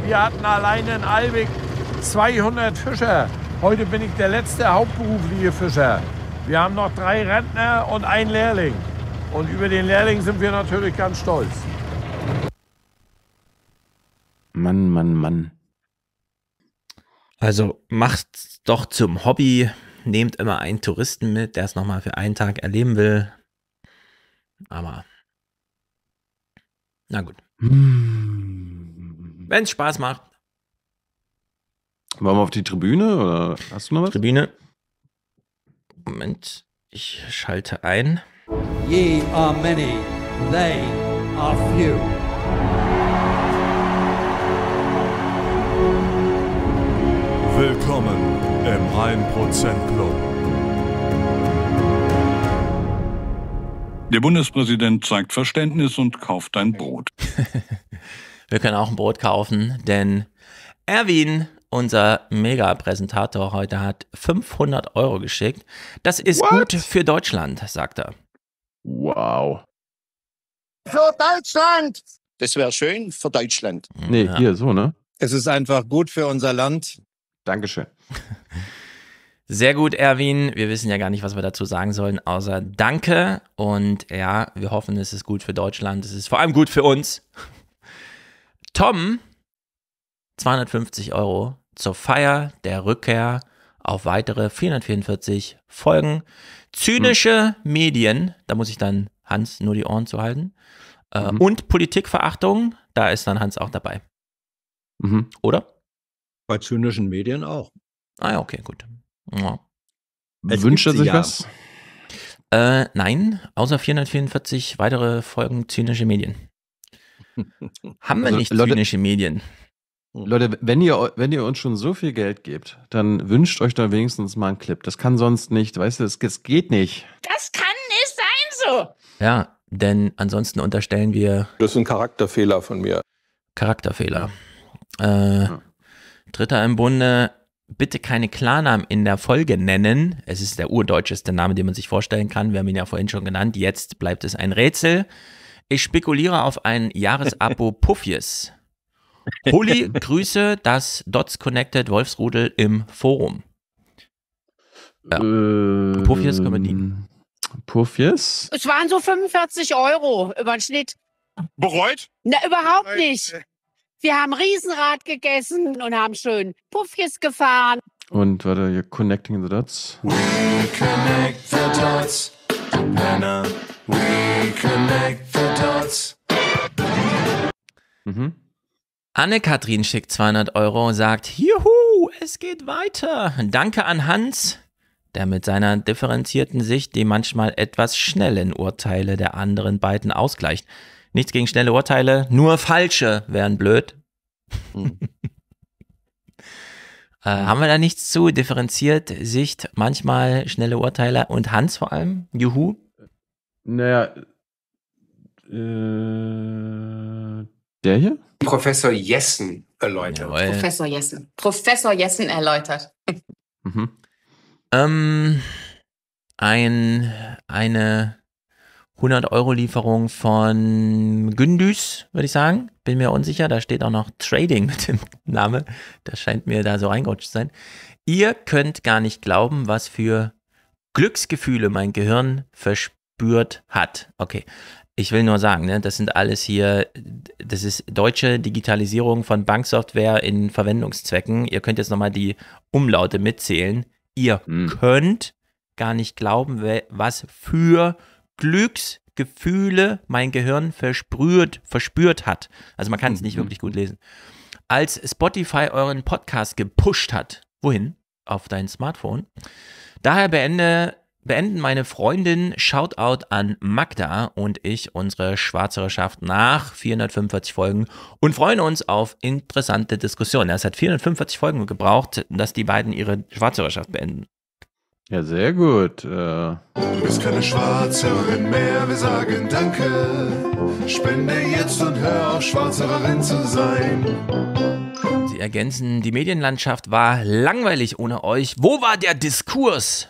S7: Wir hatten allein in Albig 200 Fischer. Heute bin ich der letzte hauptberufliche Fischer. Wir haben noch drei Rentner und einen Lehrling. Und über den Lehrling sind wir natürlich ganz stolz.
S24: Mann, Mann,
S3: Mann. Also macht doch zum Hobby, nehmt immer einen Touristen mit, der es nochmal für einen Tag erleben will. Aber na gut. Hm. Wenn es Spaß macht.
S2: Wollen wir auf die Tribüne oder hast du noch was? Tribüne.
S3: Moment, ich schalte ein.
S6: Ye are many,
S9: they are few.
S7: Willkommen im 1% Club. Der Bundespräsident zeigt
S3: Verständnis und kauft ein Brot. Wir können auch ein Brot kaufen, denn Erwin unser Mega-Präsentator heute hat 500 Euro geschickt. Das ist What? gut für Deutschland, sagt er. Wow.
S4: Für Deutschland! Das wäre schön für Deutschland. Nee, ja. hier
S3: so, ne? Es ist einfach gut für unser Land. Dankeschön. Sehr gut, Erwin. Wir wissen ja gar nicht, was wir dazu sagen sollen, außer Danke. Und ja, wir hoffen, es ist gut für Deutschland. Es ist vor allem gut für uns. Tom, 250 Euro, zur Feier der Rückkehr auf weitere 444 Folgen. Zynische mhm. Medien, da muss ich dann Hans nur die Ohren zuhalten. Äh, mhm. Und Politikverachtung, da ist dann Hans auch dabei. Mhm. Oder? Bei zynischen Medien auch. Ah ja, okay, gut. Ja. er sich ja. was? Äh, nein, außer 444 weitere Folgen zynische Medien.
S2: Haben wir also, nicht Leute, zynische Medien? Hm. Leute, wenn ihr, wenn ihr uns schon so viel Geld gebt, dann wünscht euch doch wenigstens mal einen Clip. Das kann sonst nicht, weißt du, das, das geht nicht.
S19: Das kann nicht sein
S2: so. Ja, denn
S3: ansonsten unterstellen wir.
S11: Das ist ein Charakterfehler von mir.
S3: Charakterfehler. Äh, ja. Dritter im Bunde, bitte keine Klarnamen in der Folge nennen. Es ist der urdeutscheste Name, den man sich vorstellen kann. Wir haben ihn ja vorhin schon genannt. Jetzt bleibt es ein Rätsel. Ich spekuliere auf ein Jahresabo Puffies. Pulli, grüße das Dots Connected Wolfsrudel im Forum. Ja. Ähm, Puffies können wir dienen. Puffies?
S8: Es waren so 45 Euro über den Schnitt. Bereut? Na, überhaupt nicht. Wir haben Riesenrad gegessen und haben schön Puffies gefahren.
S2: Und warte, hier Connecting the Dots. We connect the dots. Banner. We connect
S10: the dots.
S3: Mhm. Anne-Kathrin schickt 200 Euro und sagt, juhu, es geht weiter. Danke an Hans, der mit seiner differenzierten Sicht die manchmal etwas schnellen Urteile der anderen beiden ausgleicht. Nichts gegen schnelle Urteile, nur falsche wären blöd. Hm. äh, haben wir da nichts zu? Differenziert Sicht, manchmal schnelle Urteile und Hans vor allem? Juhu?
S2: Naja, äh, der hier? Professor Jessen erläutert.
S21: Jawohl. Professor
S20: Jessen. Professor Jessen erläutert.
S3: Mhm. Ähm, ein, eine 100-Euro-Lieferung von Gündüz, würde ich sagen. Bin mir unsicher. Da steht auch noch Trading mit dem Namen. Das scheint mir da so reingerutscht zu sein. Ihr könnt gar nicht glauben, was für Glücksgefühle mein Gehirn verspürt hat. Okay ich will nur sagen, ne, das sind alles hier, das ist deutsche Digitalisierung von Banksoftware in Verwendungszwecken. Ihr könnt jetzt nochmal die Umlaute mitzählen. Ihr hm. könnt gar nicht glauben, was für Glücksgefühle mein Gehirn versprüht, verspürt hat. Also man kann es nicht mhm. wirklich gut lesen. Als Spotify euren Podcast gepusht hat, wohin? Auf dein Smartphone. Daher beende beenden meine Freundin Shoutout an Magda und ich unsere Schwarzerschaft nach 445 Folgen und freuen uns auf interessante Diskussionen. Es hat 445 Folgen gebraucht, dass die beiden ihre Schwarzerschaft beenden. Ja,
S2: sehr gut. Äh. Du
S10: bist keine Schwarzerin mehr, wir sagen Danke. Spende jetzt und hör auf, Schwarzererin zu sein.
S3: Sie ergänzen, die Medienlandschaft war langweilig ohne euch. Wo war der Diskurs?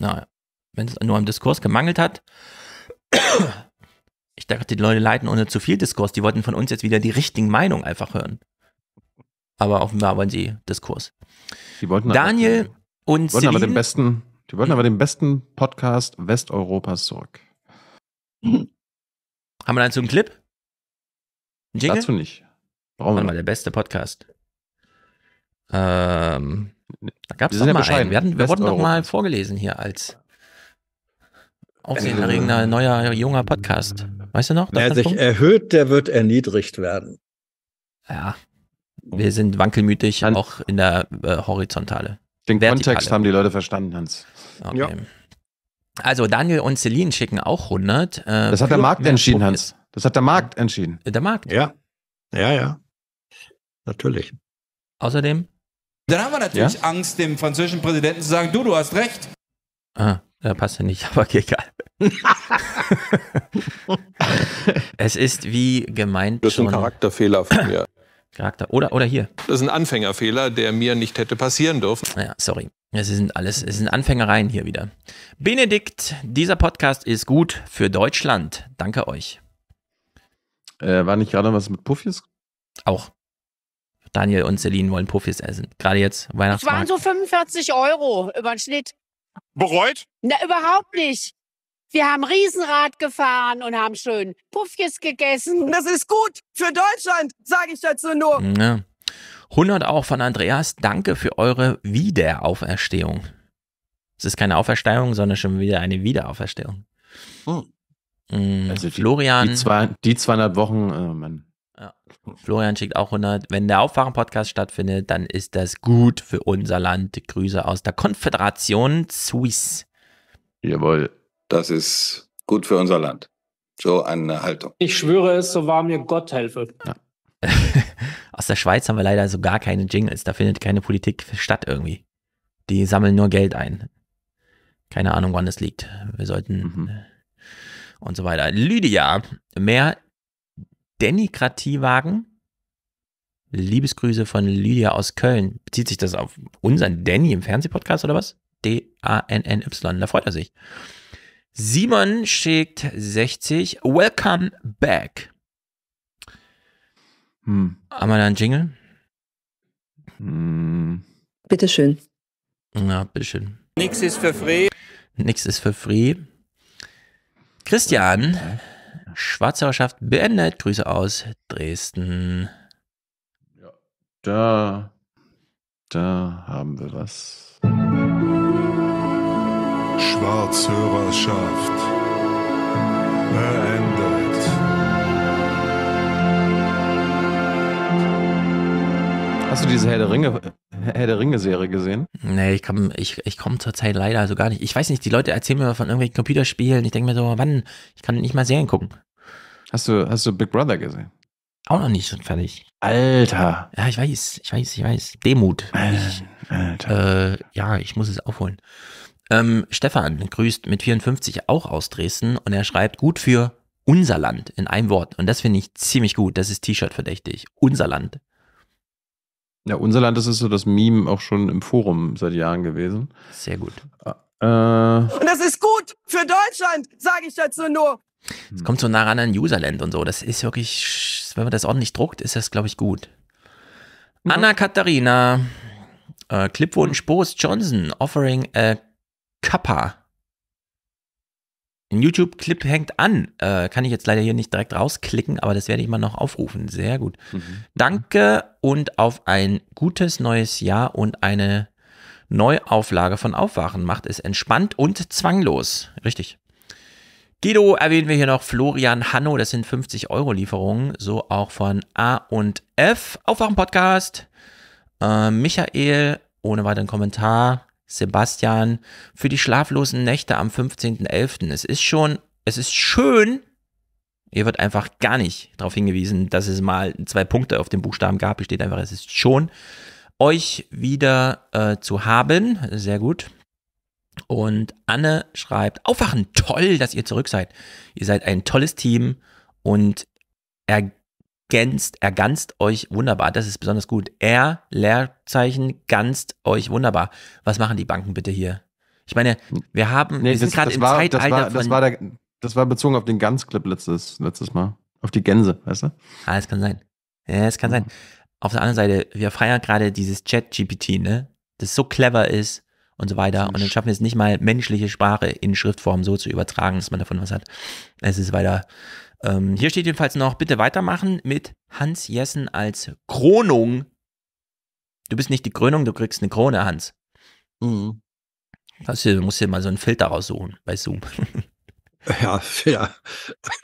S3: Na, wenn es nur am Diskurs gemangelt hat, ich dachte, die Leute leiten ohne zu viel Diskurs. Die wollten von uns jetzt wieder die richtigen Meinungen einfach hören.
S2: Aber offenbar wollen sie Diskurs. Die wollten Daniel aber, und wollten aber den besten, Die wollten aber den besten Podcast Westeuropas zurück. Haben wir dazu einen Clip? Einen Dazu nicht. Brauchen wir mal, der beste Podcast.
S3: Ähm, da gab es doch mal einen. Wir, hatten, wir wurden doch mal vorgelesen hier als aufsehenerregender äh, neuer junger Podcast. Weißt du noch? Wer sich erhöht, der wird erniedrigt werden. Ja. Wir sind wankelmütig, An auch in der äh, Horizontale. Den Vertikale. Kontext haben die Leute verstanden, Hans. Okay. Ja. Also Daniel und Celine schicken auch 100. Äh, das hat der Markt entschieden, Hans.
S2: Das hat der Markt entschieden. Der Markt? Ja. Ja, ja. Natürlich.
S3: Außerdem dann haben wir natürlich ja? Angst, dem französischen Präsidenten zu sagen, du, du hast recht. Ah, da passt ja nicht, aber egal. es ist wie gemeint. Das ist ein Charakterfehler von mir. Charakter. Oder, oder
S11: hier. Das ist ein Anfängerfehler, der mir nicht hätte passieren dürfen.
S3: Ah ja, sorry. Es sind alles, es sind Anfängereien hier wieder. Benedikt, dieser Podcast ist gut für Deutschland. Danke euch.
S2: Äh, war nicht gerade was mit Puffis? Auch.
S3: Daniel und Celine wollen Puffis essen. Gerade jetzt Weihnachtsmarkt. Das waren so
S8: 45 Euro über den Schnitt. Bereut? Na, überhaupt nicht. Wir haben Riesenrad gefahren und haben schön Puffjes gegessen. Das ist gut für Deutschland, sage ich dazu nur.
S7: Ja.
S3: 100 auch von Andreas. Danke für eure Wiederauferstehung. Es ist keine Auferstehung, sondern schon wieder eine Wiederauferstehung. Hm. Mm, also Florian. Die, zwei, die zweieinhalb Wochen, oh äh, Mann. Florian schickt auch 100. Wenn der Aufwachen-Podcast stattfindet, dann ist das gut für unser Land. Grüße aus der Konföderation Suisse.
S2: Jawohl, das ist gut für unser Land. So
S3: eine Haltung.
S12: Ich schwöre es, so wahr mir Gott helfe.
S3: Ja. aus der Schweiz haben wir leider so gar keine Jingles. Da findet keine Politik statt irgendwie. Die sammeln nur Geld ein. Keine Ahnung, wann es liegt. Wir sollten. Mhm äh, und so weiter. Lydia, mehr Demokratiewagen. Liebesgrüße von Lydia aus Köln. Bezieht sich das auf unseren Danny im Fernsehpodcast oder was? D-A-N-N-Y. Da freut er sich. Simon schickt 60. Welcome back. Hm. Haben wir da einen Jingle? Hm. Bitteschön. Ja, bitteschön.
S18: Nix ist für free.
S3: Nix ist für free. Christian Schwarzhörerschaft beendet. Grüße aus Dresden.
S2: Ja, da, da haben wir was. Schwarzhörerschaft beendet. Hast du diese Herr der Ringe, Herr der Ringe Serie gesehen? Nee, ich komme ich, ich komm zurzeit
S3: leider also gar nicht. Ich weiß nicht, die Leute erzählen mir von irgendwelchen Computerspielen. Ich denke mir so, wann? Ich kann nicht mal Serien gucken.
S2: Hast du, hast du Big Brother gesehen? Auch noch nicht schon fertig. Alter. Ja, ich
S3: weiß, ich weiß, ich weiß. Demut. Äh, ich, Alter. Äh, ja, ich muss es aufholen. Ähm, Stefan grüßt mit 54 auch aus Dresden und er schreibt gut für unser Land in einem Wort. Und das finde ich ziemlich gut. Das ist T-Shirt verdächtig. Unser Land.
S2: Ja, unser Land, das ist so das Meme auch schon im Forum seit Jahren gewesen. Sehr gut. Äh, äh,
S17: und das ist gut für Deutschland, sage ich dazu nur.
S2: Es kommt so nah
S3: ran an Userland und so. Das ist wirklich, wenn man das ordentlich druckt, ist das, glaube ich, gut. Ja. Anna Katharina, äh, Clipwunsch Boris Johnson, offering a Kappa ein YouTube-Clip hängt an. Äh, kann ich jetzt leider hier nicht direkt rausklicken, aber das werde ich mal noch aufrufen. Sehr gut. Mhm. Danke und auf ein gutes neues Jahr und eine Neuauflage von Aufwachen. Macht es entspannt und zwanglos. Richtig. Guido erwähnen wir hier noch Florian Hanno, das sind 50 Euro Lieferungen, so auch von A und F. Aufwachen Podcast. Äh, Michael, ohne weiteren Kommentar. Sebastian, für die schlaflosen Nächte am 15.11. Es ist schon, es ist schön. Ihr wird einfach gar nicht darauf hingewiesen, dass es mal zwei Punkte auf dem Buchstaben gab. Hier steht einfach, es ist schon, euch wieder äh, zu haben. Sehr gut. Und Anne schreibt, aufwachen, toll, dass ihr zurück seid. Ihr seid ein tolles Team und ergänzt ergänzt, ergänzt euch wunderbar. Das ist besonders gut. Er, Leerzeichen, ganzt euch wunderbar. Was machen die Banken bitte hier? Ich meine, wir haben, nee, wir sind gerade im war, Zeitalter das war, das von, war der,
S2: das war bezogen auf den Ganzclip letztes, letztes Mal. Auf die Gänse, weißt du? Ah, das kann sein. Ja, das kann sein. Auf der anderen Seite,
S3: wir feiern gerade dieses Chat-GPT, ne? Das so clever ist und so weiter. Und dann schaffen wir es nicht mal, menschliche Sprache in Schriftform so zu übertragen, dass man davon was hat. Es ist weiter ähm, hier steht jedenfalls noch, bitte weitermachen mit Hans Jessen als Kronung. Du bist nicht die Krönung, du kriegst eine Krone, Hans. Mhm. Also, du musst dir mal so einen Filter raussuchen bei Zoom. Ja, ja.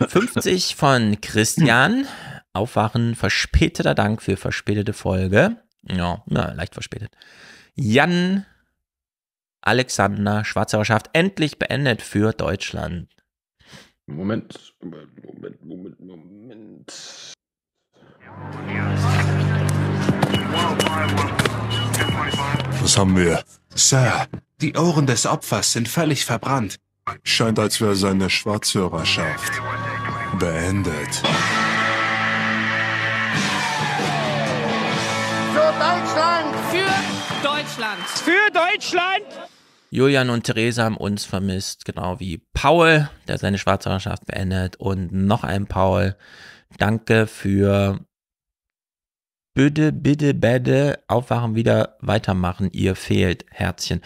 S3: 50 von Christian. Aufwachen, verspäteter Dank für verspätete Folge. Ja, na, leicht verspätet. Jan Alexander Schwarzer endlich beendet für Deutschland. Moment, Moment,
S21: Moment, Moment.
S10: Was haben wir? Sir, die Ohren des Opfers sind völlig verbrannt. Scheint, als wäre seine Schwarzhörerschaft beendet.
S17: Für Deutschland! Für Deutschland! Für Deutschland!
S3: Julian und Theresa haben uns vermisst, genau wie Paul, der seine Schwarzwanderschaft beendet. Und noch ein Paul. Danke für Bitte, bitte, bitte, aufwachen, wieder weitermachen. Ihr fehlt, Herzchen.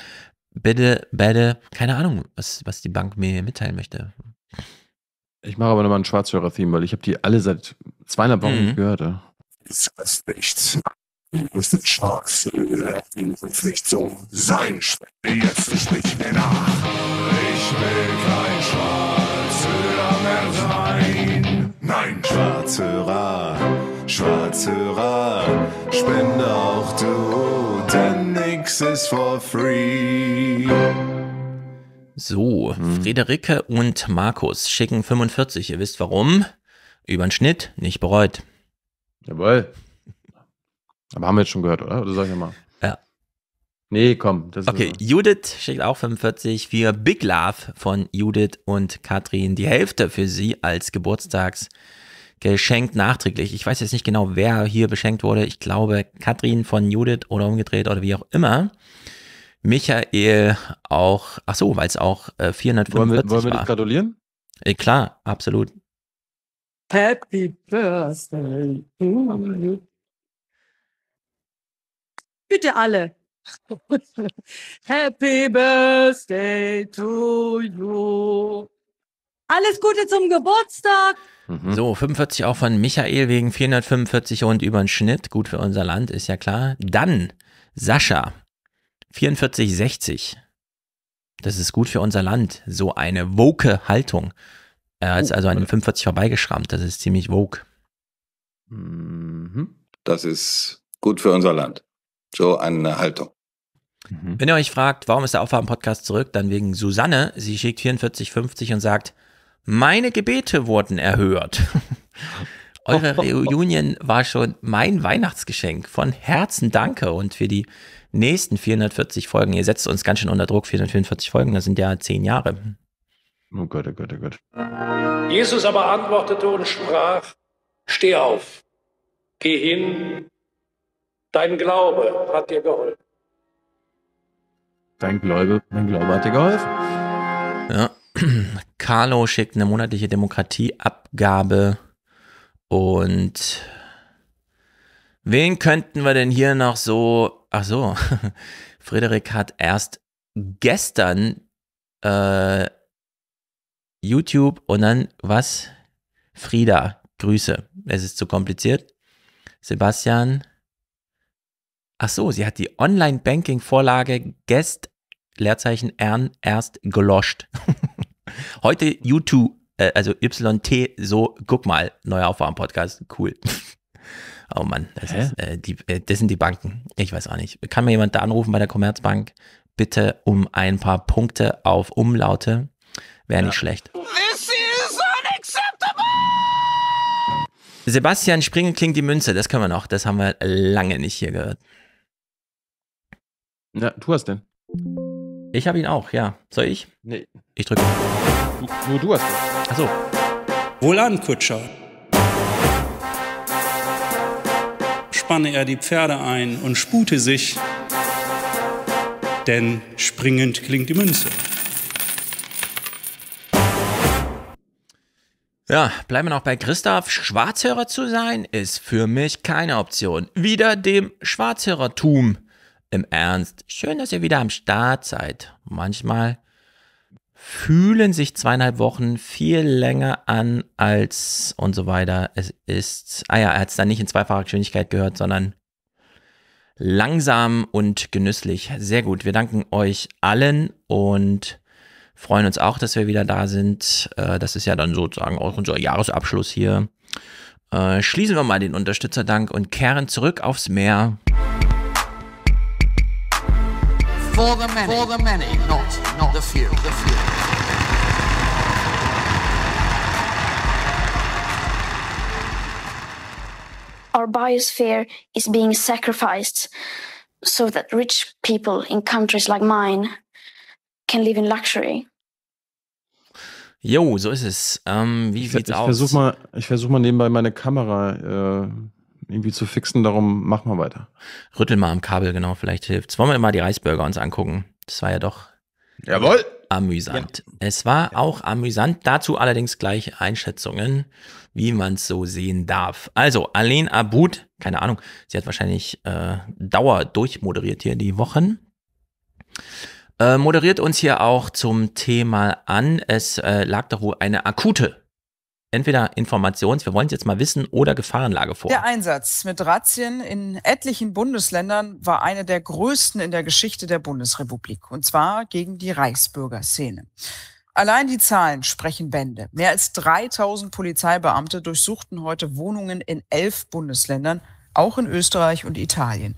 S3: Bitte, bitte, keine Ahnung, was, was die Bank mir mitteilen möchte.
S2: Ich mache aber nochmal ein Schwarzhörer-Theme, weil ich habe die alle seit zweieinhalb Wochen mhm. nicht gehört. Ja. Das ist nichts. Die Wissenschaft über die Verpflichtung sein. Jetzt sprich mir
S7: nach. Ich will kein Schwarzhörer mehr
S10: sein. Nein, Schwarzhörer, Schwarzhörer, spende auch du, denn nix ist for free.
S3: So, hm. Friederike und Markus schicken 45, ihr wisst warum. Über den Schnitt, nicht bereut. Jawohl. Aber haben wir jetzt schon gehört, oder? Oder sag ich mal? Ja. Nee, komm. okay, Judith schickt auch 45 für Big Love von Judith und Katrin. Die Hälfte für sie als Geburtstagsgeschenk nachträglich. Ich weiß jetzt nicht genau, wer hier beschenkt wurde. Ich glaube, Katrin von Judith oder umgedreht oder wie auch immer. Michael auch, ach so, weil es auch äh, 445 wollen wir, wollen wir dich gratulieren? Äh, klar, absolut.
S17: Happy Birthday to you. Bitte alle. Happy Birthday to you. Alles Gute zum Geburtstag.
S3: Mhm. So, 45 auch von Michael wegen 445 und über den Schnitt. Gut für unser Land, ist ja klar. Dann Sascha, 4460. Das ist gut für unser Land. So eine woke Haltung. Er hat oh, also an dem 45 vorbeigeschrammt.
S2: Das ist ziemlich woke. Mhm. Das ist gut für unser Land so eine Haltung.
S3: Mhm. Wenn ihr euch fragt, warum ist der Aufwachen-Podcast zurück, dann wegen Susanne. Sie schickt 44,50 und sagt, meine Gebete wurden erhört. Eure Reunion war schon mein Weihnachtsgeschenk. Von Herzen danke und für die nächsten 440 Folgen. Ihr setzt uns ganz schön unter Druck. 444 Folgen, das sind ja zehn Jahre. Oh Gott, oh Gott, oh Gott.
S12: Jesus aber antwortete und sprach: Steh auf, geh hin
S2: Dein Glaube hat dir geholfen. Dein Glaube, mein Glaube hat dir
S3: geholfen. Ja. Carlo schickt eine monatliche Demokratieabgabe und wen könnten wir denn hier noch so? Ach so, Frederik hat erst gestern äh, YouTube und dann was? Frieda, Grüße. Es ist zu kompliziert. Sebastian, Ach so, sie hat die Online-Banking-Vorlage Guest Leerzeichen Ern erst geloscht. Heute YouTube, äh, also YT, so, guck mal, neuer Aufwachen-Podcast, cool. oh Mann, das, ist, äh, die, äh, das, sind die Banken. Ich weiß auch nicht. Kann mir jemand da anrufen bei der Commerzbank? Bitte um ein paar Punkte auf Umlaute. Wäre ja. nicht schlecht. This is unacceptable! Sebastian Springen klingt die Münze, das können wir noch. Das haben wir lange nicht hier gehört. Na, du hast den. Ich habe ihn auch, ja. Soll ich? Nee. Ich drücke. Du, nur du hast den. Achso. Wohlan,
S25: Kutscher.
S12: Spanne er die Pferde ein und spute sich, denn springend klingt die Münze.
S3: Ja, bleiben wir noch bei Christoph. Schwarzhörer zu sein ist für mich keine Option. Wieder dem Schwarzhörertum im Ernst, schön, dass ihr wieder am Start seid. Manchmal fühlen sich zweieinhalb Wochen viel länger an als und so weiter. Es ist, ah ja, er hat es dann nicht in zweifacher Geschwindigkeit gehört, sondern langsam und genüsslich. Sehr gut. Wir danken euch allen und freuen uns auch, dass wir wieder da sind. Äh, das ist ja dann sozusagen auch unser Jahresabschluss hier. Äh, schließen wir mal den Unterstützerdank und kehren zurück aufs Meer.
S26: for the many, for the many, not not the
S24: few, the few.
S19: Our biosphere is being sacrificed so that rich people in countries like mine can live in
S1: luxury.
S2: Jo, so ist es. Ähm, wie ich, ich aus? Versuch mal, ich versuche mal nebenbei meine Kamera äh, irgendwie zu fixen. Darum machen wir weiter.
S3: Rüttel mal am Kabel, genau, vielleicht hilft's. Wollen wir mal die Reisburger uns angucken? Das war ja doch. Jawohl! Amüsant. Ja. Es war ja. auch amüsant, dazu allerdings gleich Einschätzungen, wie man es so sehen darf. Also, Alain Abud, keine Ahnung, sie hat wahrscheinlich äh, Dauer durchmoderiert hier die Wochen. Äh, moderiert uns hier auch zum Thema an. Es äh, lag doch wohl eine akute entweder Informations, wir wollen es jetzt mal wissen, oder Gefahrenlage vor? Der
S13: Einsatz mit Razzien in etlichen Bundesländern war eine der größten in der Geschichte der Bundesrepublik, und zwar gegen die Reichsbürgerszene. Allein die Zahlen sprechen Bände. Mehr als 3000 Polizeibeamte durchsuchten heute Wohnungen in elf Bundesländern auch in Österreich und Italien.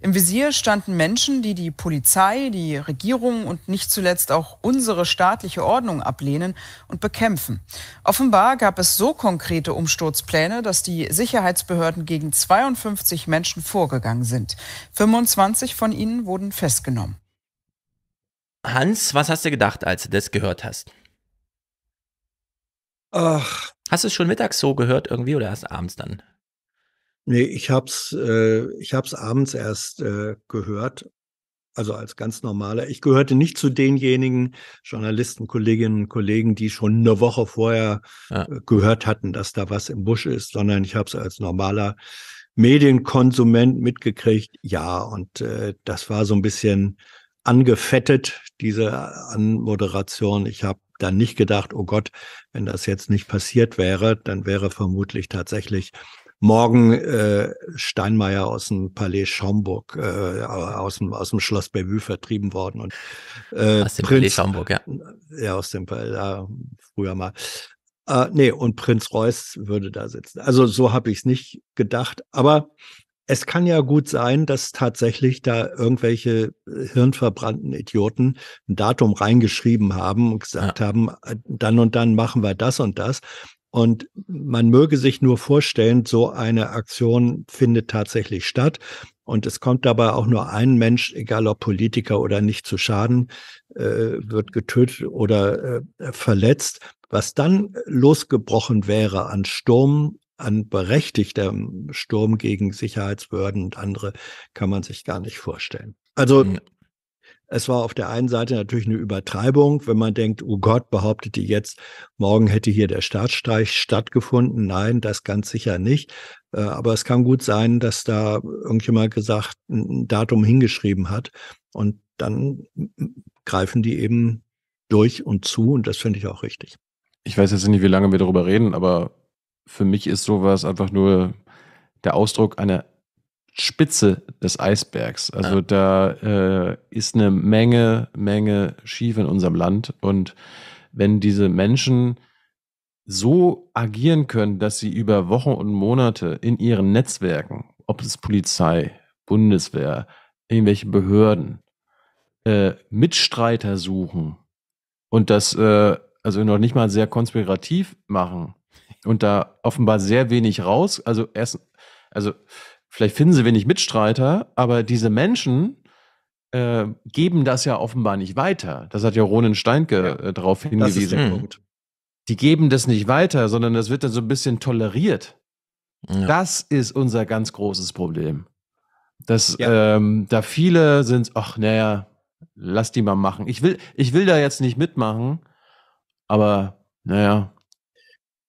S13: Im Visier standen Menschen, die die Polizei, die Regierung und nicht zuletzt auch unsere staatliche Ordnung ablehnen und bekämpfen. Offenbar gab es so konkrete Umsturzpläne, dass die Sicherheitsbehörden gegen 52 Menschen vorgegangen sind. 25 von ihnen wurden festgenommen.
S3: Hans, was hast du gedacht, als du das gehört hast? Ach. Hast du es schon mittags so gehört irgendwie oder erst abends dann? Nee, ich hab's, äh, ich hab's abends
S9: erst äh, gehört, also als ganz normaler. Ich gehörte nicht zu denjenigen Journalisten, Kolleginnen und Kollegen, die schon eine Woche vorher ja. Äh, gehört hatten, dass da was im Busch ist, sondern ich habe es als normaler Medienkonsument mitgekriegt. Ja, und äh, das war so ein bisschen angefettet, diese Anmoderation. Ich habe dann nicht gedacht, oh Gott, wenn das jetzt nicht passiert wäre, dann wäre vermutlich tatsächlich morgen äh, Steinmeier aus dem Palais Schaumburg, äh, aus, dem, aus dem Schloss Bellevue vertrieben worden. Und, äh, aus dem Prinz, Palais Schaumburg, ja. Ja, aus dem Palais, ja, früher mal. Äh, nee, und Prinz Reuß würde da sitzen. Also so habe ich es nicht gedacht. Aber es kann ja gut sein, dass tatsächlich da irgendwelche äh, hirnverbrannten Idioten ein Datum reingeschrieben haben und gesagt ja. haben, äh, dann und dann machen wir das und das. Und man möge sich nur vorstellen, so eine Aktion findet tatsächlich statt. Und es kommt dabei auch nur ein Mensch, egal ob Politiker oder nicht, zu Schaden, äh, wird getötet oder äh, verletzt. Was dann losgebrochen wäre an Sturm, an berechtigtem Sturm gegen Sicherheitsbehörden und andere, kann man sich gar nicht vorstellen. Also es war auf der einen Seite natürlich eine Übertreibung, wenn man denkt, oh Gott, behauptet die jetzt, morgen hätte hier der Staatsstreich stattgefunden. Nein, das ganz sicher nicht. Äh, aber es kann gut sein, dass da irgendjemand gesagt, ein Datum hingeschrieben hat. Und dann greifen die eben durch und zu. Und das finde ich auch richtig.
S2: Ich weiß jetzt nicht, wie lange wir darüber reden, aber für mich ist sowas einfach nur der Ausdruck einer Spitze des Eisbergs. Also ja. da äh, ist eine Menge, Menge schief in unserem Land. Und wenn diese Menschen so agieren können, dass sie über Wochen und Monate in ihren Netzwerken, ob es Polizei, Bundeswehr, irgendwelche Behörden, äh, Mitstreiter suchen und das äh, also noch nicht mal sehr konspirativ machen und da offenbar sehr wenig raus, also erst, also vielleicht finden sie wenig Mitstreiter, aber diese Menschen äh, geben das ja offenbar nicht weiter. Das hat ja Ronen Steinke ja, äh, darauf hingewiesen. Mhm. Die geben das nicht weiter, sondern das wird dann so ein bisschen toleriert. Ja. Das ist unser ganz großes Problem. Dass ja. ähm, da viele sind, ach naja, lass die mal machen. Ich will, ich will da jetzt nicht mitmachen, aber naja,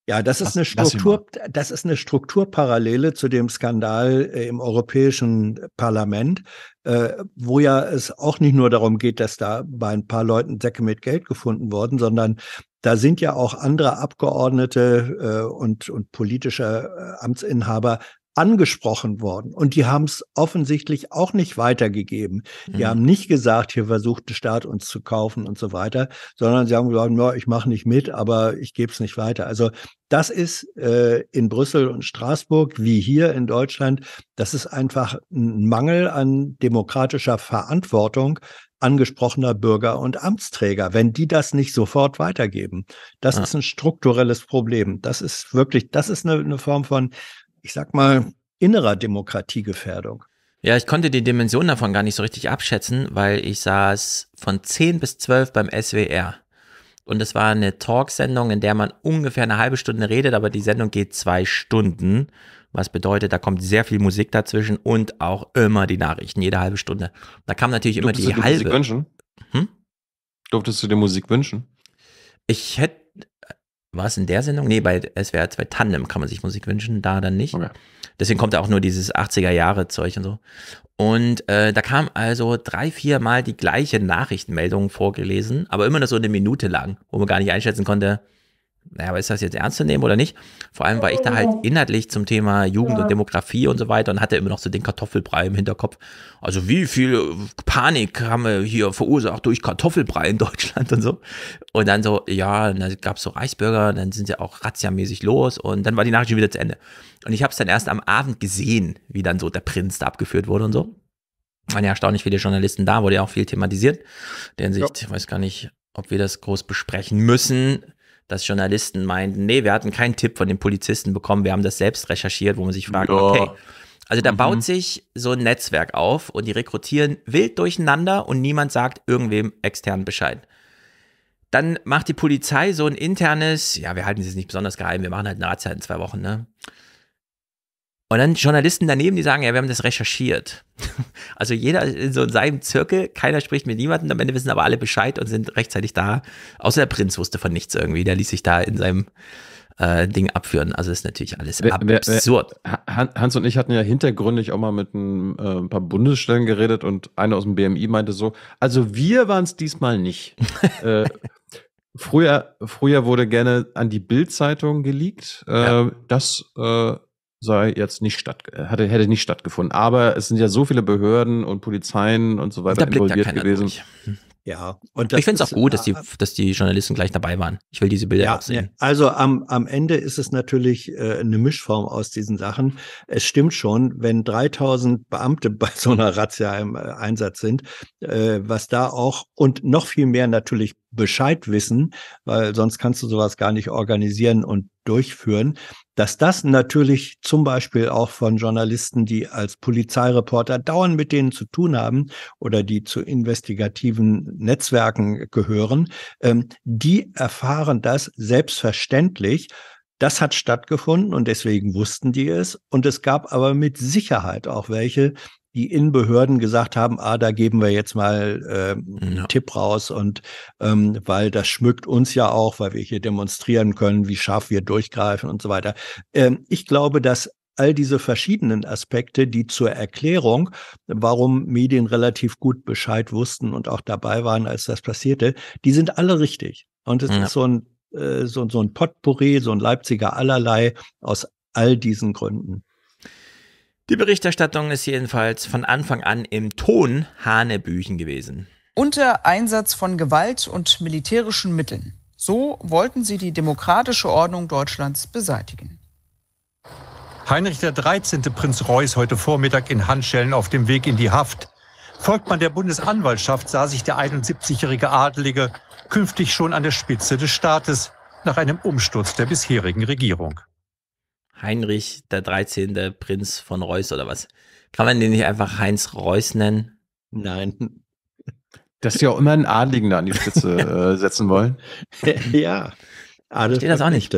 S2: ja, das ist, eine Struktur,
S9: das ist eine Strukturparallele zu dem Skandal äh, im Europäischen Parlament, äh, wo ja es auch nicht nur darum geht, dass da bei ein paar Leuten Säcke mit Geld gefunden wurden, sondern da sind ja auch andere Abgeordnete äh, und, und politische Amtsinhaber angesprochen worden. Und die haben es offensichtlich auch nicht weitergegeben. Die mhm. haben nicht gesagt, hier versucht der Staat uns zu kaufen und so weiter, sondern sie haben gesagt, no, ich mache nicht mit, aber ich gebe es nicht weiter. Also das ist äh, in Brüssel und Straßburg wie hier in Deutschland, das ist einfach ein Mangel an demokratischer Verantwortung angesprochener Bürger und Amtsträger, wenn die das nicht sofort weitergeben. Das ah. ist ein strukturelles Problem. Das ist wirklich, das ist eine, eine Form von ich sag mal, innerer Demokratiegefährdung?
S3: Ja, ich konnte die Dimension davon gar nicht so richtig abschätzen, weil ich saß von 10 bis 12 beim SWR. Und es war eine Talksendung, in der man ungefähr eine halbe Stunde redet, aber die Sendung geht zwei Stunden. Was bedeutet, da kommt sehr viel Musik dazwischen und auch immer die Nachrichten, jede halbe Stunde. Da kam natürlich immer Durftest die halbe. Musik wünschen? Hm? Durftest du dir Musik wünschen? Ich hätte war es in der Sendung? Nee, bei SWR 2 Tandem kann man sich Musik wünschen, da dann nicht. Okay. Deswegen kommt da auch nur dieses 80er-Jahre-Zeug und so. Und äh, da kam also drei, vier Mal die gleiche Nachrichtenmeldung vorgelesen, aber immer nur so eine Minute lang, wo man gar nicht einschätzen konnte, naja, aber ist das jetzt ernst zu nehmen oder nicht? Vor allem war ich da halt inhaltlich zum Thema Jugend und Demografie und so weiter und hatte immer noch so den Kartoffelbrei im Hinterkopf. Also wie viel äh, Panik haben wir hier verursacht durch Kartoffelbrei in Deutschland und so. Und dann so, ja, dann gab es so Reichsbürger, dann sind sie auch razziamäßig los und dann war die Nachricht schon wieder zu Ende. Und ich habe es dann erst am Abend gesehen, wie dann so der Prinz da abgeführt wurde und so. Waren ja erstaunlich viele Journalisten da, wurde ja auch viel thematisiert. Der Hinsicht, ja. ich weiß gar nicht, ob wir das groß besprechen müssen dass Journalisten meinten, nee, wir hatten keinen Tipp von den Polizisten bekommen, wir haben das selbst recherchiert, wo man sich fragt, ja. okay. Also da mhm. baut sich so ein Netzwerk auf und die rekrutieren wild durcheinander und niemand sagt irgendwem extern Bescheid. Dann macht die Polizei so ein internes, ja, wir halten es nicht besonders geheim, wir machen halt eine Razzia halt in zwei Wochen, ne? Und dann Journalisten daneben, die sagen, ja, wir haben das recherchiert. Also jeder in so seinem Zirkel, keiner spricht mit niemandem, am Ende wissen aber alle Bescheid und sind rechtzeitig da. Außer der Prinz wusste von nichts irgendwie, der ließ sich da in seinem äh, Ding abführen. Also ist natürlich alles wer, absurd.
S2: Wer, wer, Hans und ich hatten ja hintergründig auch mal mit ein, äh, ein paar Bundesstellen geredet und einer aus dem BMI meinte so, also wir waren es diesmal nicht. äh, Früher, früher wurde gerne an die Bild-Zeitung geleakt. Äh, ja. Das äh, sei jetzt nicht statt, äh, hätte, hätte nicht stattgefunden. Aber es sind ja so viele Behörden und Polizeien und so weiter involviert gewesen. Durch.
S3: Hm.
S9: Ja,
S2: und ich finde es auch gut, dass äh, die,
S3: dass die Journalisten gleich dabei waren. Ich will diese Bilder ja, auch sehen.
S9: Also am, am Ende ist es natürlich äh, eine Mischform aus diesen Sachen. Es stimmt schon, wenn 3000 Beamte bei so einer Razzia im äh, Einsatz sind, äh, was da auch und noch viel mehr natürlich Bescheid wissen, weil sonst kannst du sowas gar nicht organisieren und durchführen, dass das natürlich zum Beispiel auch von Journalisten, die als Polizeireporter dauernd mit denen zu tun haben oder die zu investigativen Netzwerken gehören, ähm, die erfahren das selbstverständlich. Das hat stattgefunden und deswegen wussten die es. Und es gab aber mit Sicherheit auch welche, die in Behörden gesagt haben, ah, da geben wir jetzt mal äh, einen ja. Tipp raus und ähm, weil das schmückt uns ja auch, weil wir hier demonstrieren können, wie scharf wir durchgreifen und so weiter. Ähm, ich glaube, dass all diese verschiedenen Aspekte, die zur Erklärung, warum Medien relativ gut Bescheid wussten und auch dabei waren, als das passierte, die sind alle richtig. Und es ja. ist so ein, äh, so, so ein Potpourri, so ein Leipziger allerlei aus all diesen Gründen.
S3: Die Berichterstattung ist jedenfalls von Anfang an im Ton Hanebüchen gewesen.
S13: Unter Einsatz von Gewalt und militärischen Mitteln. So wollten sie die demokratische Ordnung Deutschlands beseitigen.
S25: Heinrich der 13. Prinz Reus heute Vormittag in Handschellen auf dem Weg in die Haft. Folgt man der Bundesanwaltschaft, sah sich der 71-jährige Adelige
S3: künftig schon an der Spitze des Staates nach einem Umsturz der bisherigen Regierung. Heinrich der 13. Prinz von Reuß oder was? Kann man den nicht einfach Heinz Reuß nennen? Nein. Dass die auch immer einen Adligen da an die Spitze äh, setzen wollen. ja. Adel Steht das auch nicht.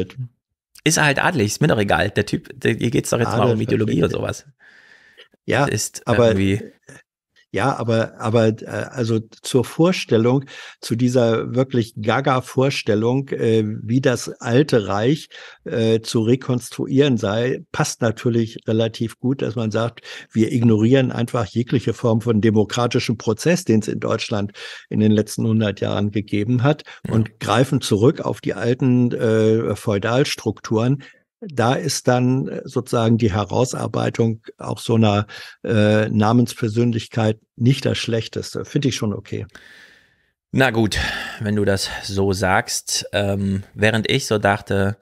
S3: Ist er halt adlig, ist mir doch egal. Der Typ, der, hier geht es doch jetzt Adel mal um Ideologie oder sowas. Ja, ist aber irgendwie
S9: ja, aber, aber äh, also zur Vorstellung, zu dieser wirklich Gaga-Vorstellung, äh, wie das alte Reich äh, zu rekonstruieren sei, passt natürlich relativ gut, dass man sagt, wir ignorieren einfach jegliche Form von demokratischen Prozess, den es in Deutschland in den letzten 100 Jahren gegeben hat ja. und greifen zurück auf die alten äh, Feudalstrukturen da ist dann äh, sozusagen die Herausarbeitung auch so einer äh, Namenspersönlichkeit nicht das Schlechteste. Finde ich schon okay.
S3: Na gut, wenn du das so sagst. Ähm, während ich so dachte,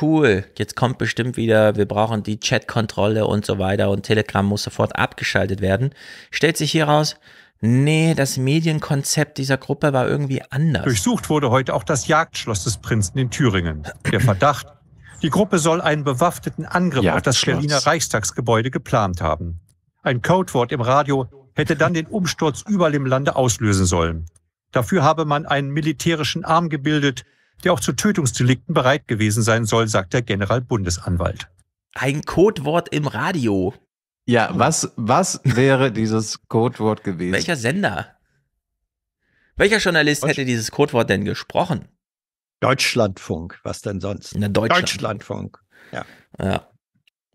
S3: cool, jetzt kommt bestimmt wieder, wir brauchen die Chatkontrolle und so weiter und Telegram muss sofort abgeschaltet werden, stellt sich hier raus, Nee, das Medienkonzept dieser Gruppe war irgendwie anders. Durchsucht
S25: wurde heute auch das Jagdschloss des Prinzen in Thüringen. Der Verdacht die Gruppe soll einen bewaffneten Angriff auf das Schatz. Berliner Reichstagsgebäude geplant haben. Ein Codewort im Radio hätte dann den Umsturz überall im Lande auslösen sollen. Dafür habe man einen militärischen Arm gebildet, der auch zu Tötungsdelikten bereit gewesen sein soll, sagt der Generalbundesanwalt.
S3: Ein Codewort im Radio. Ja, was, was wäre dieses Codewort gewesen? Welcher Sender? Welcher Journalist hätte dieses Codewort denn
S2: gesprochen? Deutschlandfunk, was denn sonst? Na, Deutschland. Deutschlandfunk. Ja. ja.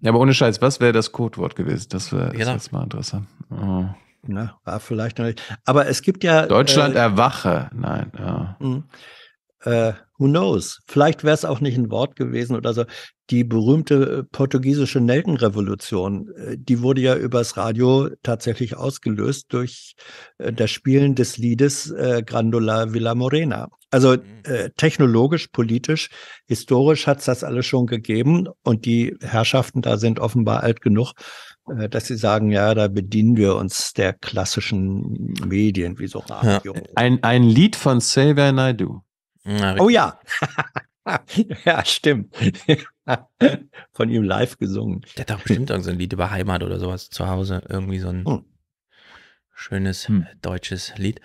S2: Ja, aber ohne Scheiß, was wäre das Codewort gewesen? Das wäre genau. jetzt mal interessant.
S6: Oh.
S9: Na, war vielleicht noch nicht. Aber es gibt ja. Deutschland äh,
S2: erwache. Nein, ja.
S9: Mh äh, who knows? Vielleicht wäre es auch nicht ein Wort gewesen oder so. Die berühmte äh, portugiesische Nelkenrevolution, äh, die wurde ja übers Radio tatsächlich ausgelöst durch äh, das Spielen des Liedes äh, Grandola Villa Morena. Also mhm. äh, technologisch, politisch, historisch hat es das alles schon gegeben und die Herrschaften da sind offenbar alt genug, äh, dass sie sagen, ja, da bedienen wir uns der klassischen Medien, wie so Radio. Ja. Ein, ein Lied von Save and I
S3: Do. Na, oh ja. ja, stimmt. Von ihm live gesungen. Der hat doch bestimmt irgendein Lied über Heimat oder sowas zu Hause. Irgendwie so ein hm. schönes hm. Äh, deutsches Lied.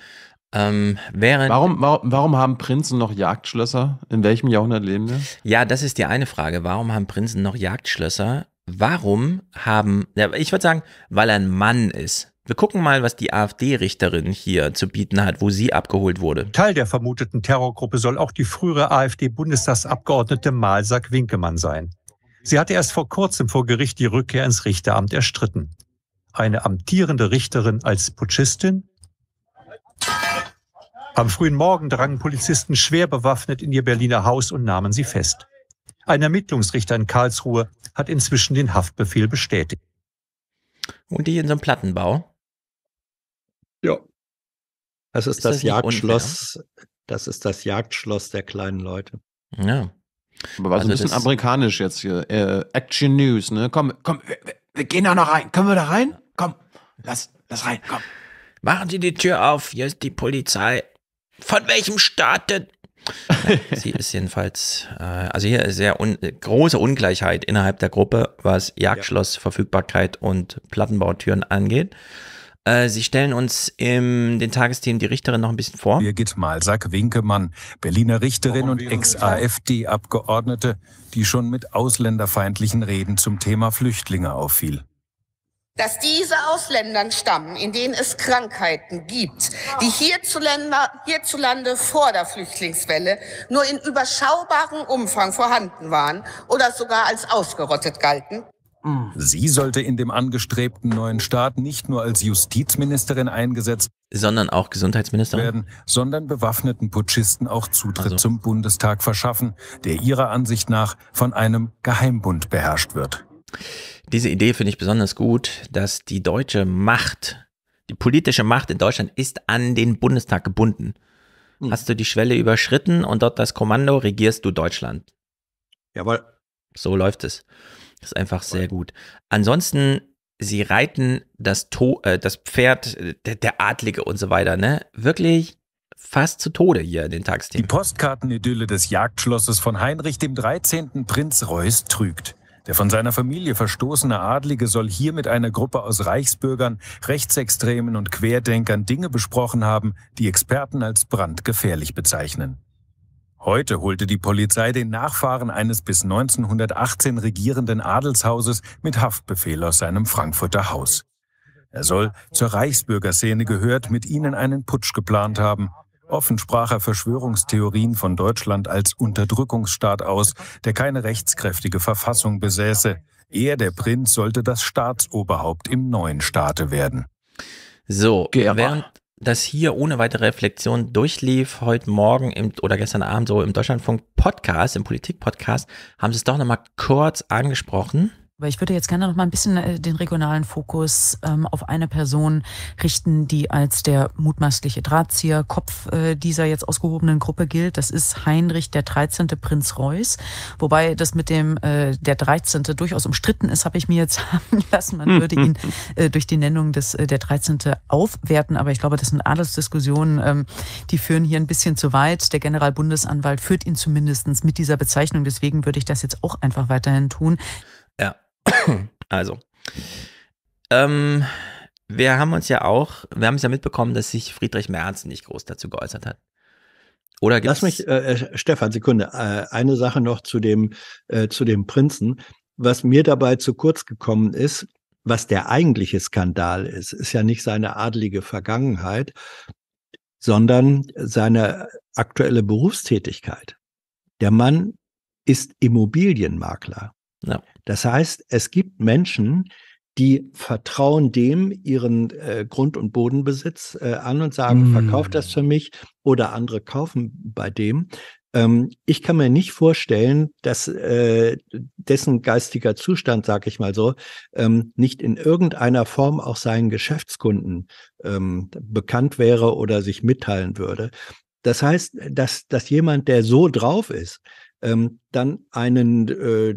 S3: Ähm, warum, warum, warum, haben Prinzen noch Jagdschlösser? In welchem Jahrhundert leben wir? Ja, das ist die eine Frage. Warum haben Prinzen noch Jagdschlösser? Warum haben, ich würde sagen, weil er ein Mann ist. Wir gucken mal, was die AfD-Richterin hier zu bieten hat, wo sie abgeholt wurde. Teil der vermuteten
S25: Terrorgruppe soll auch die frühere AfD-Bundestagsabgeordnete Malsack Winkemann sein. Sie hatte erst vor kurzem vor Gericht die Rückkehr ins Richteramt erstritten. Eine amtierende Richterin als Putschistin? Am frühen Morgen drangen Polizisten schwer bewaffnet in ihr Berliner Haus und nahmen sie fest. Ein Ermittlungsrichter in Karlsruhe hat inzwischen den Haftbefehl bestätigt. Und die in so einem Plattenbau?
S9: Ja. Das ist, ist das, das Jagdschloss, das ist das
S2: Jagdschloss der kleinen Leute. Ja. Aber war also ein bisschen amerikanisch jetzt hier. Äh, Action News, ne? Komm, komm, wir, wir, gehen da noch rein. Können wir da rein? Komm, lass,
S3: lass rein, komm. Machen Sie die Tür auf, hier ist die Polizei. Von welchem Staat denn? Sie ist jedenfalls, äh, also hier ist sehr un große Ungleichheit innerhalb der Gruppe, was Jagdschlossverfügbarkeit und Plattenbautüren angeht.
S21: Äh, Sie stellen uns in den Tagesthemen die Richterin noch ein bisschen vor. Birgit Malsack-Winkemann, Berliner Richterin und Ex-AfD-Abgeordnete, die schon mit ausländerfeindlichen Reden zum Thema Flüchtlinge auffiel.
S8: Dass diese Ausländern stammen, in denen es Krankheiten gibt, die hierzulande, hierzulande vor der
S13: Flüchtlingswelle nur in überschaubarem Umfang vorhanden waren oder sogar als ausgerottet galten,
S21: hm. Sie sollte in dem angestrebten neuen Staat nicht nur als Justizministerin eingesetzt, sondern auch Gesundheitsministerin werden, sondern bewaffneten Putschisten auch Zutritt also. zum Bundestag verschaffen, der ihrer Ansicht nach von einem Geheimbund
S10: beherrscht wird.
S21: Diese Idee finde ich besonders gut, dass die deutsche Macht,
S3: die politische Macht in Deutschland ist an den Bundestag gebunden. Hm. Hast du die Schwelle überschritten und dort das Kommando, regierst du Deutschland. Jawohl. So läuft es. Das ist einfach sehr gut. Ansonsten, sie reiten das, to äh, das
S21: Pferd, der, der Adlige und so weiter, ne? Wirklich fast zu Tode hier in den Tagsthemen. Die Postkartenidylle des Jagdschlosses von Heinrich dem 13. Prinz Reuß trügt. Der von seiner Familie verstoßene Adlige soll hier mit einer Gruppe aus Reichsbürgern, Rechtsextremen und Querdenkern Dinge besprochen haben, die Experten als brandgefährlich bezeichnen. Heute holte die Polizei den Nachfahren eines bis 1918 regierenden Adelshauses mit Haftbefehl aus seinem Frankfurter Haus. Er soll zur Reichsbürgerszene gehört, mit ihnen einen Putsch geplant haben. Offen sprach er Verschwörungstheorien von Deutschland als Unterdrückungsstaat aus, der keine rechtskräftige Verfassung besäße. Er, der Prinz, sollte das Staatsoberhaupt im neuen Staate werden. So, Gera. während das hier ohne weitere Reflexion durchlief, heute Morgen im,
S3: oder gestern Abend so im Deutschlandfunk Podcast, im Politik-Podcast, haben sie es doch nochmal kurz angesprochen.
S8: Aber ich würde jetzt gerne noch mal ein bisschen äh, den regionalen Fokus ähm, auf eine Person richten, die als der mutmaßliche Drahtzieher, Kopf äh, dieser jetzt ausgehobenen Gruppe gilt. Das ist Heinrich der 13. Prinz Reuß. Wobei das mit dem äh, der 13.
S13: durchaus umstritten ist, habe ich mir jetzt haben lassen. Man würde ihn äh, durch die Nennung des äh, der 13. aufwerten. Aber ich glaube, das sind alles Diskussionen, ähm, die führen hier ein bisschen zu weit. Der Generalbundesanwalt führt ihn zumindestens mit dieser Bezeichnung. Deswegen würde ich das jetzt auch einfach weiterhin tun.
S3: also, ähm, wir haben uns ja auch, wir haben es ja mitbekommen, dass sich Friedrich Merz nicht groß dazu geäußert hat. Oder gibt's
S9: Lass mich, äh, äh, Stefan, Sekunde, äh, eine Sache noch zu dem, äh, zu dem Prinzen. Was mir dabei zu kurz gekommen ist, was der eigentliche Skandal ist, ist ja nicht seine adlige Vergangenheit, sondern seine aktuelle Berufstätigkeit. Der Mann ist Immobilienmakler. Ja. Das heißt, es gibt Menschen, die vertrauen dem ihren äh, Grund- und Bodenbesitz äh, an und sagen, mm. verkauf das hm. für mich oder andere kaufen bei dem. Ähm, ich kann mir nicht vorstellen, dass äh, dessen geistiger Zustand, sag ich mal so, ähm, nicht in irgendeiner Form auch seinen Geschäftskunden ähm, bekannt wäre oder sich mitteilen würde. Das heißt, dass, dass jemand, der so drauf ist, ähm, dann einen äh,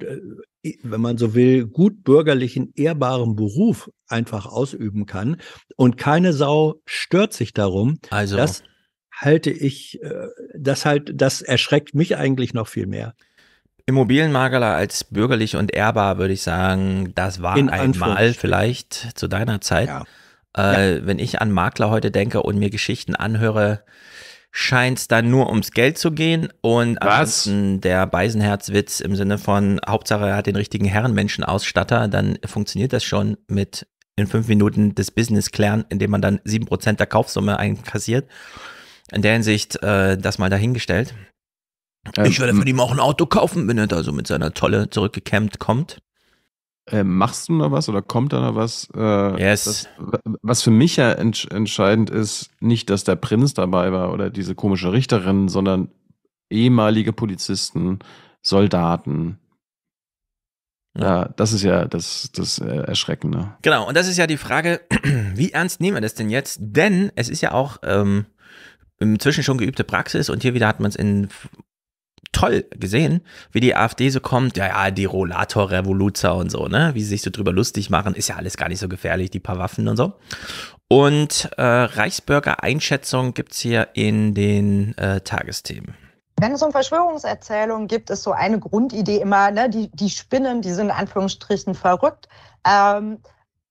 S9: wenn man so will, gut bürgerlichen, ehrbaren Beruf einfach ausüben kann. Und keine Sau stört sich darum. Also. Das halte ich, äh, das halt, das erschreckt mich eigentlich noch viel mehr.
S3: Immobilienmakler als bürgerlich und ehrbar würde ich sagen, das war In einmal vielleicht zu deiner Zeit. Ja. Äh, ja. Wenn ich an Makler heute denke und mir Geschichten anhöre, scheint es dann nur ums Geld zu gehen. Und Was? ansonsten der Beisenherzwitz im Sinne von Hauptsache er hat den richtigen Herrenmenschenausstatter, dann funktioniert das schon mit in fünf Minuten des Business klären, indem man dann sieben Prozent der Kaufsumme einkassiert. In der Hinsicht, äh, das mal dahingestellt. ich ähm, werde von ihm auch ein Auto kaufen, wenn er da so mit seiner Tolle zurückgekämmt kommt
S2: äh, machst du da was oder kommt da noch was? Äh, yes. Das, was für mich ja ents entscheidend ist, nicht, dass der Prinz dabei war oder diese komische Richterin, sondern ehemalige Polizisten, Soldaten. Ja. ja, das ist ja das, das äh, Erschreckende.
S3: Genau, und das ist ja die Frage, wie ernst nehmen wir das denn jetzt? Denn es ist ja auch ähm, inzwischen schon geübte Praxis und hier wieder hat man es in toll gesehen, wie die AfD so kommt, ja, ja, die Rollator-Revoluzer und so, ne, wie sie sich so drüber lustig machen, ist ja alles gar nicht so gefährlich, die paar Waffen und so. Und äh, Reichsbürger Einschätzung gibt es hier in den äh, Tagesthemen.
S18: Wenn es um Verschwörungserzählungen gibt, ist so eine Grundidee immer, ne, die, die Spinnen, die sind in Anführungsstrichen verrückt. Ähm,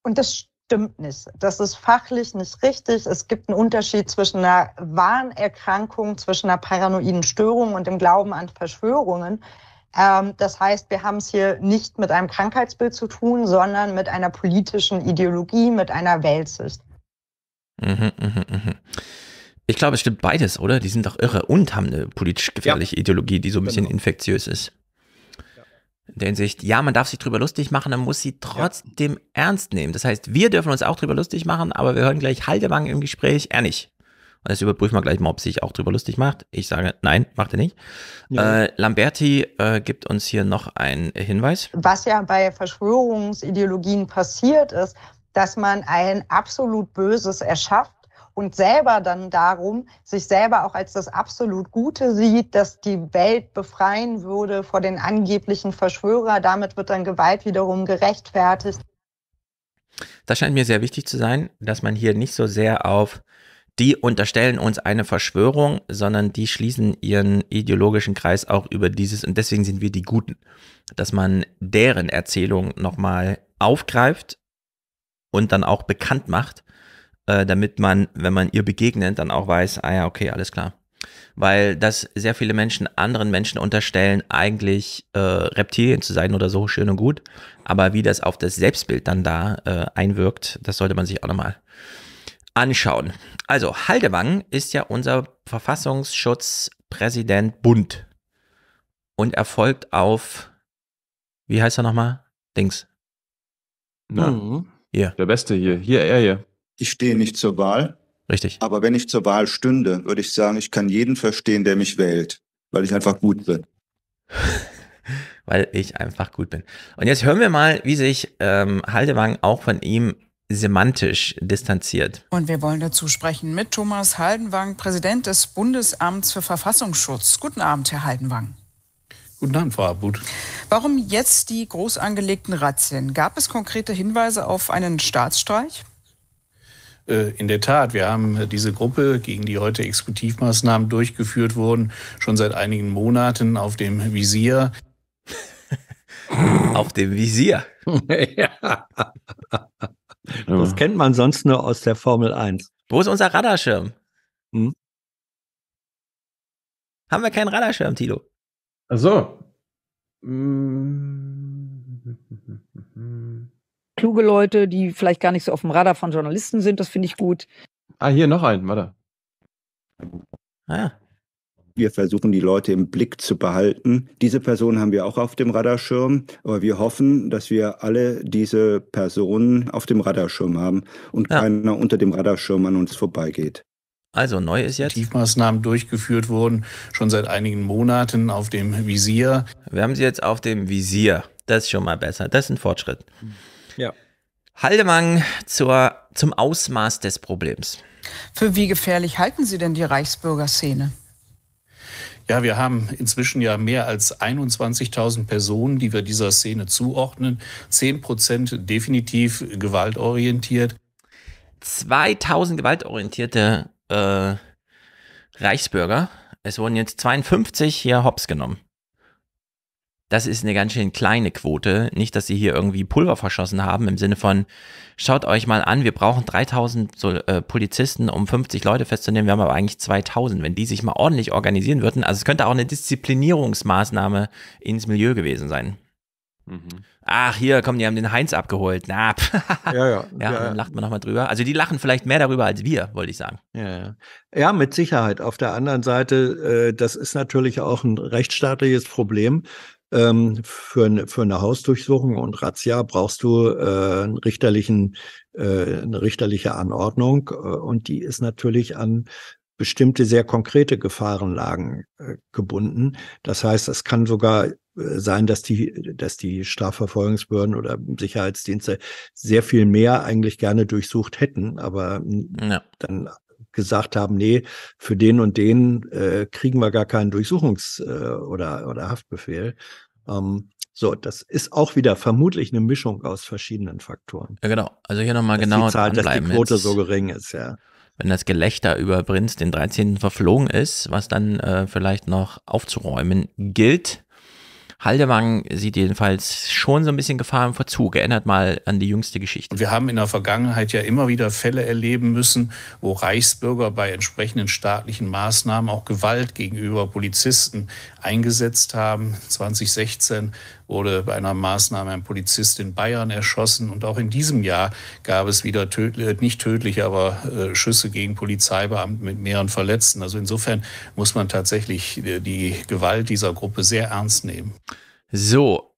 S18: und das stimmt nicht. Das ist fachlich nicht richtig. Es gibt einen Unterschied zwischen einer Wahnerkrankung, zwischen einer paranoiden Störung und dem Glauben an Verschwörungen. Ähm, das heißt, wir haben es hier nicht mit einem Krankheitsbild zu tun, sondern mit einer politischen Ideologie, mit einer Weltsicht.
S3: Mhm, mhm, mhm. Ich glaube, es stimmt beides, oder? Die sind doch irre und haben eine politisch gefährliche ja. Ideologie, die so ein bisschen genau. infektiös ist in der Hinsicht, ja, man darf sich drüber lustig machen, man muss sie trotzdem ja. ernst nehmen. Das heißt, wir dürfen uns auch drüber lustig machen, aber wir hören gleich Haldewangen im Gespräch, er nicht. Und das überprüfen wir gleich mal, ob sie sich auch drüber lustig macht. Ich sage, nein, macht er nicht. Ja. Äh, Lamberti äh, gibt uns hier noch einen Hinweis.
S18: Was ja bei Verschwörungsideologien passiert ist, dass man ein absolut Böses erschafft und selber dann darum, sich selber auch als das absolut Gute sieht, dass die Welt befreien würde vor den angeblichen Verschwörer. Damit wird dann Gewalt wiederum gerechtfertigt.
S3: Das scheint mir sehr wichtig zu sein, dass man hier nicht so sehr auf die unterstellen uns eine Verschwörung, sondern die schließen ihren ideologischen Kreis auch über dieses und deswegen sind wir die Guten, dass man deren Erzählung nochmal aufgreift und dann auch bekannt macht äh, damit man, wenn man ihr begegnet, dann auch weiß, ah ja, okay, alles klar. Weil das sehr viele Menschen anderen Menschen unterstellen, eigentlich äh, Reptilien zu sein oder so, schön und gut. Aber wie das auf das Selbstbild dann da äh, einwirkt, das sollte man sich auch nochmal anschauen. Also, Haldewang ist ja unser Verfassungsschutzpräsident Bund und er folgt auf, wie heißt er nochmal? Dings. Na, mhm. hier. Der Beste hier, hier, er hier ich stehe nicht
S26: zur Wahl. Richtig. Aber wenn ich zur Wahl stünde, würde ich sagen, ich kann jeden verstehen, der mich wählt, weil ich einfach gut bin. weil ich einfach gut bin. Und jetzt
S3: hören wir mal, wie sich ähm, Haldewang auch von ihm semantisch distanziert.
S13: Und wir wollen dazu sprechen mit Thomas Haldenwang, Präsident des Bundesamts für Verfassungsschutz. Guten Abend, Herr Haldenwang. Guten Abend, Frau Abut. Warum jetzt die groß angelegten Razzien? Gab es konkrete Hinweise auf einen Staatsstreich? Äh,
S12: in der Tat, wir haben diese Gruppe, gegen die heute Exekutivmaßnahmen durchgeführt wurden, schon seit einigen Monaten auf dem Visier.
S3: auf dem Visier.
S9: Das kennt man sonst nur aus der Formel
S3: 1. Wo ist unser Radarschirm? Hm? Haben wir keinen Radarschirm, Tilo?
S2: Ach so. Hm
S13: kluge Leute, die vielleicht gar nicht so auf dem Radar von Journalisten sind. Das finde ich gut.
S2: Ah, hier noch einen, warte. Ah. Wir versuchen,
S9: die Leute im Blick zu behalten. Diese Personen haben wir auch auf dem Radarschirm, aber wir hoffen, dass wir alle diese Personen auf dem Radarschirm haben und ja. keiner unter dem Radarschirm an uns vorbeigeht.
S12: Also neu ist jetzt. Tiefmaßnahmen durchgeführt wurden, schon seit
S3: einigen Monaten auf dem Visier. Wir haben sie jetzt auf dem Visier. Das ist schon mal besser. Das ist ein Fortschritt. Hm. Ja. Haldemang zur, zum Ausmaß des Problems.
S13: Für wie gefährlich halten Sie denn die Reichsbürgerszene?
S12: Ja, wir haben inzwischen ja mehr als 21.000 Personen, die wir dieser Szene zuordnen.
S3: 10 Prozent definitiv gewaltorientiert. 2000 gewaltorientierte äh, Reichsbürger. Es wurden jetzt 52 hier hops genommen das ist eine ganz schön kleine Quote. Nicht, dass sie hier irgendwie Pulver verschossen haben im Sinne von, schaut euch mal an, wir brauchen 3000 so, äh, Polizisten, um 50 Leute festzunehmen. Wir haben aber eigentlich 2000. Wenn die sich mal ordentlich organisieren würden, also es könnte auch eine Disziplinierungsmaßnahme ins Milieu gewesen sein. Mhm. Ach, hier, komm, die haben den Heinz abgeholt. Na, ja, ja, ja, ja, Dann lacht man nochmal drüber. Also die lachen vielleicht mehr darüber als wir, wollte ich sagen. Ja,
S9: ja. ja mit Sicherheit. Auf der anderen Seite, äh, das ist natürlich auch ein rechtsstaatliches Problem ähm, für, ein, für eine Hausdurchsuchung und Razzia brauchst du äh, einen richterlichen, äh, eine richterliche Anordnung. Äh, und die ist natürlich an bestimmte sehr konkrete Gefahrenlagen äh, gebunden. Das heißt, es kann sogar äh, sein, dass die, dass die Strafverfolgungsbehörden oder Sicherheitsdienste sehr viel mehr eigentlich gerne durchsucht hätten, aber ja. dann gesagt haben, nee, für den und den äh, kriegen wir gar keinen Durchsuchungs- äh, oder, oder Haftbefehl. Ähm, so, das ist auch wieder vermutlich eine Mischung aus verschiedenen Faktoren.
S3: Ja, genau. Also hier nochmal genau. Die Zahl, dass die Quote jetzt, so gering ist, ja. Wenn das Gelächter über Prinz den 13. verflogen ist, was dann äh, vielleicht noch aufzuräumen gilt, Haldewang sieht jedenfalls schon so ein bisschen Gefahr im Verzug. Erinnert mal an die jüngste Geschichte. Wir
S12: haben in der Vergangenheit ja immer wieder Fälle erleben müssen, wo Reichsbürger bei entsprechenden staatlichen Maßnahmen auch Gewalt gegenüber Polizisten eingesetzt haben. 2016 wurde bei einer Maßnahme ein Polizist in Bayern erschossen. Und auch in diesem Jahr gab es wieder tödliche, äh, nicht tödliche, aber äh, Schüsse gegen Polizeibeamten mit mehreren Verletzten. Also insofern muss man tatsächlich äh,
S3: die Gewalt dieser Gruppe sehr ernst nehmen. So,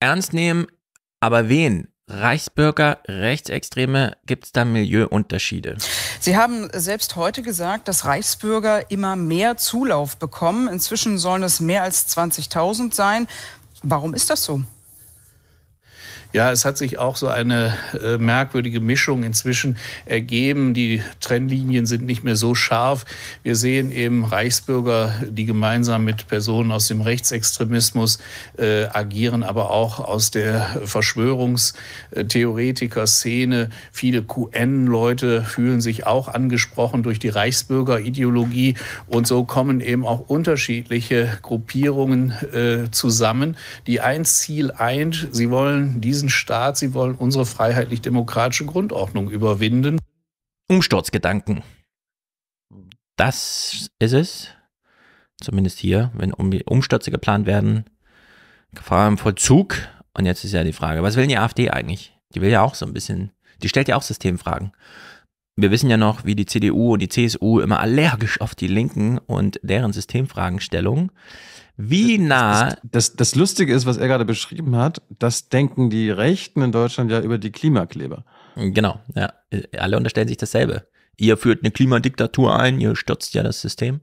S3: ernst nehmen, aber wen? Reichsbürger, Rechtsextreme, gibt es da Milieuunterschiede?
S13: Sie haben selbst heute gesagt, dass Reichsbürger immer mehr Zulauf bekommen. Inzwischen sollen es mehr als 20.000 sein. Warum ist das so?
S12: Ja, es hat sich auch so eine äh, merkwürdige Mischung inzwischen ergeben. Die Trennlinien sind nicht mehr so scharf. Wir sehen eben Reichsbürger, die gemeinsam mit Personen aus dem Rechtsextremismus äh, agieren, aber auch aus der Verschwörungstheoretiker-Szene. Viele QN-Leute fühlen sich auch angesprochen durch die Reichsbürgerideologie und so kommen eben auch unterschiedliche Gruppierungen äh, zusammen, die ein Ziel eint, sie wollen diesen diesen Staat, sie wollen unsere freiheitlich-demokratische Grundordnung überwinden.
S3: Umsturzgedanken. Das ist es. Zumindest hier, wenn Umstürze geplant werden. Gefahr im Vollzug. Und jetzt ist ja die Frage, was will die AfD eigentlich? Die will ja auch so ein bisschen, die stellt ja auch Systemfragen. Wir wissen ja noch, wie die CDU und die CSU immer allergisch auf die Linken und deren Systemfragenstellung.
S2: Wie nah. Das, das, das, Lustige ist, was er gerade beschrieben hat, das denken die Rechten in Deutschland ja über die Klimakleber. Genau, ja. Alle unterstellen sich dasselbe. Ihr führt eine Klimadiktatur ein, ihr stürzt ja das System.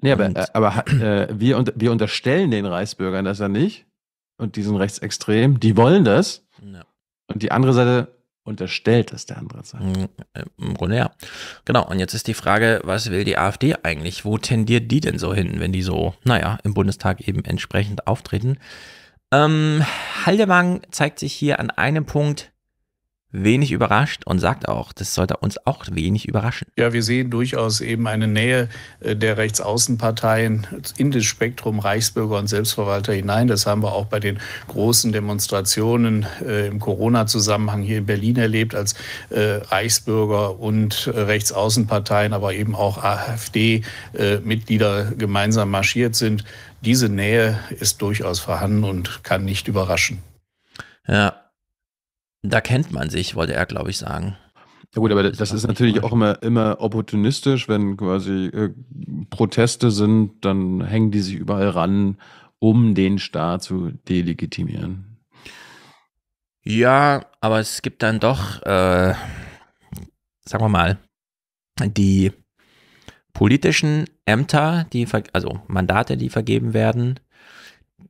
S2: Nee, aber, äh, aber äh, wir, wir unterstellen den Reichsbürgern das ja nicht. Und diesen rechtsextrem, die wollen das. Ja. Und die andere Seite unterstellt es der anderen Seite. Mhm, äh, Im Grunde ja.
S3: Genau. Und jetzt ist die Frage, was will die AfD eigentlich? Wo tendiert die denn so hin, wenn die so, naja, im Bundestag eben entsprechend auftreten? Ähm, Haldemann zeigt sich hier an einem Punkt wenig überrascht und sagt auch, das sollte uns auch wenig überraschen.
S12: Ja, wir sehen durchaus eben eine Nähe äh, der Rechtsaußenparteien in das Spektrum Reichsbürger und Selbstverwalter hinein. Das haben wir auch bei den großen Demonstrationen äh, im Corona-Zusammenhang hier in Berlin erlebt, als äh, Reichsbürger und Rechtsaußenparteien, aber eben auch AfD-Mitglieder gemeinsam marschiert sind. Diese Nähe ist durchaus vorhanden und kann nicht überraschen.
S3: Ja,
S2: da kennt man sich, wollte er, glaube ich, sagen. Ja gut, aber das, das ist natürlich auch immer, immer opportunistisch, wenn quasi äh, Proteste sind, dann hängen die sich überall ran, um den Staat zu delegitimieren.
S3: Ja, aber es gibt dann doch, äh, sagen wir mal, die politischen Ämter, die also Mandate, die vergeben werden,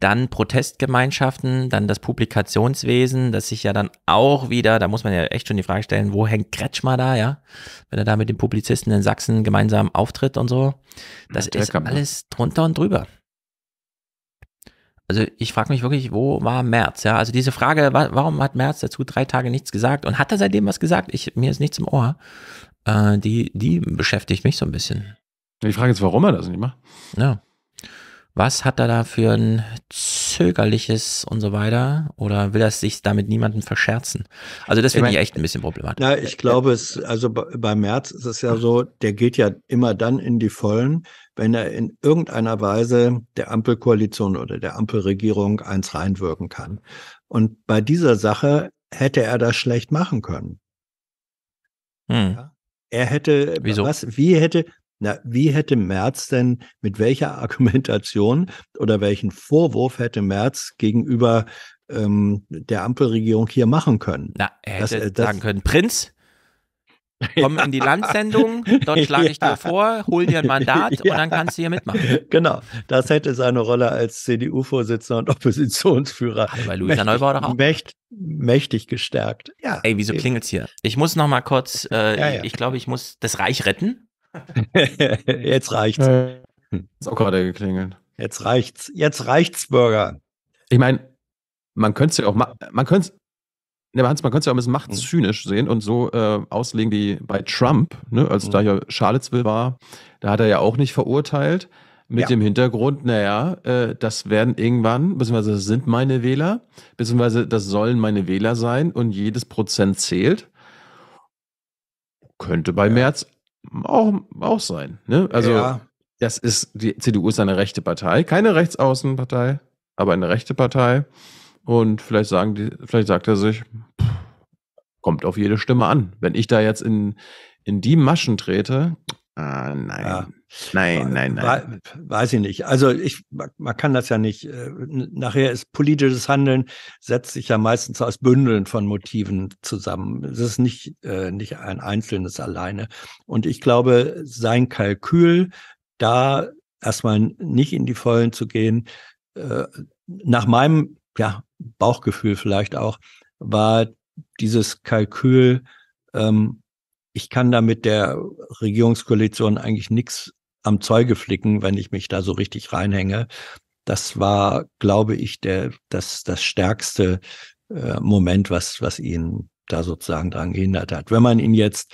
S3: dann Protestgemeinschaften, dann das Publikationswesen, das sich ja dann auch wieder, da muss man ja echt schon die Frage stellen, wo hängt Kretschmer da, ja? Wenn er da mit den Publizisten in Sachsen gemeinsam auftritt und so. Das ja, ist alles drunter und drüber. Also ich frage mich wirklich, wo war Merz? Ja, also diese Frage, warum hat Merz dazu drei Tage nichts gesagt und hat er seitdem was gesagt? Ich, mir ist nichts im Ohr. Äh, die, die beschäftigt mich so ein bisschen. Ich frage jetzt, warum er das nicht macht. Ja was hat er da für ein zögerliches und so weiter? Oder will er sich damit niemanden verscherzen? Also das finde ich, ich, echt ein bisschen problematisch.
S9: Na, ich glaube es, also bei Merz ist es ja so, der geht ja immer dann in die Vollen, wenn er in irgendeiner Weise der Ampelkoalition oder der Ampelregierung eins reinwirken kann. Und bei dieser Sache hätte er das schlecht machen können. Hm. Ja? Er hätte, Wieso? was, wie hätte, na, wie hätte Merz denn mit welcher Argumentation oder welchen Vorwurf hätte Merz gegenüber ähm, der Ampelregierung hier machen können? Na, er hätte das, äh, das, sagen
S3: können, Prinz, Komm in die Landsendung, dort schlage ich ja. dir vor, hol dir ein Mandat ja. und dann kannst du hier mitmachen. Genau, das hätte
S9: seine Rolle als CDU-Vorsitzender und Oppositionsführer bei Luisa mächtig, Neubauer auch. Mächt, mächtig gestärkt. Ja. Ey, wieso klingelt's hier?
S3: Ich muss noch mal kurz, äh, ja, ich glaube, ich muss das
S2: Reich retten. Jetzt reicht's. Äh, hm. ist auch gerade geklingelt. Jetzt reicht's. Jetzt reicht's, Burger. Ich meine, man könnte es ja auch man könnte Ne, Hans, man könnte es ja auch ein bisschen hm. machtzynisch sehen und so äh, auslegen, wie bei Trump, ne, als mhm. da ja Charlottesville war, da hat er ja auch nicht verurteilt. Mit ja. dem Hintergrund, naja, äh, das werden irgendwann, beziehungsweise das sind meine Wähler, beziehungsweise das sollen meine Wähler sein und jedes Prozent zählt. Könnte bei ja. März auch, auch sein. Ne? Also, ja. das ist, die CDU ist eine rechte Partei, keine Rechtsaußenpartei, aber eine rechte Partei. Und vielleicht sagen die, vielleicht sagt er sich, pff, kommt auf jede Stimme an. Wenn ich da jetzt in, in die Maschen trete, ah, nein. Ja. Nein, nein, nein. Weiß ich nicht. Also ich,
S9: man kann das ja nicht. Äh, nachher ist politisches Handeln setzt sich ja meistens aus Bündeln von Motiven zusammen. Es ist nicht, äh, nicht ein einzelnes alleine. Und ich glaube, sein Kalkül, da erstmal nicht in die Vollen zu gehen, äh, nach meinem ja, Bauchgefühl vielleicht auch, war dieses Kalkül, ähm, ich kann damit der Regierungskoalition eigentlich nichts am Zeuge flicken, wenn ich mich da so richtig reinhänge. Das war, glaube ich, der, das, das stärkste äh, Moment, was, was ihn da sozusagen daran gehindert hat. Wenn man ihn jetzt,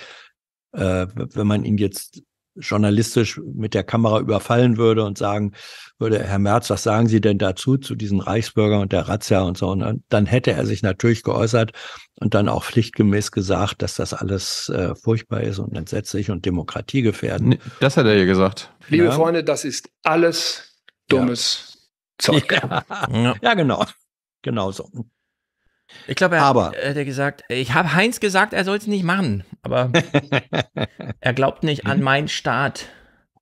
S9: äh, wenn man ihn jetzt journalistisch mit der Kamera überfallen würde und sagen würde, Herr Merz, was sagen Sie denn dazu, zu diesen Reichsbürgern und der Razzia und so? Und dann hätte er sich natürlich geäußert und dann auch pflichtgemäß gesagt, dass das alles äh, furchtbar ist und entsetzlich und demokratiegefährdend.
S2: Das hat er ja gesagt. Liebe ja.
S7: Freunde, das ist alles dummes ja. Zeug.
S3: Ja. ja, genau. Genau so. Ich glaube, er aber, hat er gesagt, ich habe Heinz gesagt, er soll es nicht machen, aber er glaubt nicht an mhm. meinen Staat.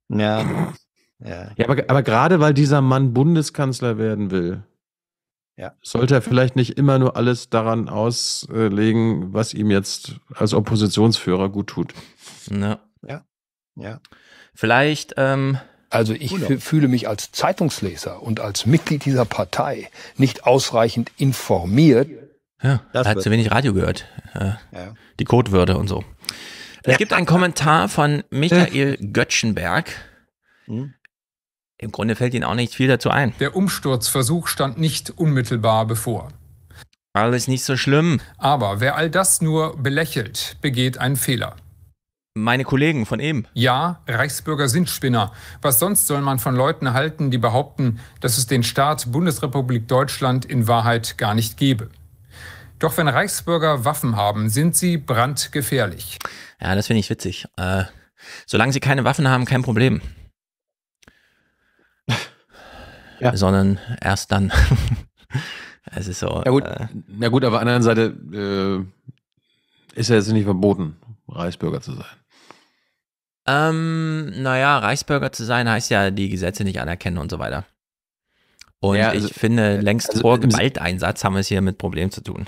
S2: Ja. Ja, ja aber, aber gerade weil dieser Mann Bundeskanzler werden will, ja. sollte er vielleicht nicht immer nur alles daran auslegen, was ihm jetzt als Oppositionsführer gut tut. Ja.
S23: Ja.
S21: ja. Vielleicht. Ähm, also ich fühle mich als Zeitungsleser
S10: und als Mitglied dieser Partei nicht ausreichend informiert, ja, das hat zu wenig
S3: Radio gehört. Ja. Ja. Äh, die Codewörter und so. Es ja. gibt einen Kommentar von Michael äh. Göttschenberg. Mhm. Im Grunde fällt Ihnen auch nicht viel dazu ein. Der Umsturzversuch stand nicht unmittelbar bevor. Alles nicht so
S23: schlimm. Aber wer all das nur belächelt, begeht einen Fehler. Meine Kollegen von eben. Ja, Reichsbürger sind Spinner. Was sonst soll man von Leuten halten, die behaupten, dass es den Staat Bundesrepublik Deutschland in Wahrheit gar nicht gebe? Doch wenn Reichsbürger Waffen haben, sind sie
S3: brandgefährlich. Ja, das finde ich witzig. Äh, solange sie keine Waffen haben, kein Problem. Ja. Sondern erst dann. es ist so.
S2: Ja gut, äh, na gut, aber auf der anderen Seite äh, ist ja jetzt nicht verboten, Reichsbürger zu sein.
S3: Ähm, naja, Reichsbürger zu sein heißt ja, die Gesetze nicht anerkennen und so weiter.
S2: Und ja, also, ich finde, längst also, vor Gewalteinsatz haben wir es hier mit Problemen zu tun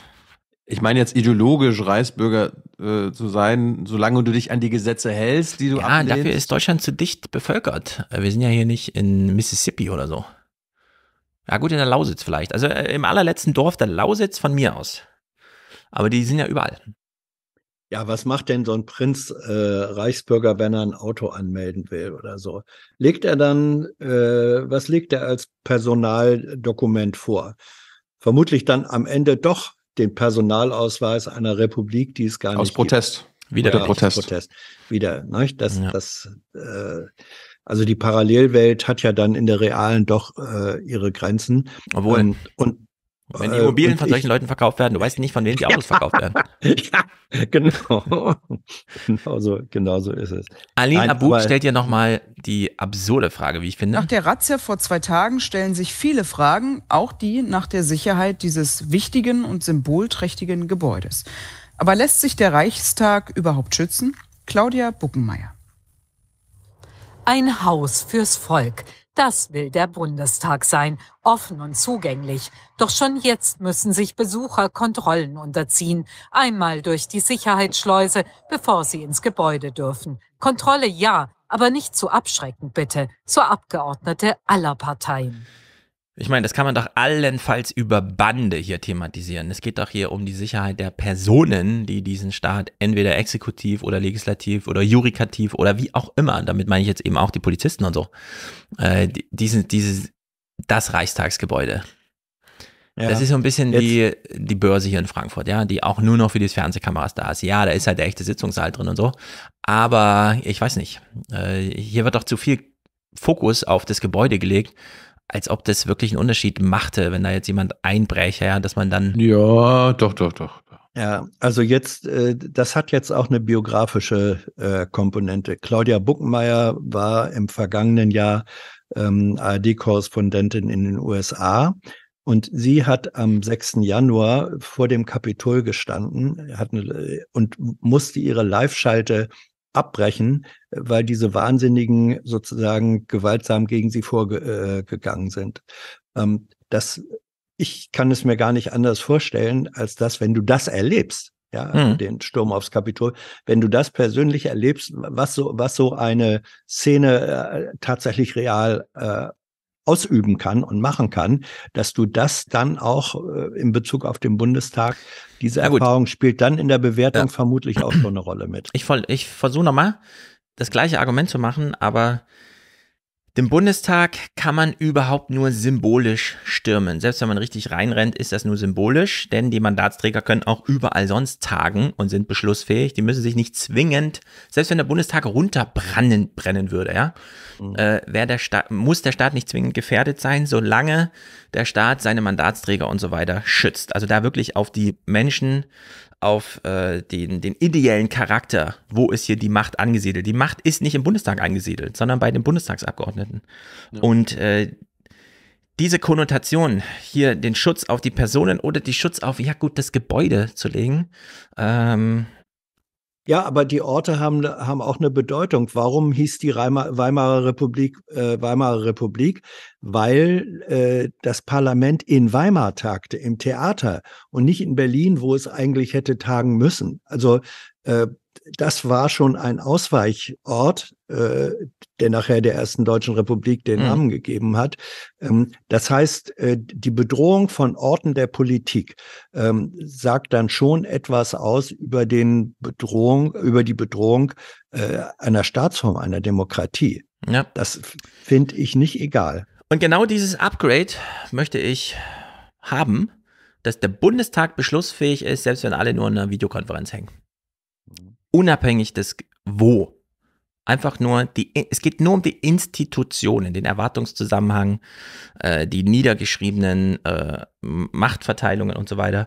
S2: ich meine jetzt ideologisch Reichsbürger äh, zu sein, solange du dich an die Gesetze hältst, die du ja, ablehnst. dafür ist Deutschland zu dicht bevölkert. Äh, wir sind ja hier nicht in Mississippi oder so.
S3: Ja gut, in der Lausitz vielleicht. Also äh, im allerletzten Dorf der Lausitz von mir aus. Aber die sind ja überall.
S9: Ja, was macht denn so ein Prinz äh, Reichsbürger, wenn er ein Auto anmelden will oder so? Legt er dann, äh, was legt er als Personaldokument vor? Vermutlich dann am Ende doch den Personalausweis einer Republik, die es gar aus nicht Protest. gibt. Wieder ja, Protest. Protest. Wieder ne? Das, ja. das, äh, also die Parallelwelt hat ja dann in der realen doch äh, ihre Grenzen. Obwohl. Und, und wenn die äh, Immobilien äh, von solchen ich,
S3: Leuten verkauft werden, du weißt nicht, von wem die Autos verkauft werden. ja, genau. genau, so, genau so ist es. Aline Nein, Abub stellt dir nochmal die absurde Frage, wie ich finde. Nach
S13: der Razzia vor zwei Tagen stellen sich viele Fragen, auch die nach der Sicherheit dieses wichtigen und symbolträchtigen Gebäudes. Aber lässt sich der Reichstag überhaupt schützen? Claudia Buckenmeier.
S22: Ein Haus fürs Volk. Das will der Bundestag sein, offen und zugänglich. Doch schon jetzt müssen sich Besucher Kontrollen unterziehen, einmal durch die Sicherheitsschleuse, bevor sie ins Gebäude dürfen. Kontrolle ja, aber nicht zu abschreckend bitte, zur Abgeordnete aller Parteien.
S3: Ich meine, das kann man doch allenfalls über Bande hier thematisieren. Es geht doch hier um die Sicherheit der Personen, die diesen Staat entweder exekutiv oder legislativ oder jurikativ oder wie auch immer, damit meine ich jetzt eben auch die Polizisten und so, äh, diesen, dieses, das Reichstagsgebäude. Ja. Das ist so ein bisschen wie die Börse hier in Frankfurt, ja, die auch nur noch für die Fernsehkameras da ist. Ja, da ist halt der echte Sitzungssaal drin und so. Aber ich weiß nicht, äh, hier wird doch zu viel Fokus auf das Gebäude gelegt als ob das wirklich einen Unterschied machte, wenn da jetzt jemand einbräche, ja, dass man dann.
S2: Ja, doch, doch,
S3: doch.
S9: Ja, also jetzt, äh, das hat jetzt auch eine biografische äh, Komponente. Claudia Buckenmeier war im vergangenen Jahr ähm, ARD-Korrespondentin in den USA. Und sie hat am 6. Januar vor dem Kapitol gestanden hat eine, äh, und musste ihre Live-Schalte abbrechen, weil diese Wahnsinnigen sozusagen gewaltsam gegen sie vorgegangen äh, sind. Ähm, das, ich kann es mir gar nicht anders vorstellen, als dass, wenn du das erlebst, ja, also mhm. den Sturm aufs Kapitol. Wenn du das persönlich erlebst, was so, was so eine Szene äh, tatsächlich real äh, ausüben kann und machen kann, dass du das dann auch äh, in Bezug auf den Bundestag, diese ja, Erfahrung spielt dann in der Bewertung ja. vermutlich auch so eine Rolle mit. Ich,
S3: ich versuche nochmal das gleiche Argument zu machen, aber den Bundestag kann man überhaupt nur symbolisch stürmen. Selbst wenn man richtig reinrennt, ist das nur symbolisch, denn die Mandatsträger können auch überall sonst tagen und sind beschlussfähig. Die müssen sich nicht zwingend, selbst wenn der Bundestag runterbrennen brennen würde, ja, mhm. äh, der muss der Staat nicht zwingend gefährdet sein, solange der Staat seine Mandatsträger und so weiter schützt. Also da wirklich auf die Menschen auf äh, den, den ideellen Charakter, wo ist hier die Macht angesiedelt. Die Macht ist nicht im Bundestag angesiedelt, sondern bei den Bundestagsabgeordneten. Ja. Und äh, diese Konnotation, hier den Schutz auf die Personen oder die Schutz auf, ja gut, das Gebäude zu legen, ähm, ja, aber die Orte haben, ne, haben auch eine Bedeutung.
S9: Warum hieß die Weimarer Republik äh, Weimarer Republik? Weil äh, das Parlament in Weimar tagte, im Theater und nicht in Berlin, wo es eigentlich hätte tagen müssen. Also äh, das war schon ein Ausweichort, äh, der nachher der ersten Deutschen Republik den mhm. Namen gegeben hat. Ähm, das heißt, äh, die Bedrohung von Orten der Politik ähm, sagt dann schon etwas aus über den Bedrohung, über die Bedrohung äh, einer Staatsform, einer Demokratie. Ja. Das finde ich nicht egal.
S3: Und genau dieses Upgrade möchte ich haben, dass der Bundestag beschlussfähig ist, selbst wenn alle nur in einer Videokonferenz hängen unabhängig des Wo. Einfach nur, die, es geht nur um die Institutionen, den Erwartungszusammenhang, äh, die niedergeschriebenen äh, Machtverteilungen und so weiter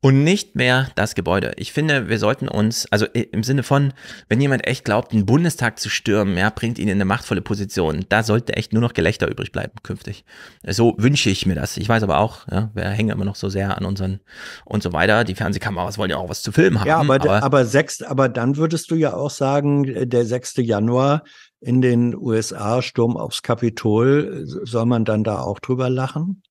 S3: und nicht mehr das Gebäude. Ich finde, wir sollten uns, also im Sinne von, wenn jemand echt glaubt, den Bundestag zu stürmen, ja, bringt ihn in eine machtvolle Position. Da sollte echt nur noch Gelächter übrig bleiben künftig. So wünsche ich mir das. Ich weiß aber auch, ja, wir hängen immer noch so sehr an unseren und so weiter. Die Fernsehkameras wollen ja auch was zu filmen haben. Ja, aber, aber, aber,
S9: sechs, aber dann würdest du ja auch sagen, der 6. Januar in den USA, Sturm aufs Kapitol, soll man dann da auch drüber lachen?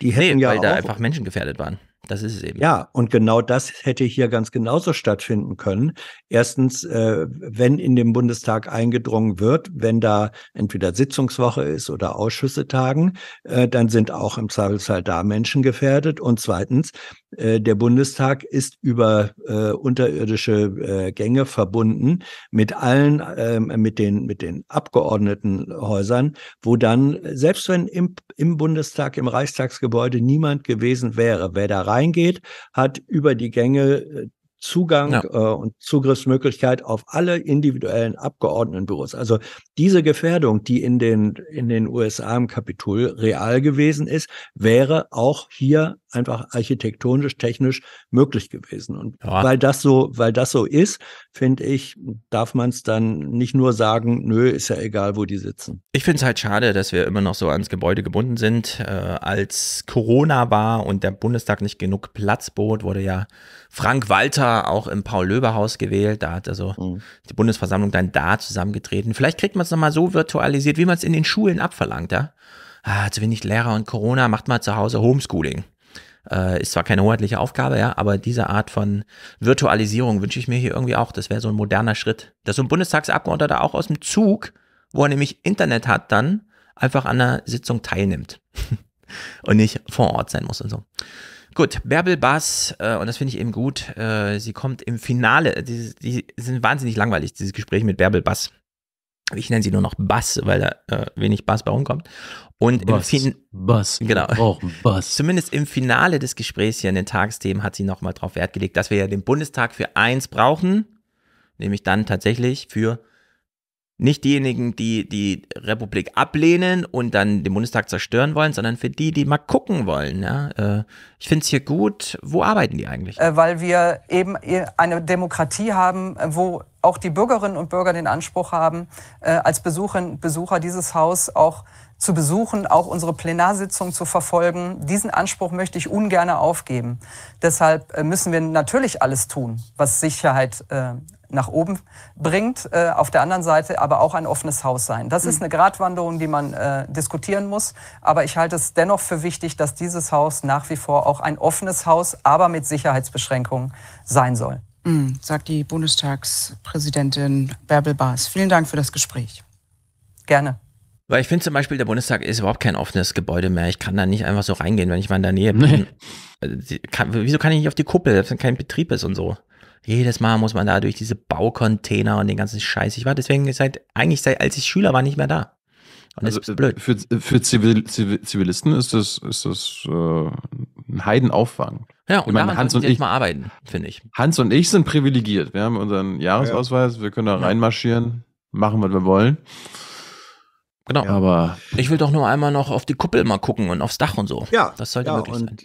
S3: Die hätten nee, ja weil auch, da einfach Menschen gefährdet waren. Das ist es eben.
S9: Ja, und genau das hätte hier ganz genauso stattfinden können. Erstens, äh, wenn in den Bundestag eingedrungen wird, wenn da entweder Sitzungswoche ist oder Ausschüsse tagen, äh, dann sind auch im Zweifelsfall da Menschen gefährdet. Und zweitens, äh, der Bundestag ist über äh, unterirdische äh, Gänge verbunden mit allen, äh, mit den, mit den Abgeordnetenhäusern, äh, wo dann, äh, selbst wenn im, im Bundestag, im Reichstagsgebäude niemand gewesen wäre, wer da reingeht, hat über die Gänge Zugang ja. äh, und Zugriffsmöglichkeit auf alle individuellen Abgeordnetenbüros. Also diese Gefährdung, die in den, in den USA im Kapitol real gewesen ist, wäre auch hier einfach architektonisch, technisch möglich gewesen. Und ja. weil das so, weil das so ist, finde ich, darf man es dann nicht nur
S3: sagen, nö, ist ja egal, wo die sitzen. Ich finde es halt schade, dass wir immer noch so ans Gebäude gebunden sind. Äh, als Corona war und der Bundestag nicht genug Platz bot, wurde ja Frank Walter auch im paul löber haus gewählt. Da hat also mhm. die Bundesversammlung dann da zusammengetreten. Vielleicht kriegt man es nochmal so virtualisiert, wie man es in den Schulen abverlangt, ja? Ah, zu wenig Lehrer und Corona, macht mal zu Hause Homeschooling. Äh, ist zwar keine hoheitliche Aufgabe, ja, aber diese Art von Virtualisierung wünsche ich mir hier irgendwie auch. Das wäre so ein moderner Schritt. Dass so ein Bundestagsabgeordneter auch aus dem Zug, wo er nämlich Internet hat, dann einfach an einer Sitzung teilnimmt. und nicht vor Ort sein muss und so. Gut, Bärbel Bass, äh, und das finde ich eben gut, äh, sie kommt im Finale, die, die, sind wahnsinnig langweilig, dieses Gespräch mit Bärbel Bass ich nenne sie nur noch Bass, weil da äh, wenig Bass bei rumkommt. Und Bass, im Bass, genau. brauchen Bass. Zumindest im Finale des Gesprächs hier in den Tagesthemen hat sie nochmal darauf Wert gelegt, dass wir ja den Bundestag für eins brauchen, nämlich dann tatsächlich für nicht diejenigen, die die Republik ablehnen und dann den Bundestag zerstören wollen, sondern für die, die mal gucken wollen. Ja? Äh, ich finde es hier gut. Wo arbeiten die eigentlich?
S13: Äh, weil wir eben eine Demokratie haben, äh, wo auch die Bürgerinnen und Bürger den Anspruch haben, als Besucherinnen und Besucher dieses Haus auch zu besuchen, auch unsere Plenarsitzung zu verfolgen. Diesen Anspruch möchte ich ungern aufgeben. Deshalb müssen wir natürlich alles tun, was Sicherheit äh, nach oben bringt, äh, auf der anderen Seite aber auch ein offenes Haus sein. Das ist mhm. eine Gratwanderung, die man äh, diskutieren muss, aber ich halte es dennoch für wichtig, dass dieses Haus nach wie vor auch ein offenes Haus, aber mit Sicherheitsbeschränkungen sein soll. Mhm, sagt die Bundestagspräsidentin Bärbel Baas. Vielen Dank für das Gespräch. Gerne.
S3: Weil ich finde zum Beispiel, der Bundestag ist überhaupt kein offenes Gebäude mehr. Ich kann da nicht einfach so reingehen, wenn ich mal in der Nähe bin. Nee. Also, kann, wieso kann ich nicht auf die Kuppel, wenn kein Betrieb ist und so? Jedes Mal muss man da durch diese Baucontainer und den ganzen Scheiß. Ich war deswegen seit, eigentlich seit, als ich Schüler war, nicht mehr da.
S2: Und also, das ist blöd. Für, für Zivil, Zivilisten ist das, ist das äh, ein Heidenauffang. Ja, und ich meine, Hans und ich mal arbeiten, finde ich. Hans und ich sind privilegiert. Wir haben unseren Jahresausweis, ja. wir können da reinmarschieren, machen, was wir wollen. Genau. Ja, aber ich will doch nur einmal noch auf die Kuppel mal gucken und aufs Dach und so.
S3: Ja, das sollte ja, möglich sein.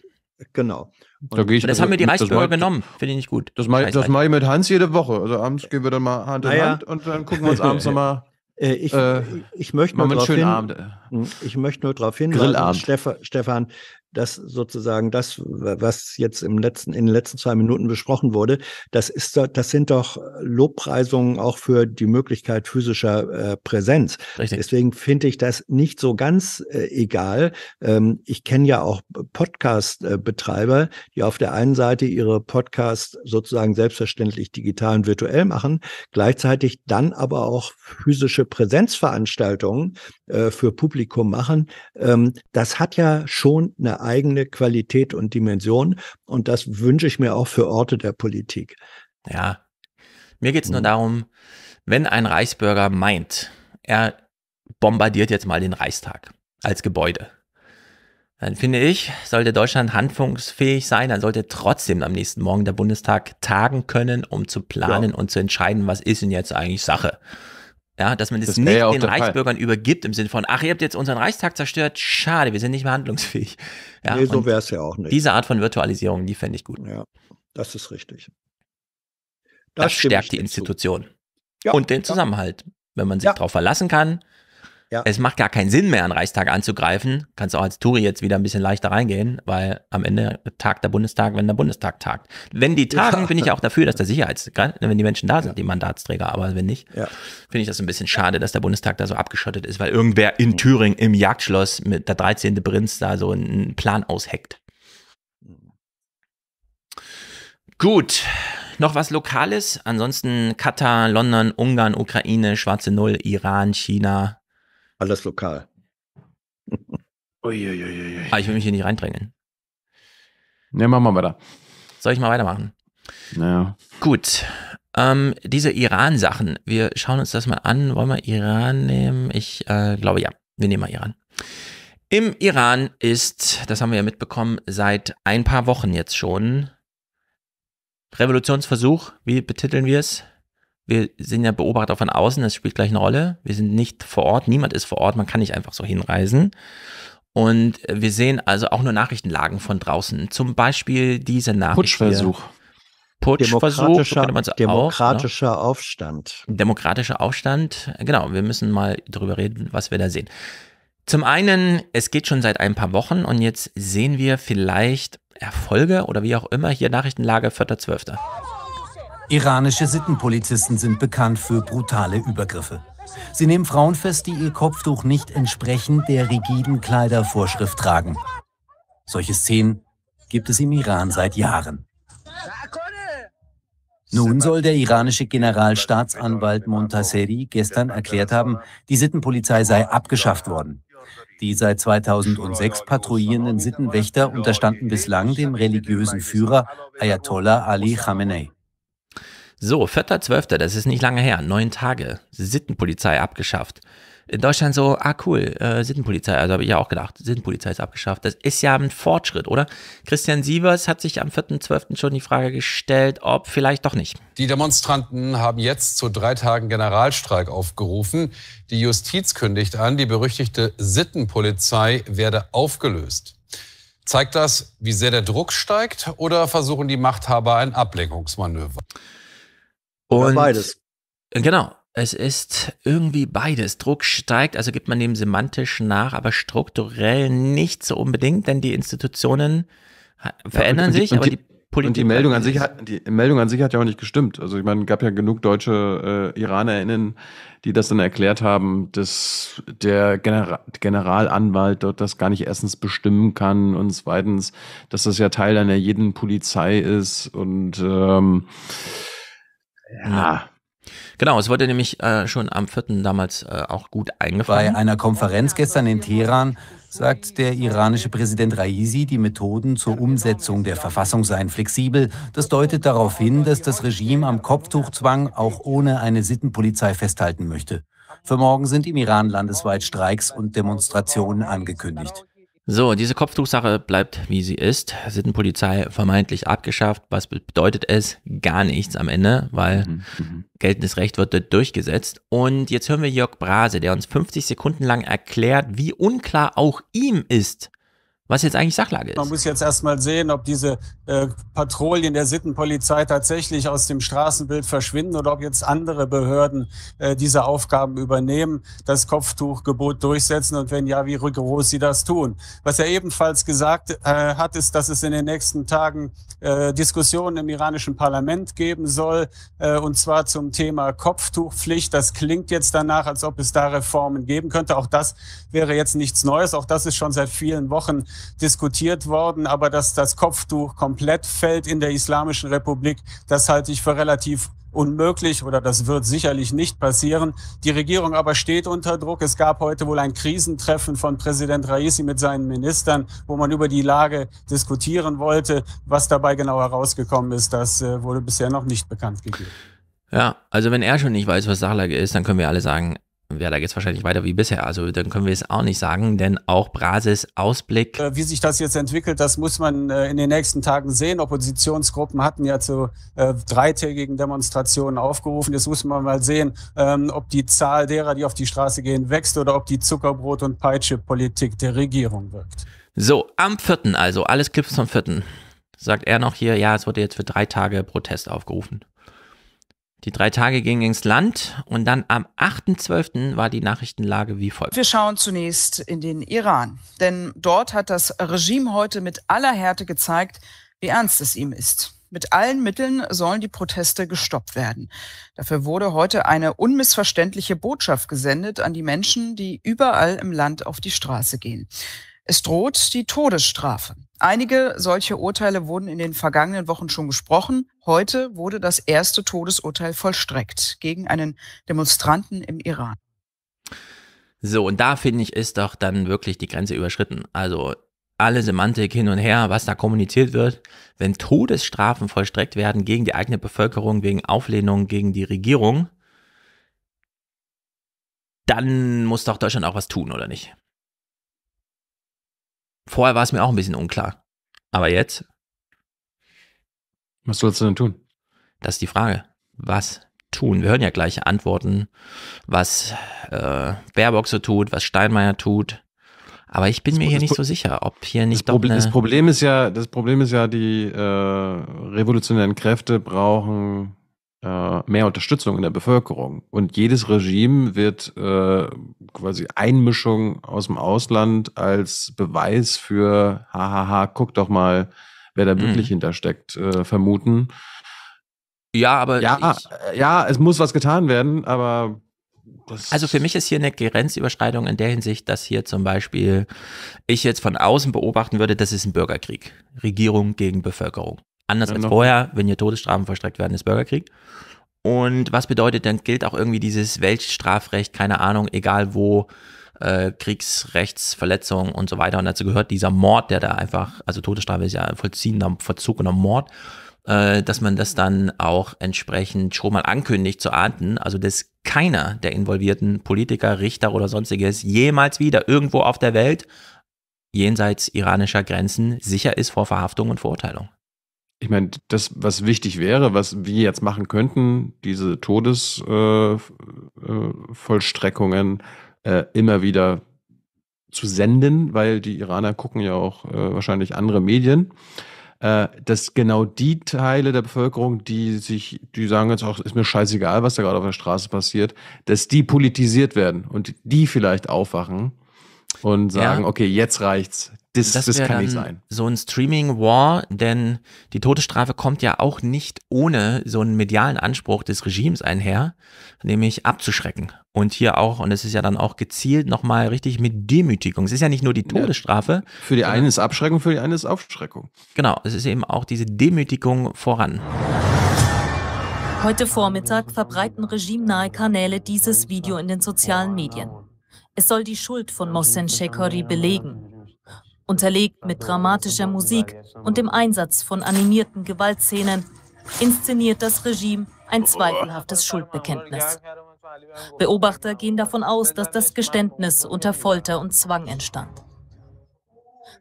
S3: Genau. Und, da ich. das also, haben wir die Reichen genommen.
S2: Finde ich nicht gut. Das mache mach ich mit Hans jede Woche. Also abends gehen wir dann mal Hand in naja. Hand und dann gucken wir uns abends nochmal.
S9: Äh, ich, äh, ich, möchte nur darauf hin, hinweisen, Stefan, Stefan dass sozusagen das, was jetzt im letzten, in den letzten zwei Minuten besprochen wurde, das ist, das sind doch Lobpreisungen auch für die Möglichkeit physischer äh, Präsenz. Richtig. Deswegen finde ich das nicht so ganz äh, egal. Ähm, ich kenne ja auch Podcast-Betreiber, äh, die auf der einen Seite ihre Podcasts sozusagen selbstverständlich digital und virtuell machen, gleichzeitig dann aber auch physische Präsenzveranstaltungen äh, für Publikum machen. Ähm, das hat ja schon eine eigene Qualität und Dimension. Und das wünsche ich mir auch für Orte
S3: der Politik. Ja, mir geht es nur mhm. darum, wenn ein Reichsbürger meint, er bombardiert jetzt mal den Reichstag als Gebäude, dann finde ich, sollte Deutschland handlungsfähig sein, dann sollte trotzdem am nächsten Morgen der Bundestag tagen können, um zu planen ja. und zu entscheiden, was ist denn jetzt eigentlich Sache. Ja, dass man das, das nicht den Reichsbürgern Fall. übergibt im Sinne von, ach, ihr habt jetzt unseren Reichstag zerstört, schade, wir sind nicht mehr handlungsfähig. Ja, nee, so wäre es ja auch nicht. Diese Art von Virtualisierung, die fände ich gut. Ja, das ist richtig. Das, das stärkt die Institution. Ja, und den Zusammenhalt. Wenn man sich ja. darauf verlassen kann, ja. Es macht gar keinen Sinn mehr, einen Reichstag anzugreifen. Kannst auch als Touri jetzt wieder ein bisschen leichter reingehen, weil am Ende tagt der Bundestag, wenn der Bundestag tagt. Wenn die tagen, ja. bin ich auch dafür, dass der Sicherheits, wenn die Menschen da sind, ja. die Mandatsträger, aber wenn nicht, finde ich das ein bisschen schade, dass der Bundestag da so abgeschottet ist, weil irgendwer in Thüringen im Jagdschloss mit der 13. Prinz da so einen Plan ausheckt. Gut, noch was Lokales. Ansonsten Katar, London, Ungarn, Ukraine, Schwarze Null, Iran, China, alles lokal. Uiuiuiui. Ah, ich will mich hier nicht reindrängeln. Ne, machen wir weiter. Soll ich mal weitermachen? Naja. Gut. Ähm, diese Iran-Sachen, wir schauen uns das mal an. Wollen wir Iran nehmen? Ich äh, glaube ja. Wir nehmen mal Iran. Im Iran ist, das haben wir ja mitbekommen, seit ein paar Wochen jetzt schon Revolutionsversuch, wie betiteln wir es? Wir sind ja Beobachter von außen, das spielt gleich eine Rolle. Wir sind nicht vor Ort, niemand ist vor Ort, man kann nicht einfach so hinreisen. Und wir sehen also auch nur Nachrichtenlagen von draußen. Zum Beispiel diese Nachricht. Putschversuch. Hier. Putschversuch, ne? demokratischer, so demokratischer auch, Aufstand. Demokratischer Aufstand, genau. Wir müssen mal drüber reden, was wir da sehen. Zum einen, es geht schon seit ein paar Wochen und jetzt sehen wir vielleicht Erfolge oder wie auch immer hier Nachrichtenlage 4.12.
S10: Iranische Sittenpolizisten sind bekannt für brutale Übergriffe. Sie nehmen Frauen fest, die ihr Kopftuch nicht entsprechend der rigiden Kleidervorschrift
S23: tragen. Solche Szenen gibt es im Iran seit Jahren. Nun soll der iranische Generalstaatsanwalt Montaseri gestern erklärt haben, die Sittenpolizei sei abgeschafft worden. Die seit 2006
S20: patrouillierenden Sittenwächter unterstanden bislang dem religiösen Führer Ayatollah Ali Khamenei.
S3: So, 4.12., das ist nicht lange her, neun Tage, Sittenpolizei abgeschafft. In Deutschland so, ah cool, äh, Sittenpolizei, also habe ich ja auch gedacht, Sittenpolizei ist abgeschafft. Das ist ja ein Fortschritt, oder? Christian Sievers hat sich am 4.12. schon die Frage gestellt, ob vielleicht doch nicht.
S15: Die Demonstranten haben jetzt zu drei Tagen Generalstreik aufgerufen. Die Justiz kündigt an, die berüchtigte Sittenpolizei werde aufgelöst. Zeigt das, wie sehr der Druck steigt oder versuchen die Machthaber ein Ablenkungsmanöver?
S3: Und ja, beides.
S15: Genau. Es ist
S3: irgendwie beides. Druck steigt, also gibt man dem semantisch nach, aber strukturell nicht so
S2: unbedingt, denn die Institutionen verändern ja, und, sich, und, aber die, die Politik. Und die Meldung, an sich hat, die Meldung an sich hat ja auch nicht gestimmt. Also ich meine, gab ja genug deutsche äh, IranerInnen, die das dann erklärt haben, dass der General, Generalanwalt dort das gar nicht erstens bestimmen kann und zweitens, dass das ja Teil einer jeden Polizei ist und ähm, ja. Genau, es wurde nämlich äh, schon am 4.
S3: damals äh, auch gut eingefangen. Bei einer Konferenz gestern in Teheran sagt der iranische
S23: Präsident Raisi, die Methoden zur Umsetzung der Verfassung seien flexibel. Das deutet darauf hin, dass das Regime am Kopftuchzwang auch ohne eine Sittenpolizei festhalten möchte. Für morgen sind im Iran landesweit Streiks und Demonstrationen angekündigt.
S3: So, diese Kopftuchsache bleibt, wie sie ist. Sittenpolizei vermeintlich abgeschafft. Was bedeutet es? Gar nichts am Ende, weil mhm, mhm. geltendes Recht wird dort durchgesetzt. Und jetzt hören wir Jörg Brase, der uns 50 Sekunden lang erklärt, wie unklar auch ihm ist, was jetzt eigentlich Sachlage ist.
S5: Man muss jetzt erstmal sehen, ob diese äh, Patrouillen der Sittenpolizei tatsächlich aus dem Straßenbild verschwinden oder ob jetzt andere Behörden äh, diese Aufgaben übernehmen, das Kopftuchgebot durchsetzen und wenn ja, wie rigoros sie das tun. Was er ebenfalls gesagt äh, hat, ist, dass es in den nächsten Tagen äh, Diskussionen im iranischen Parlament geben soll äh, und zwar zum Thema Kopftuchpflicht. Das klingt jetzt danach, als ob es da Reformen geben könnte. Auch das wäre jetzt nichts Neues. Auch das ist schon seit vielen Wochen diskutiert worden, aber dass das Kopftuch komplett fällt in der Islamischen Republik, das halte ich für relativ unmöglich oder das wird sicherlich nicht passieren. Die Regierung aber steht unter Druck. Es gab heute wohl ein Krisentreffen von Präsident Raisi mit seinen Ministern, wo man über die Lage diskutieren wollte. Was dabei genau herausgekommen ist, das äh, wurde bisher noch nicht bekannt gegeben.
S3: Ja, also wenn er schon nicht weiß, was Sachlage ist, dann können wir alle sagen, ja, da geht es wahrscheinlich weiter wie bisher. Also dann können wir es auch nicht sagen, denn auch Brases Ausblick.
S5: Äh, wie sich das jetzt entwickelt, das muss man äh, in den nächsten Tagen sehen. Oppositionsgruppen hatten ja zu äh, dreitägigen Demonstrationen aufgerufen. Jetzt muss man mal sehen, ähm, ob die Zahl derer, die auf die Straße gehen, wächst oder ob die Zuckerbrot- und Peitsche-Politik der Regierung wirkt.
S3: So, am 4. also, alles Clips vom 4. Sagt er noch hier, ja, es wurde jetzt für drei Tage Protest aufgerufen. Die drei Tage gingen ins Land und dann am 8.12. war die Nachrichtenlage wie folgt.
S13: Wir schauen zunächst in den Iran, denn dort hat das Regime heute mit aller Härte gezeigt, wie ernst es ihm ist. Mit allen Mitteln sollen die Proteste gestoppt werden. Dafür wurde heute eine unmissverständliche Botschaft gesendet an die Menschen, die überall im Land auf die Straße gehen. Es droht die Todesstrafe. Einige solche Urteile wurden in den vergangenen Wochen schon gesprochen. Heute wurde das erste Todesurteil vollstreckt gegen einen Demonstranten im Iran.
S3: So, und da finde ich, ist doch dann wirklich die Grenze überschritten. Also alle Semantik hin und her, was da kommuniziert wird. Wenn Todesstrafen vollstreckt werden gegen die eigene Bevölkerung wegen Auflehnung gegen die Regierung, dann muss doch Deutschland auch was tun, oder nicht? Vorher war es mir auch ein bisschen unklar. Aber jetzt?
S2: Was sollst du denn tun?
S3: Das ist die Frage. Was tun? Wir hören ja gleich Antworten, was äh, Baerbock so tut, was Steinmeier tut. Aber ich bin das, mir hier nicht so sicher, ob hier nicht das, Problem, das
S2: Problem ist ja, das Problem ist ja, die äh, revolutionären Kräfte brauchen äh, mehr Unterstützung in der Bevölkerung. Und jedes Regime wird äh, quasi Einmischung aus dem Ausland als Beweis für, hahaha, guck doch mal, wer da mhm. wirklich mhm. hintersteckt, äh, vermuten. Ja, aber. Ja, ich, ja, es muss was getan werden, aber.
S3: Also für mich ist hier eine Grenzüberschreitung in der Hinsicht, dass hier zum Beispiel ich jetzt von außen beobachten würde, das ist ein Bürgerkrieg. Regierung gegen Bevölkerung. Anders als vorher, wenn hier Todesstrafen vollstreckt werden, ist Bürgerkrieg. Und was bedeutet, dann gilt auch irgendwie dieses Weltstrafrecht, keine Ahnung, egal wo, äh, Kriegsrechtsverletzungen und so weiter. Und dazu gehört dieser Mord, der da einfach, also Todesstrafe ist ja vollziehender vollzogener Mord, äh, dass man das dann auch entsprechend schon mal ankündigt zu ahnden. Also dass keiner der involvierten Politiker, Richter oder sonstiges jemals wieder irgendwo auf der Welt jenseits
S2: iranischer Grenzen sicher ist vor Verhaftung und Verurteilung ich meine, das, was wichtig wäre, was wir jetzt machen könnten, diese Todesvollstreckungen äh, äh, äh, immer wieder zu senden, weil die Iraner gucken ja auch äh, wahrscheinlich andere Medien, äh, dass genau die Teile der Bevölkerung, die sich, die sagen jetzt auch, ist mir scheißegal, was da gerade auf der Straße passiert, dass die politisiert werden und die vielleicht aufwachen und sagen, ja. okay, jetzt reicht's das, das,
S3: das kann nicht sein. So ein Streaming War, denn die Todesstrafe kommt ja auch nicht ohne so einen medialen Anspruch des Regimes einher, nämlich abzuschrecken. Und hier auch, und es ist ja dann auch gezielt nochmal richtig mit Demütigung. Es ist ja nicht nur die Todesstrafe. Ja, für die eine ist Abschreckung, für die eine ist Aufschreckung. Genau, es ist eben auch diese Demütigung voran.
S27: Heute Vormittag verbreiten regimenahe Kanäle dieses Video in den sozialen Medien. Es soll die Schuld von Mohsen Shekori belegen unterlegt also, mit dramatischer Musik und dem Einsatz von animierten Gewaltszenen, inszeniert das Regime ein oh. zweifelhaftes Schuldbekenntnis. Beobachter gehen davon aus, dass das Geständnis unter Folter und Zwang entstand.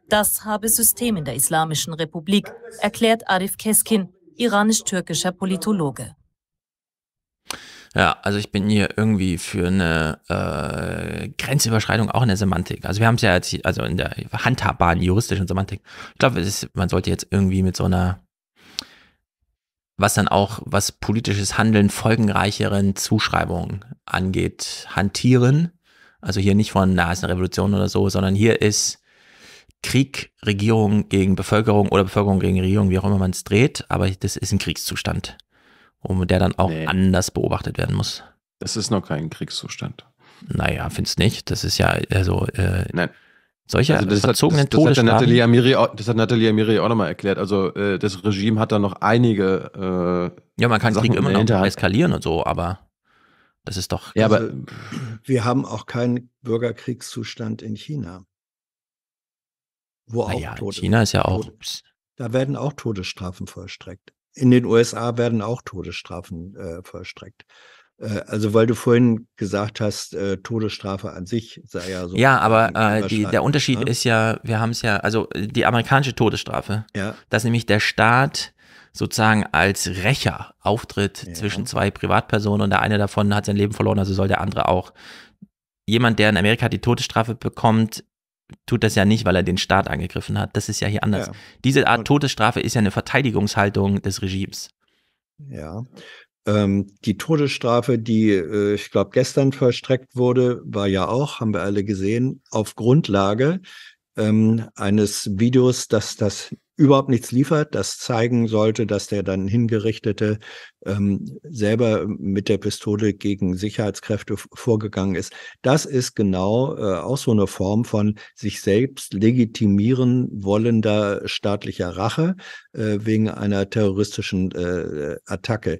S27: Das habe System in der Islamischen Republik, erklärt Arif Keskin, iranisch-türkischer
S28: Politologe.
S3: Ja, also ich bin hier irgendwie für eine äh, Grenzüberschreitung auch in der Semantik. Also wir haben es ja jetzt, also in der handhabbaren juristischen Semantik. Ich glaube, man sollte jetzt irgendwie mit so einer, was dann auch, was politisches Handeln folgenreicheren Zuschreibungen angeht, hantieren. Also hier nicht von, na, ist eine Revolution oder so, sondern hier ist Krieg, Regierung gegen Bevölkerung oder Bevölkerung gegen Regierung, wie auch immer man es dreht, aber das ist ein Kriegszustand und der dann auch nee. anders beobachtet werden muss. Das ist noch kein Kriegszustand. Naja, find's nicht. Das ist ja, also, äh, Nein. solche also das verzogenen hat, das, das Hat Nathalie
S2: Amiri, auch, das hat Nathalie Amiri auch nochmal erklärt. Also, äh, das Regime hat da noch einige. Äh, ja, man kann Krieg immer noch eskalieren und so, aber das ist doch. Ja, aber also,
S9: wir haben auch keinen Bürgerkriegszustand in China. Wo auch naja, China ist ja auch. Tode, da werden auch Todesstrafen vollstreckt
S3: in den USA
S9: werden auch Todesstrafen äh, vollstreckt. Äh, also weil du vorhin gesagt hast, äh, Todesstrafe an sich sei ja so. Ja, aber äh, die, ne? der Unterschied ne? ist
S3: ja, wir haben es ja, also äh, die amerikanische Todesstrafe, ja. dass nämlich der Staat sozusagen als Rächer auftritt ja. zwischen zwei Privatpersonen und der eine davon hat sein Leben verloren, also soll der andere auch. Jemand, der in Amerika die Todesstrafe bekommt, tut das ja nicht, weil er den Staat angegriffen hat. Das ist ja hier anders. Ja. Diese Art Todesstrafe ist ja eine Verteidigungshaltung des Regimes. Ja. Ähm, die Todesstrafe, die äh, ich glaube gestern verstreckt
S9: wurde, war ja auch, haben wir alle gesehen, auf Grundlage ähm, eines Videos, das das überhaupt nichts liefert, das zeigen sollte, dass der dann Hingerichtete ähm, selber mit der Pistole gegen Sicherheitskräfte vorgegangen ist. Das ist genau äh, auch so eine Form von sich selbst legitimieren wollender staatlicher Rache äh, wegen einer terroristischen äh, Attacke.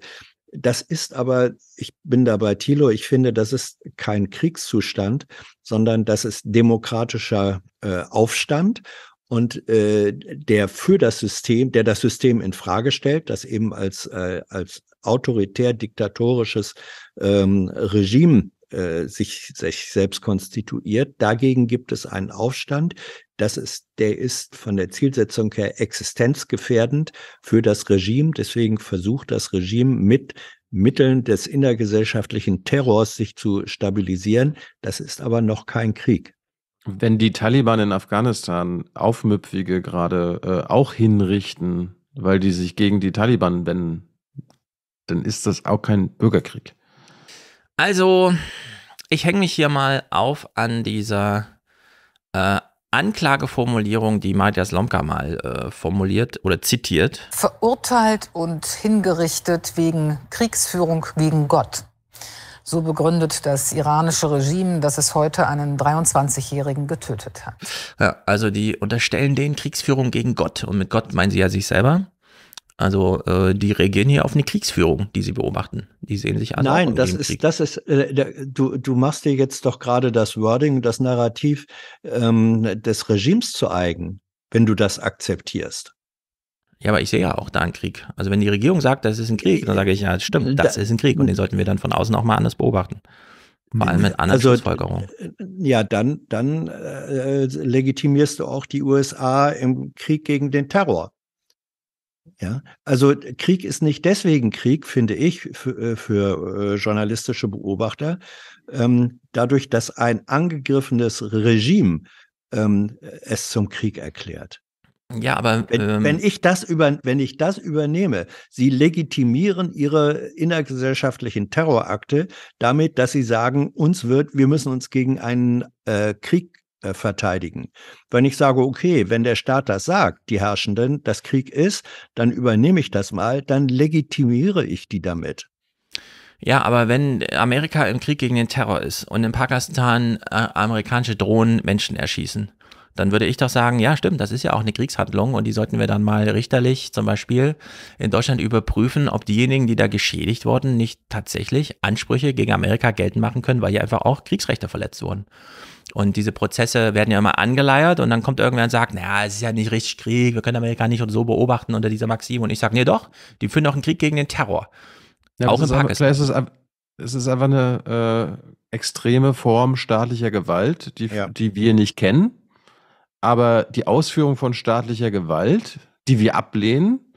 S9: Das ist aber, ich bin da bei Thilo, ich finde, das ist kein Kriegszustand, sondern das ist demokratischer äh, Aufstand und äh, der für das System, der das System in Frage stellt, das eben als äh, als autoritär diktatorisches ähm, Regime äh, sich, sich selbst konstituiert. Dagegen gibt es einen Aufstand. Das ist, der ist von der Zielsetzung her existenzgefährdend für das Regime. Deswegen versucht das Regime mit Mitteln des innergesellschaftlichen Terrors sich zu stabilisieren. Das ist aber noch kein Krieg.
S2: Wenn die Taliban in Afghanistan Aufmüpfige gerade äh, auch hinrichten, weil die sich gegen die Taliban wenden, dann ist das auch kein Bürgerkrieg.
S3: Also, ich hänge mich hier mal auf an dieser äh, Anklageformulierung, die Matthias Slomka mal äh, formuliert oder zitiert.
S8: Verurteilt und hingerichtet wegen Kriegsführung gegen Gott so begründet das iranische Regime, dass es heute einen 23-Jährigen getötet hat.
S3: Ja, also die unterstellen den Kriegsführung gegen Gott. Und mit Gott meinen sie ja sich selber. Also äh, die reagieren hier auf eine Kriegsführung, die sie beobachten. Die sehen sich an. Nein, das
S9: ist, das ist, äh, du, du machst dir jetzt doch gerade das Wording, das Narrativ ähm, des Regimes zu eigen,
S3: wenn du das akzeptierst. Ja, aber ich sehe ja auch da einen Krieg. Also wenn die Regierung sagt, das ist ein Krieg, dann sage ich, ja, stimmt, das da, ist ein Krieg und den sollten wir dann von außen auch mal anders beobachten. Vor allem mit anderen also, Schlussfolgerungen. Äh,
S9: ja, dann, dann äh, legitimierst du auch die USA im Krieg gegen den Terror. Ja, also Krieg ist nicht deswegen Krieg, finde ich, für, äh, für äh, journalistische Beobachter, ähm, dadurch, dass ein angegriffenes Regime ähm, es zum Krieg erklärt. Ja, aber wenn, ähm, wenn, ich das über, wenn ich das übernehme, sie legitimieren ihre innergesellschaftlichen Terrorakte damit, dass sie sagen, uns wird, wir müssen uns gegen einen äh, Krieg äh, verteidigen. Wenn ich sage, okay, wenn der Staat das sagt, die Herrschenden, dass Krieg ist, dann übernehme ich das mal, dann legitimiere ich die damit.
S3: Ja, aber wenn Amerika im Krieg gegen den Terror ist und in Pakistan äh, amerikanische Drohnen Menschen erschießen, dann würde ich doch sagen, ja stimmt, das ist ja auch eine Kriegshandlung und die sollten wir dann mal richterlich zum Beispiel in Deutschland überprüfen, ob diejenigen, die da geschädigt wurden, nicht tatsächlich Ansprüche gegen Amerika geltend machen können, weil ja einfach auch Kriegsrechte verletzt wurden. Und diese Prozesse werden ja immer angeleiert und dann kommt irgendwer und sagt, naja, es ist ja nicht richtig Krieg, wir können Amerika nicht und so beobachten unter dieser Maxim. Und ich sage, nee doch, die führen doch einen Krieg gegen den
S2: Terror. Ja, auch im Pakistan. Ist es, es ist einfach eine äh, extreme Form staatlicher Gewalt, die, ja. die wir nicht kennen. Aber die Ausführung von staatlicher Gewalt, die wir ablehnen,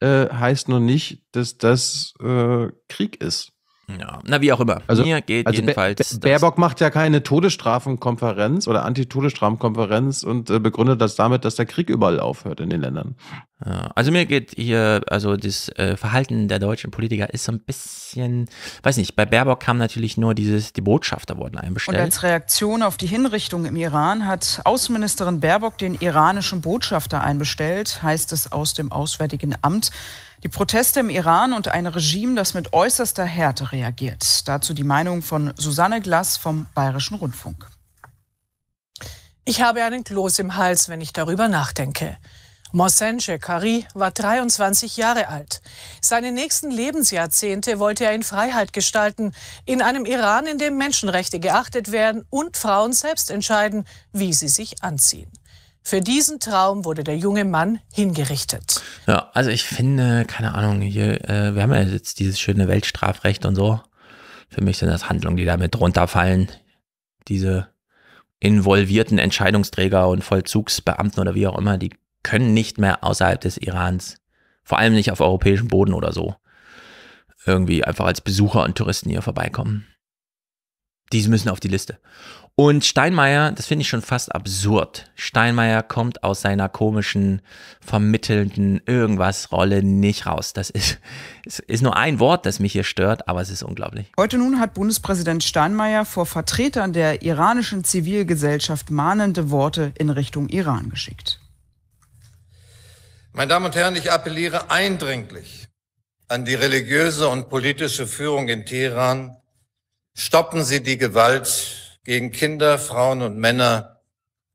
S2: äh, heißt noch nicht, dass das äh, Krieg ist. Ja, na wie auch immer. Also, Mir geht also jedenfalls. Ba Baerbock macht ja keine Todesstrafenkonferenz oder Antitodesstrafenkonferenz und äh, begründet das damit, dass der Krieg überall aufhört in den Ländern.
S3: also mir geht hier, also das äh, Verhalten der deutschen Politiker ist so ein bisschen, weiß nicht, bei Baerbock kam natürlich nur dieses, die Botschafter wurden einbestellt. Und als
S13: Reaktion auf die Hinrichtung im Iran hat Außenministerin Baerbock den iranischen Botschafter einbestellt, heißt es aus dem Auswärtigen Amt. Die Proteste im Iran und ein Regime, das mit äußerster Härte reagiert. Dazu die Meinung von Susanne Glass vom Bayerischen Rundfunk.
S17: Ich habe einen Kloß im Hals, wenn ich darüber nachdenke. Mohsen Shekari war 23 Jahre alt. Seine nächsten Lebensjahrzehnte wollte er in Freiheit gestalten, in einem Iran, in dem Menschenrechte geachtet werden und Frauen selbst entscheiden, wie sie sich anziehen. Für diesen Traum wurde der junge Mann hingerichtet.
S3: Ja, also ich finde, keine Ahnung, hier, äh, wir haben ja jetzt dieses schöne Weltstrafrecht und so. Für mich sind das Handlungen, die damit drunter fallen. Diese involvierten Entscheidungsträger und Vollzugsbeamten oder wie auch immer, die können nicht mehr außerhalb des Irans, vor allem nicht auf europäischem Boden oder so, irgendwie einfach als Besucher und Touristen hier vorbeikommen. Diese müssen auf die Liste. Und Steinmeier, das finde ich schon fast absurd. Steinmeier kommt aus seiner komischen, vermittelnden Irgendwas-Rolle nicht raus. Das ist, ist nur ein Wort, das mich hier stört, aber es ist unglaublich.
S13: Heute nun hat Bundespräsident Steinmeier vor Vertretern der iranischen Zivilgesellschaft mahnende Worte in Richtung Iran geschickt.
S10: Meine Damen und Herren, ich appelliere eindringlich an die religiöse und politische Führung in Teheran. Stoppen Sie die Gewalt gegen Kinder, Frauen und Männer,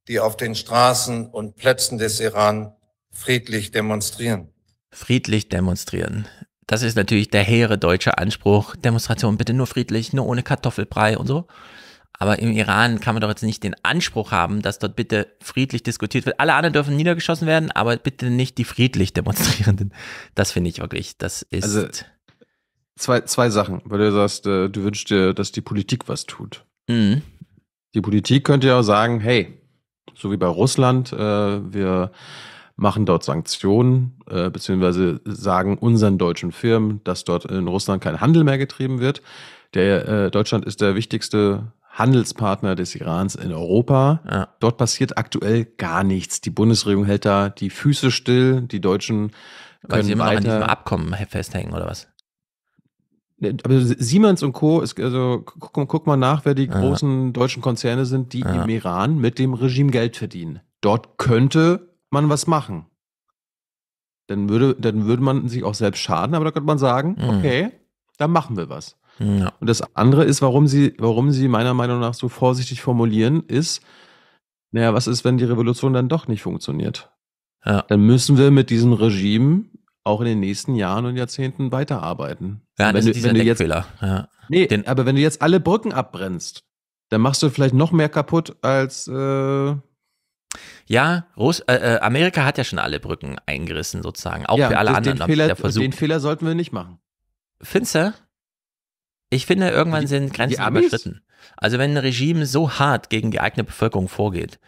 S10: die auf den Straßen und Plätzen des Iran friedlich demonstrieren.
S3: Friedlich demonstrieren. Das ist natürlich der hehre deutsche Anspruch. Demonstration bitte nur friedlich, nur ohne Kartoffelbrei und so. Aber im Iran kann man doch jetzt nicht den Anspruch haben, dass dort bitte friedlich diskutiert wird. Alle anderen dürfen niedergeschossen werden, aber bitte nicht die friedlich Demonstrierenden. Das finde ich wirklich, das ist. Also
S2: zwei, zwei Sachen, weil du sagst, äh, du wünschst dir, dass die Politik was tut. Mhm. Die Politik könnte ja sagen, hey, so wie bei Russland, äh, wir machen dort Sanktionen, äh, beziehungsweise sagen unseren deutschen Firmen, dass dort in Russland kein Handel mehr getrieben wird. Der, äh, Deutschland ist der wichtigste Handelspartner des Irans in Europa. Ja. Dort passiert aktuell gar nichts. Die Bundesregierung hält da die Füße still, die Deutschen können Weil sie immer weiter, an diesem Abkommen festhängen oder was? Ne, aber Siemens und Co. Ist, also guck, guck mal nach, wer die ja. großen deutschen Konzerne sind, die ja. im Iran mit dem Regime Geld verdienen. Dort könnte man was machen. Dann würde, dann würde man sich auch selbst schaden, aber da könnte man sagen, mhm. okay, da machen wir was. Ja. Und das andere ist, warum sie, warum sie meiner Meinung nach so vorsichtig formulieren, ist, naja, was ist, wenn die Revolution dann doch nicht funktioniert? Dann müssen wir mit diesem Regime auch in den nächsten Jahren und Jahrzehnten weiterarbeiten. Ja, das wenn ist wenn du jetzt, ja. Nee, den, aber wenn du jetzt alle Brücken abbrennst, dann machst du vielleicht noch mehr kaputt als äh,
S3: ja, Russ, äh, äh Amerika hat ja schon alle Brücken eingerissen, sozusagen. Auch ja, für alle das, anderen. Den Fehler, den Fehler sollten wir nicht machen. Findest du? Ich finde, irgendwann die, sind Grenzen überschritten. Also wenn ein Regime so hart gegen die eigene Bevölkerung vorgeht,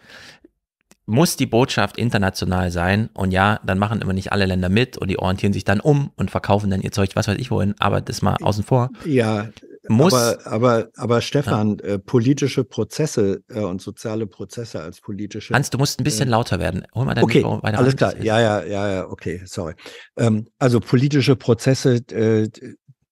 S3: muss die Botschaft international sein. Und ja, dann machen immer nicht alle Länder mit und die orientieren sich dann um und verkaufen dann ihr Zeug, was weiß ich wohin, aber das mal außen vor. Ja, muss. Aber,
S9: aber, aber Stefan, ja. äh, politische Prozesse äh, und soziale Prozesse als politische. Hans, du musst ein bisschen äh, lauter werden. Hol mal dein okay, Mikro Alles klar, ja, ja, ja, ja, okay, sorry. Ähm, also politische Prozesse, äh,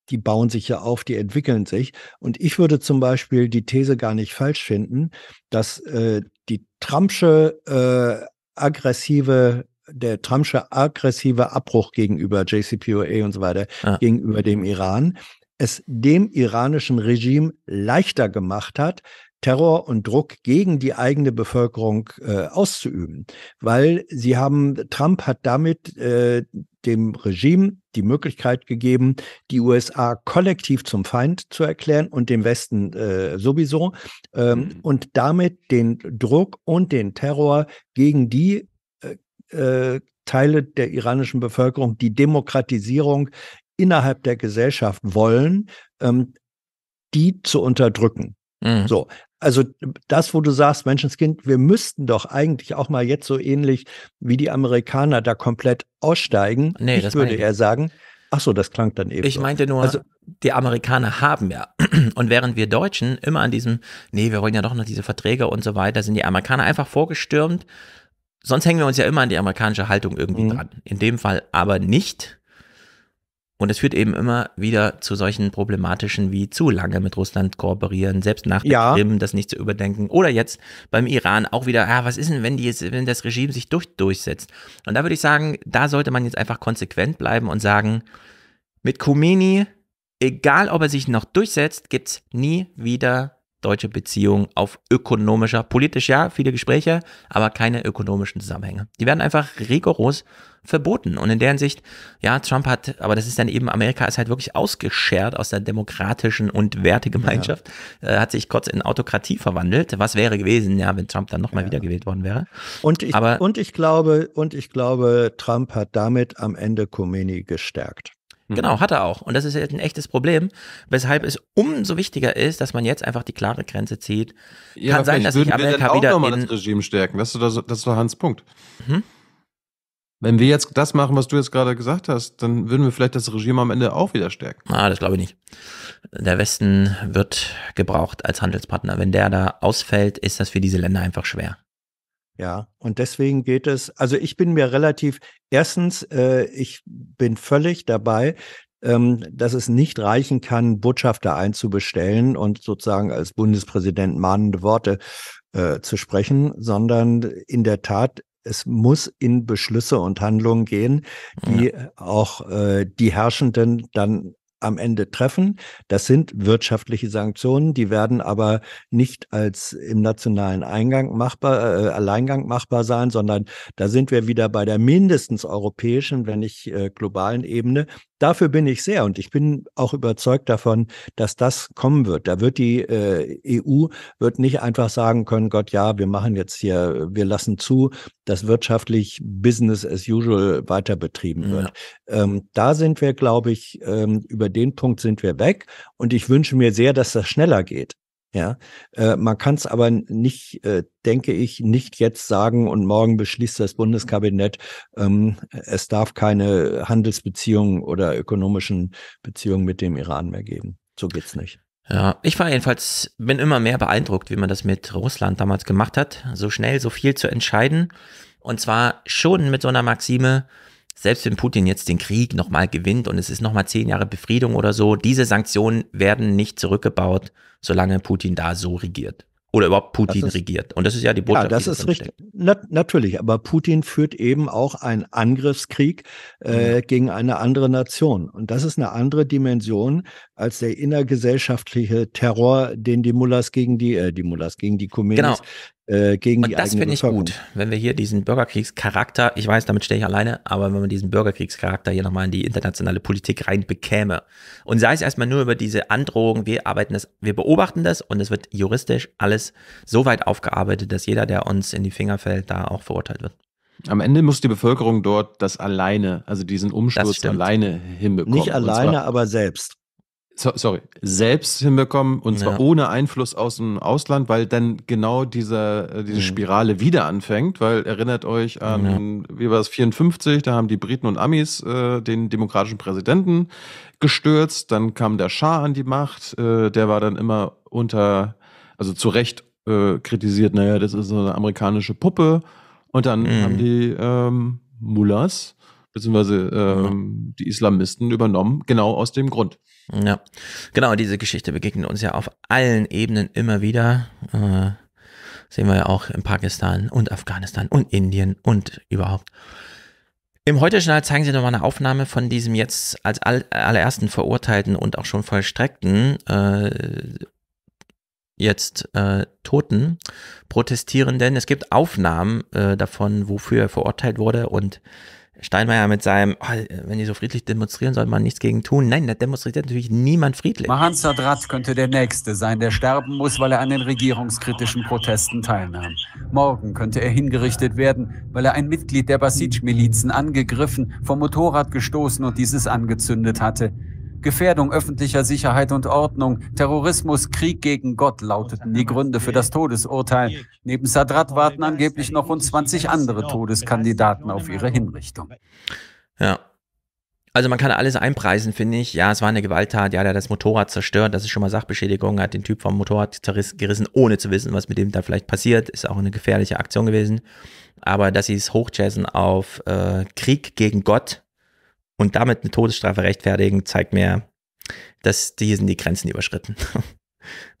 S9: die bauen sich ja auf, die entwickeln sich. Und ich würde zum Beispiel die These gar nicht falsch finden, dass äh, die Trumpsche äh, aggressive der Trumpsche aggressive Abbruch gegenüber JCPOA und so weiter, ah. gegenüber dem Iran, es dem iranischen Regime leichter gemacht hat, Terror und Druck gegen die eigene Bevölkerung äh, auszuüben, weil sie haben Trump hat damit äh, dem Regime die Möglichkeit gegeben, die USA kollektiv zum Feind zu erklären und dem Westen äh, sowieso ähm, mhm. und damit den Druck und den Terror gegen die äh, äh Teile der iranischen Bevölkerung, die Demokratisierung innerhalb der Gesellschaft wollen, ähm, die zu unterdrücken. Mhm. So, also das, wo du sagst, Menschenskind, wir müssten doch eigentlich auch mal jetzt so ähnlich wie
S3: die Amerikaner da komplett aussteigen. Nee, ich das würde ich eher sagen. Ach so, das klang dann eben. Ich so. meinte nur, also, die Amerikaner haben ja. Und während wir Deutschen immer an diesem, nee, wir wollen ja doch noch diese Verträge und so weiter, sind die Amerikaner einfach vorgestürmt. Sonst hängen wir uns ja immer an die amerikanische Haltung irgendwie mhm. dran. In dem Fall aber nicht. Und es führt eben immer wieder zu solchen problematischen wie zu lange mit Russland kooperieren, selbst nach dem Krim das nicht zu überdenken. Oder jetzt beim Iran auch wieder, ah, was ist denn, wenn, die wenn das Regime sich durch, durchsetzt? Und da würde ich sagen, da sollte man jetzt einfach konsequent bleiben und sagen, mit Khomeini, egal ob er sich noch durchsetzt, gibt es nie wieder deutsche Beziehungen auf ökonomischer, politisch ja, viele Gespräche, aber keine ökonomischen Zusammenhänge. Die werden einfach rigoros verboten. Und in der Hinsicht, ja, Trump hat, aber das ist dann eben, Amerika ist halt wirklich ausgeschert aus der demokratischen und Wertegemeinschaft, ja. äh, hat sich kurz in Autokratie verwandelt. Was wäre gewesen, ja, wenn Trump dann nochmal ja. wiedergewählt worden wäre? Und ich, aber, und ich
S9: glaube, und ich glaube, Trump hat damit am Ende Khomeini gestärkt.
S3: Hm. Genau, hat er auch. Und das ist jetzt ein echtes Problem, weshalb es umso wichtiger ist, dass man jetzt einfach die klare Grenze zieht.
S2: Kann ja, sein, dass sich Amerika wir dann auch wieder in das Regime stärken. Das ist, das, doch Hans Punkt. Mhm. Wenn wir jetzt das machen, was du jetzt gerade gesagt hast, dann würden wir vielleicht das Regime am Ende auch wieder stärken.
S3: Ah, das glaube ich nicht. Der Westen wird gebraucht als Handelspartner. Wenn der da ausfällt, ist das für diese Länder einfach schwer.
S9: Ja, und deswegen geht es, also ich bin mir relativ, erstens, äh, ich bin völlig dabei, ähm, dass es nicht reichen kann, Botschafter einzubestellen und sozusagen als Bundespräsident mahnende Worte äh, zu sprechen, sondern in der Tat es muss in Beschlüsse und Handlungen gehen, die ja. auch äh, die Herrschenden dann am Ende treffen. Das sind wirtschaftliche Sanktionen, die werden aber nicht als im nationalen Eingang machbar, äh, Alleingang machbar sein, sondern da sind wir wieder bei der mindestens europäischen, wenn nicht äh, globalen Ebene dafür bin ich sehr und ich bin auch überzeugt davon, dass das kommen wird. Da wird die äh, EU wird nicht einfach sagen können, Gott, ja, wir machen jetzt hier, wir lassen zu, dass wirtschaftlich Business as usual weiter betrieben wird. Ja. Ähm, da sind wir, glaube ich, ähm, über den Punkt sind wir weg und ich wünsche mir sehr, dass das schneller geht. Ja, äh, man kann es aber nicht, äh, denke ich, nicht jetzt sagen und morgen beschließt das Bundeskabinett, ähm, es darf keine Handelsbeziehungen oder ökonomischen Beziehungen mit dem Iran mehr geben. So geht's nicht.
S3: Ja, ich war jedenfalls, bin immer mehr beeindruckt, wie man das mit Russland damals gemacht hat, so schnell so viel zu entscheiden. Und zwar schon mit so einer Maxime, selbst wenn Putin jetzt den Krieg nochmal gewinnt und es ist nochmal zehn Jahre Befriedung oder so, diese Sanktionen werden nicht zurückgebaut, solange Putin da so regiert. Oder überhaupt Putin ist, regiert. Und das ist ja die Botschaft. Ja, das ist richtig.
S9: Na, natürlich, aber Putin führt eben auch einen Angriffskrieg äh, mhm. gegen eine andere Nation. Und das ist eine andere Dimension als der innergesellschaftliche Terror, den die Mullahs gegen die, äh, die
S3: Mullahs gegen die Kommunisten, genau äh, gegen und die das finde ich gut, wenn wir hier diesen Bürgerkriegscharakter, ich weiß, damit stehe ich alleine, aber wenn man diesen Bürgerkriegscharakter hier nochmal in die internationale Politik reinbekäme und sei es erstmal nur über diese Androhung, wir arbeiten das, wir beobachten das und es wird juristisch alles so weit aufgearbeitet, dass jeder, der uns in die Finger fällt, da auch verurteilt wird. Am Ende muss
S2: die Bevölkerung dort das alleine, also diesen Umsturz alleine hinbekommen. Nicht alleine, aber selbst so, sorry, selbst hinbekommen und zwar ohne Einfluss aus dem Ausland, weil dann genau diese, äh, diese mhm. Spirale wieder anfängt, weil erinnert euch an, ja. wie war es, 54, da haben die Briten und Amis äh, den demokratischen Präsidenten gestürzt, dann kam der Schah an die Macht, äh, der war dann immer unter, also zu Recht äh, kritisiert, naja, das ist so eine amerikanische Puppe und dann mhm. haben die ähm, Mullahs, beziehungsweise ähm, ja. die Islamisten übernommen, genau aus dem Grund. Ja, genau, diese Geschichte begegnet uns ja auf allen Ebenen immer wieder.
S3: Äh, sehen wir ja auch in Pakistan und Afghanistan und Indien und überhaupt. Im heutigen journal zeigen sie nochmal eine Aufnahme von diesem jetzt als all, allerersten Verurteilten und auch schon vollstreckten, äh, jetzt äh, Toten, Protestierenden. Es gibt Aufnahmen äh, davon, wofür er verurteilt wurde und Steinmeier mit seinem, oh, wenn die so friedlich demonstrieren, soll man nichts gegen tun. Nein, da demonstriert natürlich niemand friedlich.
S5: Mahan Sadrat könnte der Nächste sein, der sterben muss, weil er an den regierungskritischen Protesten teilnahm. Morgen könnte er hingerichtet werden, weil er ein Mitglied der Basij-Milizen angegriffen, vom Motorrad gestoßen und dieses angezündet hatte. Gefährdung öffentlicher Sicherheit und Ordnung, Terrorismus, Krieg gegen Gott lauteten die Gründe für das Todesurteil. Neben Sadrat warten angeblich noch rund 20 andere Todeskandidaten auf ihre Hinrichtung.
S3: Ja. Also man kann alles einpreisen, finde ich. Ja, es war eine Gewalttat, ja, der hat das Motorrad zerstört, das ist schon mal Sachbeschädigung, hat den Typ vom Motorrad gerissen, ohne zu wissen, was mit dem da vielleicht passiert. Ist auch eine gefährliche Aktion gewesen. Aber dass sie es hochjazzen auf äh, Krieg gegen Gott, und damit eine Todesstrafe rechtfertigen, zeigt mir, dass die sind die Grenzen überschritten.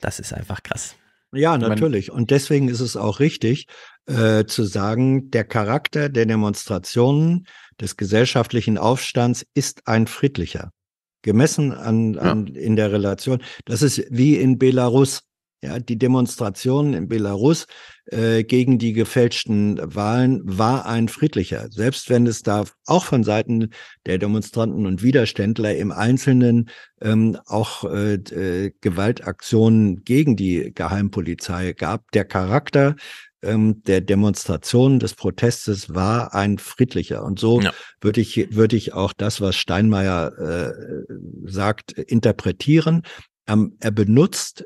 S3: Das ist einfach krass.
S9: Ja, natürlich. Und deswegen ist es auch richtig äh, zu sagen, der Charakter der Demonstrationen des gesellschaftlichen Aufstands ist ein friedlicher. Gemessen an, an ja. in der Relation. Das ist wie in Belarus. Ja, die Demonstration in Belarus äh, gegen die gefälschten Wahlen war ein friedlicher, selbst wenn es da auch von Seiten der Demonstranten und Widerständler im Einzelnen ähm, auch äh, äh, Gewaltaktionen gegen die Geheimpolizei gab. Der Charakter ähm, der Demonstration, des Protestes war ein friedlicher. Und so ja. würde ich, würde ich auch das, was Steinmeier äh, sagt, interpretieren. Ähm, er benutzt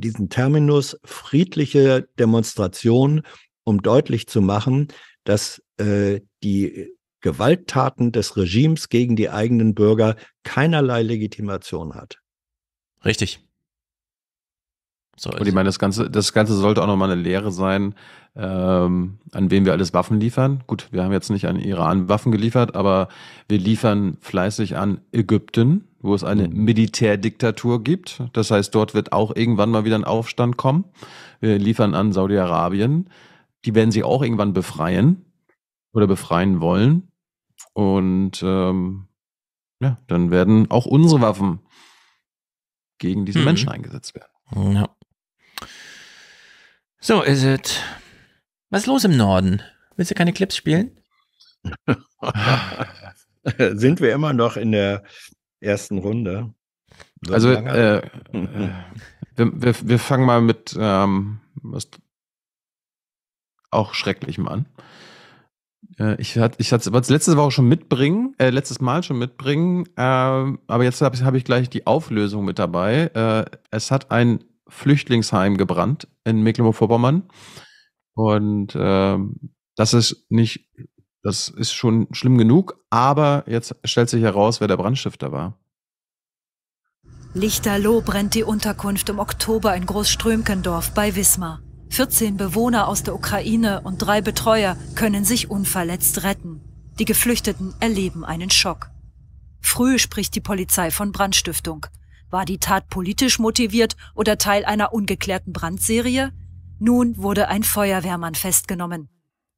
S9: diesen Terminus friedliche Demonstration, um deutlich zu machen, dass äh, die Gewalttaten des Regimes gegen die eigenen Bürger keinerlei
S2: Legitimation hat. Richtig. So und ich meine, das Ganze, das Ganze sollte auch nochmal eine Lehre sein, ähm, an wen wir alles Waffen liefern. Gut, wir haben jetzt nicht an Iran Waffen geliefert, aber wir liefern fleißig an Ägypten, wo es eine mhm. Militärdiktatur gibt. Das heißt, dort wird auch irgendwann mal wieder ein Aufstand kommen. Wir liefern an Saudi-Arabien. Die werden sie auch irgendwann befreien oder befreien wollen. Und ähm, ja, dann werden auch unsere Waffen gegen diese mhm. Menschen eingesetzt werden.
S3: Ja. So ist es. Was ist los im Norden? Willst du keine Clips spielen?
S9: Sind wir immer noch in der ersten Runde.
S2: So also, äh, also äh, wir, wir, wir, fangen mal mit ähm, was auch Schrecklichem an. Äh, ich hatte ich hatte es letztes Woche schon mitbringen, äh, letztes Mal schon mitbringen, ähm, aber jetzt habe ich, hab ich gleich die Auflösung mit dabei. Äh, es hat ein Flüchtlingsheim gebrannt in Mecklenburg-Vorpommern und ähm, das ist nicht das ist schon schlimm genug, aber jetzt stellt sich heraus, wer der Brandstifter war.
S28: Lichterloh brennt die Unterkunft im Oktober in Großströmkendorf bei Wismar. 14 Bewohner aus der Ukraine und drei Betreuer können sich unverletzt retten. Die Geflüchteten erleben einen Schock. Früh spricht die Polizei von Brandstiftung. War die Tat politisch motiviert oder Teil einer ungeklärten Brandserie? Nun wurde ein Feuerwehrmann festgenommen.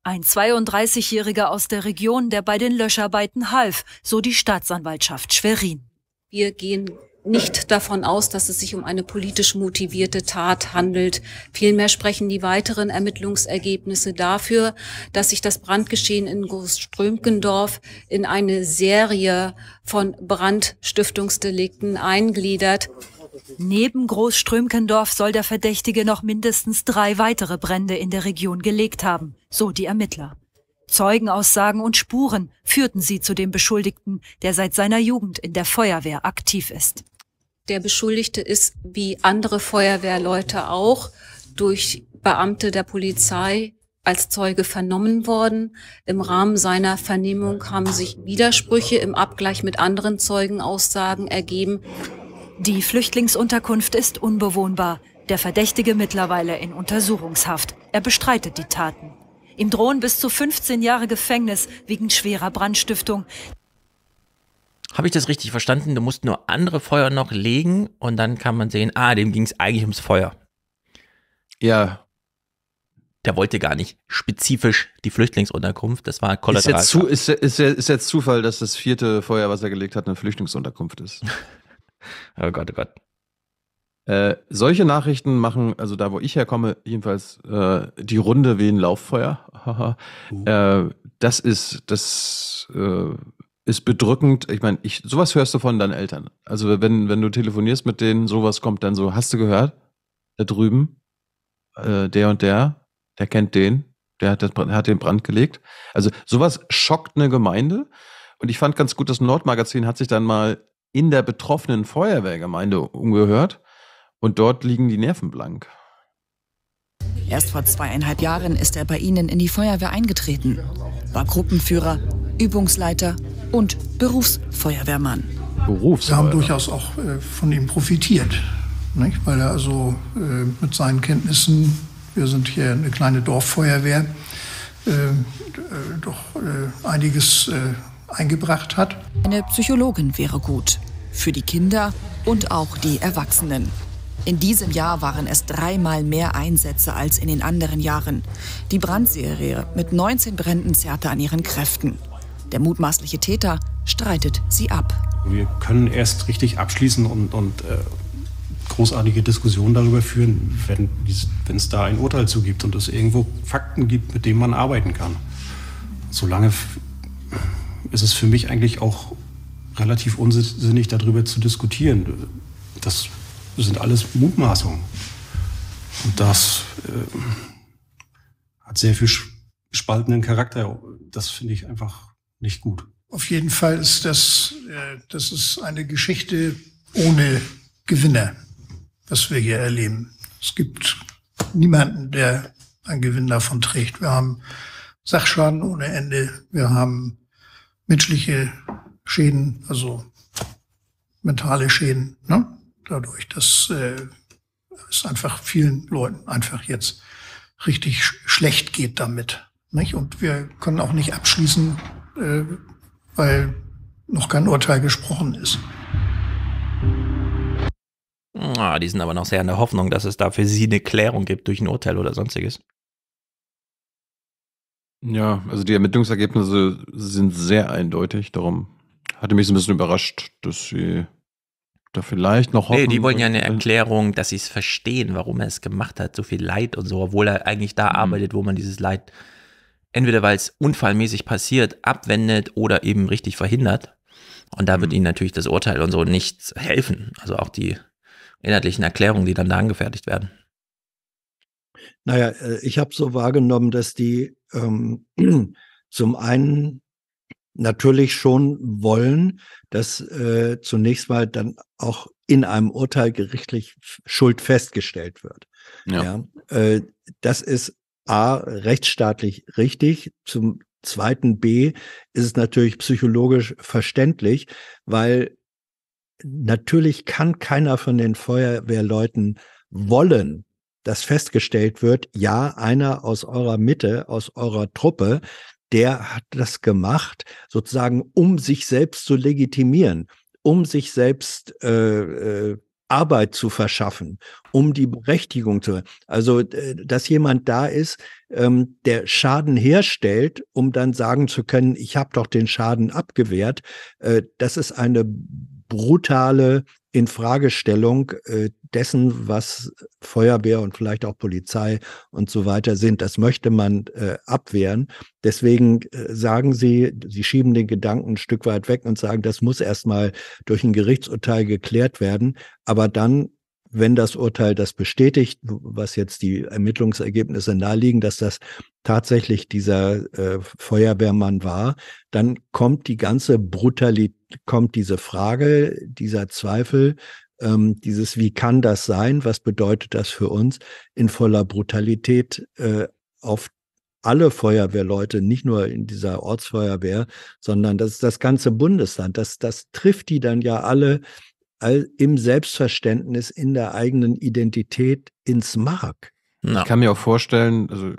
S28: Ein 32-Jähriger aus der Region, der bei den Löscharbeiten half, so die Staatsanwaltschaft Schwerin. Wir gehen nicht davon aus, dass es sich um eine politisch motivierte Tat handelt. Vielmehr sprechen die weiteren Ermittlungsergebnisse dafür, dass sich das Brandgeschehen in Großströmkendorf in eine Serie von Brandstiftungsdelikten eingliedert, Neben Großströmkendorf soll der Verdächtige noch mindestens drei weitere Brände in der Region gelegt haben, so die Ermittler. Zeugenaussagen und Spuren führten sie zu dem Beschuldigten, der seit seiner Jugend in der Feuerwehr aktiv ist. Der Beschuldigte ist wie andere Feuerwehrleute auch durch Beamte der Polizei als Zeuge vernommen worden. Im Rahmen seiner Vernehmung haben sich Widersprüche im Abgleich mit anderen Zeugenaussagen ergeben, die Flüchtlingsunterkunft ist unbewohnbar. Der Verdächtige mittlerweile in Untersuchungshaft. Er bestreitet die Taten. Ihm drohen bis zu 15 Jahre Gefängnis wegen schwerer Brandstiftung.
S3: Habe ich das richtig verstanden? Du musst nur andere Feuer noch legen und dann kann man sehen, ah, dem ging es eigentlich ums Feuer. Ja. Der wollte gar nicht spezifisch die Flüchtlingsunterkunft, das war kollateral.
S2: Ist jetzt, zu, ist, ist, ist jetzt Zufall, dass das vierte Feuer, was er gelegt hat, eine Flüchtlingsunterkunft ist. Oh Gott, oh Gott. Äh, solche Nachrichten machen, also da wo ich herkomme, jedenfalls äh, die Runde wie ein Lauffeuer. uh. äh, das ist, das äh, ist bedrückend. Ich meine, ich, sowas hörst du von deinen Eltern. Also wenn, wenn du telefonierst mit denen, sowas kommt dann so, hast du gehört? Da drüben, äh, der und der, der kennt den, der hat, das, hat den Brand gelegt. Also sowas schockt eine Gemeinde. Und ich fand ganz gut, das Nordmagazin hat sich dann mal in der betroffenen Feuerwehrgemeinde umgehört und dort liegen die Nerven blank.
S19: Erst vor zweieinhalb Jahren ist er bei ihnen in die Feuerwehr eingetreten,
S2: war Gruppenführer,
S19: Übungsleiter und Berufsfeuerwehrmann.
S10: Berufsfeuerwehr. Wir haben durchaus
S12: auch äh, von ihm profitiert, nicht? weil er also äh, mit seinen Kenntnissen, wir sind hier eine kleine Dorffeuerwehr, äh, doch
S19: einiges eingebracht hat. Eine Psychologin wäre gut. Für die Kinder und auch die Erwachsenen. In diesem Jahr waren es dreimal mehr Einsätze als in den anderen Jahren. Die Brandserie mit 19 Bränden zerrte an ihren Kräften. Der mutmaßliche Täter streitet sie ab.
S10: Wir können erst richtig abschließen und, und äh, großartige Diskussionen darüber führen, wenn es
S12: da ein Urteil zu gibt und es irgendwo Fakten gibt, mit denen man arbeiten kann. Solange ist es für mich eigentlich auch relativ unsinnig, darüber zu diskutieren. Das sind alles Mutmaßungen. Und das äh, hat sehr viel spaltenden Charakter. Das finde ich einfach nicht gut. Auf jeden Fall ist das, äh, das ist eine Geschichte ohne Gewinner, was wir hier erleben. Es gibt niemanden, der einen Gewinn davon trägt. Wir haben Sachschaden ohne Ende. Wir haben menschliche Schäden, also mentale Schäden, ne? dadurch, dass äh, es einfach vielen Leuten einfach jetzt richtig sch schlecht geht damit. Nicht? Und wir können auch nicht abschließen, äh, weil noch kein Urteil gesprochen ist.
S3: Ah, die sind aber noch sehr in der Hoffnung, dass es da für sie eine Klärung gibt durch ein
S20: Urteil oder sonstiges.
S2: Ja, also die Ermittlungsergebnisse sind sehr eindeutig. Darum hatte mich so ein bisschen überrascht, dass sie da vielleicht noch hoffen. Nee, die wollen ja eine
S3: Erklärung, dass sie es verstehen, warum er es gemacht hat, so viel Leid und so, obwohl er eigentlich da mhm. arbeitet, wo man dieses Leid entweder weil es unfallmäßig passiert, abwendet oder eben richtig verhindert. Und da wird mhm. ihnen natürlich das Urteil und so nichts helfen. Also auch die inhaltlichen Erklärungen, die dann da angefertigt werden.
S9: Naja, äh, ich habe so wahrgenommen, dass die ähm, zum einen natürlich schon wollen, dass äh, zunächst mal dann auch in einem Urteil gerichtlich Schuld festgestellt wird. Ja. ja äh, das ist A, rechtsstaatlich richtig. Zum zweiten B ist es natürlich psychologisch verständlich, weil natürlich kann keiner von den Feuerwehrleuten wollen, dass festgestellt wird, ja, einer aus eurer Mitte, aus eurer Truppe, der hat das gemacht, sozusagen, um sich selbst zu legitimieren, um sich selbst äh, äh Arbeit zu verschaffen, um die Berechtigung zu. Also, dass jemand da ist, ähm, der Schaden herstellt, um dann sagen zu können, ich habe doch den Schaden abgewehrt, äh, das ist eine brutale Infragestellung äh, dessen, was Feuerwehr und vielleicht auch Polizei und so weiter sind. Das möchte man äh, abwehren. Deswegen äh, sagen sie, sie schieben den Gedanken ein Stück weit weg und sagen, das muss erstmal durch ein Gerichtsurteil geklärt werden. Aber dann wenn das Urteil das bestätigt, was jetzt die Ermittlungsergebnisse naheliegen, dass das tatsächlich dieser äh, Feuerwehrmann war, dann kommt die ganze Brutalität, kommt diese Frage, dieser Zweifel, ähm, dieses Wie kann das sein, was bedeutet das für uns, in voller Brutalität äh, auf alle Feuerwehrleute, nicht nur in dieser Ortsfeuerwehr, sondern das ist das ganze Bundesland. Das, das trifft die dann ja alle all, im Selbstverständnis, in der eigenen Identität ins Mark.
S2: Ja. Ich kann mir auch vorstellen, also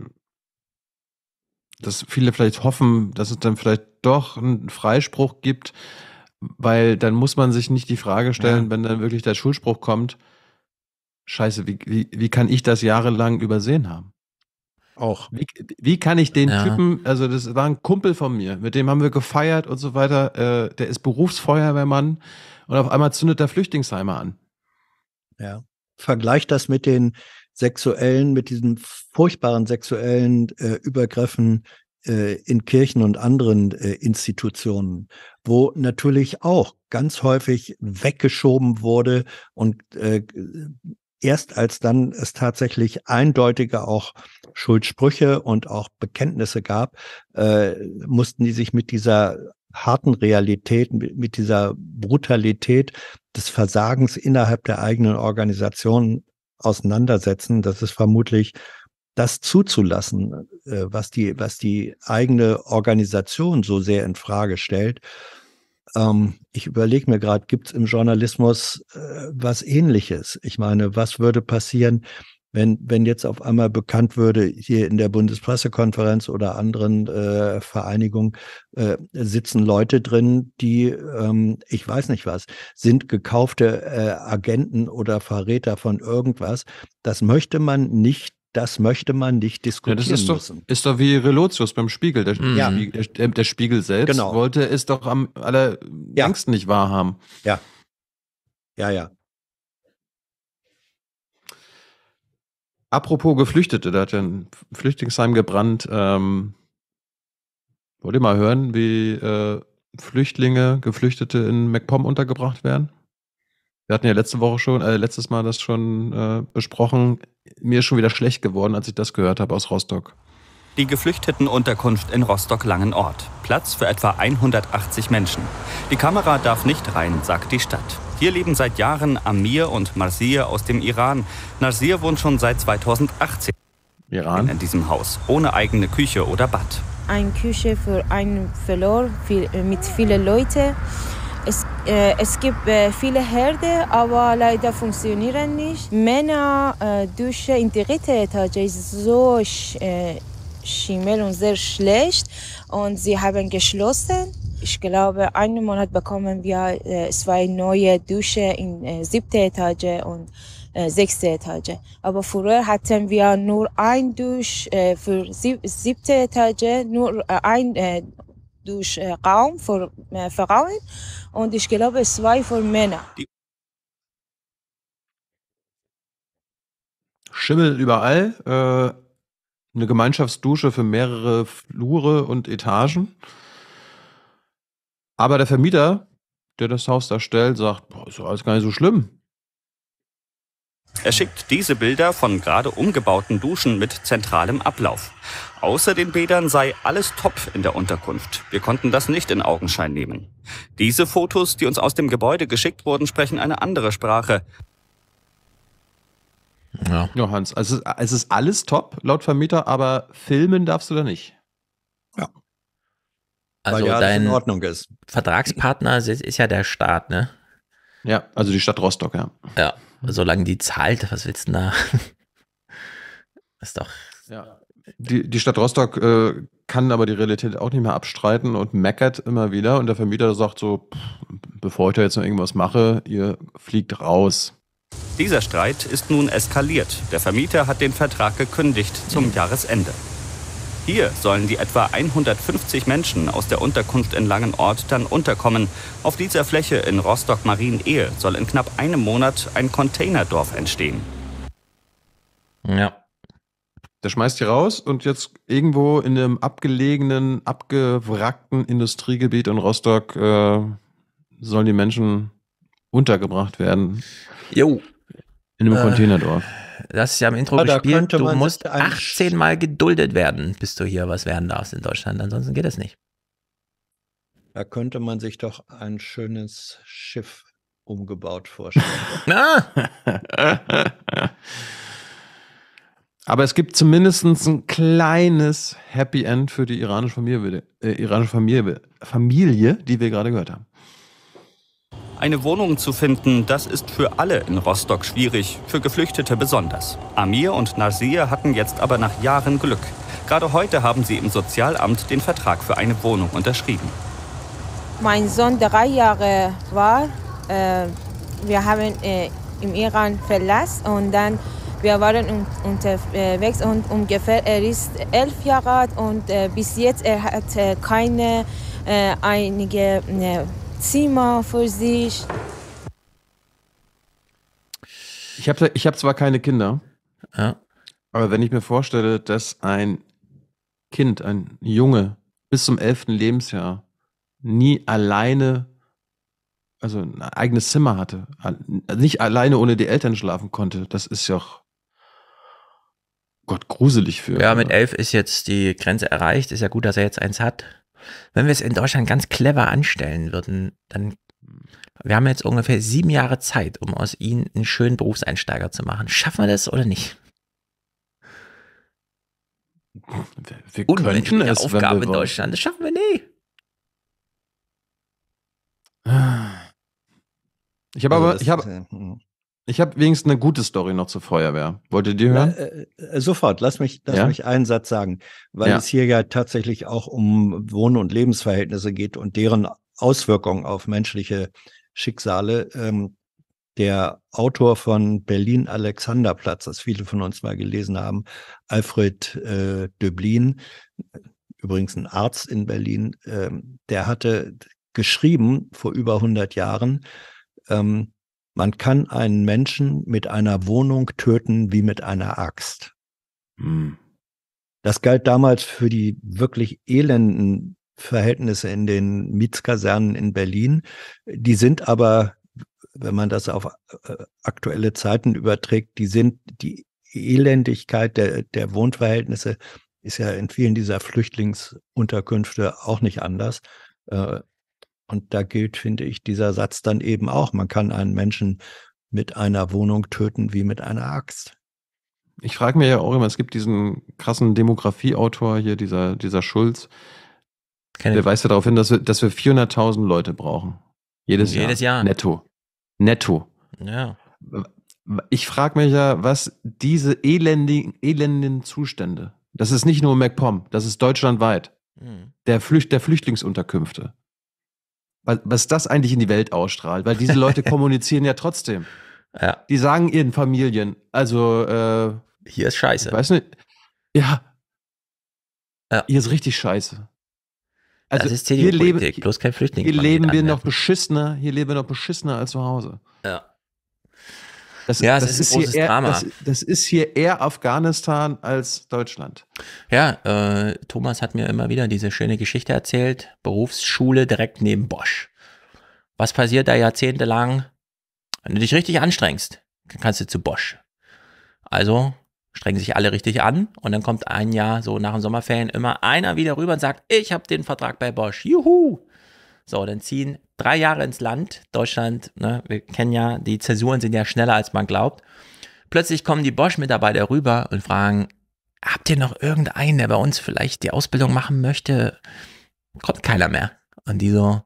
S2: dass viele vielleicht hoffen, dass es dann vielleicht doch einen Freispruch gibt, weil dann muss man sich nicht die Frage stellen, ja. wenn dann wirklich der Schulspruch kommt, scheiße, wie, wie, wie kann ich das jahrelang übersehen haben? Auch. Wie, wie kann ich den ja. Typen, also das war ein Kumpel von mir, mit dem haben wir gefeiert und so weiter, äh, der ist Berufsfeuerwehrmann, und auf einmal zündet der Flüchtlingsheime an.
S9: Ja. Vergleich das mit den sexuellen, mit diesen furchtbaren sexuellen äh, Übergriffen äh, in Kirchen und anderen äh, Institutionen, wo natürlich auch ganz häufig weggeschoben wurde und äh, erst als dann es tatsächlich eindeutige auch Schuldsprüche und auch Bekenntnisse gab, äh, mussten die sich mit dieser harten Realität, mit, mit dieser Brutalität des Versagens innerhalb der eigenen Organisation auseinandersetzen. Das ist vermutlich das zuzulassen, äh, was die, was die eigene Organisation so sehr in Frage stellt. Ähm, ich überlege mir gerade, gibt es im Journalismus äh, was ähnliches? Ich meine, was würde passieren, wenn, wenn jetzt auf einmal bekannt würde, hier in der Bundespressekonferenz oder anderen äh, Vereinigungen äh, sitzen Leute drin, die, ähm, ich weiß nicht was, sind gekaufte äh, Agenten oder Verräter von irgendwas. Das möchte man nicht das möchte man nicht diskutieren ja, das ist doch, müssen.
S2: Ist doch wie Relotius beim Spiegel. Der, ja. Spiegel, der, der Spiegel selbst genau. wollte es doch am allerlängsten ja. nicht wahrhaben. Ja. Ja, ja. Apropos Geflüchtete, da hat ja ein Flüchtlingsheim gebrannt. Ähm, wollt ihr mal hören, wie äh, Flüchtlinge, Geflüchtete in MacPom untergebracht werden? Wir hatten ja letzte Woche schon, äh, letztes Mal das schon äh, besprochen. Mir ist schon wieder schlecht geworden, als ich das gehört habe aus Rostock.
S26: Die Geflüchtetenunterkunft in Rostock-Langenort. Platz für etwa 180 Menschen. Die Kamera darf nicht rein, sagt die Stadt. Hier leben seit Jahren Amir und Marzia aus dem Iran. Nasir wohnt schon seit 2018 Iran. in diesem Haus, ohne eigene Küche oder Bad.
S14: Eine Küche für einen Verlor äh, mit vielen Leuten. Es, äh, es gibt äh, viele Herde, aber leider funktionieren nicht. Männer äh, Dusche in der dritten Etage ist so sch, äh, schimmel und sehr schlecht und sie haben geschlossen ich glaube, einen Monat bekommen wir äh, zwei neue Dusche in äh, siebte Etage und äh, sechste Etage. Aber früher hatten wir nur ein Dusch äh, für sieb siebte Etage, nur äh, ein äh, Duschraum für äh, Frauen und ich glaube zwei für Männer. Die
S2: Schimmel überall, äh, eine Gemeinschaftsdusche für mehrere Flure und Etagen. Aber der Vermieter, der das Haus darstellt, sagt, boah, ist alles gar nicht so schlimm.
S26: Er schickt diese Bilder von gerade umgebauten Duschen mit zentralem Ablauf. Außer den Bädern sei alles top in der Unterkunft. Wir konnten das nicht in Augenschein nehmen. Diese Fotos, die uns aus dem Gebäude geschickt wurden, sprechen eine andere Sprache.
S2: Ja, ja Hans, also es ist alles top laut Vermieter, aber filmen darfst du da nicht. Ja.
S3: Also ja dein in Ordnung ist. Vertragspartner ist, ist, ja der Staat, ne? Ja, also die Stadt Rostock, ja. Ja, solange die zahlt, was willst du da? ist
S2: doch. Ja. Die, die Stadt Rostock äh, kann aber die Realität auch nicht mehr abstreiten und meckert immer wieder. Und der Vermieter sagt so: pff, Bevor ich da jetzt noch irgendwas mache, ihr
S26: fliegt raus. Dieser Streit ist nun eskaliert. Der Vermieter hat den Vertrag gekündigt zum hm. Jahresende. Hier sollen die etwa 150 Menschen aus der Unterkunft in Langenort dann unterkommen. Auf dieser Fläche in rostock marien soll in knapp einem Monat ein Containerdorf entstehen.
S3: Ja.
S2: Der schmeißt hier raus und jetzt irgendwo in einem abgelegenen, abgewrackten Industriegebiet in Rostock äh, sollen die Menschen untergebracht werden. Jo. In einem äh, Containerdorf
S3: das ist ja im Intro ja, gespielt. Du musst 18 Mal geduldet werden, bis du hier was werden darfst in Deutschland. Ansonsten geht das nicht.
S9: Da könnte man sich doch ein schönes Schiff umgebaut vorstellen.
S2: Aber es gibt zumindest ein kleines Happy End für die iranische Familie, äh, iranische Familie, Familie die wir gerade gehört haben.
S26: Eine Wohnung zu finden, das ist für alle in Rostock schwierig, für Geflüchtete besonders. Amir und Nasir hatten jetzt aber nach Jahren Glück. Gerade heute haben sie im Sozialamt den Vertrag für eine Wohnung unterschrieben.
S14: Mein Sohn drei Jahre war, äh, wir haben äh, im Iran verlassen und dann wir waren un unterwegs und ungefähr er ist elf Jahre alt und äh, bis jetzt er hat äh, keine äh, einige ne, Zimmer für sich.
S2: Ich habe ich hab zwar keine Kinder, ja. aber wenn ich mir vorstelle, dass ein Kind, ein Junge bis zum elften Lebensjahr nie alleine, also ein eigenes Zimmer hatte, nicht alleine ohne die Eltern schlafen konnte, das ist ja auch
S3: Gott gruselig für. Ja, mit elf ist jetzt die Grenze erreicht. Ist ja gut, dass er jetzt eins hat wenn wir es in Deutschland ganz clever anstellen würden, dann wir haben jetzt ungefähr sieben Jahre Zeit, um aus ihnen einen schönen Berufseinsteiger zu machen. Schaffen wir das oder nicht?
S2: Wir, wir könnten es, Aufgabe in Deutschland, das schaffen wir nicht. Ich habe also aber, ich habe, äh, hm. Ich habe wenigstens eine gute Story noch zur Feuerwehr. Wolltet ihr hören? Na, äh, äh, sofort,
S9: lass mich, lass ja? mich einen Satz sagen, weil ja. es hier ja tatsächlich auch um Wohn- und Lebensverhältnisse geht und deren Auswirkungen auf menschliche Schicksale. Ähm, der Autor von Berlin Alexanderplatz, das viele von uns mal gelesen haben, Alfred äh, Döblin, übrigens ein Arzt in Berlin, ähm, der hatte geschrieben vor über 100 Jahren, ähm, man kann einen Menschen mit einer Wohnung töten wie mit einer Axt. Mhm. Das galt damals für die wirklich elenden Verhältnisse in den Mietskasernen in Berlin. Die sind aber, wenn man das auf äh, aktuelle Zeiten überträgt, die sind die Elendigkeit der, der Wohnverhältnisse ist ja in vielen dieser Flüchtlingsunterkünfte auch nicht anders. Äh, und da gilt, finde ich, dieser Satz dann eben auch. Man kann einen Menschen mit einer Wohnung töten wie mit einer Axt.
S2: Ich frage mir ja auch immer, es gibt diesen krassen Demografieautor hier, dieser, dieser Schulz, Keine der weist ja darauf hin, dass wir, dass wir 400.000 Leute brauchen. Jedes, Jedes Jahr. Jahr. Netto. Netto. Ja. Ich frage mich ja, was diese elendigen, elenden Zustände, das ist nicht nur MacPom, das ist deutschlandweit, mhm. der, Flücht, der Flüchtlingsunterkünfte, was das eigentlich in die Welt ausstrahlt, weil diese Leute kommunizieren ja trotzdem. Ja. Die sagen ihren Familien, also äh, hier ist Scheiße. Ich weiß nicht. Ja. ja. Hier ist richtig Scheiße. Also das ist hier leben, bloß kein Flüchtling. Hier leben wir noch beschissener, hier leben wir noch beschissener als zu Hause. Ja. Das, ja, das, das ist, ist großes eher, Drama. Das, das, ist hier eher Afghanistan als Deutschland.
S3: Ja, äh, Thomas hat mir immer wieder diese schöne Geschichte erzählt. Berufsschule direkt neben Bosch. Was passiert da jahrzehntelang? Wenn du dich richtig anstrengst, kannst du zu Bosch. Also strengen sich alle richtig an und dann kommt ein Jahr so nach den Sommerferien immer einer wieder rüber und sagt, ich habe den Vertrag bei Bosch. Juhu! So, dann ziehen drei Jahre ins Land. Deutschland, ne, wir kennen ja, die Zäsuren sind ja schneller, als man glaubt. Plötzlich kommen die Bosch-Mitarbeiter rüber und fragen, habt ihr noch irgendeinen, der bei uns vielleicht die Ausbildung machen möchte? Kommt keiner mehr. Und die so,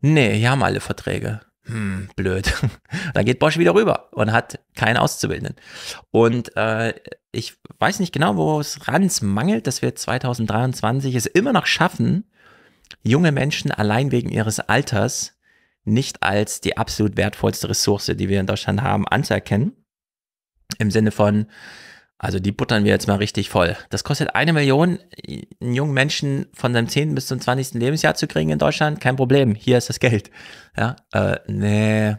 S3: nee, hier haben alle Verträge. Hm, blöd. Dann geht Bosch wieder rüber und hat keinen Auszubildenden. Und äh, ich weiß nicht genau, wo es Ranz mangelt, dass wir 2023 es immer noch schaffen, junge Menschen allein wegen ihres Alters nicht als die absolut wertvollste Ressource, die wir in Deutschland haben, anzuerkennen. Im Sinne von, also die buttern wir jetzt mal richtig voll. Das kostet eine Million, einen jungen Menschen von seinem 10. bis zum 20. Lebensjahr zu kriegen in Deutschland. Kein Problem, hier ist das Geld. Ja, äh, nee.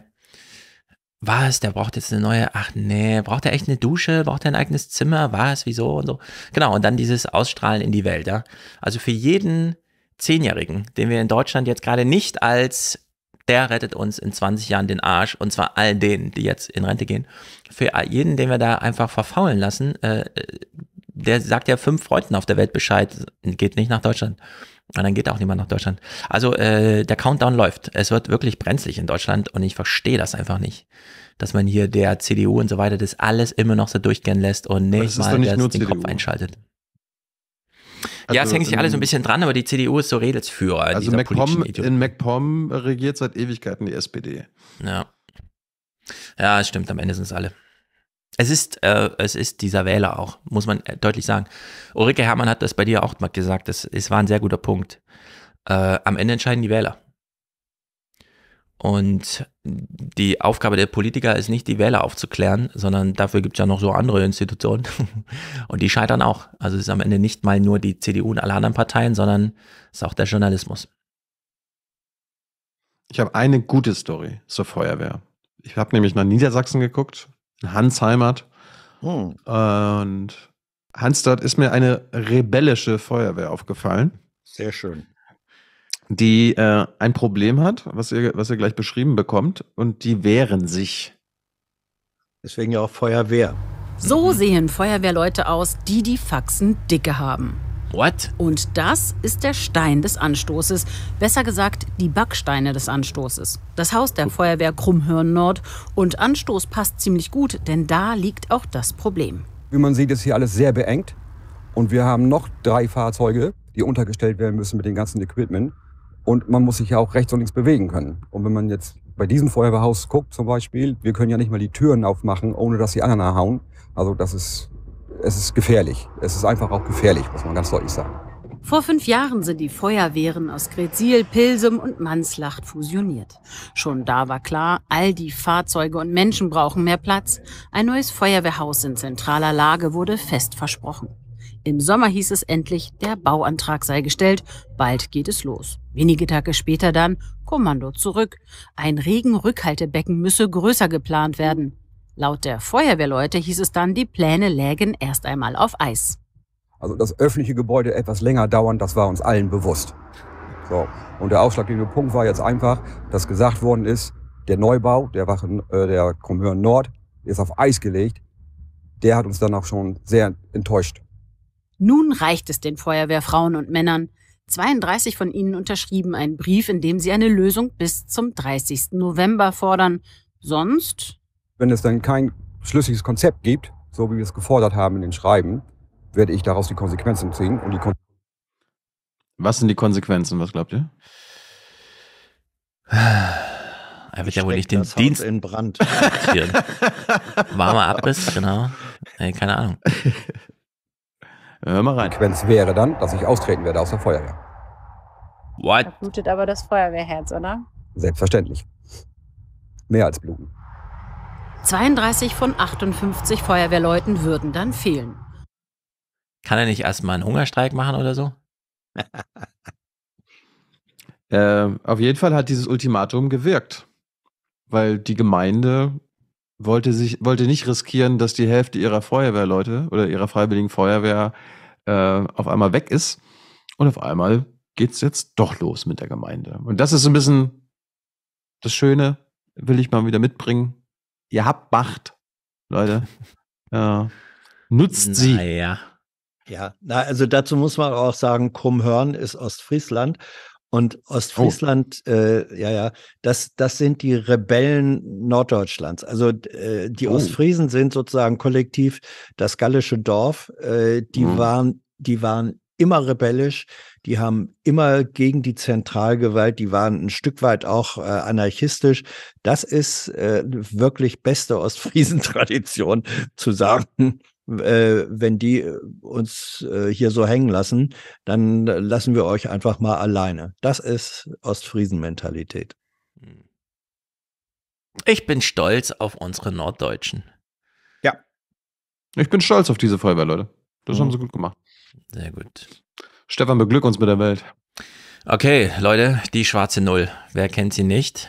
S3: Was, der braucht jetzt eine neue, ach nee, braucht er echt eine Dusche, braucht er ein eigenes Zimmer, was, wieso und so. Genau, und dann dieses Ausstrahlen in die Welt, ja. Also für jeden Zehnjährigen, den wir in Deutschland jetzt gerade nicht als der rettet uns in 20 Jahren den Arsch und zwar all denen, die jetzt in Rente gehen. Für jeden, den wir da einfach verfaulen lassen, äh, der sagt ja fünf Freunden auf der Welt Bescheid, geht nicht nach Deutschland. Und dann geht auch niemand nach Deutschland. Also äh, der Countdown läuft. Es wird wirklich brenzlig in Deutschland und ich verstehe das einfach nicht, dass man hier der CDU und so weiter das alles immer noch so durchgehen lässt und nicht mal nicht das, den CDU. Kopf einschaltet. Also ja, es also hängt sich alle so ein bisschen
S2: dran, aber die CDU ist so Redelsführer. Also MacPom, in MacPom regiert seit Ewigkeiten die SPD.
S3: Ja. Ja, stimmt, am Ende sind es alle. Es ist, äh, es ist dieser Wähler auch, muss man äh, deutlich sagen. Ulrike Herrmann hat das bei dir auch mal gesagt, das, es war ein sehr guter Punkt. Äh, am Ende entscheiden die Wähler. Und die Aufgabe der Politiker ist nicht, die Wähler aufzuklären, sondern dafür gibt es ja noch so andere Institutionen. Und die scheitern auch. Also es ist am Ende nicht mal nur die CDU und alle anderen Parteien, sondern es ist auch der Journalismus.
S2: Ich habe eine gute Story zur Feuerwehr. Ich habe nämlich nach Niedersachsen geguckt, in Hans Heimat. Hm. Und Hans, dort ist mir eine rebellische Feuerwehr aufgefallen. Sehr schön die äh, ein Problem hat, was ihr, was ihr gleich beschrieben bekommt, und die wehren sich. Deswegen ja auch Feuerwehr.
S8: So sehen Feuerwehrleute aus, die die Faxen dicke haben. What? Und das ist der Stein des Anstoßes, besser gesagt die Backsteine des Anstoßes. Das Haus der Feuerwehr Krummhörn Nord und Anstoß passt ziemlich gut, denn da liegt auch das Problem.
S15: Wie man sieht, ist hier alles sehr beengt und wir haben noch drei Fahrzeuge, die untergestellt werden müssen mit dem ganzen Equipment. Und man muss sich ja auch rechts und links bewegen können. Und wenn man jetzt bei diesem Feuerwehrhaus guckt zum Beispiel, wir können ja nicht mal die Türen aufmachen, ohne dass die anderen hauen. Also das ist, es ist gefährlich. Es ist einfach auch gefährlich, muss man ganz deutlich sagen.
S8: Vor fünf Jahren sind die Feuerwehren aus Gretzil, Pilsum und Manslacht fusioniert. Schon da war klar, all die Fahrzeuge und Menschen brauchen mehr Platz. Ein neues Feuerwehrhaus in zentraler Lage wurde fest versprochen. Im Sommer hieß es endlich, der Bauantrag sei gestellt, bald geht es los. Wenige Tage später dann Kommando zurück. Ein Regenrückhaltebecken müsse größer geplant werden. Laut der Feuerwehrleute hieß es dann, die Pläne lägen erst einmal auf Eis.
S15: Also, das öffentliche Gebäude etwas länger dauern, das war uns allen bewusst. So. Und der ausschlaggebende Punkt war jetzt einfach, dass gesagt worden ist, der Neubau der, Wache äh, der Kommhörn Nord ist auf Eis gelegt. Der hat uns dann auch schon sehr enttäuscht.
S8: Nun reicht es den Feuerwehrfrauen und Männern. 32 von ihnen unterschrieben einen Brief, in dem sie eine Lösung bis zum 30. November fordern. Sonst?
S15: Wenn es dann kein schlüssiges Konzept gibt, so wie wir es gefordert haben in den Schreiben, werde ich daraus die Konsequenzen ziehen. Und die Kon
S2: was sind die Konsequenzen? Was glaubt ihr? Er wird ja wohl nicht den Dienst in Brand.
S15: Warmer Abriss, genau. Ey, keine Ahnung. Hör mal rein. Wenn es wäre dann, dass ich austreten werde aus der Feuerwehr. What? Da
S8: blutet aber das Feuerwehrherz, oder?
S15: Selbstverständlich. Mehr als bluten.
S8: 32 von 58 Feuerwehrleuten würden dann fehlen.
S2: Kann er nicht erstmal einen
S3: Hungerstreik machen oder so?
S2: äh, auf jeden Fall hat dieses Ultimatum gewirkt, weil die Gemeinde wollte sich, wollte nicht riskieren, dass die Hälfte ihrer Feuerwehrleute oder ihrer freiwilligen Feuerwehr äh, auf einmal weg ist. Und auf einmal geht es jetzt doch los mit der Gemeinde. Und das ist ein bisschen das Schöne, will ich mal wieder mitbringen. Ihr habt Macht, Leute. äh, nutzt Na, sie. Ja.
S9: Ja, na, also dazu muss man auch sagen, Krummhörn ist Ostfriesland und oh. Ostfriesland, oh. äh, ja, ja, das, das sind die Rebellen Norddeutschlands. Also äh, die oh. Ostfriesen sind sozusagen kollektiv das gallische Dorf. Äh, die, mhm. waren, die waren immer rebellisch, die haben immer gegen die Zentralgewalt, die waren ein Stück weit auch äh, anarchistisch. Das ist äh, wirklich beste Ostfriesen-Tradition zu sagen, äh, wenn die äh, uns äh, hier so hängen lassen, dann äh, lassen wir euch einfach mal alleine. Das ist Ostfriesen-Mentalität. Hm.
S3: Ich bin stolz auf
S2: unsere Norddeutschen. Ja. Ich bin stolz auf diese Feuerwehr, Leute. Das mhm. haben hm. sie gut gemacht. Sehr gut. Stefan, beglück uns mit der Welt. Okay,
S3: Leute, die schwarze Null. Wer kennt sie nicht?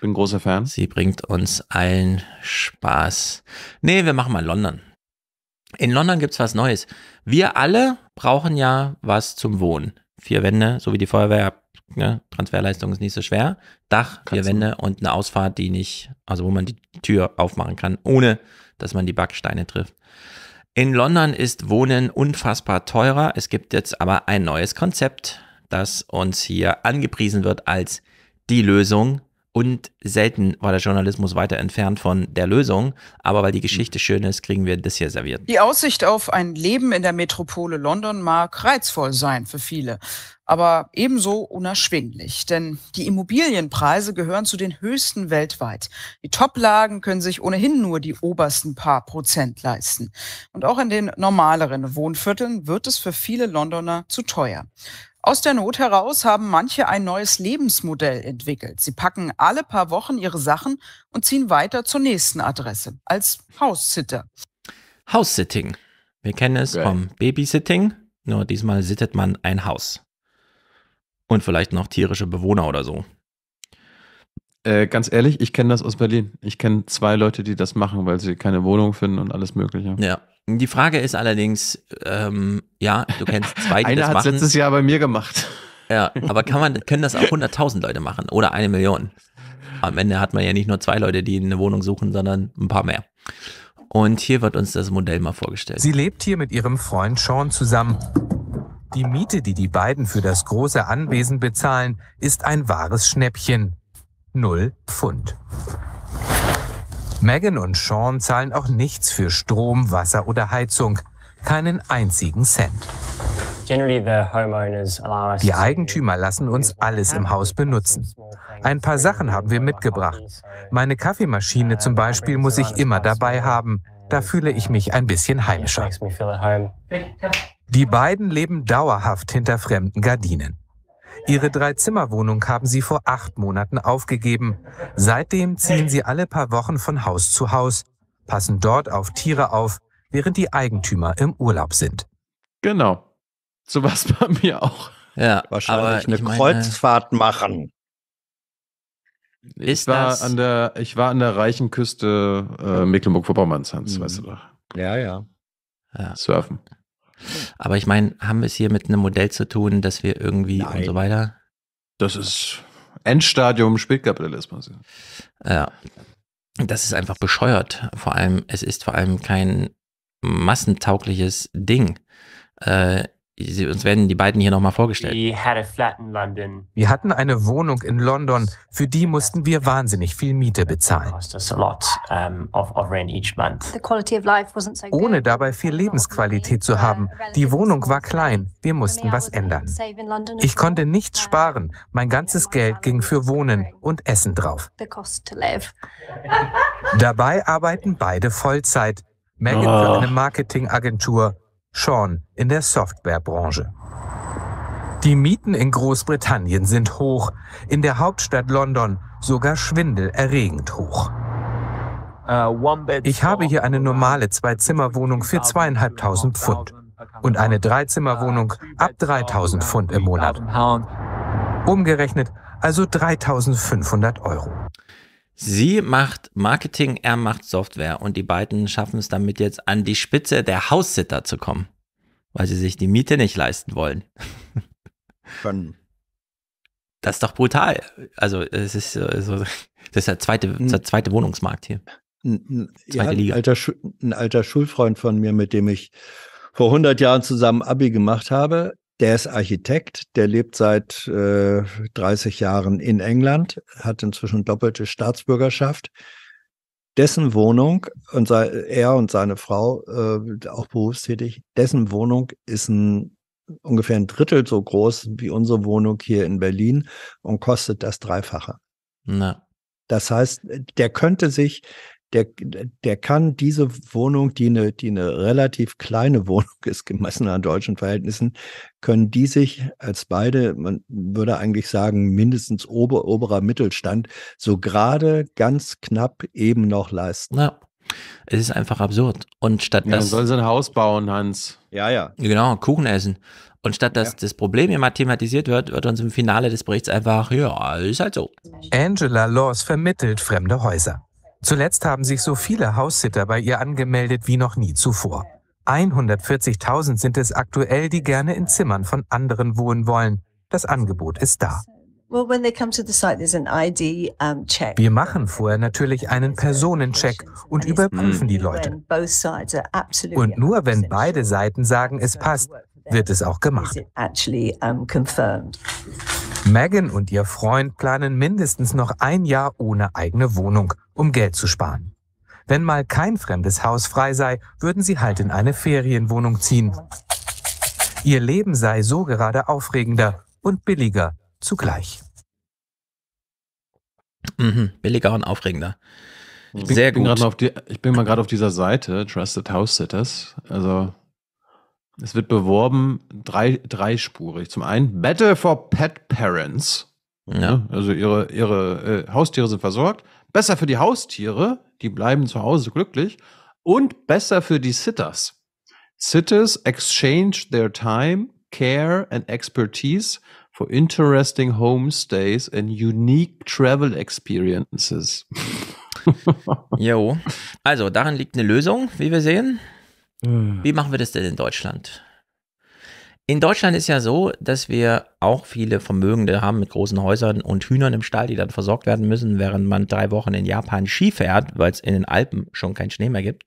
S3: Bin großer Fan. Sie bringt uns allen Spaß. Nee, wir machen mal London. In London gibt es was Neues. Wir alle brauchen ja was zum Wohnen. Vier Wände, so wie die Feuerwehr, ne? Transferleistung ist nicht so schwer. Dach, Kannst vier Wände und eine Ausfahrt, die nicht, also wo man die Tür aufmachen kann, ohne dass man die Backsteine trifft. In London ist Wohnen unfassbar teurer. Es gibt jetzt aber ein neues Konzept, das uns hier angepriesen wird als die Lösung und selten war der Journalismus weiter entfernt von der Lösung. Aber weil die Geschichte mhm. schön ist, kriegen wir das hier serviert.
S13: Die Aussicht auf ein Leben in der Metropole London mag reizvoll sein für viele, aber ebenso unerschwinglich. Denn die Immobilienpreise gehören zu den höchsten weltweit. Die Toplagen können sich ohnehin nur die obersten paar Prozent leisten. Und auch in den normaleren Wohnvierteln wird es für viele Londoner zu teuer. Aus der Not heraus haben manche ein neues Lebensmodell entwickelt. Sie packen alle paar Wochen ihre Sachen und ziehen weiter zur nächsten Adresse als Haussitter.
S3: Haussitting. Wir kennen es okay. vom Babysitting, nur diesmal sittet man ein Haus. Und vielleicht noch
S2: tierische Bewohner oder so. Äh, ganz ehrlich, ich kenne das aus Berlin. Ich kenne zwei Leute, die das machen, weil sie keine Wohnung finden und alles Mögliche. Ja, die Frage ist allerdings,
S3: ähm, ja, du kennst zwei, die Einer das machen. hat letztes Jahr bei mir gemacht. Ja, aber kann man, können das auch 100.000 Leute machen oder eine Million? Am Ende hat man ja nicht nur zwei Leute, die eine Wohnung suchen, sondern ein paar mehr. Und hier wird uns das Modell mal vorgestellt. Sie
S23: lebt hier mit ihrem Freund Sean zusammen. Die Miete, die die beiden für das große Anwesen bezahlen, ist ein wahres Schnäppchen. Null Pfund. Megan und Sean zahlen auch nichts für Strom, Wasser oder Heizung. Keinen einzigen Cent. Die Eigentümer lassen uns alles im Haus benutzen. Ein paar Sachen haben wir mitgebracht. Meine Kaffeemaschine uh, zum Beispiel muss ich immer dabei haben. Da fühle ich mich ein bisschen heimischer. Die beiden leben dauerhaft hinter fremden Gardinen. Ihre Drei-Zimmer-Wohnung haben sie vor acht Monaten aufgegeben. Seitdem ziehen sie alle paar Wochen von Haus zu Haus, passen dort auf Tiere auf, während die Eigentümer im Urlaub
S2: sind. Genau. So was bei mir auch. Ja, wahrscheinlich eine meine, Kreuzfahrt machen. Ich war, an der, ich war an der reichen Küste äh, Mecklenburg-Vorpommerns, Hans, mhm. weißt du doch. Ja, ja. ja. Surfen.
S3: Aber ich meine, haben wir es hier mit einem Modell zu tun, dass wir irgendwie Nein. und so weiter?
S2: Das ist Endstadium Spätkapitalismus. Ja. Das
S3: ist einfach bescheuert. Vor allem, es ist vor allem kein massentaugliches Ding. Äh, Sie, uns werden die beiden hier nochmal vorgestellt.
S20: Wir
S23: hatten eine Wohnung in London. Für die mussten wir wahnsinnig viel Miete bezahlen. Ohne dabei viel Lebensqualität zu haben. Die Wohnung war klein. Wir mussten was ändern. Ich konnte nichts sparen. Mein ganzes Geld ging für Wohnen und Essen drauf. dabei arbeiten beide Vollzeit. Megan oh. für ah. eine Marketingagentur Sean in der Softwarebranche. Die Mieten in Großbritannien sind hoch, in der Hauptstadt London sogar schwindelerregend hoch. Uh, ich habe hier eine normale Zwei-Zimmer-Wohnung für zweieinhalbtausend Pfund und eine Dreizimmerwohnung ab 3000 Pfund im Monat. Umgerechnet also 3500 Euro.
S3: Sie macht Marketing, er macht Software und die beiden schaffen es damit jetzt an die Spitze der Haussitter zu kommen, weil sie sich die Miete nicht leisten wollen. Dann. Das ist doch brutal. Also es ist so, das ist der zweite, der zweite Wohnungsmarkt hier.
S9: ja, Ein, alter, ein alter Schulfreund von mir, mit dem ich vor 100 Jahren zusammen Abi gemacht habe, der ist Architekt, der lebt seit äh, 30 Jahren in England, hat inzwischen doppelte Staatsbürgerschaft. Dessen Wohnung, und sei, er und seine Frau, äh, auch berufstätig, dessen Wohnung ist ein, ungefähr ein Drittel so groß wie unsere Wohnung hier in Berlin und kostet das Dreifache. Na. Das heißt, der könnte sich der, der kann diese Wohnung, die eine, die eine relativ kleine Wohnung ist, gemessen an deutschen Verhältnissen, können die sich als beide, man würde eigentlich sagen, mindestens ober, oberer Mittelstand, so gerade ganz knapp eben noch
S3: leisten. Ja. Es ist einfach absurd. Und statt ja, das. Sollen
S2: sie ein Haus bauen, Hans? Ja,
S3: ja. Genau, Kuchen essen. Und statt dass ja. das Problem immer thematisiert wird, wird uns im Finale des Berichts einfach, ja, ist halt so.
S23: Angela Laws vermittelt fremde Häuser. Zuletzt haben sich so viele Haussitter bei ihr angemeldet wie noch nie zuvor. 140.000 sind es aktuell, die gerne in Zimmern von anderen wohnen wollen. Das Angebot ist da.
S17: Wir
S23: machen vorher natürlich einen Personencheck und überprüfen die Leute. Und nur wenn beide Seiten sagen, es passt, wird es auch gemacht. Megan und ihr Freund planen mindestens noch ein Jahr ohne eigene Wohnung, um Geld zu sparen. Wenn mal kein fremdes Haus frei sei, würden sie halt in eine Ferienwohnung ziehen. Ihr Leben sei so gerade aufregender und billiger zugleich.
S3: Mhm,
S2: billiger und aufregender. Ich bin, Sehr gut. Bin die, ich bin mal gerade auf dieser Seite, Trusted House Sitters. Also es wird beworben, drei, dreispurig. Zum einen Battle for Pet Parents. Ja. Ne? Also ihre, ihre äh, Haustiere sind versorgt. Besser für die Haustiere, die bleiben zu Hause glücklich. Und besser für die Sitters. Sitters exchange their time, care and expertise for interesting homestays and unique travel experiences.
S3: jo. Also, darin liegt eine Lösung, wie wir sehen. Hm. Wie machen wir das denn in Deutschland? In Deutschland ist ja so, dass wir auch viele Vermögende haben mit großen Häusern und Hühnern im Stall, die dann versorgt werden müssen, während man drei Wochen in Japan Ski fährt, weil es in den Alpen schon keinen Schnee mehr gibt.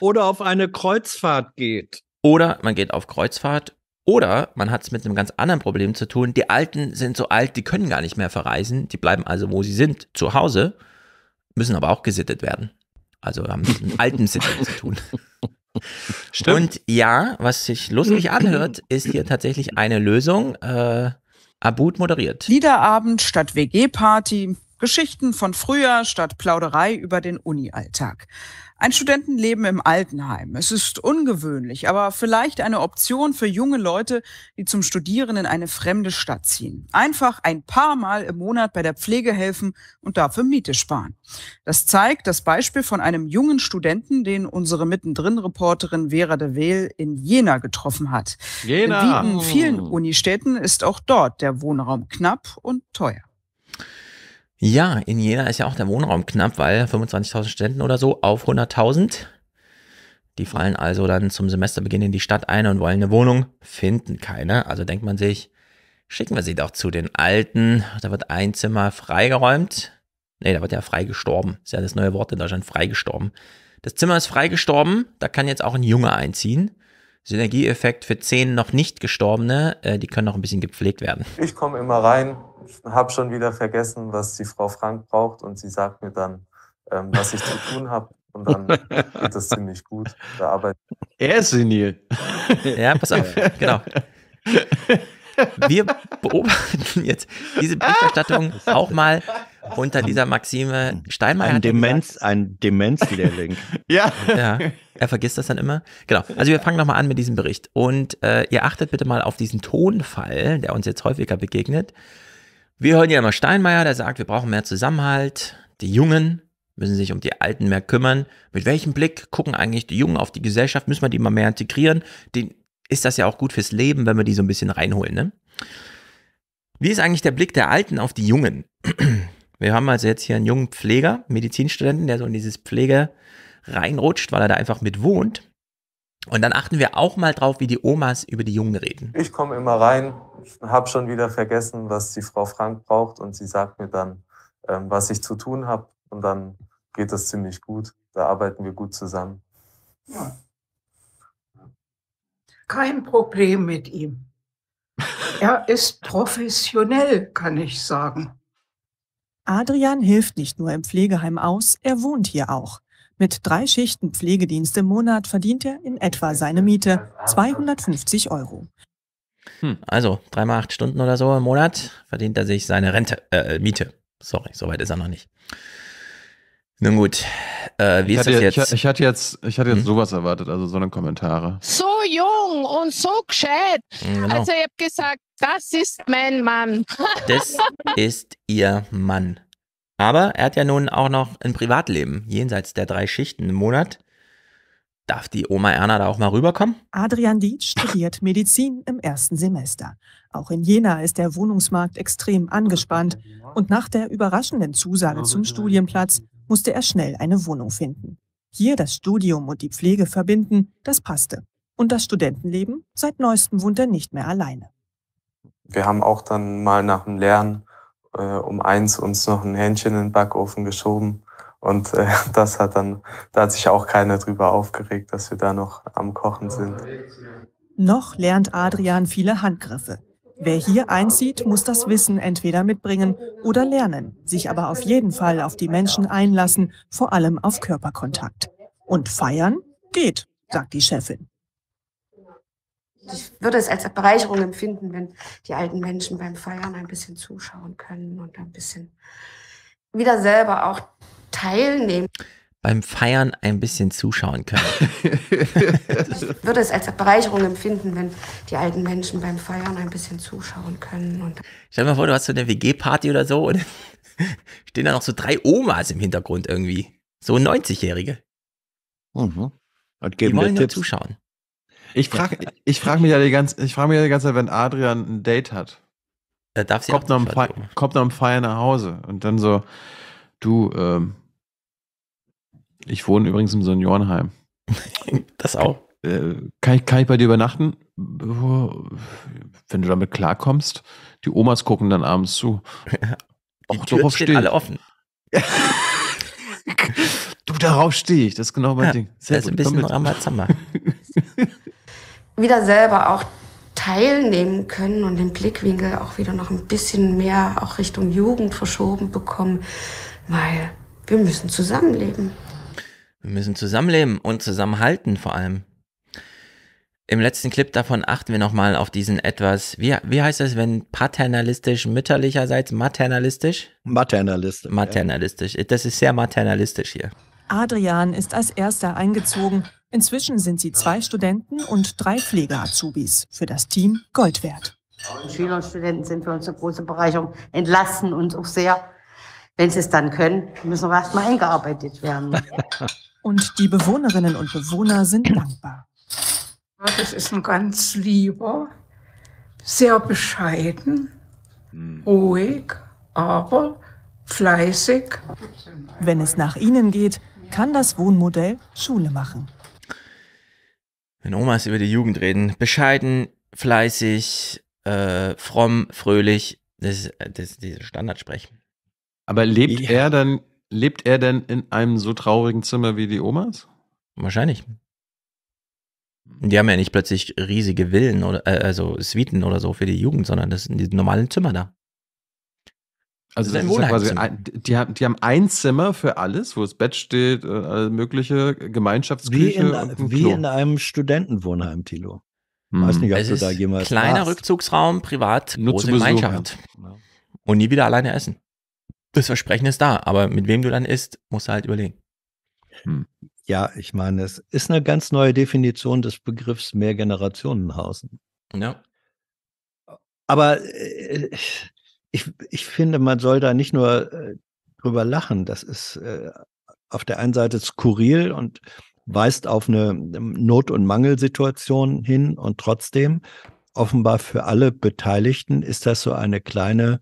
S3: Oder auf eine Kreuzfahrt geht. Oder man geht auf Kreuzfahrt. Oder man hat es mit einem ganz anderen Problem zu tun. Die Alten sind so alt, die können gar nicht mehr verreisen. Die bleiben also, wo sie sind, zu Hause, müssen aber auch gesittet werden. Also haben mit einem Alten Sitten zu tun. Stimmt. Und ja, was sich lustig anhört, ist hier tatsächlich eine Lösung. Äh, Abud moderiert. Liederabend
S13: statt WG-Party, Geschichten von früher statt Plauderei über den Uni-Alltag. Ein Studentenleben im Altenheim. Es ist ungewöhnlich, aber vielleicht eine Option für junge Leute, die zum Studieren in eine fremde Stadt ziehen. Einfach ein paar Mal im Monat bei der Pflege helfen und dafür Miete sparen. Das zeigt das Beispiel von einem jungen Studenten, den unsere Mittendrin-Reporterin Vera de Wehl in Jena getroffen hat. Jena. Wie in vielen oh. Unistädten ist auch dort der Wohnraum knapp und teuer.
S3: Ja, in Jena ist ja auch der Wohnraum knapp, weil 25.000 Studenten oder so auf 100.000. Die fallen also dann zum Semesterbeginn in die Stadt ein und wollen eine Wohnung, finden keine. Also denkt man sich, schicken wir sie doch zu den Alten. Da wird ein Zimmer freigeräumt. Nee, da wird ja freigestorben. Ist ja das neue Wort in Deutschland, freigestorben. Das Zimmer ist freigestorben, da kann jetzt auch ein Junge einziehen. Synergieeffekt für zehn noch nicht gestorbene, äh, die können noch ein bisschen gepflegt werden.
S23: Ich komme immer rein, habe schon wieder vergessen, was die Frau Frank braucht und sie sagt mir dann, ähm, was ich zu tun
S2: habe. Und dann geht das ziemlich gut. Da arbeite er ist senil. Ja, pass auf, genau. Wir beobachten jetzt diese
S3: Berichterstattung auch mal unter dieser Maxime Steinmeier. Ein, Demenz, ein Demenzlehrling. ja. ja. Er vergisst das dann immer. Genau. Also wir fangen nochmal an mit diesem Bericht. Und äh, ihr achtet bitte mal auf diesen Tonfall, der uns jetzt häufiger begegnet. Wir hören ja immer Steinmeier, der sagt, wir brauchen mehr Zusammenhalt. Die Jungen müssen sich um die Alten mehr kümmern. Mit welchem Blick gucken eigentlich die Jungen auf die Gesellschaft? Müssen wir die mal mehr integrieren? Den ist das ja auch gut fürs Leben, wenn wir die so ein bisschen reinholen. Ne? Wie ist eigentlich der Blick der Alten auf die Jungen? Wir haben also jetzt hier einen jungen Pfleger, Medizinstudenten, der so in dieses Pflege reinrutscht, weil er da einfach mit wohnt. Und dann achten wir auch mal drauf, wie die Omas über die Jungen reden.
S23: Ich komme immer rein, habe schon wieder vergessen, was die Frau Frank braucht und sie sagt mir dann, ähm, was ich zu tun habe und dann geht das ziemlich gut. Da arbeiten wir gut zusammen.
S6: Ja.
S13: Kein Problem mit ihm. Er ist professionell, kann ich
S17: sagen. Adrian hilft nicht nur im Pflegeheim aus, er wohnt hier auch. Mit drei Schichten Pflegedienst im Monat verdient er in etwa seine Miete 250 Euro.
S3: Hm, also dreimal acht Stunden oder so im Monat verdient er sich seine
S2: Rente, äh, Miete. Sorry, soweit ist er noch nicht. Nun gut, äh, wie ich ist das jetzt? Ich, ich, hatte jetzt, ich hatte jetzt hm? sowas erwartet, also so eine Kommentare.
S29: So jung und
S8: so gescheit.
S2: Hm, genau. Also ich habe
S8: gesagt, das ist mein Mann. Das
S3: ist ihr Mann. Aber er hat ja nun auch noch ein Privatleben, jenseits der drei Schichten im Monat. Darf die Oma Erna da auch mal rüberkommen?
S17: Adrian Dietz studiert Medizin im ersten Semester. Auch in Jena ist der Wohnungsmarkt extrem angespannt. Und nach der überraschenden Zusage zum Studienplatz musste er schnell eine Wohnung finden. Hier das Studium und die Pflege verbinden, das passte. Und das Studentenleben, seit neuestem wohnt er nicht mehr alleine.
S23: Wir haben auch dann mal nach dem Lernen äh, um eins uns noch ein Hähnchen in den Backofen geschoben. Und äh, das hat dann, da hat sich auch keiner drüber aufgeregt, dass wir da noch am Kochen sind.
S17: Noch lernt Adrian viele Handgriffe. Wer hier einzieht, muss das Wissen entweder mitbringen oder lernen, sich aber auf jeden Fall auf die Menschen einlassen, vor allem auf Körperkontakt. Und feiern geht, sagt die Chefin
S19: ich würde es als Bereicherung empfinden, wenn die alten Menschen beim Feiern ein bisschen zuschauen können und ein bisschen wieder selber auch teilnehmen.
S3: Beim Feiern ein bisschen zuschauen können. ich
S19: würde es als Bereicherung empfinden, wenn die alten Menschen beim Feiern ein bisschen zuschauen können. Und
S3: Stell dir mal vor, du hast so eine WG-Party oder so und stehen da noch so drei Omas im Hintergrund irgendwie. So 90-Jährige.
S24: Mhm. Und geben die wollen nur Tipps. zuschauen. Ich frage
S2: ich frag mich ja die ganze, ich frage mich ja die ganze Zeit, wenn Adrian ein Date hat. Da darf sie kommt, noch Feier, kommt noch am Feier nach Hause und dann so, du, ähm, ich wohne übrigens im Seniorenheim. das auch. Äh, kann, ich, kann ich bei dir übernachten? Wenn du damit klarkommst. Die Omas gucken dann abends zu. Die Och, darauf stehen alle offen. du, darauf stehe ich. Das ist genau mein ja, Ding. Sehr das ist ein bisschen Ramazama
S19: wieder selber auch teilnehmen können und den Blickwinkel auch wieder noch ein bisschen mehr auch Richtung Jugend verschoben bekommen, weil wir müssen zusammenleben.
S3: Wir müssen zusammenleben und zusammenhalten vor allem. Im letzten Clip davon achten wir nochmal auf diesen etwas, wie, wie heißt das, wenn paternalistisch, mütterlicherseits, maternalistisch? Maternalistisch. Maternalistisch. Ja. Das ist sehr maternalistisch hier.
S17: Adrian ist als erster eingezogen Inzwischen sind sie zwei Studenten und drei Pflege-Azubis. Für das Team Gold wert.
S8: Die Schüler und Studenten sind für uns eine große Bereicherung, entlasten uns auch sehr. Wenn sie es dann können, müssen wir erstmal eingearbeitet werden.
S17: Und die Bewohnerinnen und Bewohner sind dankbar.
S8: Das ist ein ganz
S17: lieber, sehr bescheiden, hm. ruhig, aber fleißig. Wenn es nach Ihnen geht, kann das Wohnmodell Schule machen
S3: wenn Omas über die Jugend reden,
S2: bescheiden, fleißig, äh, fromm, fröhlich, das ist, äh, das ist diese Standardsprech. Aber lebt ja. er dann, lebt er denn in einem so traurigen Zimmer wie die Omas?
S3: Wahrscheinlich. Die haben ja nicht plötzlich riesige Villen oder äh, also Suiten oder so für die Jugend, sondern das sind die normalen Zimmer da.
S2: Also das ist, das quasi die, haben, die haben ein Zimmer für alles, wo das Bett steht, äh, alles mögliche Gemeinschaftsküche. Wie in, wie in
S9: einem Studentenwohnheim, Tilo. Hm. Weiß nicht,
S3: ob es du da jemals Kleiner warst. Rückzugsraum, privat,
S2: Nur große Gemeinschaft. Und nie wieder
S3: alleine essen. Das Versprechen ist da, aber mit wem du dann isst, musst du halt überlegen.
S9: Hm. Ja, ich meine, es ist eine ganz neue Definition des Begriffs Mehrgenerationenhausen.
S3: Ja. Aber äh, äh ich, ich
S9: finde, man soll da nicht nur äh, drüber lachen. Das ist äh, auf der einen Seite skurril und weist auf eine ähm, Not- und Mangelsituation hin und trotzdem offenbar für alle Beteiligten ist das so eine kleine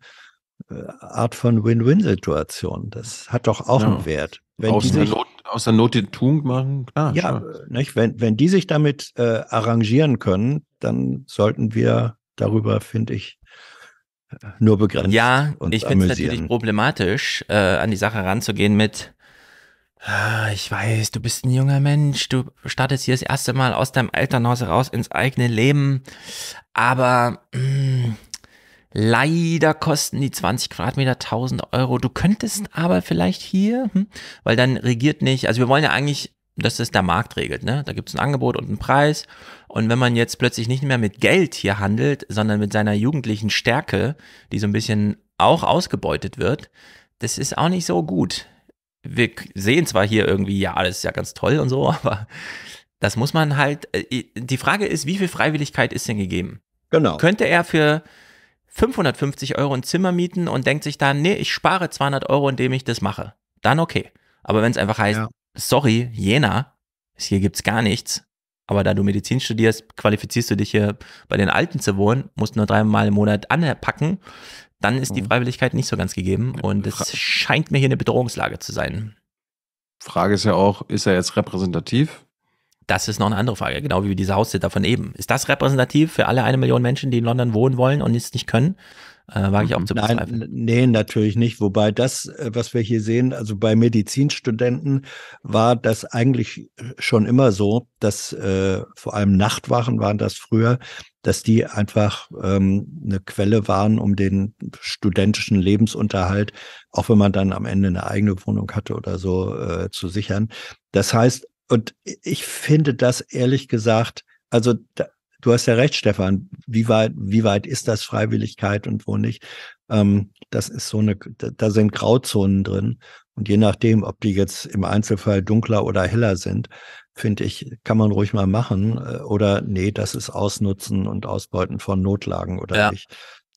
S9: äh, Art von Win-Win-Situation. Das hat doch auch ja. einen Wert. Wenn aus, der Not,
S2: aus der Not den Tugend machen, klar. Ja, klar.
S9: Nicht? Wenn, wenn die sich damit äh, arrangieren können, dann sollten wir darüber, finde ich, nur begrenzt.
S3: Ja, ich finde es natürlich problematisch, äh, an die Sache ranzugehen mit, ah, ich weiß, du bist ein junger Mensch, du startest hier das erste Mal aus deinem Elternhaus raus ins eigene Leben, aber mh, mm, leider kosten die 20 Quadratmeter 1000 Euro. Du könntest aber vielleicht hier, hm, weil dann regiert nicht, also wir wollen ja eigentlich das ist der Markt regelt. Ne? Da gibt es ein Angebot und einen Preis. Und wenn man jetzt plötzlich nicht mehr mit Geld hier handelt, sondern mit seiner jugendlichen Stärke, die so ein bisschen auch ausgebeutet wird, das ist auch nicht so gut. Wir sehen zwar hier irgendwie, ja, alles ist ja ganz toll und so, aber das muss man halt. Äh, die Frage ist, wie viel Freiwilligkeit ist denn gegeben? Genau. Könnte er für 550 Euro ein Zimmer mieten und denkt sich dann, nee, ich spare 200 Euro, indem ich das mache? Dann okay. Aber wenn es einfach heißt, ja sorry, Jena, hier gibt's gar nichts. Aber da du Medizin studierst, qualifizierst du dich hier bei den Alten zu wohnen, musst nur dreimal im Monat anpacken, dann ist die mhm. Freiwilligkeit nicht so ganz gegeben. Und es scheint mir hier eine Bedrohungslage zu sein. Frage ist ja auch, ist er jetzt repräsentativ? Das ist noch eine andere Frage, genau wie diese Haussitter von eben. Ist das repräsentativ für alle eine Million Menschen, die in London wohnen wollen und es nicht können? äh, wage ich auch hm, zu bezweifeln. Nein, nee,
S9: natürlich nicht. Wobei das, äh, was wir hier sehen, also bei Medizinstudenten war das eigentlich äh, schon immer so, dass äh, vor allem Nachtwachen waren das früher, dass die einfach ähm, eine Quelle waren, um den studentischen Lebensunterhalt, auch wenn man dann am Ende eine eigene Wohnung hatte oder so, äh, zu sichern. Das heißt, und ich finde das ehrlich gesagt, also da, du hast ja recht, Stefan. Wie weit, wie weit ist das Freiwilligkeit und wo nicht? Ähm, das ist so eine, da sind Grauzonen drin. Und je nachdem, ob die jetzt im Einzelfall dunkler oder heller sind, finde ich, kann man ruhig mal machen. Äh, oder nee, das ist Ausnutzen
S3: und Ausbeuten von Notlagen oder ja. nicht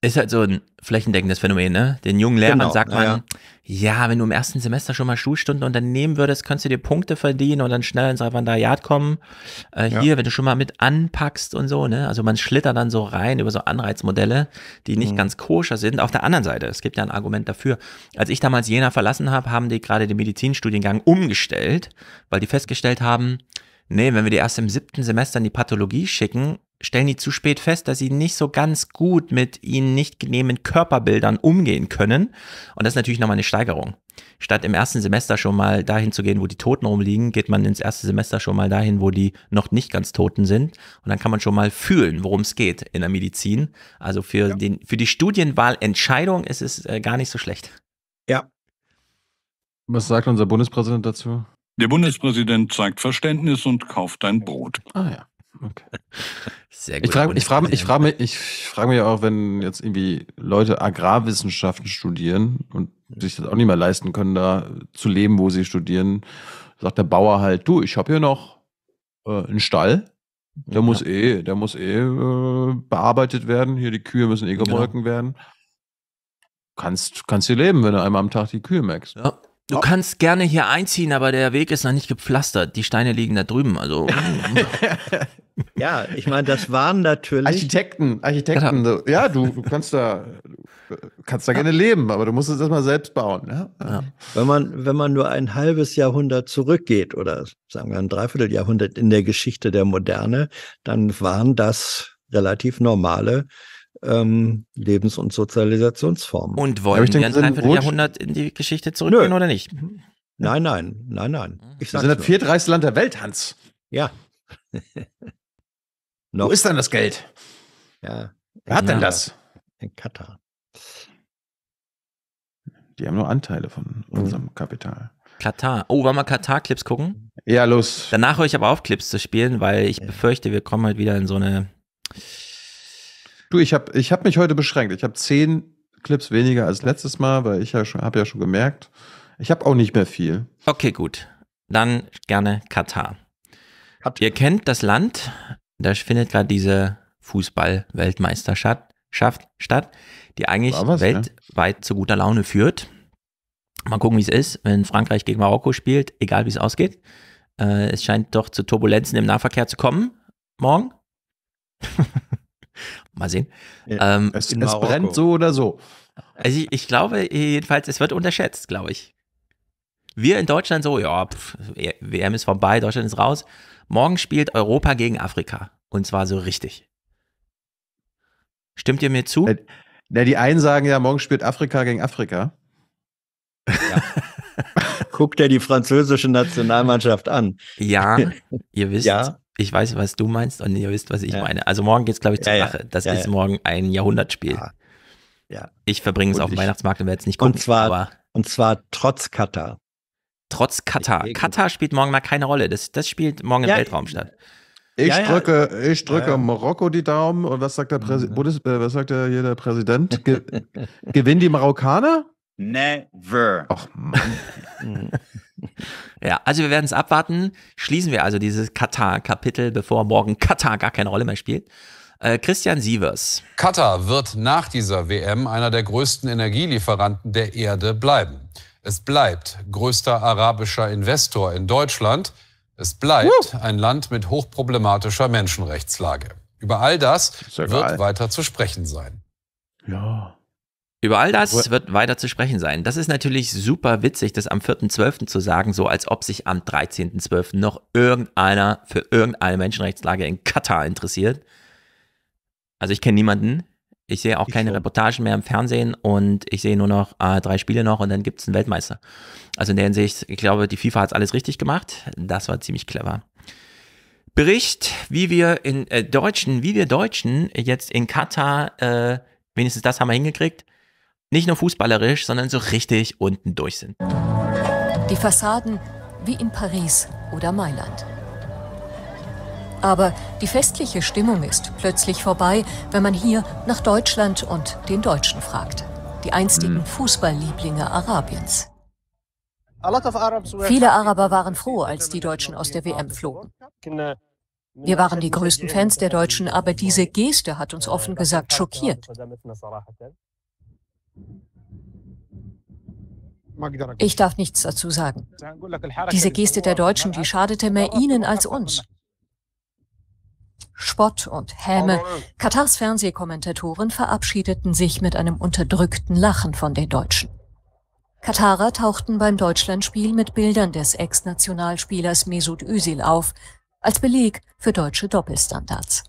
S3: ist halt so ein flächendeckendes Phänomen, ne? Den jungen Lehrern genau, sagt man, ja. ja. wenn du im ersten Semester schon mal Schulstunden unternehmen würdest, könntest du dir Punkte verdienen und dann schnell ins Referendariat kommen. Äh, ja. Hier, wenn du schon mal mit anpackst und so, ne? Also man schlittert dann so rein über so Anreizmodelle, die nicht mhm. ganz koscher sind. Auf der anderen Seite, es gibt ja ein Argument dafür. Als ich damals Jena verlassen habe, haben die gerade den Medizinstudiengang umgestellt, weil die festgestellt haben, nee, wenn wir die erst im siebten Semester in die Pathologie schicken, stellen die zu spät fest, dass sie nicht so ganz gut mit ihnen nicht genehmen Körperbildern umgehen können. Und das ist natürlich nochmal eine Steigerung. Statt im ersten Semester schon mal dahin zu gehen, wo die Toten rumliegen, geht man ins erste Semester schon mal dahin, wo die noch nicht ganz Toten sind. Und dann kann man schon mal fühlen, worum es geht in der Medizin. Also für, ja. den, für die Studienwahlentscheidung ist es äh, gar nicht
S2: so schlecht. Ja. Was sagt unser Bundespräsident dazu? Der
S7: Bundespräsident zeigt Verständnis und kauft ein Brot.
S2: Ah ja. Okay. Sehr gut. Ich frage ich frage, ich frage, ich frage mich auch, wenn jetzt irgendwie Leute Agrarwissenschaften studieren und sich das auch nicht mehr leisten können, da zu leben, wo sie studieren, sagt der Bauer halt, du, ich habe hier noch äh, einen Stall, der ja. muss eh, der muss eh äh, bearbeitet werden, hier die Kühe müssen eh gemolken genau. werden. Kannst, kannst hier leben, wenn du einmal am Tag die Kühe merkst. Ja. Du kannst gerne hier einziehen, aber der Weg ist noch nicht
S3: gepflastert. Die Steine liegen da drüben. Also hm.
S2: Ja, ich meine, das waren natürlich. Architekten, Architekten. Genau. Ja, du, du, kannst da, du kannst da ja. gerne leben, aber du musst es erstmal selbst bauen. Ja? ja? Wenn, man, wenn man nur ein halbes Jahrhundert zurückgeht
S9: oder sagen wir ein Dreivierteljahrhundert in der Geschichte der Moderne, dann waren das relativ normale ähm, Lebens- und Sozialisationsformen. Und wollen wir ein Dreivierteljahrhundert
S3: in die Geschichte zurückgehen Nö. oder nicht? Mhm.
S9: Nein, nein, nein, nein. Ich wir sind das
S2: viertreichste Land der Welt, Hans. Ja. Noch. Wo ist dann das Geld? Ja. Wer hat denn das? In Katar. Die haben nur Anteile von hm. unserem Kapital.
S3: Katar. Oh, wollen wir Katar-Clips gucken?
S2: Ja, los. Danach höre ich aber auf, Clips zu spielen, weil ich ja. befürchte, wir kommen halt wieder in so eine. Du, ich habe ich hab mich heute beschränkt. Ich habe zehn Clips weniger als letztes Mal, weil ich ja schon, habe ja schon gemerkt, ich habe auch nicht mehr viel. Okay, gut. Dann
S3: gerne Katar. Katar. Ihr kennt das Land da findet gerade diese Fußball-Weltmeisterschaft statt, die eigentlich was, ne? weltweit ne? zu guter Laune führt. Mal gucken, wie es ist, wenn Frankreich gegen Marokko spielt, egal wie es ausgeht. Äh, es scheint doch zu Turbulenzen im Nahverkehr zu kommen. Morgen. Mal sehen. Ja, ähm, es, es brennt so
S2: oder so. Also ich, ich, glaube
S3: jedenfalls, es wird unterschätzt, glaube ich. Wir in Deutschland so, ja, pff, WM e- e ist vorbei, Deutschland ist raus. Morgen spielt Europa gegen Afrika. Und zwar so richtig.
S2: Stimmt ihr mir zu? Äh, na, die einen sagen ja, morgen spielt Afrika gegen Afrika. Ja. Guckt er die französische Nationalmannschaft
S3: an. Ja, ihr wisst, ja. ich weiß, was du meinst und ihr wisst, was ich ja. meine. Also morgen geht es, glaube ich, zur ja, Sache. Das ist morgen ein Jahrhundertspiel. Ja. Ich verbringe es auf dem Weihnachtsmarkt und werde es nicht gucken. Und zwar, und zwar trotz Katar. Trotz Katar. Katar genau. spielt morgen mal keine Rolle. Das, das spielt morgen im Weltraum statt.
S2: Ich ja, drücke, ja. ich drücke ja, Marokko die Daumen und was sagt der Präsi mhm. Bundes äh, was sagt der hier der Präsident? Ge gewinnen die Marokkaner?
S5: Never. Ach
S3: Mann. ja, also wir werden es abwarten. Schließen wir also dieses Katar-Kapitel, bevor morgen Katar gar keine Rolle mehr spielt. Äh, Christian Sievers.
S15: Katar wird nach dieser WM einer der größten Energielieferanten der Erde bleiben. Es bleibt größter arabischer Investor in Deutschland. Es bleibt ein Land mit hochproblematischer Menschenrechtslage. Über all das wird weiter zu sprechen sein.
S3: Ja. Über all das wird weiter zu sprechen sein. Das ist natürlich super witzig, das am 4.12. zu sagen, so als ob sich am 13.12. noch irgendeiner für irgendeine Menschenrechtslage in Katar interessiert. Also ich kenne niemanden, ich sehe auch ich keine schon. Reportagen mehr im Fernsehen und ich sehe nur noch äh, drei Spiele noch und dann gibt es einen Weltmeister. Also in der Hinsicht, ich glaube, die FIFA hat alles richtig gemacht. Das war ziemlich clever. Bericht, wie wir in äh, Deutschen, wie wir Deutschen jetzt in Katar, äh, wenigstens das haben wir hingekriegt, nicht nur fußballerisch, sondern so richtig unten durch sind.
S27: Die Fassaden wie in Paris oder Mailand. Aber die festliche Stimmung ist plötzlich vorbei, wenn man hier nach Deutschland und den Deutschen fragt. Die einstigen hm. Fußballlieblinge Arabiens. Viele Araber waren froh, als die Deutschen aus der WM flogen. Wir waren die größten Fans der Deutschen, aber diese Geste hat uns offen gesagt schockiert. Ich darf nichts dazu sagen.
S26: Diese Geste der Deutschen,
S27: die schadete mehr ihnen als uns. Spott und Häme. Katars Fernsehkommentatoren verabschiedeten sich mit einem unterdrückten Lachen von den Deutschen. Katarer tauchten beim Deutschlandspiel mit Bildern des Ex-Nationalspielers Mesut Özil auf, als Beleg für deutsche Doppelstandards.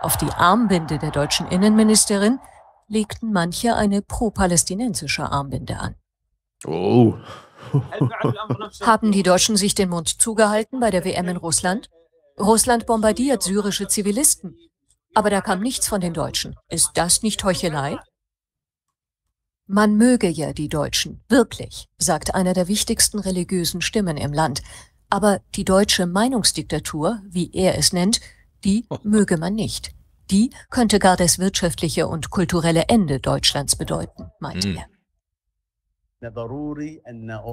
S27: Auf die Armbinde der deutschen Innenministerin legten manche eine pro-palästinensische Armbinde an.
S6: Oh. Also, also,
S27: also, Haben die Deutschen sich den Mund zugehalten bei der WM in Russland? Russland bombardiert syrische Zivilisten. Aber da kam nichts von den Deutschen. Ist das nicht Heuchelei? Man möge ja die Deutschen, wirklich, sagt einer der wichtigsten religiösen Stimmen im Land. Aber die deutsche Meinungsdiktatur, wie er es nennt, die möge man nicht. Die könnte gar das wirtschaftliche und kulturelle Ende Deutschlands bedeuten, meint
S5: mm. er.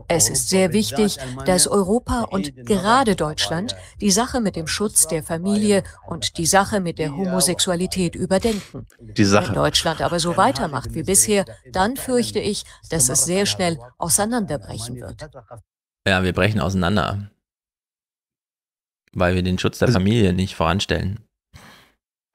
S5: Es ist sehr wichtig, dass Europa und
S27: gerade Deutschland die Sache mit dem Schutz der Familie und die Sache mit der Homosexualität überdenken. Wenn Deutschland aber so weitermacht wie bisher, dann fürchte ich, dass es sehr schnell auseinanderbrechen wird.
S3: Ja, wir brechen auseinander, weil wir den Schutz der also Familie nicht voranstellen.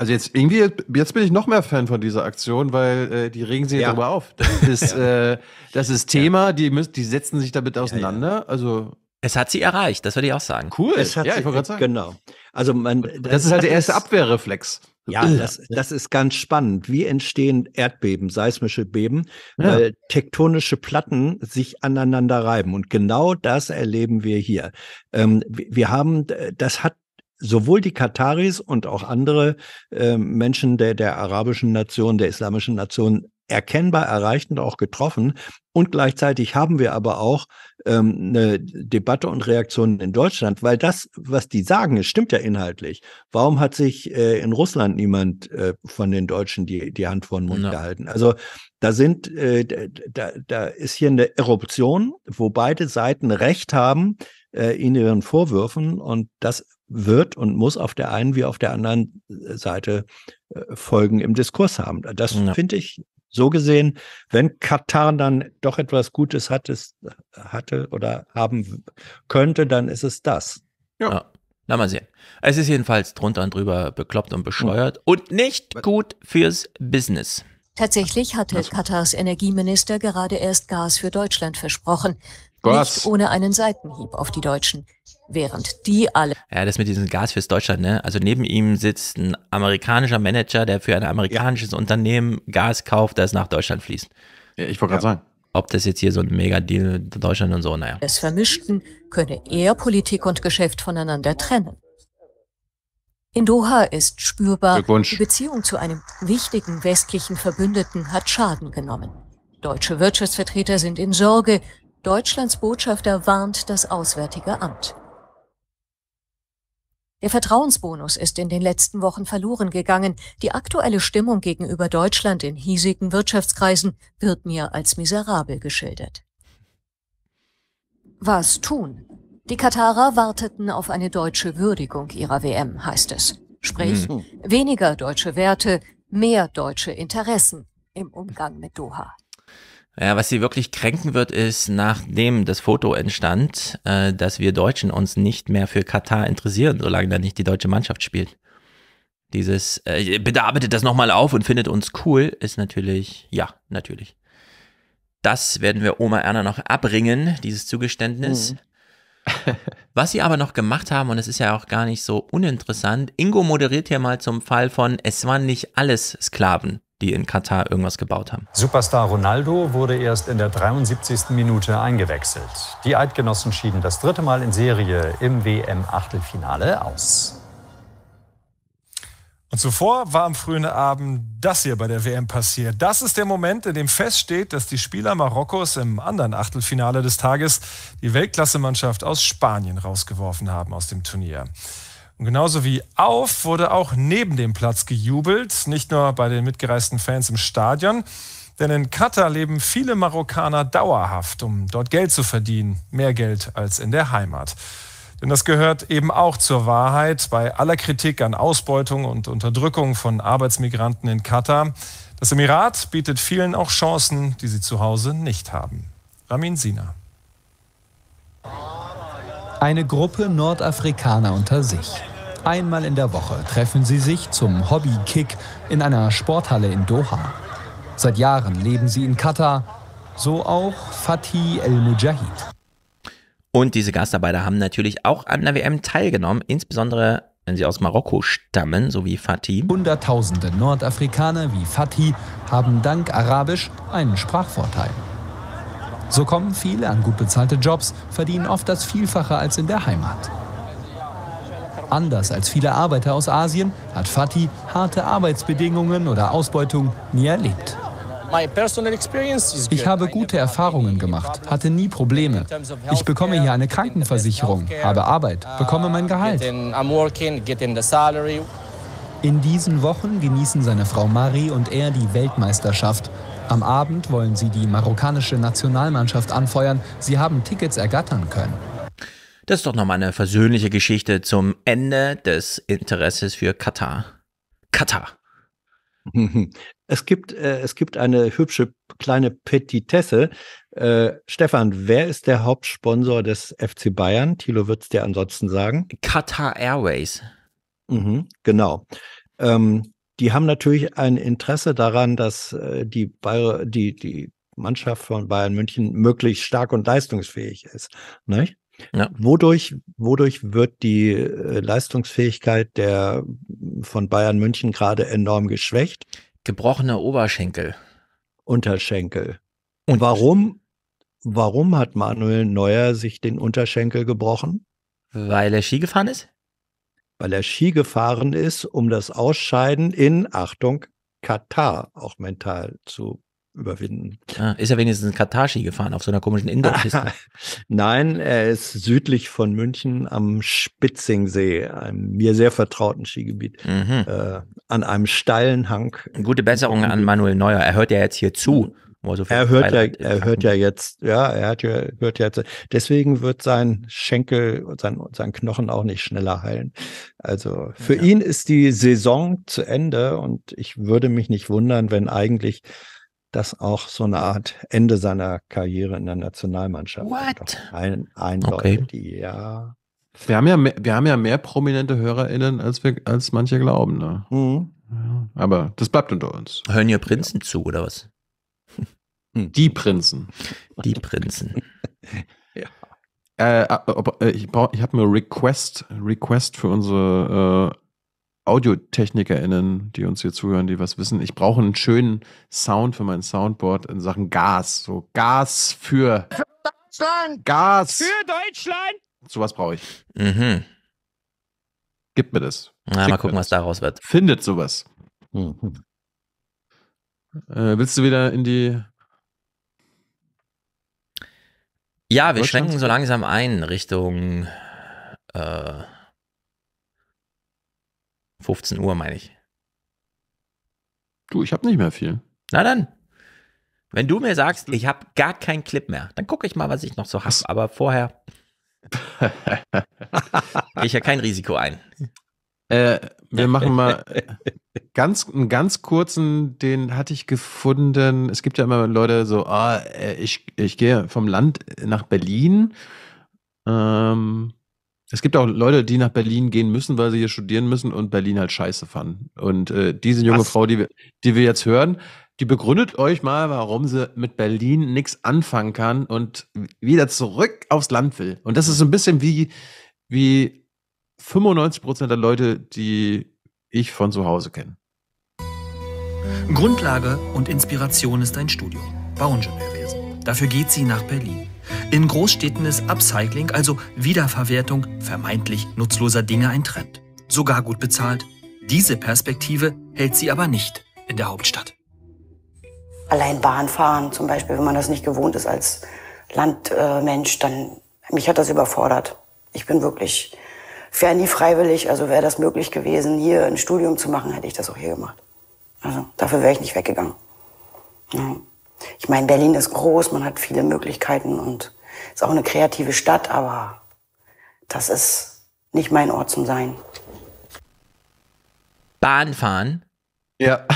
S2: Also jetzt irgendwie, jetzt bin ich noch mehr Fan von dieser Aktion, weil äh, die regen sich ja. darüber auf. Das ist, ja. äh, das ist Thema, ja. die, müssen, die setzen sich damit auseinander. Also es hat sie erreicht, das würde ich auch sagen. Cool. Es hat ja, ich wollte gerade sagen. Genau. Also man, das, das ist halt der erste Abwehrreflex. Ja,
S9: das, das ist ganz spannend. Wie entstehen Erdbeben, seismische Beben, ja. weil tektonische Platten sich aneinander reiben? Und genau das erleben wir hier. Ähm, wir haben, das hat sowohl die Kataris und auch andere äh, Menschen der, der arabischen Nation, der islamischen Nation erkennbar erreicht und auch getroffen. Und gleichzeitig haben wir aber auch ähm, eine Debatte und Reaktionen in Deutschland, weil das, was die sagen, es stimmt ja inhaltlich. Warum hat sich äh, in Russland niemand äh, von den Deutschen die, die Hand vor den Mund ja. gehalten? Also da sind, äh, da, da ist hier eine Eruption, wo beide Seiten Recht haben äh, in ihren Vorwürfen und das wird und muss auf der einen wie auf der anderen äh, Seite äh, Folgen im Diskurs haben. Das ja. finde ich so gesehen, wenn Katar dann doch etwas Gutes hat, es hatte oder haben könnte, dann ist es
S3: das. Ja. ja. Na mal sehen. Es ist jedenfalls drunter und drüber bekloppt und bescheuert mhm. und nicht gut fürs Business.
S27: Tatsächlich hatte Katars Energieminister gerade erst Gas für Deutschland versprochen. Gas. Nicht ohne einen Seitenhieb auf die Deutschen, während die alle.
S3: Ja, das mit diesem Gas fürs Deutschland, ne? Also neben ihm sitzt ein amerikanischer Manager, der für ein amerikanisches ja. Unternehmen Gas kauft, das nach Deutschland fließt. Ja, ich wollte gerade ja. sagen. Ob das jetzt hier so ein Mega-Deal mit Deutschland und so,
S27: naja. Es vermischten, könne er Politik und Geschäft voneinander trennen. In Doha ist spürbar, die Beziehung zu einem wichtigen westlichen Verbündeten hat Schaden genommen. Deutsche Wirtschaftsvertreter sind in Sorge, Deutschlands Botschafter warnt das Auswärtige Amt. Der Vertrauensbonus ist in den letzten Wochen verloren gegangen. Die aktuelle Stimmung gegenüber Deutschland in hiesigen Wirtschaftskreisen wird mir als miserabel geschildert. Was tun? Die Katarer warteten auf eine deutsche Würdigung ihrer WM, heißt es. Sprich, hm. weniger deutsche Werte, mehr deutsche Interessen im Umgang mit Doha.
S3: Ja, was sie wirklich kränken wird, ist, nachdem das Foto entstand, äh, dass wir Deutschen uns nicht mehr für Katar interessieren, solange da nicht die deutsche Mannschaft spielt. Dieses, äh, bitte arbeitet das nochmal auf und findet uns cool, ist natürlich, ja, natürlich. Das werden wir Oma Erna noch abringen, dieses Zugeständnis. Mhm. Was sie aber noch gemacht haben, und es ist ja auch gar nicht so uninteressant, Ingo moderiert hier mal zum Fall von Es waren nicht alles Sklaven die in Katar irgendwas gebaut haben.
S25: Superstar Ronaldo wurde erst in der 73. Minute eingewechselt. Die Eidgenossen schieden das dritte Mal in Serie im
S7: WM-Achtelfinale aus. Und zuvor war am frühen Abend das hier bei der WM passiert. Das ist der Moment, in dem feststeht, dass die Spieler Marokkos im anderen Achtelfinale des Tages die Weltklasse-Mannschaft aus Spanien rausgeworfen haben aus dem Turnier. Und genauso wie auf wurde auch neben dem Platz gejubelt, nicht nur bei den mitgereisten Fans im Stadion, denn in Katar leben viele Marokkaner dauerhaft, um dort Geld zu verdienen, mehr Geld als in der Heimat. Denn das gehört eben auch zur Wahrheit bei aller Kritik an Ausbeutung und Unterdrückung von Arbeitsmigranten in Katar. Das Emirat bietet vielen auch Chancen, die sie zu Hause nicht haben. Ramin Sina. Eine Gruppe
S1: Nordafrikaner unter sich. Einmal in der Woche treffen sie sich zum Hobby-Kick in einer Sporthalle in Doha. Seit Jahren leben sie in Katar, so auch Fatih El-Mujahid.
S3: Und diese Gastarbeiter haben natürlich auch an der WM teilgenommen, insbesondere wenn sie aus Marokko stammen, so wie Fatih. Hunderttausende
S1: Nordafrikaner wie Fatih haben dank
S3: Arabisch einen Sprachvorteil.
S1: So kommen viele an gut bezahlte Jobs, verdienen oft das Vielfache als in der Heimat. Anders als viele Arbeiter aus Asien hat Fatih harte Arbeitsbedingungen oder Ausbeutung nie erlebt. Ich habe gute Erfahrungen gemacht, hatte nie Probleme. Ich bekomme hier eine Krankenversicherung, habe Arbeit,
S4: bekomme mein Gehalt. In diesen Wochen
S1: genießen seine Frau Marie und er die Weltmeisterschaft. Am Abend wollen sie die marokkanische Nationalmannschaft anfeuern. Sie haben Tickets ergattern können.
S3: Das ist doch nochmal eine versöhnliche Geschichte zum Ende des Interesses für Katar. Katar.
S9: Es gibt, äh, es gibt eine hübsche kleine Petitesse. Äh, Stefan, wer ist der Hauptsponsor des FC Bayern? Thilo wird es dir ansonsten sagen. Qatar Airways. Mhm, genau. Ähm, die haben natürlich ein Interesse daran, dass äh, die, Bayer, die, die Mannschaft von Bayern München möglichst stark und leistungsfähig ist. Nicht? Ja. Wodurch, wodurch wird die äh, Leistungsfähigkeit der von Bayern München gerade enorm geschwächt? Gebrochene Oberschenkel. Unterschenkel. Und warum, warum hat Manuel Neuer sich den Unterschenkel gebrochen? Weil er Ski gefahren ist? Weil er Ski gefahren ist, um das Ausscheiden in, Achtung, Katar auch mental zu überwinden. Ah, ist er wenigstens in Katashi gefahren auf so einer komischen Indoor-Piste? Nein, er ist südlich von München am Spitzingsee, einem mir sehr vertrauten Skigebiet, mhm. äh, an einem steilen Hang. Gute Besserung an Manuel Neuer. Er hört ja jetzt hier zu. So er hört Freiheit ja, er hört ja jetzt, ja, er hat ja, hört ja jetzt. Deswegen wird sein Schenkel und sein, sein Knochen auch nicht schneller heilen. Also für ja. ihn ist die Saison zu Ende und ich würde mich nicht wundern, wenn eigentlich das auch so eine Art Ende seiner
S2: Karriere in der Nationalmannschaft What? ein, eindeutet. Okay. Ja. Wir haben ja, mehr, wir haben ja mehr prominente HörerInnen, als, wir, als manche glauben. Ne? Mhm. Ja, aber das bleibt unter uns. Hören ja Prinzen ja. zu, oder was? Die Prinzen. Die Prinzen. ja. Äh, äh, äh ich, ich habe eine Request, Request für unsere äh, AudiotechnikerInnen, die uns hier zuhören, die was wissen, ich brauche einen schönen Sound für mein Soundboard in Sachen Gas. So Gas für, für
S10: Deutschland! Gas! Für Deutschland!
S2: Sowas brauche ich. Mhm. Gib mir das. Na, mal gucken, was daraus wird. Findet sowas. Mhm. Äh, willst du wieder in die.
S3: Ja, wir schränken so langsam ein Richtung.
S2: Äh, 15 Uhr, meine ich. Du, ich habe nicht mehr viel.
S3: Na dann. Wenn du mir sagst, ich habe gar keinen Clip mehr, dann gucke ich
S2: mal, was ich noch so habe. Aber vorher
S3: gehe ich ja kein Risiko ein.
S2: Äh, wir machen mal ganz, einen ganz kurzen, den hatte ich gefunden. Es gibt ja immer Leute so, ah, äh, ich, ich gehe vom Land nach Berlin. Ähm, es gibt auch Leute, die nach Berlin gehen müssen, weil sie hier studieren müssen und Berlin halt scheiße fanden. Und äh, diese junge Was? Frau, die wir, die wir jetzt hören, die begründet euch mal, warum sie mit Berlin nichts anfangen kann und wieder zurück aufs Land will. Und das ist so ein bisschen wie, wie 95 Prozent der Leute, die ich von zu Hause kenne.
S20: Grundlage und Inspiration ist ein Studium, Bauingenieurwesen. Dafür geht sie nach Berlin. In Großstädten ist Upcycling, also Wiederverwertung vermeintlich nutzloser Dinge, ein Trend. Sogar gut bezahlt. Diese Perspektive hält sie aber nicht in der Hauptstadt.
S8: Allein Bahnfahren zum Beispiel, wenn man das nicht gewohnt
S19: ist als Landmensch, äh, dann mich hat das überfordert. Ich bin wirklich wäre nie freiwillig, also wäre das möglich gewesen, hier ein Studium zu machen, hätte ich das auch hier gemacht.
S6: Also
S13: dafür wäre ich nicht weggegangen. Ja ich meine, Berlin ist groß, man hat viele Möglichkeiten und ist auch eine kreative Stadt, aber das ist nicht mein Ort zum Sein.
S3: Bahnfahren? Ja.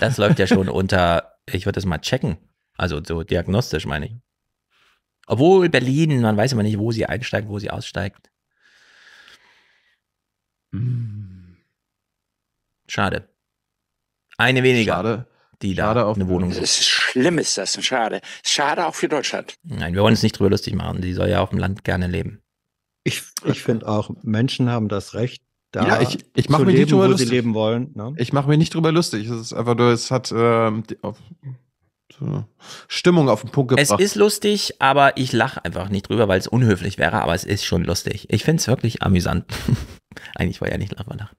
S3: Das läuft ja schon unter, ich würde das mal checken. Also so diagnostisch meine ich. Obwohl Berlin, man weiß immer nicht, wo sie einsteigt, wo sie aussteigt. Hm. Schade. Eine weniger. Schade die schade da eine Wohnung suchen.
S24: schlimm ist das, schade. Schade auch für
S3: Deutschland. Nein, wir wollen uns nicht drüber lustig machen. Die soll ja auf dem Land gerne leben. Ich, ich finde auch, Menschen haben das Recht, da ja, ich, ich mache mir leben, nicht drüber lustig.
S2: leben wollen. Ne? Ich mache mir nicht drüber lustig. Es ist einfach nur, es hat äh, die, auf, oh, so Stimmung auf den Punkt gebracht. Es ist
S3: lustig, aber ich lache einfach nicht drüber, weil es unhöflich wäre, aber es ist schon lustig. Ich finde es wirklich
S2: amüsant. Eigentlich war ja nicht lachbar lachen.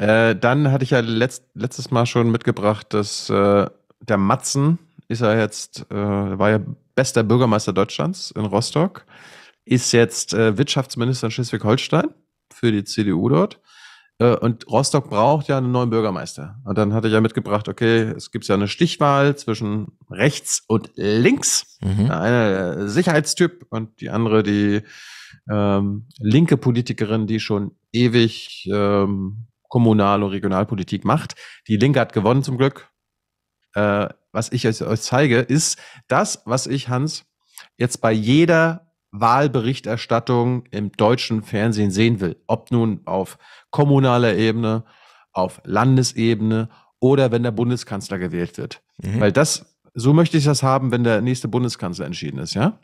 S2: Äh, dann hatte ich ja letzt, letztes Mal schon mitgebracht, dass äh, der Matzen ist ja jetzt, äh, war ja bester Bürgermeister Deutschlands in Rostock, ist jetzt äh, Wirtschaftsminister in Schleswig-Holstein für die CDU dort. Äh, und Rostock braucht ja einen neuen Bürgermeister. Und dann hatte ich ja mitgebracht, okay, es gibt ja eine Stichwahl zwischen rechts und links. Mhm. Eine Sicherheitstyp und die andere die ähm, linke Politikerin, die schon ewig ähm, Kommunal- und Regionalpolitik macht. Die Linke hat gewonnen zum Glück. Äh, was ich jetzt euch zeige, ist das, was ich, Hans, jetzt bei jeder Wahlberichterstattung im deutschen Fernsehen sehen will. Ob nun auf kommunaler Ebene, auf Landesebene oder wenn der Bundeskanzler gewählt wird. Mhm. Weil das, so möchte ich das haben, wenn der nächste Bundeskanzler entschieden ist, ja?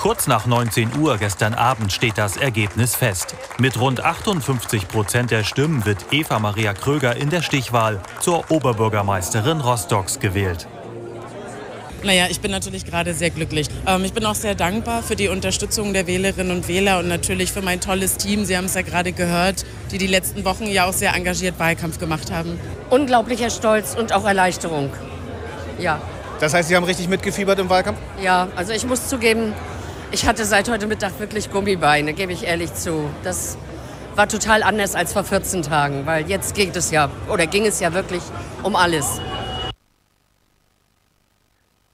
S20: Kurz nach 19 Uhr gestern Abend steht das Ergebnis fest. Mit rund 58 Prozent der Stimmen wird Eva Maria Kröger in der Stichwahl zur Oberbürgermeisterin Rostocks gewählt.
S8: Naja, ich bin natürlich gerade sehr glücklich. Ähm, ich bin auch sehr dankbar für die Unterstützung der Wählerinnen und Wähler und natürlich für mein tolles Team. Sie haben es ja gerade gehört, die die letzten Wochen ja auch sehr engagiert Wahlkampf gemacht haben. Unglaublicher Stolz und auch Erleichterung. Ja. Das heißt, Sie haben richtig
S12: mitgefiebert im Wahlkampf?
S8: Ja, also ich muss zugeben, ich hatte seit heute Mittag wirklich Gummibeine, gebe ich ehrlich zu. Das war total anders als vor 14 Tagen, weil jetzt geht es ja
S29: oder ging es ja wirklich um alles.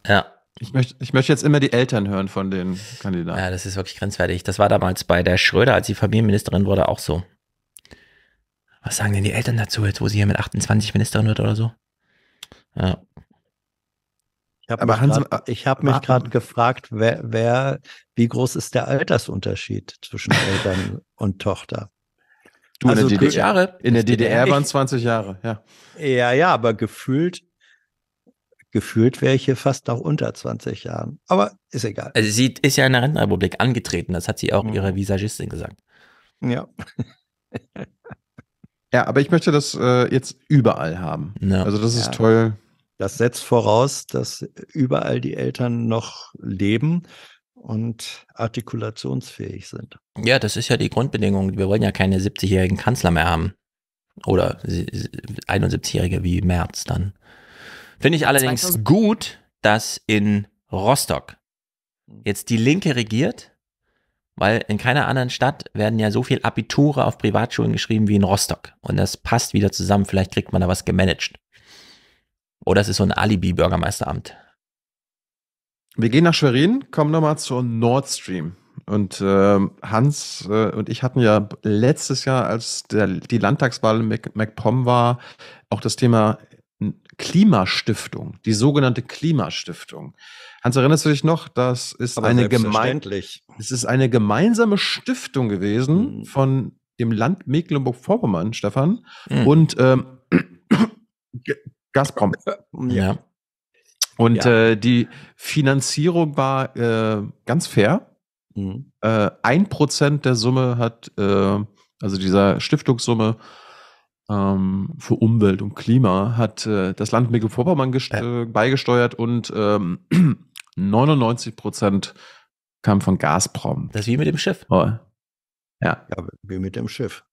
S2: Ja. Ich möchte, ich möchte jetzt immer die Eltern hören von den Kandidaten. Ja, das ist wirklich grenzwertig. Das war damals
S3: bei der Schröder, als sie Familienministerin wurde, auch so. Was sagen denn die Eltern dazu jetzt, wo sie hier mit 28 Ministerin wird oder so? Ja.
S9: Ich habe mich gerade äh, gefragt, wer, wer, wie groß ist der Altersunterschied zwischen Eltern und Tochter? Du, also in der also DDR, Jahre, in der DDR waren es
S2: 20 Jahre, ja. Ja, ja, aber gefühlt,
S9: gefühlt wäre ich hier fast noch unter 20 Jahren. Aber ist egal.
S3: Also sie ist ja in der Rentenrepublik angetreten, das hat sie auch mhm. ihrer
S2: Visagistin gesagt. Ja. ja, aber ich möchte das äh, jetzt überall haben. Ja. Also das ist ja. toll. Das setzt voraus, dass überall
S9: die Eltern noch leben und artikulationsfähig sind.
S3: Ja, das ist ja die Grundbedingung. Wir wollen ja keine 70-jährigen Kanzler mehr haben. Oder 71-jährige wie März dann. Finde ich allerdings gut, dass in Rostock jetzt die Linke regiert, weil in keiner anderen Stadt werden ja so viel Abiture auf Privatschulen geschrieben wie in Rostock. Und das passt wieder zusammen.
S2: Vielleicht kriegt man da was gemanagt. Oder es ist so ein Alibi-Bürgermeisteramt. Wir gehen nach Schwerin, kommen nochmal zur Nord Stream. Und äh, Hans äh, und ich hatten ja letztes Jahr, als der, die Landtagswahl in MacPom war, auch das Thema Klimastiftung, die sogenannte Klimastiftung. Hans, erinnerst du dich noch? Das ist eine selbstverständlich. Es ist eine gemeinsame Stiftung gewesen mhm. von dem Land Mecklenburg-Vorpommern, Stefan, mhm. und ähm, Gazprom. Äh, äh, ja. Und ja. Äh, die Finanzierung war äh, ganz fair. Mhm. Äh, ein Prozent der Summe hat, äh, also dieser Stiftungssumme ähm, für Umwelt und Klima, hat das Land Mecklenburg-Vorpommern ja. beigesteuert und ähm, 99 Prozent kam von Gazprom. Das ist wie mit dem Schiff. Oh. Ja. ja, wie mit dem Schiff.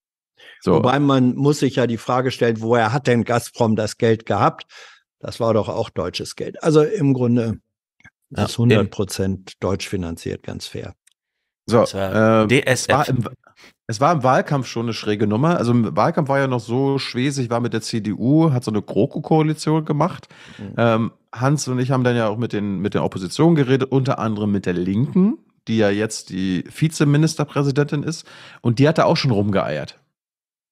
S2: So. Wobei
S9: man muss sich ja die Frage stellen, woher hat denn Gazprom das Geld gehabt? Das war doch auch deutsches Geld. Also im Grunde
S2: ja, ist 100 Prozent deutsch finanziert, ganz fair. So, äh, DSF. War im, es war im Wahlkampf schon eine schräge Nummer. Also im Wahlkampf war ja noch so schwesig, war mit der CDU, hat so eine GroKo-Koalition gemacht. Mhm. Ähm, Hans und ich haben dann ja auch mit, den, mit der Opposition geredet, unter anderem mit der Linken, die ja jetzt die Vizeministerpräsidentin ist. Und die hat da auch schon rumgeeiert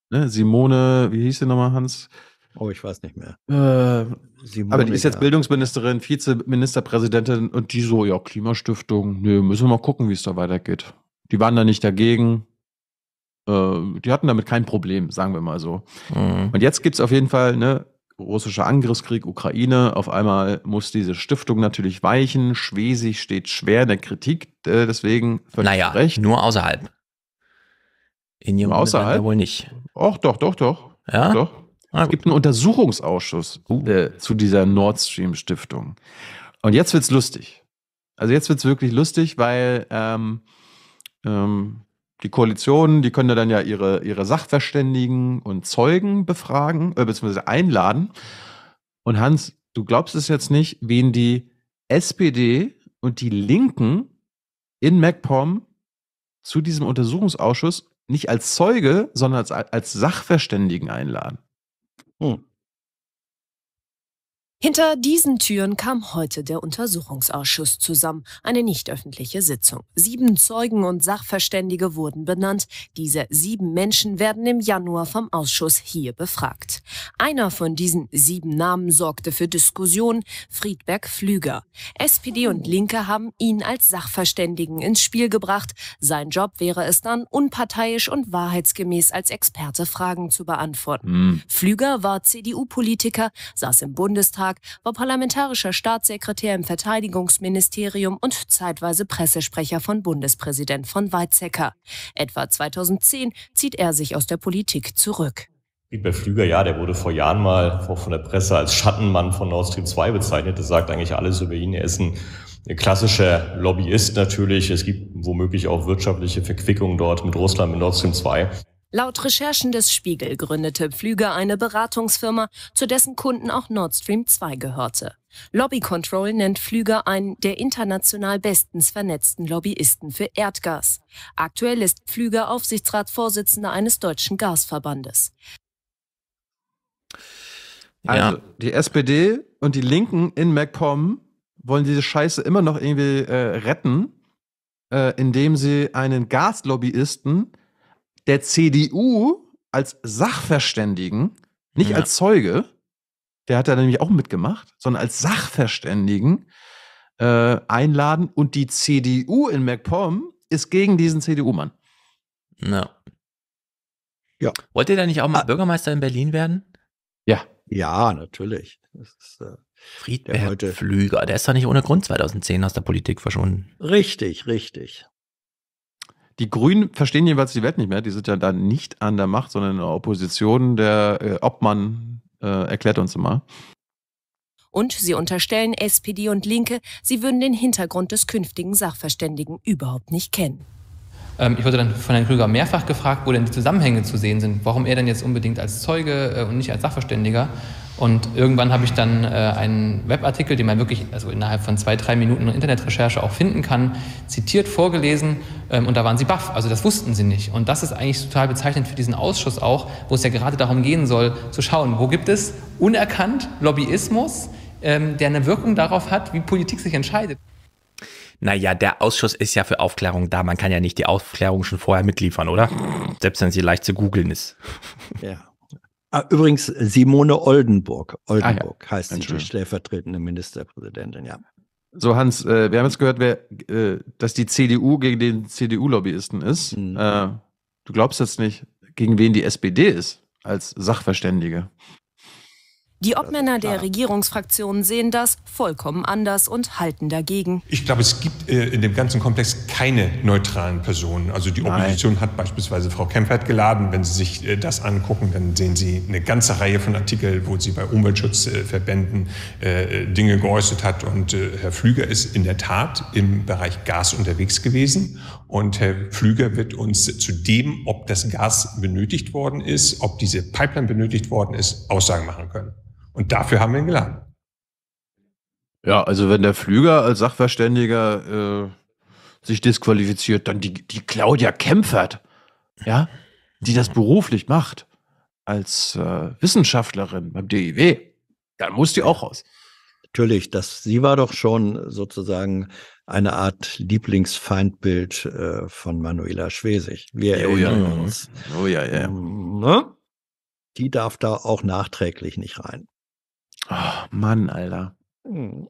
S2: ne, Simone, wie hieß sie nochmal, Hans? Oh, ich weiß nicht mehr. Äh, Simone, aber die ist jetzt ja. Bildungsministerin, Vizeministerpräsidentin und die so, ja, Klimastiftung, nö, müssen wir mal gucken, wie es da weitergeht. Die waren da nicht dagegen. Äh, die hatten damit kein Problem, sagen wir mal so. Mhm. Und jetzt gibt es auf jeden Fall, ne, russischer Angriffskrieg, Ukraine. Auf einmal muss diese Stiftung natürlich weichen. Schwesig steht schwer in der Kritik, äh, deswegen völlig naja, recht. Nur außerhalb. In ihrem Außerhalb? Ja, wohl nicht. Och, doch, doch, doch. Ja? Doch. Ah, es gibt einen Untersuchungsausschuss uh. zu dieser Nord Stream Stiftung. Und jetzt wird's lustig. Also jetzt wird's wirklich lustig, weil ähm, ähm, die Koalitionen, die können ja dann ja ihre, ihre Sachverständigen und Zeugen befragen, äh, beziehungsweise einladen. Und Hans, du glaubst es jetzt nicht, wen die SPD und die Linken in MacPom zu diesem Untersuchungsausschuss nicht als Zeuge, sondern als, als Sachverständigen einladen. Hm.
S30: Hinter diesen Türen kam heute der Untersuchungsausschuss zusammen, eine nicht öffentliche Sitzung. Sieben Zeugen und Sachverständige wurden benannt. Diese sieben Menschen werden im Januar vom Ausschuss hier befragt. Einer von diesen sieben Namen sorgte für Diskussionen, Friedberg Flüger. SPD und Linke haben ihn als Sachverständigen ins Spiel gebracht. Sein Job wäre es dann, unparteiisch und wahrheitsgemäß als Experte Fragen zu beantworten. Mhm. Flüger war CDU-Politiker, saß im Bundestag, Bundestag, war parlamentarischer Staatssekretär im Verteidigungsministerium und zeitweise Pressesprecher von Bundespräsident von Weizsäcker. Etwa 2010 zieht er sich aus der Politik zurück.
S26: Wiebert Flüger, ja, der wurde vor Jahren mal von der Presse als Schattenmann von Nord Stream 2 bezeichnet. Das sagt eigentlich alles über ihn. Er ist ein klassischer Lobbyist natürlich. Es gibt womöglich auch wirtschaftliche Verquickungen dort mit Russland, mit Nord Stream 2.
S30: Laut Recherchen des Spiegel gründete Pflüger eine Beratungsfirma, zu dessen Kunden auch Nord Stream 2 gehörte. Lobby Control nennt Pflüger einen der international bestens vernetzten Lobbyisten für Erdgas. Aktuell ist Pflüger Aufsichtsratsvorsitzender eines deutschen Gasverbandes.
S2: Also, ja. die SPD und die Linken in MacPom wollen diese Scheiße immer noch irgendwie äh, retten, äh, indem sie einen Gaslobbyisten der CDU als Sachverständigen, nicht ja. als Zeuge, der hat da nämlich auch mitgemacht, sondern als Sachverständigen äh, einladen und die CDU in MacPom ist gegen diesen CDU-Mann. Ja. ja. Wollt ihr da nicht auch mal ah.
S3: Bürgermeister in Berlin werden? Ja. Ja, natürlich. Ist, äh, Friedberg der heute Flüger, der ist doch nicht ohne Grund 2010 aus der Politik verschwunden.
S2: Richtig, richtig. Die Grünen verstehen jeweils die Welt nicht mehr. Die sind ja da nicht an der Macht, sondern in der Opposition. Der äh, Obmann äh, erklärt uns mal.
S30: Und sie unterstellen SPD und Linke, sie würden den Hintergrund des künftigen Sachverständigen überhaupt nicht kennen.
S2: Ähm, ich wurde dann von
S23: Herrn Krüger mehrfach gefragt, wo denn die Zusammenhänge zu sehen sind, warum er dann jetzt unbedingt als Zeuge äh, und nicht als Sachverständiger und irgendwann habe ich dann äh, einen Webartikel, den man wirklich also innerhalb von zwei, drei Minuten Internetrecherche auch finden kann, zitiert, vorgelesen ähm, und da waren sie baff. Also das wussten sie nicht. Und das ist eigentlich total bezeichnend für diesen Ausschuss auch, wo es ja gerade darum gehen soll, zu schauen, wo gibt es unerkannt Lobbyismus, ähm, der eine Wirkung darauf hat, wie Politik sich
S24: entscheidet.
S3: Naja, der Ausschuss ist ja für Aufklärung da. Man kann ja nicht die Aufklärung schon vorher mitliefern, oder? Selbst wenn sie leicht zu googeln ist. Ja. Ah, übrigens Simone
S9: Oldenburg. Oldenburg ah, ja. heißt die stellvertretende Ministerpräsidentin, ja.
S2: So, Hans, äh, wir haben jetzt gehört, wer, äh, dass die CDU gegen den CDU-Lobbyisten ist. Mhm. Äh, du glaubst jetzt nicht, gegen wen die SPD ist als Sachverständige.
S30: Die Obmänner der Regierungsfraktionen sehen das vollkommen anders und halten dagegen.
S25: Ich glaube, es gibt äh, in dem ganzen Komplex keine neutralen Personen. Also die Opposition Nein. hat beispielsweise Frau Kempfert geladen. Wenn Sie sich äh, das angucken, dann sehen Sie eine ganze Reihe von Artikeln, wo sie bei Umweltschutzverbänden äh, Dinge geäußert hat. Und Herr Flüger ist in der Tat im Bereich Gas unterwegs gewesen. Und Herr Flüger wird uns zu dem, ob das Gas benötigt worden ist, ob diese Pipeline benötigt worden ist, Aussagen
S2: machen können. Und
S7: dafür haben wir ihn geladen.
S2: Ja, also wenn der Flüger als Sachverständiger äh, sich disqualifiziert, dann die, die Claudia Kämpfert, ja, die das beruflich macht, als äh, Wissenschaftlerin beim DIW, dann muss die auch raus. Natürlich, das, sie war doch schon
S9: sozusagen eine Art Lieblingsfeindbild äh, von Manuela Schwesig.
S2: Wir oh, erinnern ja. uns. Oh ja, ja.
S9: Ähm, ne? Die darf da auch nachträglich
S2: nicht rein. Mann, Alter. Hm.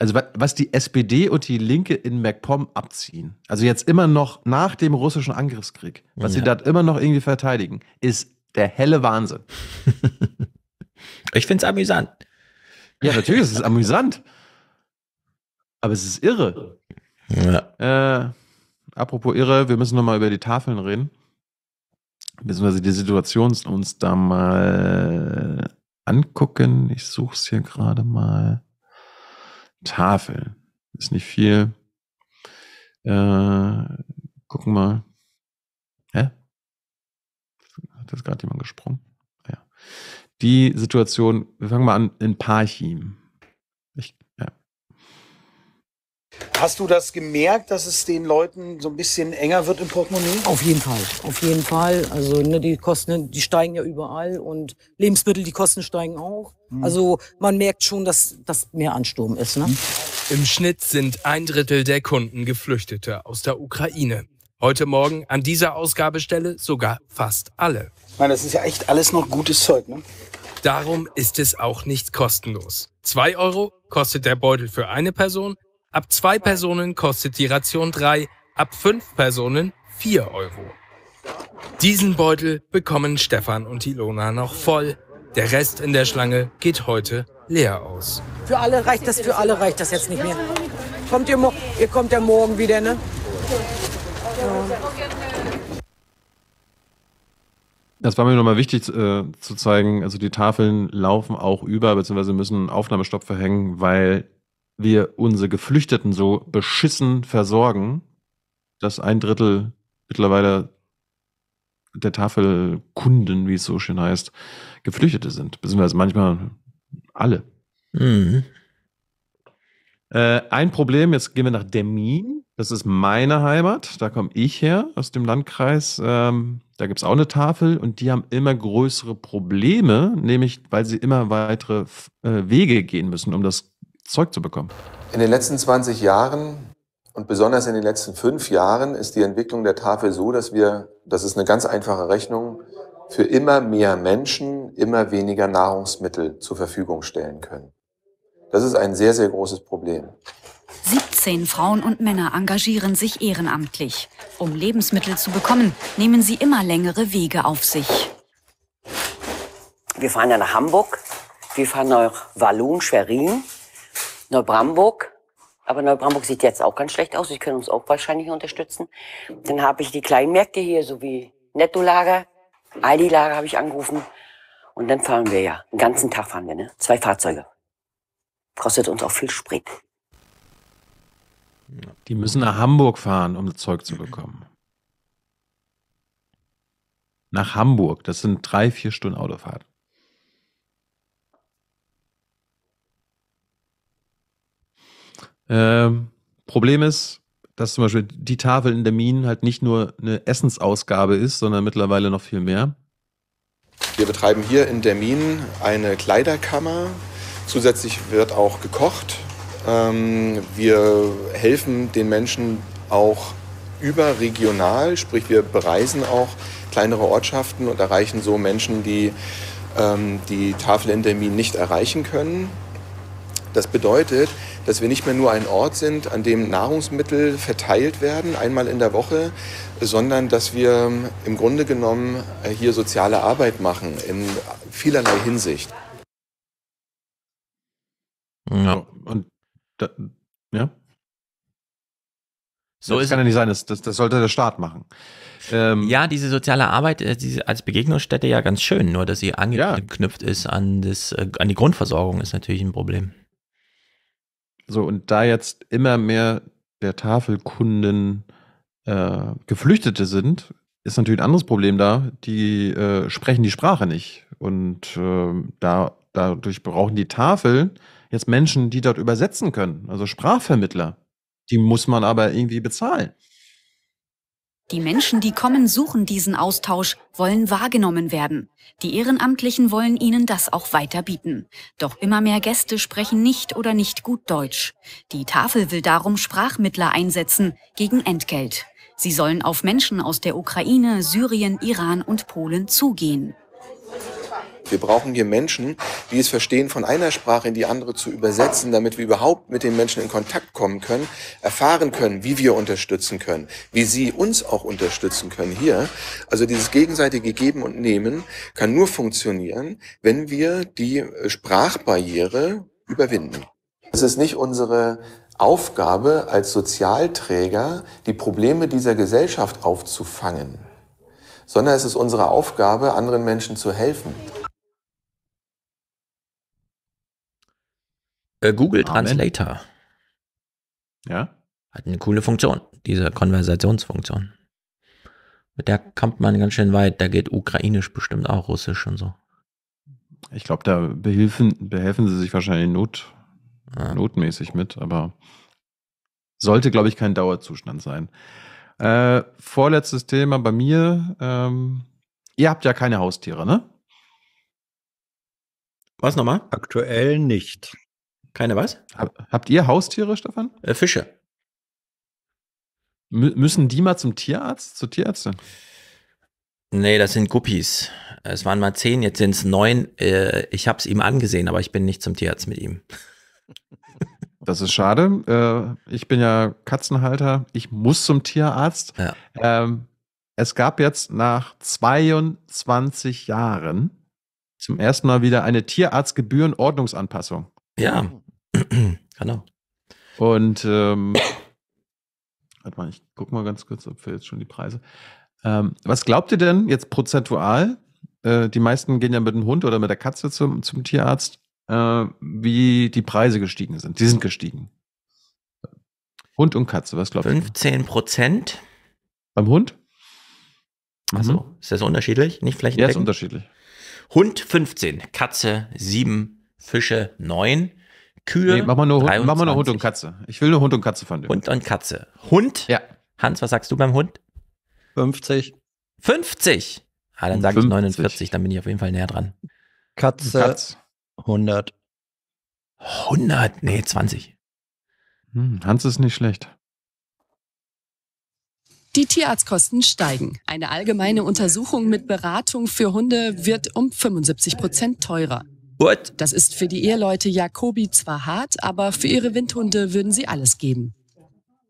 S2: Also was die SPD und die Linke in MacPom abziehen, also jetzt immer noch nach dem russischen Angriffskrieg, was ja. sie dort immer noch irgendwie verteidigen, ist der helle Wahnsinn. ich finde es amüsant. Ja, natürlich ist es amüsant. Aber es ist irre. Ja. Äh, apropos irre, wir müssen nochmal über die Tafeln reden. Beziehungsweise die Situation uns da mal angucken. Ich suche es hier gerade mal. Tafel. Ist nicht viel. Äh, gucken mal. Hä? Hat das gerade jemand gesprungen? Ah ja. Die Situation, wir fangen mal an in Parchim.
S21: Hast du das gemerkt, dass es den Leuten so ein bisschen enger wird im Portemonnaie? Auf jeden
S8: Fall, auf jeden Fall. Also ne, die Kosten, ne, die steigen ja überall und Lebensmittel, die Kosten steigen auch. Mhm. Also man merkt schon, dass das mehr Ansturm ist. Ne?
S23: Hm. Im Schnitt sind ein Drittel der Kunden Geflüchtete aus der Ukraine. Heute Morgen an dieser Ausgabestelle sogar fast alle.
S21: Meine, das ist ja echt alles noch gutes Zeug, ne?
S23: Darum ist es auch nicht kostenlos. Zwei Euro kostet der Beutel für eine Person, Ab zwei Personen kostet die Ration 3, ab fünf Personen 4 Euro. Diesen Beutel bekommen Stefan und Ilona noch voll. Der Rest in der Schlange geht heute leer aus.
S8: Für alle reicht das, für alle reicht das jetzt nicht mehr. Kommt ihr, ihr kommt ja morgen wieder, ne? Ja.
S2: Das war mir nochmal wichtig äh, zu zeigen. Also die Tafeln laufen auch über, beziehungsweise müssen Aufnahmestopp verhängen, weil wir unsere Geflüchteten so beschissen versorgen, dass ein Drittel mittlerweile der Tafelkunden, wie es so schön heißt, Geflüchtete sind. Beziehungsweise manchmal alle. Mhm. Äh, ein Problem, jetzt gehen wir nach Demmin. Das ist meine Heimat. Da komme ich her, aus dem Landkreis. Ähm, da gibt es auch eine Tafel und die haben immer größere Probleme, nämlich weil sie immer weitere äh, Wege gehen müssen, um das Zeug zu bekommen?
S11: In den letzten 20 Jahren und besonders in den letzten fünf Jahren ist die Entwicklung der Tafel so, dass wir, das ist eine ganz einfache Rechnung, für immer mehr Menschen immer weniger Nahrungsmittel zur Verfügung stellen können. Das ist ein sehr, sehr großes Problem.
S30: 17 Frauen und Männer engagieren sich ehrenamtlich. Um Lebensmittel zu bekommen, nehmen sie immer längere Wege auf sich. Wir fahren ja nach Hamburg, wir fahren nach Wallon, Schwerin, Neubramburg. Aber Neubramburg sieht jetzt auch ganz schlecht aus. Sie können uns auch wahrscheinlich unterstützen. Dann habe ich die kleinen Märkte hier, sowie wie Nettolager, Aldi-Lager habe ich angerufen. Und dann fahren wir ja. Den ganzen Tag fahren wir, ne? Zwei Fahrzeuge. Kostet uns auch viel Sprit.
S2: Die müssen nach Hamburg fahren, um das Zeug zu bekommen. Nach Hamburg. Das sind drei, vier Stunden Autofahrt. Ähm, Problem ist, dass zum Beispiel die Tafel in der Minen halt nicht nur eine Essensausgabe ist, sondern mittlerweile noch viel mehr.
S11: Wir betreiben hier in der Minen eine Kleiderkammer. Zusätzlich wird auch gekocht. Ähm, wir helfen den Menschen auch überregional, sprich wir bereisen auch kleinere Ortschaften und erreichen so Menschen, die ähm, die Tafel in der Minen nicht erreichen können. Das bedeutet, dass wir nicht mehr nur ein Ort sind, an dem Nahrungsmittel verteilt werden, einmal in der Woche, sondern dass wir im Grunde genommen äh, hier soziale Arbeit machen, in vielerlei Hinsicht.
S2: Ja, und da, ja. So das kann ja nicht sein, das, das, das sollte der Staat machen.
S3: Ähm, ja, diese soziale Arbeit äh, diese als Begegnungsstätte ja ganz schön, nur dass sie angeknüpft ja. ist
S2: an, das, äh, an die Grundversorgung, ist natürlich ein Problem. So, und da jetzt immer mehr der Tafelkunden äh, Geflüchtete sind, ist natürlich ein anderes Problem da. Die äh, sprechen die Sprache nicht. Und äh, da, dadurch brauchen die Tafeln jetzt Menschen, die dort übersetzen können, also Sprachvermittler. Die muss man aber irgendwie bezahlen.
S30: Die Menschen, die kommen, suchen diesen Austausch, wollen wahrgenommen werden. Die Ehrenamtlichen wollen ihnen das auch weiter bieten. Doch immer mehr Gäste sprechen nicht oder nicht gut Deutsch. Die Tafel will darum Sprachmittler einsetzen gegen Entgelt. Sie sollen auf Menschen aus der Ukraine, Syrien, Iran und Polen zugehen.
S11: Wir brauchen hier Menschen, die es verstehen, von einer Sprache in die andere zu übersetzen, damit wir überhaupt mit den Menschen in Kontakt kommen können, erfahren können, wie wir unterstützen können, wie sie uns auch unterstützen können hier. Also dieses gegenseitige Geben und Nehmen kann nur funktionieren, wenn wir die Sprachbarriere überwinden. Es ist nicht unsere Aufgabe als Sozialträger, die Probleme dieser Gesellschaft aufzufangen, sondern es ist unsere Aufgabe, anderen Menschen zu helfen.
S24: Äh, Google Translator. Ja.
S3: Hat eine coole Funktion, diese Konversationsfunktion.
S2: Mit der kommt man ganz schön weit. Da geht Ukrainisch bestimmt auch Russisch und so. Ich glaube, da behilfen, behelfen sie sich wahrscheinlich not, ja. notmäßig mit, aber sollte, glaube ich, kein Dauerzustand sein. Äh, vorletztes Thema bei mir. Ähm, ihr habt ja keine Haustiere, ne? Was nochmal? Aktuell nicht. Keine was? habt ihr Haustiere, Stefan? Äh, Fische. M müssen die mal zum Tierarzt, zur Tierärztin?
S3: Nee, das sind Guppies. Es waren mal zehn, jetzt sind es neun. Äh,
S2: ich habe es ihm angesehen, aber ich bin nicht zum Tierarzt mit ihm. Das ist schade. Äh, ich bin ja Katzenhalter. Ich muss zum Tierarzt. Ja. Ähm, es gab jetzt nach 22 Jahren zum ersten Mal wieder eine Tierarztgebührenordnungsanpassung. Ja, genau. Und ähm, warte mal, ich guck mal ganz kurz, ob wir jetzt schon die Preise. Ähm, was glaubt ihr denn jetzt prozentual? Äh, die meisten gehen ja mit dem Hund oder mit der Katze zum, zum Tierarzt, äh, wie die Preise gestiegen sind. Die sind gestiegen. Hund und Katze, was glaubt 15 ihr? 15 Prozent. Beim Hund? Achso, mhm. ist
S3: das unterschiedlich? Nicht vielleicht? Ja, ist unterschiedlich. Hund 15, Katze 7, Fische 9. Kühe. Nee, mach mal nur, 23. mach mal nur Hund und Katze. Ich will nur Hund und Katze von dir. Hund und Katze. Hund? Ja. Hans, was sagst du beim Hund? 50. 50? Ah, dann sage ich 49, dann bin ich auf jeden Fall näher dran. Katze.
S2: Katz. 100. 100? Nee, 20. Hm, Hans ist nicht schlecht.
S29: Die Tierarztkosten steigen. Eine allgemeine Untersuchung mit Beratung für Hunde wird um 75 Prozent teurer. Ort. Das ist für die Eheleute Jacobi zwar hart, aber für ihre Windhunde würden sie alles
S10: geben.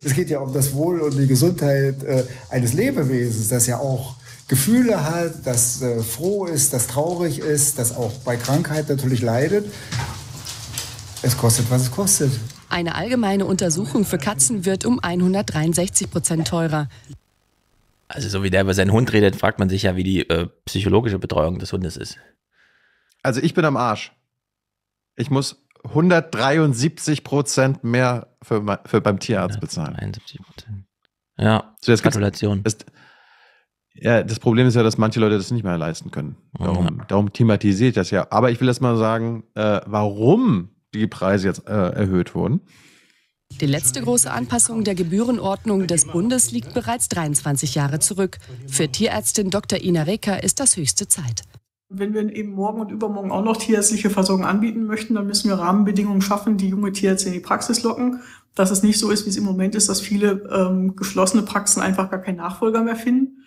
S10: Es geht ja um das Wohl und die Gesundheit äh, eines Lebewesens, das ja auch Gefühle hat, das äh, froh ist, das traurig ist, das auch bei Krankheit natürlich leidet. Es kostet, was es kostet.
S29: Eine allgemeine Untersuchung für Katzen wird um 163 Prozent teurer.
S3: Also so wie der über seinen Hund redet, fragt man sich ja, wie die äh, psychologische Betreuung des Hundes ist
S2: also ich bin am Arsch. Ich muss 173 Prozent mehr für, für beim Tierarzt bezahlen. 173 Prozent.
S3: Ja, so, Gratulation.
S2: Ist, ja, das Problem ist ja, dass manche Leute das nicht mehr leisten können. Darum, ja. darum thematisiere ich das ja. Aber ich will erst mal sagen, äh, warum die Preise jetzt äh, erhöht wurden. Die
S29: letzte große Anpassung der Gebührenordnung des Bundes liegt bereits 23 Jahre zurück. Für Tierärztin Dr. Ina Reker ist das höchste Zeit
S17: wenn wir eben morgen und übermorgen auch noch tierärztliche Versorgung anbieten möchten, dann müssen wir Rahmenbedingungen schaffen, die junge Tierärzte in die Praxis locken. Dass es nicht so ist, wie es im Moment ist, dass viele ähm, geschlossene Praxen einfach gar keinen Nachfolger mehr finden.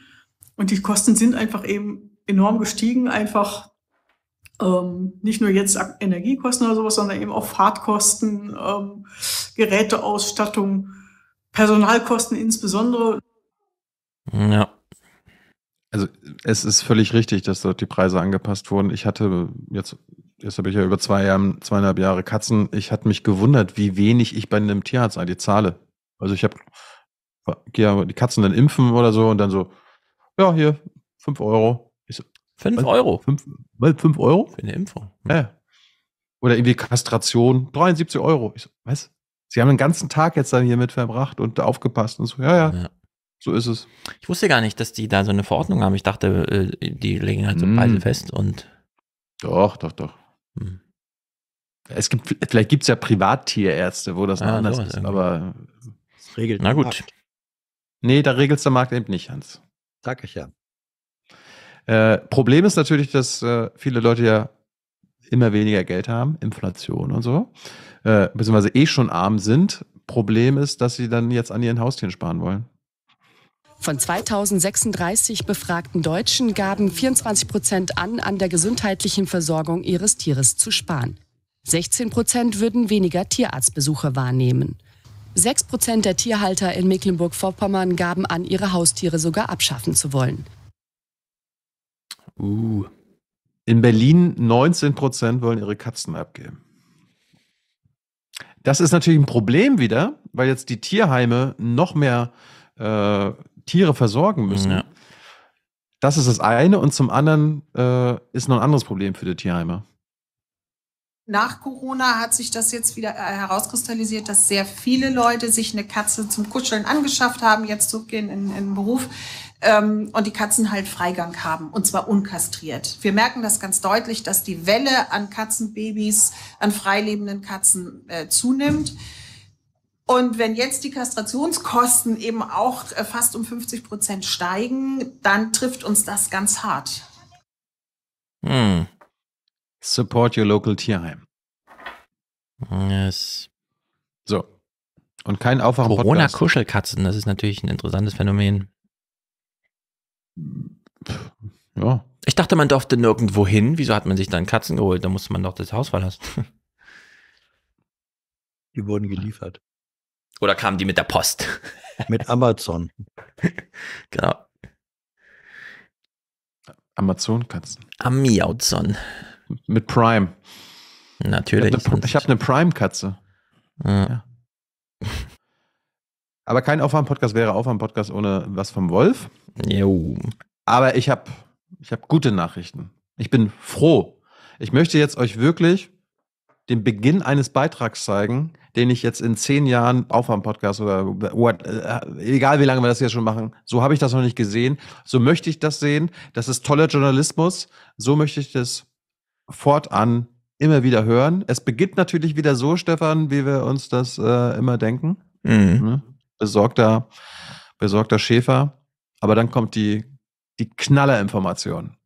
S17: Und die Kosten sind einfach eben enorm gestiegen, einfach ähm, nicht nur jetzt Energiekosten oder sowas, sondern eben auch Fahrtkosten, ähm, Geräteausstattung, Personalkosten insbesondere.
S2: Ja. Also es ist völlig richtig, dass dort die Preise angepasst wurden. Ich hatte jetzt, jetzt habe ich ja über zwei Jahre, zweieinhalb Jahre Katzen. Ich hatte mich gewundert, wie wenig ich bei einem Tierarzt eigentlich zahle. Also ich habe, gehe die Katzen dann impfen oder so und dann so, ja, hier, fünf Euro. So, fünf was, Euro? Fünf, was, fünf Euro? Für eine Impfung. Hm. Ja. Oder irgendwie Kastration, 73 Euro. Ich so, was? Sie haben den ganzen Tag jetzt dann hiermit verbracht und aufgepasst und so, ja. ja. ja. So ist es. Ich wusste gar nicht, dass die da so eine Verordnung haben. Ich dachte, äh, die legen halt so hm. Preise
S3: fest und.
S2: Doch, doch, doch. Hm. Es gibt, vielleicht gibt es ja Privattierärzte, wo das ah, noch anders ist, irgendwie. aber. Das regelt Na gut. Markt. Nee, da regelt der Markt eben nicht, Hans. Sag ich ja. Äh, Problem ist natürlich, dass äh, viele Leute ja immer weniger Geld haben, Inflation und so, äh, beziehungsweise eh schon arm sind. Problem ist, dass sie dann jetzt an ihren Haustieren sparen wollen.
S29: Von 2036 befragten Deutschen gaben 24 Prozent an, an der gesundheitlichen Versorgung ihres Tieres zu sparen. 16 Prozent würden weniger Tierarztbesuche wahrnehmen. 6 Prozent der Tierhalter in Mecklenburg-Vorpommern gaben an, ihre Haustiere sogar abschaffen zu wollen.
S2: Uh. In Berlin 19 Prozent wollen ihre Katzen abgeben. Das ist natürlich ein Problem wieder, weil jetzt die Tierheime noch mehr äh, Tiere versorgen müssen. Ja. Das ist das eine und zum anderen äh, ist noch ein anderes Problem für die Tierheime.
S17: Nach Corona hat sich das jetzt wieder äh, herauskristallisiert, dass sehr viele Leute sich eine Katze zum Kuscheln angeschafft haben, jetzt zurückgehen in, in den Beruf ähm, und die Katzen halt Freigang haben und zwar unkastriert. Wir merken das ganz deutlich, dass die Welle an Katzenbabys, an freilebenden Katzen äh, zunimmt. Und wenn jetzt die Kastrationskosten eben auch äh, fast um 50 Prozent steigen, dann trifft uns das ganz hart.
S2: Hm. Support your local Tierheim. Yes. So. Und kein Aufwachen.
S3: Corona-Kuschelkatzen, das ist natürlich ein interessantes Phänomen. Ja. Ich dachte, man durfte nirgendwo hin. Wieso hat man sich dann Katzen geholt? Da musste man doch das Haus verlassen. Die wurden geliefert. Oder kamen die mit der Post?
S2: Mit Amazon. genau. Amazon-Katzen. Amiauzon. Mit Prime. Natürlich. Ich habe eine, hab eine Prime-Katze. Ja. Aber kein aufwand podcast wäre aufwand podcast ohne was vom Wolf. Jo. Aber ich habe ich hab gute Nachrichten. Ich bin froh. Ich möchte jetzt euch wirklich den Beginn eines Beitrags zeigen, den ich jetzt in zehn Jahren auf einem podcast oder what, äh, egal wie lange wir das jetzt schon machen, so habe ich das noch nicht gesehen. So möchte ich das sehen. Das ist toller Journalismus. So möchte ich das fortan immer wieder hören. Es beginnt natürlich wieder so, Stefan, wie wir uns das äh, immer denken. Mhm. Ne? Besorgter, besorgter Schäfer. Aber dann kommt die, die Knallerinformation.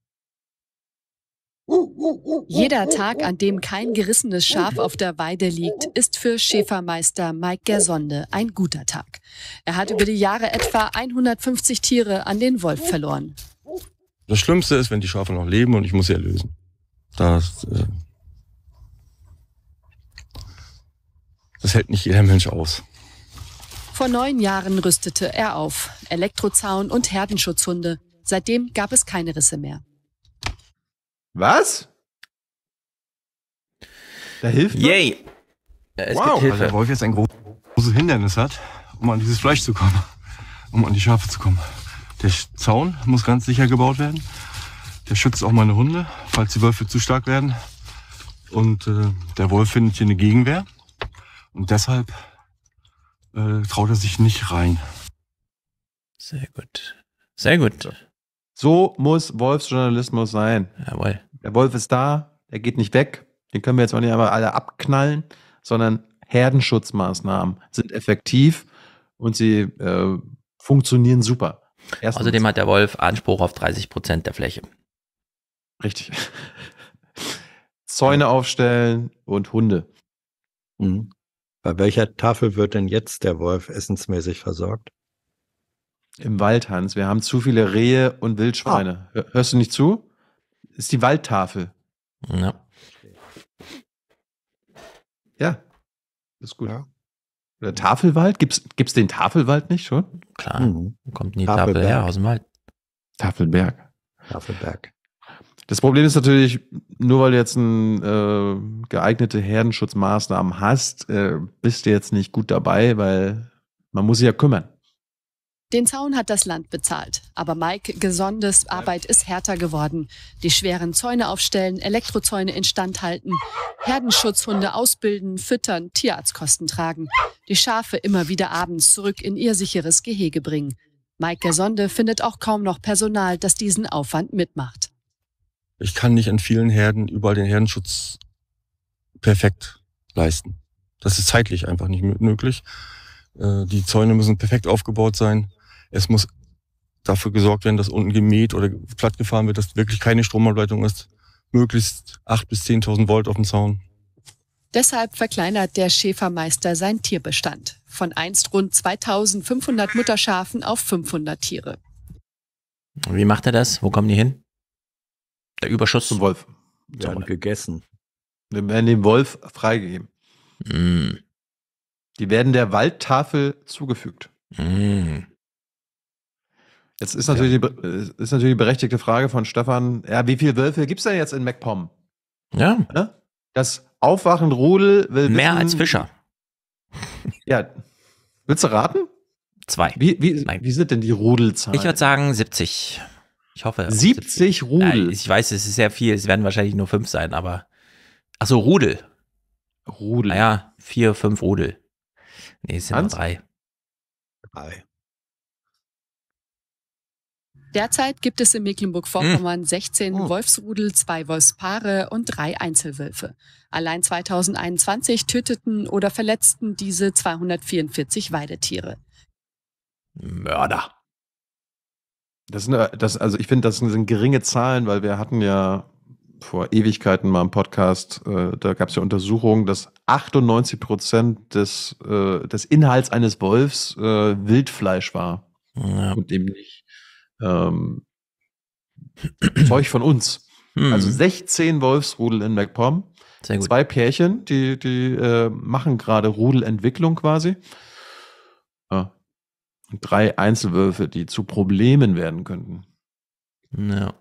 S29: Jeder Tag, an dem kein gerissenes Schaf auf der Weide liegt, ist für Schäfermeister Mike Gersonde ein guter Tag. Er hat über die Jahre etwa 150 Tiere an den Wolf verloren.
S2: Das Schlimmste ist, wenn die Schafe noch leben und ich muss sie erlösen. Das, äh,
S7: das hält nicht jeder Mensch aus.
S29: Vor neun Jahren rüstete er auf. Elektrozaun und Herdenschutzhunde. Seitdem gab es keine Risse mehr.
S7: Was?
S2: Da hilft man? Yay! Es wow, gibt Hilfe. weil also, der Wolf jetzt ein großes Hindernis hat, um an dieses Fleisch zu kommen, um an die Schafe zu kommen. Der Zaun muss
S7: ganz sicher gebaut werden. Der schützt auch meine Hunde, falls die Wölfe zu stark werden.
S2: Und äh, der Wolf findet hier eine Gegenwehr. Und deshalb äh, traut er sich nicht rein. Sehr gut. Sehr gut. So muss Wolfsjournalismus sein. Jawohl. Der Wolf ist da, der geht nicht weg. Den können wir jetzt auch nicht einmal alle abknallen, sondern Herdenschutzmaßnahmen sind effektiv und sie äh, funktionieren super. Erstens. Außerdem
S3: hat der Wolf Anspruch
S2: auf 30 Prozent der Fläche. Richtig. Zäune aufstellen und Hunde. Mhm. Bei welcher Tafel wird denn jetzt der Wolf essensmäßig versorgt? Im Wald, Hans. Wir haben zu viele Rehe und Wildschweine. Ah. Hörst du nicht zu? Ist die Waldtafel. Ja. Ja. Ist gut. Ja. Oder Tafelwald? Gibt es den Tafelwald nicht schon? Klar. Mhm. Kommt nie Tafelberg. Tafel her aus dem Wald.
S24: Tafelberg.
S2: Tafelberg. Das Problem ist natürlich, nur weil du jetzt ein, äh, geeignete Herdenschutzmaßnahmen hast, äh, bist du jetzt nicht gut dabei, weil man muss sich ja kümmern.
S29: Den Zaun hat das Land bezahlt, aber Mike Gesondes Arbeit ist härter geworden. Die schweren Zäune aufstellen, Elektrozäune instand halten, Herdenschutzhunde ausbilden, füttern, Tierarztkosten tragen, die Schafe immer wieder abends zurück in ihr sicheres Gehege bringen. Mike Gesonde findet auch kaum noch Personal, das diesen Aufwand mitmacht.
S7: Ich kann nicht in vielen Herden überall den Herdenschutz perfekt leisten. Das ist zeitlich einfach nicht möglich. Äh, die Zäune müssen perfekt aufgebaut sein. Es muss dafür gesorgt werden, dass unten gemäht oder plattgefahren wird, dass wirklich keine Stromableitung ist. Möglichst 8.000 bis 10.000 Volt auf
S24: dem Zaun.
S29: Deshalb verkleinert der Schäfermeister sein Tierbestand von einst rund 2500 Mutterschafen auf 500 Tiere.
S24: wie
S3: macht er das? Wo kommen die hin?
S2: Der Überschuss zum Wolf. Werden Wolf. gegessen. Wir werden dem Wolf freigegeben. Mm. Die werden der Waldtafel zugefügt. Mm. Jetzt ist natürlich, ja. die, äh, ist natürlich die berechtigte Frage von Stefan, ja, wie viele Wölfe gibt es denn jetzt in MacPom? Ja. Ne? Das aufwachende Rudel will. Mehr wissen, als Fischer. Ja. Willst du raten? Zwei. Wie, wie, wie sind denn die Rudelzahlen? Ich würde sagen 70.
S3: Ich hoffe. 70, 70. Rudel. Ja, ich weiß, es ist sehr viel. Es werden wahrscheinlich nur fünf sein, aber. Achso, Rudel. Rudel. Naja, vier, fünf Rudel. Nee, es sind Hans? nur drei. Drei.
S29: Derzeit gibt es in Mecklenburg-Vorpommern 16 hm. oh. Wolfsrudel, zwei Wolfspaare und drei Einzelwölfe. Allein 2021 töteten oder verletzten diese 244 Weidetiere.
S2: Mörder. Das sind, äh, das, also ich finde, das sind geringe Zahlen, weil wir hatten ja vor Ewigkeiten mal im Podcast, äh, da gab es ja Untersuchungen, dass 98 Prozent des, äh, des Inhalts eines Wolfs äh, Wildfleisch war ja. und eben nicht ähm, Zeug von uns. Mhm. Also 16 Wolfsrudel in MacPom. Zwei Pärchen, die, die äh, machen gerade Rudelentwicklung quasi. Ja. drei Einzelwürfe, die zu Problemen werden könnten. Ja.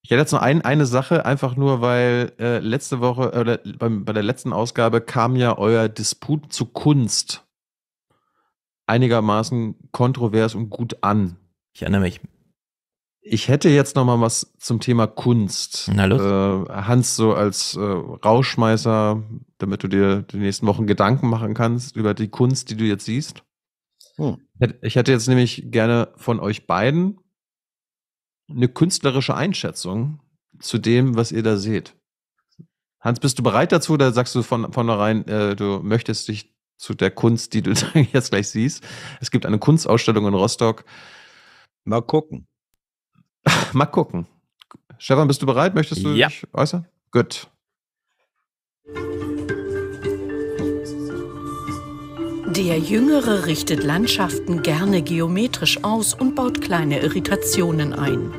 S2: Ich hätte jetzt noch ein, eine Sache, einfach nur, weil äh, letzte Woche oder äh, bei, bei der letzten Ausgabe kam ja euer Disput zu Kunst einigermaßen kontrovers und gut an. Ich erinnere mich. Ich hätte jetzt noch mal was zum Thema Kunst. Na los. Äh, Hans, so als äh, Rauschmeißer, damit du dir die nächsten Wochen Gedanken machen kannst über die Kunst, die du jetzt siehst. Hm. Ich hätte jetzt nämlich gerne von euch beiden eine künstlerische Einschätzung zu dem, was ihr da seht. Hans, bist du bereit dazu oder sagst du von vornherein, äh, du möchtest dich zu der Kunst, die du jetzt gleich siehst? Es gibt eine Kunstausstellung in Rostock, Mal gucken. Mal gucken. Stefan, bist du bereit? Möchtest du ja. dich äußern? Gut.
S30: Der Jüngere richtet Landschaften gerne geometrisch aus und baut kleine Irritationen ein.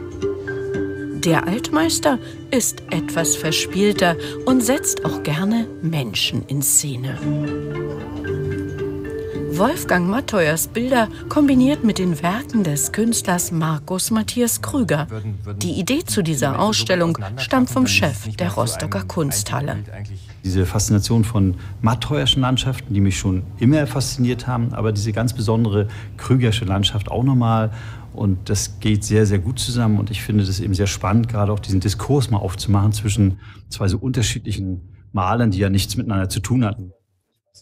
S30: Der Altmeister ist etwas verspielter und setzt auch gerne Menschen in Szene. Wolfgang Matteuers Bilder kombiniert mit den Werken des Künstlers Markus Matthias Krüger. Die Idee zu dieser Ausstellung stammt vom Chef der Rostocker Kunsthalle.
S20: Diese Faszination von Matteuerschen Landschaften, die mich schon immer fasziniert haben, aber diese ganz besondere Krügersche Landschaft auch nochmal. Und das geht sehr, sehr gut zusammen. Und ich finde das eben sehr spannend, gerade auch diesen Diskurs mal aufzumachen zwischen zwei so unterschiedlichen Malern, die ja nichts miteinander zu tun hatten.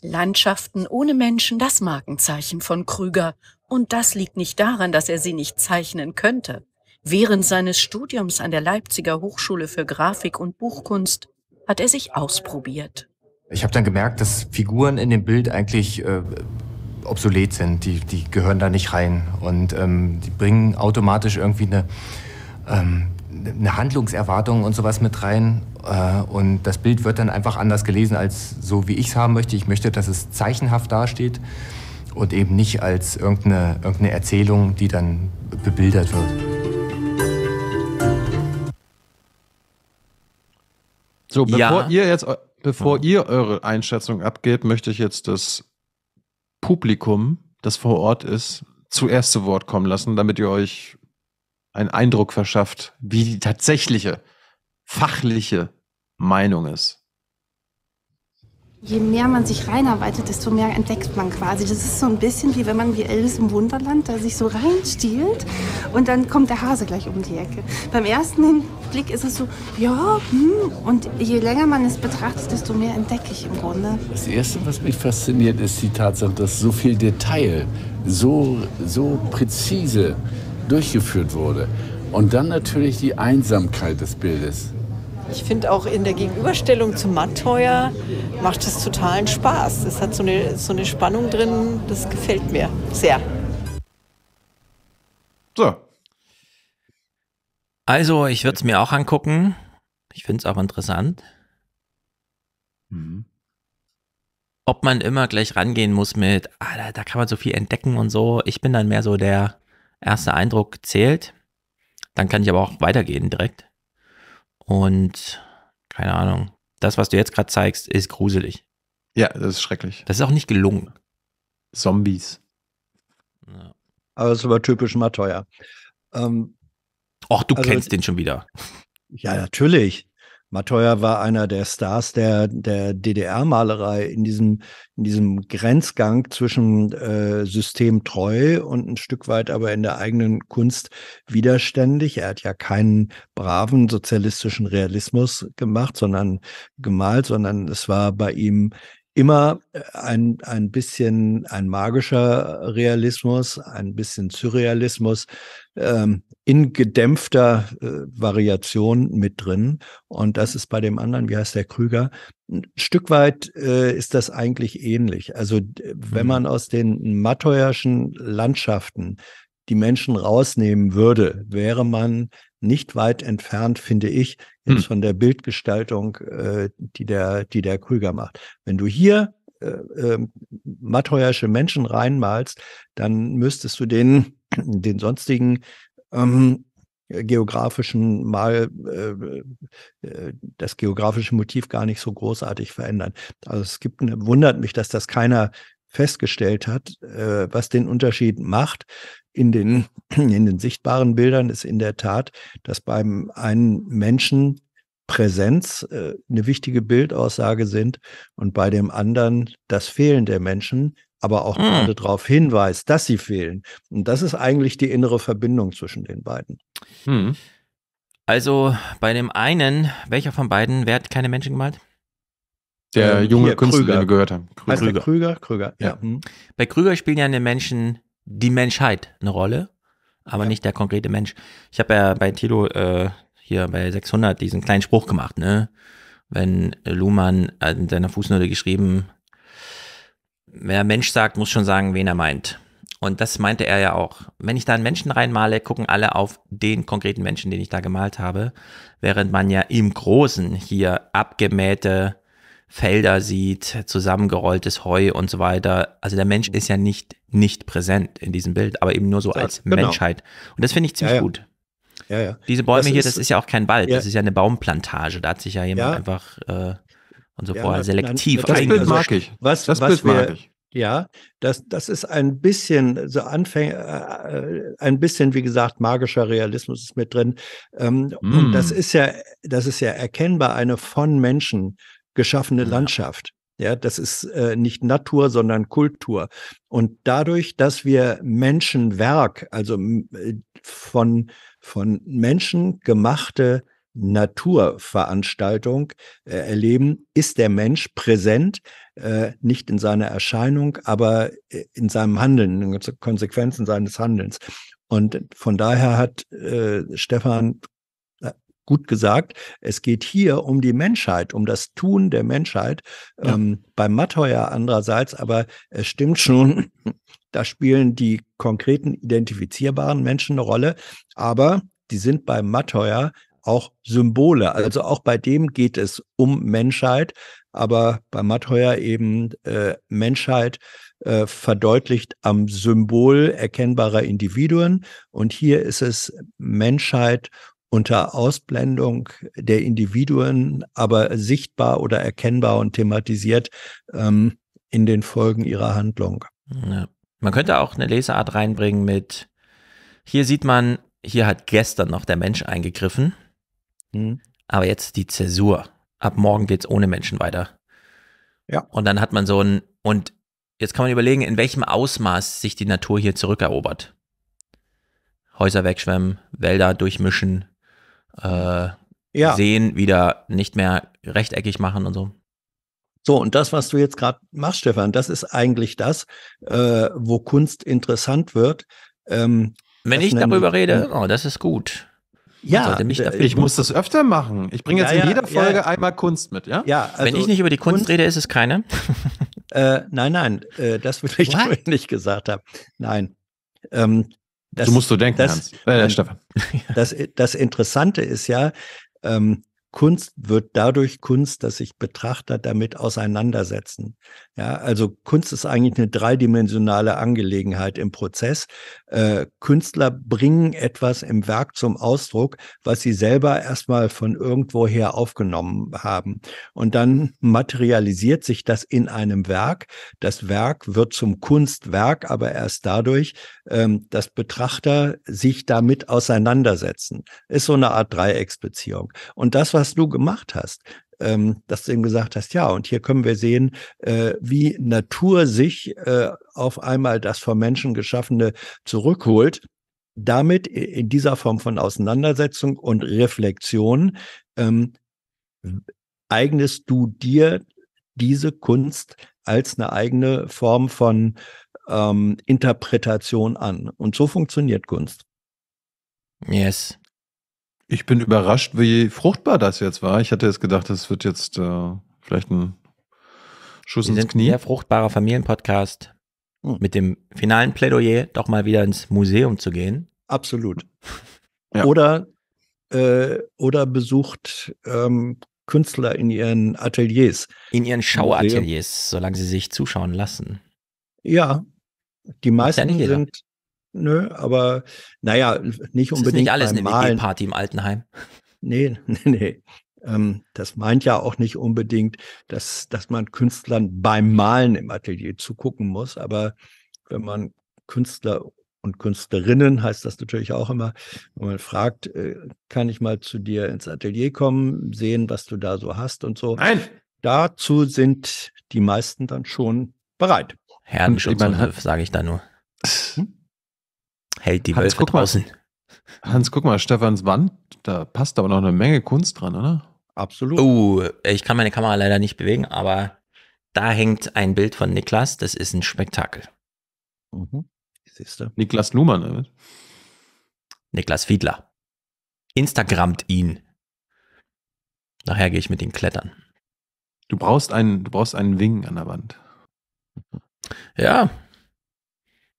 S30: Landschaften ohne Menschen das Markenzeichen von Krüger, und das liegt nicht daran, dass er sie nicht zeichnen könnte. Während seines Studiums an der Leipziger Hochschule für Grafik und Buchkunst hat er sich ausprobiert.
S23: Ich habe dann gemerkt, dass Figuren in dem Bild eigentlich äh, obsolet sind. Die, die gehören da nicht rein und ähm, die bringen automatisch irgendwie eine, ähm, eine Handlungserwartung und sowas mit rein. Äh, und das Bild wird dann einfach anders gelesen, als so wie ich es haben möchte. Ich möchte, dass es zeichenhaft dasteht und eben nicht als irgendeine, irgendeine Erzählung, die dann bebildert wird.
S2: So, bevor ja. ihr jetzt, bevor mhm. ihr eure Einschätzung abgebt, möchte ich jetzt das Publikum, das vor Ort ist, zuerst zu Wort kommen lassen, damit ihr euch einen Eindruck verschafft, wie die tatsächliche, fachliche Meinung ist.
S16: Je mehr man sich reinarbeitet, desto mehr entdeckt man quasi. Das ist so ein bisschen wie wenn man wie Elvis im Wunderland da sich so reinstiehlt und dann kommt der Hase gleich um die Ecke. Beim ersten Blick ist es so, ja, hm. Und je länger man es betrachtet, desto mehr entdecke ich im Grunde.
S24: Das Erste, was mich fasziniert, ist die Tatsache, dass so viel Detail, so, so präzise durchgeführt wurde. Und dann natürlich die Einsamkeit des Bildes.
S17: Ich finde auch in der Gegenüberstellung zu Matteuer macht es totalen Spaß. Es hat so eine, so eine Spannung drin, das
S13: gefällt mir sehr.
S2: So.
S3: Also, ich würde es mir auch angucken. Ich finde es auch interessant. Mhm. Ob man immer gleich rangehen muss mit, ah, da, da kann man so viel entdecken und so. Ich bin dann mehr so der, erster Eindruck zählt. Dann kann ich aber auch weitergehen direkt. Und keine Ahnung, das, was du jetzt gerade zeigst, ist gruselig.
S2: Ja, das ist schrecklich.
S3: Das ist auch nicht gelungen. Zombies.
S9: Ja. Aber es war typisch mal teuer. Ähm,
S3: Och, du also, kennst den schon wieder.
S9: Ja, natürlich. Matteuer war einer der Stars der, der DDR-Malerei in diesem, in diesem Grenzgang zwischen äh, Systemtreu und ein Stück weit aber in der eigenen Kunst widerständig. Er hat ja keinen braven sozialistischen Realismus gemacht, sondern gemalt, sondern es war bei ihm immer äh, ein, ein bisschen ein magischer Realismus, ein bisschen Surrealismus. Ähm, in gedämpfter äh, Variation mit drin. Und das mhm. ist bei dem anderen, wie heißt der Krüger, ein Stück weit äh, ist das eigentlich ähnlich. Also wenn mhm. man aus den matteuerschen Landschaften die Menschen rausnehmen würde, wäre man nicht weit entfernt, finde ich, jetzt hm. von der Bildgestaltung, äh, die, der, die der Krüger macht. Wenn du hier äh, ähm, matteuersche Menschen reinmalst, dann müsstest du den, den sonstigen ähm, äh, geografischen mal äh, äh, das geografische Motiv gar nicht so großartig verändern. Also es gibt ne, wundert mich, dass das keiner festgestellt hat, äh, was den Unterschied macht. In den, in den sichtbaren Bildern ist in der Tat, dass beim einen Menschen Präsenz äh, eine wichtige Bildaussage sind und bei dem anderen das Fehlen der Menschen aber auch mhm. gerade darauf hinweist, dass sie fehlen. Und das ist eigentlich die innere Verbindung zwischen den beiden.
S3: Mhm. Also bei dem einen, welcher von beiden, wer hat keine Menschen gemalt?
S9: Der ähm, junge hier, Künstler, Krüger. den wir gehört haben. Krüger. Heißt Krüger. Krüger,
S3: Krüger, ja. ja. Mhm. Bei Krüger spielen ja den Menschen, die Menschheit eine Rolle, aber ja. nicht der konkrete Mensch. Ich habe ja bei Tilo äh, hier bei 600 diesen kleinen Spruch gemacht, ne? Wenn Luhmann in seiner Fußnote geschrieben wenn er Mensch sagt, muss schon sagen, wen er meint. Und das meinte er ja auch. Wenn ich da einen Menschen reinmale, gucken alle auf den konkreten Menschen, den ich da gemalt habe, während man ja im Großen hier abgemähte Felder sieht, zusammengerolltes Heu und so weiter. Also der Mensch ist ja nicht nicht präsent in diesem Bild, aber eben nur so ja, als genau. Menschheit. Und das finde ich ziemlich ja, ja. gut. Ja, ja. Diese Bäume das hier, ist, das ist ja auch kein Wald, das ist ja eine Baumplantage. Da hat sich ja jemand einfach äh, und so ja, vorher selektiv nein, Das eigentlich. Bild mag ich. Was,
S9: das was Bild wir, mag ich. Ja, das, das ist ein bisschen so Anfäng, äh, äh ein bisschen, wie gesagt, magischer Realismus ist mit drin. Ähm, mm. Und das ist ja, das ist ja erkennbar eine von Menschen geschaffene ja. Landschaft. Ja, das ist äh, nicht Natur, sondern Kultur. Und dadurch, dass wir Menschenwerk, also äh, von, von Menschen gemachte Naturveranstaltung äh, erleben, ist der Mensch präsent, äh, nicht in seiner Erscheinung, aber äh, in seinem Handeln, in den Konsequenzen seines Handelns. Und von daher hat äh, Stefan äh, gut gesagt, es geht hier um die Menschheit, um das Tun der Menschheit. Ja. Ähm, beim Mattheuer andererseits, aber es stimmt schon, da spielen die konkreten identifizierbaren Menschen eine Rolle, aber die sind bei Matheuer auch Symbole. Also auch bei dem geht es um Menschheit, aber bei Mattheuer eben äh, Menschheit äh, verdeutlicht am Symbol erkennbarer Individuen. Und hier ist es Menschheit unter Ausblendung der Individuen, aber sichtbar oder erkennbar und thematisiert ähm, in den Folgen ihrer Handlung.
S3: Ja. Man könnte auch eine Leseart reinbringen mit, hier sieht man, hier hat gestern noch der Mensch eingegriffen Mhm. Aber jetzt die Zäsur. Ab morgen geht es ohne Menschen weiter. Ja. Und dann hat man so ein, und jetzt kann man überlegen, in welchem Ausmaß sich die Natur hier zurückerobert. Häuser wegschwemmen, Wälder durchmischen, äh, ja. Seen wieder nicht mehr rechteckig machen und so.
S9: So, und das, was du jetzt
S3: gerade machst, Stefan, das ist eigentlich das, äh, wo
S9: Kunst interessant wird. Ähm, Wenn ich darüber rede, hm. oh,
S2: das ist gut. Ja, ich muss das öfter machen. Ich bringe jetzt ja, in jeder Folge ja, einmal Kunst mit, ja? Ja, also wenn ich nicht über die Kunst, Kunst
S9: rede, ist es keine. äh, nein, nein, äh, das würde ich What? nicht gesagt haben. Nein. Ähm, das, so musst du denken, das, Hans. Äh, Stefan. Das, das Interessante ist ja, ähm, Kunst wird dadurch Kunst, dass sich Betrachter damit auseinandersetzen. Ja, also Kunst ist eigentlich eine dreidimensionale Angelegenheit im Prozess. Äh, Künstler bringen etwas im Werk zum Ausdruck, was sie selber erstmal von irgendwoher aufgenommen haben. Und dann materialisiert sich das in einem Werk. Das Werk wird zum Kunstwerk, aber erst dadurch, ähm, dass Betrachter sich damit auseinandersetzen. Ist so eine Art Dreiecksbeziehung. Und das, was was du gemacht hast, ähm, dass du eben gesagt hast, ja, und hier können wir sehen, äh, wie Natur sich äh, auf einmal das vom Menschen geschaffene zurückholt. Damit in dieser Form von Auseinandersetzung und Reflexion ähm, eignest du dir diese Kunst als eine eigene Form von ähm, Interpretation an. Und so funktioniert Kunst.
S2: Yes. Ich bin überrascht, wie fruchtbar das jetzt war. Ich hatte jetzt gedacht, es wird jetzt äh, vielleicht ein Schuss Wir ins Knie. Sehr fruchtbarer Familienpodcast. Hm. Mit dem
S3: finalen Plädoyer doch mal wieder ins Museum zu gehen. Absolut. Ja. Oder,
S9: äh, oder besucht ähm, Künstler in ihren Ateliers. In ihren Schauateliers,
S3: solange sie sich zuschauen lassen.
S9: Ja, die meisten ja sind nö, ne? aber naja, nicht unbedingt. Das ist nicht alles eine WG-Party im Altenheim. Nee, nee, nee. Ähm, das meint ja auch nicht unbedingt, dass, dass man Künstlern beim Malen im Atelier zugucken muss, aber wenn man Künstler und Künstlerinnen heißt das natürlich auch immer, wenn man fragt, äh, kann ich mal zu dir ins Atelier kommen, sehen, was du da so hast und so. Nein. Dazu sind die meisten dann schon bereit. Herrenschutz,
S2: sage ich da nur. Hm? Hält die Hans, Wölfe draußen. Hans, guck mal, Stefans Wand, da passt aber noch eine Menge Kunst dran, oder? Absolut. Oh, ich kann meine Kamera leider nicht
S3: bewegen, aber da hängt ein Bild von Niklas. Das ist ein Spektakel. Mhm. Siehst
S2: du? Niklas Luhmann, ne? Niklas Fiedler. Instagramt ihn. Nachher gehe ich mit ihm klettern. Du brauchst einen, du brauchst einen Wing an der Wand.
S3: Ja,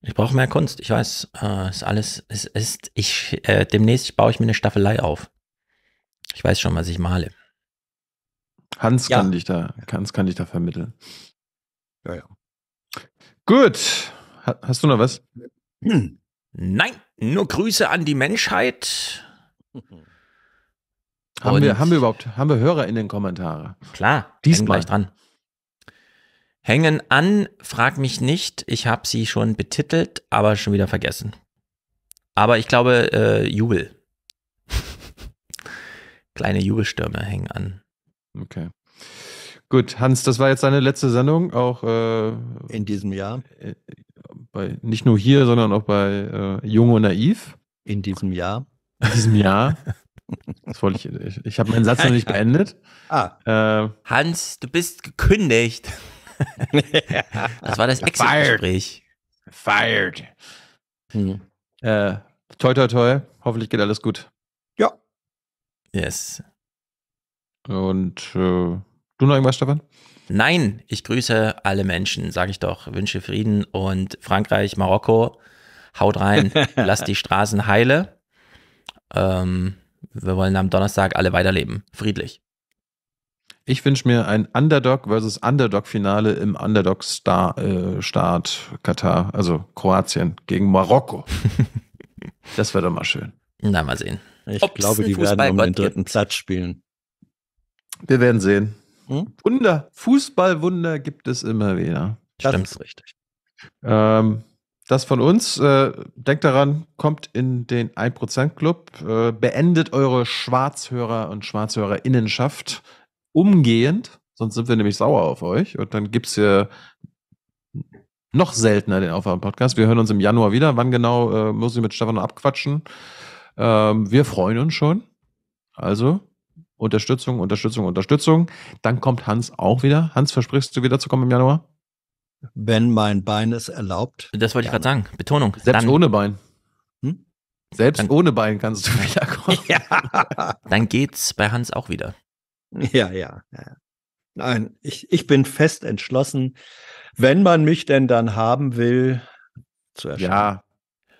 S3: ich brauche mehr Kunst, ich weiß. Äh, ist alles, es ist, ich, äh, demnächst baue ich mir eine
S2: Staffelei auf. Ich weiß schon, was ich male. Hans ja. kann dich da, Hans kann dich da vermitteln. Ja, ja. Gut. Ha hast du noch was? Nein, nur Grüße an die Menschheit. Haben wir, haben wir überhaupt, haben wir Hörer in den Kommentaren? Klar, diesmal
S3: gleich dran hängen an, frag mich nicht. Ich habe sie schon betitelt, aber schon wieder vergessen. Aber ich glaube, äh, Jubel.
S2: Kleine Jubelstürme hängen an. Okay. Gut, Hans, das war jetzt deine letzte Sendung, auch äh, in diesem Jahr. Äh, bei, nicht nur hier, sondern auch bei äh, Jung und Naiv. In diesem Jahr. In diesem Jahr. Das wollte ich. Ich, ich habe meinen Satz noch nicht beendet.
S3: Ah. Äh, Hans, du
S2: bist gekündigt das war das Exit-Gespräch. Fired. Hm. Äh, toi, toi, toi. Hoffentlich geht alles gut. Ja. Yes. Und äh, du noch irgendwas, Stefan?
S3: Nein, ich grüße alle Menschen, sage ich doch. Wünsche Frieden und Frankreich, Marokko. Haut rein, lasst die Straßen heile. Ähm,
S2: wir wollen am Donnerstag alle weiterleben. Friedlich. Ich wünsche mir ein Underdog versus Underdog-Finale im Underdog-Staat äh, Katar, also Kroatien gegen Marokko. das wäre doch mal schön. Na, mal sehen. Ich Ob glaube, die werden um den dritten Platz spielen. Wir werden sehen. Hm? Wunder, Fußballwunder gibt es immer wieder. Stimmt's richtig. Ähm, das von uns. Äh, denkt daran, kommt in den 1%-Club, äh, beendet eure Schwarzhörer und Schwarzhörerinnenschaft umgehend, sonst sind wir nämlich sauer auf euch und dann gibt es hier noch seltener den aufwand podcast Wir hören uns im Januar wieder. Wann genau äh, muss ich mit Stefan abquatschen? Ähm, wir freuen uns schon. Also Unterstützung, Unterstützung, Unterstützung. Dann kommt Hans auch wieder. Hans, versprichst du wiederzukommen im Januar? Wenn mein Bein es erlaubt. Das wollte ich gerade sagen. Betonung. Selbst dann. ohne Bein. Hm? Selbst dann. ohne Bein kannst du wiederkommen.
S3: Ja. dann geht's bei Hans auch wieder. Ja, ja, ja. Nein,
S9: ich, ich bin fest entschlossen, wenn man mich denn dann haben will,
S2: zu erscheinen. Ja,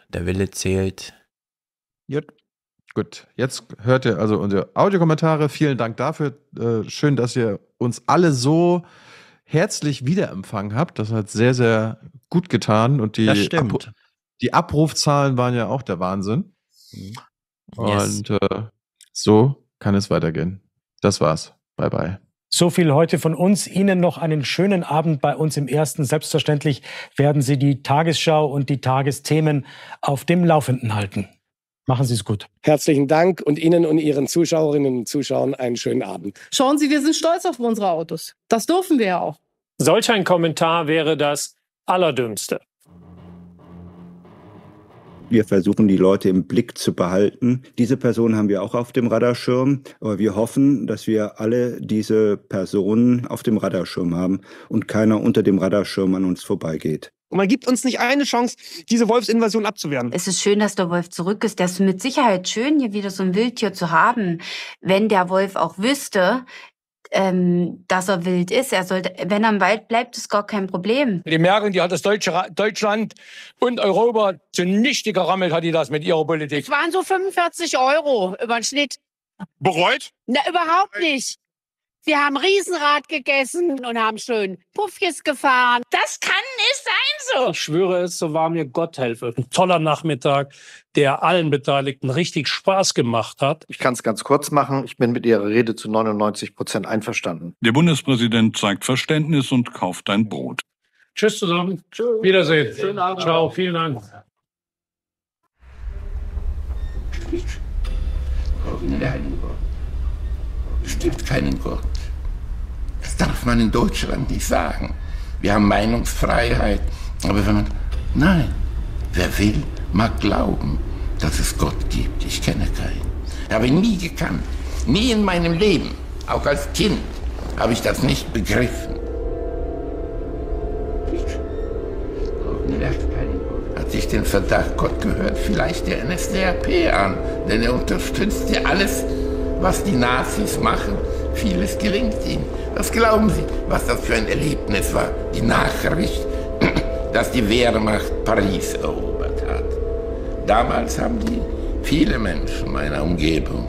S2: der Wille zählt. Jut. Gut, jetzt hört ihr also unsere Audiokommentare. Vielen Dank dafür. Äh, schön, dass ihr uns alle so herzlich wiederempfangen habt. Das hat sehr, sehr gut getan. Und die, Abru die Abrufzahlen waren ja auch der Wahnsinn. Mhm. Yes. Und äh, so kann es weitergehen. Das war's. Bye bye.
S5: So viel heute von
S2: uns.
S21: Ihnen noch einen schönen Abend bei uns im Ersten. Selbstverständlich werden Sie die Tagesschau und die Tagesthemen auf dem Laufenden halten. Machen Sie es gut.
S23: Herzlichen Dank und Ihnen und Ihren Zuschauerinnen und Zuschauern einen schönen Abend. Schauen Sie, wir sind stolz auf unsere Autos.
S29: Das
S26: dürfen wir ja auch.
S10: Solch ein Kommentar wäre das Allerdümmste.
S9: Wir versuchen, die Leute im Blick zu behalten. Diese Personen haben wir auch auf dem Radarschirm, aber wir hoffen, dass wir alle diese Personen auf dem Radarschirm haben und keiner unter dem Radarschirm an uns vorbeigeht.
S7: Und man gibt uns nicht eine Chance,
S8: diese Wolfsinvasion abzuwehren. Es ist schön, dass der Wolf zurück ist. Das ist mit Sicherheit schön, hier wieder so ein Wildtier zu haben. Wenn der Wolf auch wüsste, ähm, dass er wild ist. Er sollte, wenn er im Wald bleibt, ist gar kein Problem.
S23: Die Merkel, die hat das Deutsche, Deutschland und Europa zunichte gerammelt, hat die das mit ihrer Politik. Es
S8: waren so 45 Euro über den Schnitt. Bereut? Na, überhaupt nicht. Wir haben Riesenrad gegessen und haben schön Puffjes gefahren. Das kann nicht sein
S12: so. Ich schwöre es, so war mir Gott helfe. Ein toller Nachmittag, der allen Beteiligten richtig Spaß gemacht hat.
S4: Ich kann es ganz kurz machen. Ich bin mit Ihrer Rede zu 99 Prozent einverstanden.
S7: Der Bundespräsident zeigt Verständnis und kauft ein Brot.
S4: Tschüss zusammen. Tschüss. Wiedersehen. Schönen Abend. Ciao.
S24: Vielen Dank. Gurken ne, in der Heiligen Gurken. Es gibt keinen Gurken. Das darf man in Deutschland nicht sagen. Wir haben Meinungsfreiheit. Aber wenn man, nein, wer will, mag glauben, dass es Gott gibt. Ich kenne keinen. Ich Habe ihn nie gekannt. Nie in meinem Leben. Auch als Kind habe ich das nicht begriffen. Hatte ich den Verdacht, Gott gehört vielleicht der NSDAP an, denn er unterstützt ja alles, was die Nazis machen. Vieles gelingt ihnen. Was glauben Sie, was das für ein Erlebnis war, die Nachricht, dass die Wehrmacht Paris erobert hat? Damals haben die viele Menschen meiner Umgebung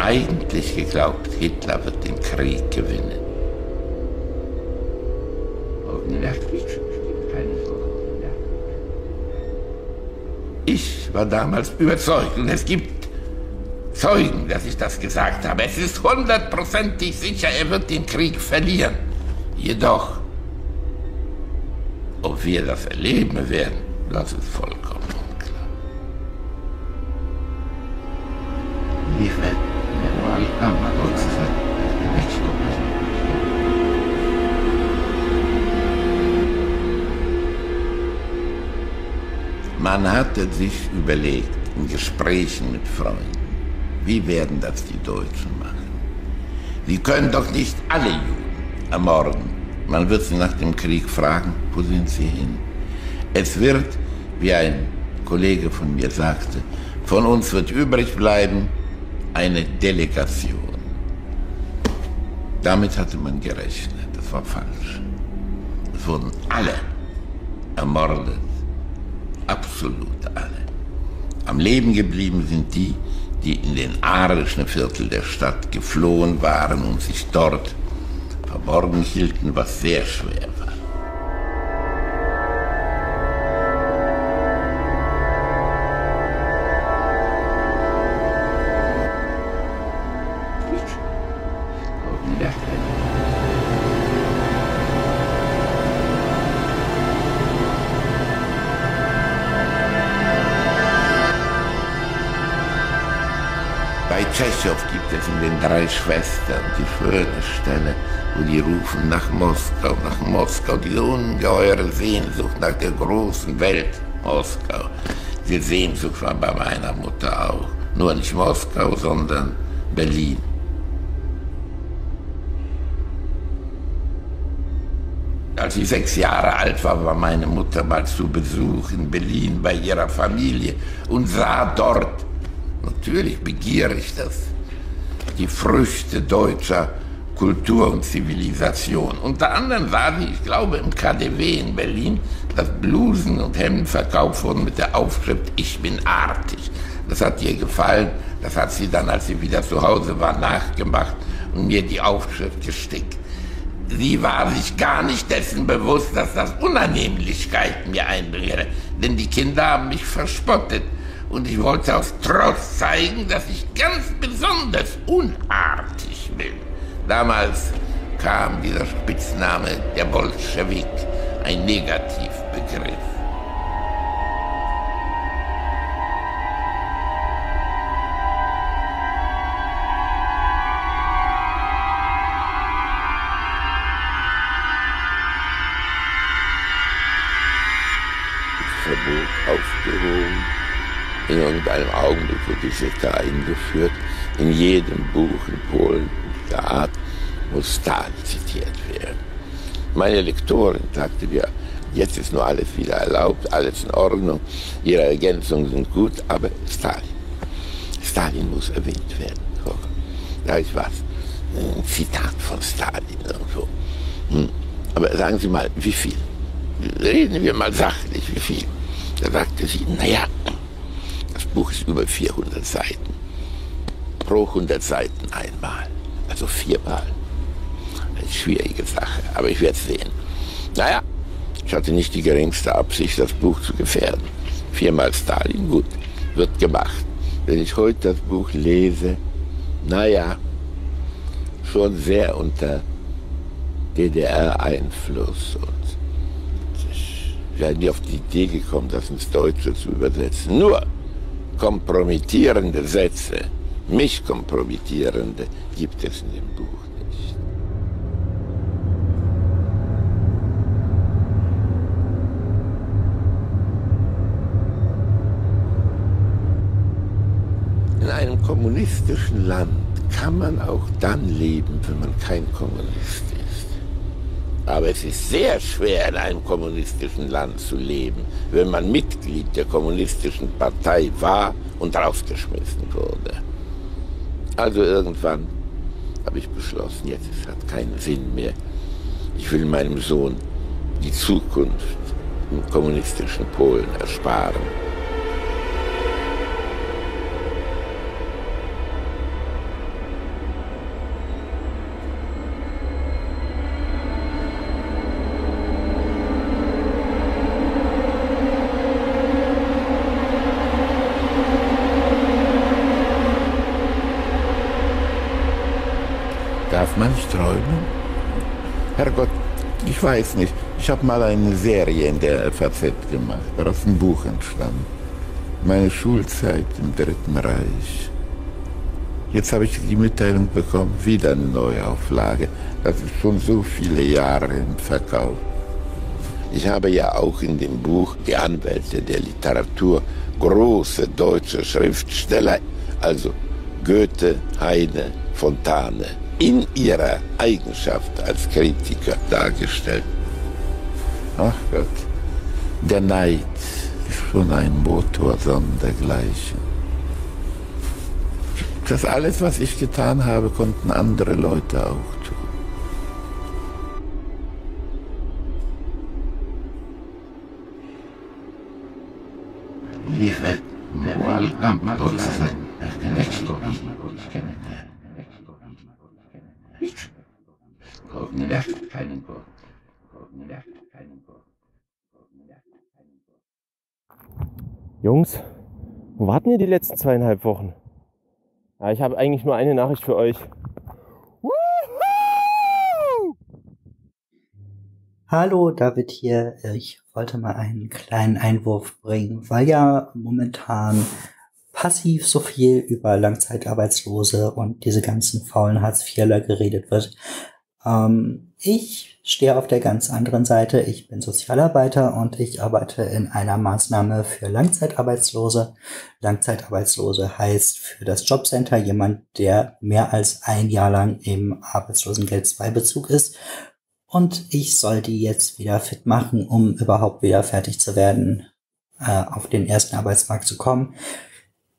S24: eigentlich geglaubt, Hitler wird den Krieg gewinnen. Ich war damals überzeugt und es gibt Zeugen, dass ich das gesagt habe. Es ist hundertprozentig sicher, er wird den Krieg verlieren. Jedoch, ob wir das erleben werden, das ist vollkommen unklar. Man hatte sich überlegt, in Gesprächen mit Freunden, wie werden das die Deutschen machen? Sie können doch nicht alle Juden ermorden. Man wird sie nach dem Krieg fragen, wo sind sie hin? Es wird, wie ein Kollege von mir sagte, von uns wird übrig bleiben eine Delegation. Damit hatte man gerechnet. Das war falsch. Es wurden alle ermordet. Absolut alle. Am Leben geblieben sind die, die in den arischen Viertel der Stadt geflohen waren und sich dort verborgen hielten, was sehr schwer Bischof gibt es in den drei Schwestern die schöne Stelle, wo die rufen nach Moskau, nach Moskau, diese ungeheure Sehnsucht nach der großen Welt Moskau. Die Sehnsucht war bei meiner Mutter auch. Nur nicht Moskau, sondern Berlin. Als ich sechs Jahre alt war, war meine Mutter mal zu Besuch in Berlin bei ihrer Familie und sah dort Natürlich begehre ich das. Die Früchte deutscher Kultur und Zivilisation. Unter anderem sah sie, ich glaube, im KDW in Berlin, dass Blusen und Hemden verkauft wurden mit der Aufschrift Ich bin artig. Das hat ihr gefallen. Das hat sie dann, als sie wieder zu Hause war, nachgemacht und mir die Aufschrift gestickt. Sie war sich gar nicht dessen bewusst, dass das Unannehmlichkeiten mir einbringte, denn die Kinder haben mich verspottet und ich wollte aus Trotz zeigen, dass ich ganz besonders unartig bin. Damals kam dieser Spitzname der Bolschewik, ein Negativbegriff. mit einem Augenblick wird die Sekte eingeführt. In jedem Buch in Polen der Art muss Stahl zitiert werden. Meine Lektorin sagte mir, jetzt ist nur alles wieder erlaubt, alles in Ordnung, ihre Ergänzungen sind gut, aber Stalin, Stalin muss erwähnt werden. Da ist was, ein Zitat von Stalin und so. Hm. Aber sagen Sie mal, wie viel? Reden wir mal sachlich, wie viel? Da sagte sie, naja, Buch ist über 400 Seiten. Pro 100 Seiten einmal. Also viermal. Eine schwierige Sache, aber ich werde es sehen. Naja, ich hatte nicht die geringste Absicht, das Buch zu gefährden. Viermal Stalin, gut, wird gemacht. Wenn ich heute das Buch lese, naja, schon sehr unter DDR-Einfluss und ich wäre nie auf die Idee gekommen, das ins Deutsche zu übersetzen. Nur, kompromittierende Sätze, mich kompromittierende, gibt es in dem Buch nicht. In einem kommunistischen Land kann man auch dann leben, wenn man kein Kommunist ist. Aber es ist sehr schwer, in einem kommunistischen Land zu leben, wenn man Mitglied der kommunistischen Partei war und rausgeschmissen wurde. Also irgendwann habe ich beschlossen, jetzt es hat keinen Sinn mehr. Ich will meinem Sohn die Zukunft im kommunistischen Polen ersparen. Ich weiß nicht. Ich habe mal eine Serie in der FAZ gemacht, daraus ein Buch entstanden. Meine Schulzeit im Dritten Reich. Jetzt habe ich die Mitteilung bekommen, wieder eine Neuauflage. Das ist schon so viele Jahre im Verkauf. Ich habe ja auch in dem Buch die Anwälte der Literatur, große deutsche Schriftsteller, also Goethe, Heine, Fontane, in ihrer Eigenschaft als Kritiker dargestellt. Ach Gott, der Neid ist schon ein Motor sondergleichen. Das alles, was ich getan habe, konnten andere Leute auch tun. Wie welcome, Gott sei Dank.
S4: Jungs, wo warten ihr die letzten zweieinhalb Wochen?
S3: Ja, ich habe eigentlich nur eine Nachricht für euch.
S18: Hallo, David hier. Ich wollte mal einen kleinen Einwurf bringen, weil ja momentan passiv so viel über Langzeitarbeitslose und diese ganzen faulen Hartz-IVler geredet wird. Ähm, ich stehe auf der ganz anderen Seite. Ich bin Sozialarbeiter und ich arbeite in einer Maßnahme für Langzeitarbeitslose. Langzeitarbeitslose heißt für das Jobcenter jemand, der mehr als ein Jahr lang im Arbeitslosengeld 2 Bezug ist. Und ich soll die jetzt wieder fit machen, um überhaupt wieder fertig zu werden, äh, auf den ersten Arbeitsmarkt zu kommen.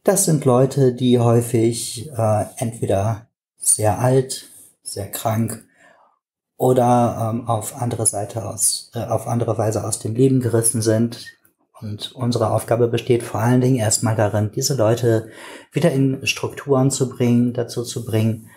S18: Das sind Leute, die häufig äh, entweder sehr alt, sehr krank, oder ähm, auf andere Seite aus, äh, auf andere Weise aus dem Leben gerissen sind. Und unsere Aufgabe besteht vor allen Dingen erstmal darin, diese Leute wieder in Strukturen zu bringen, dazu zu bringen,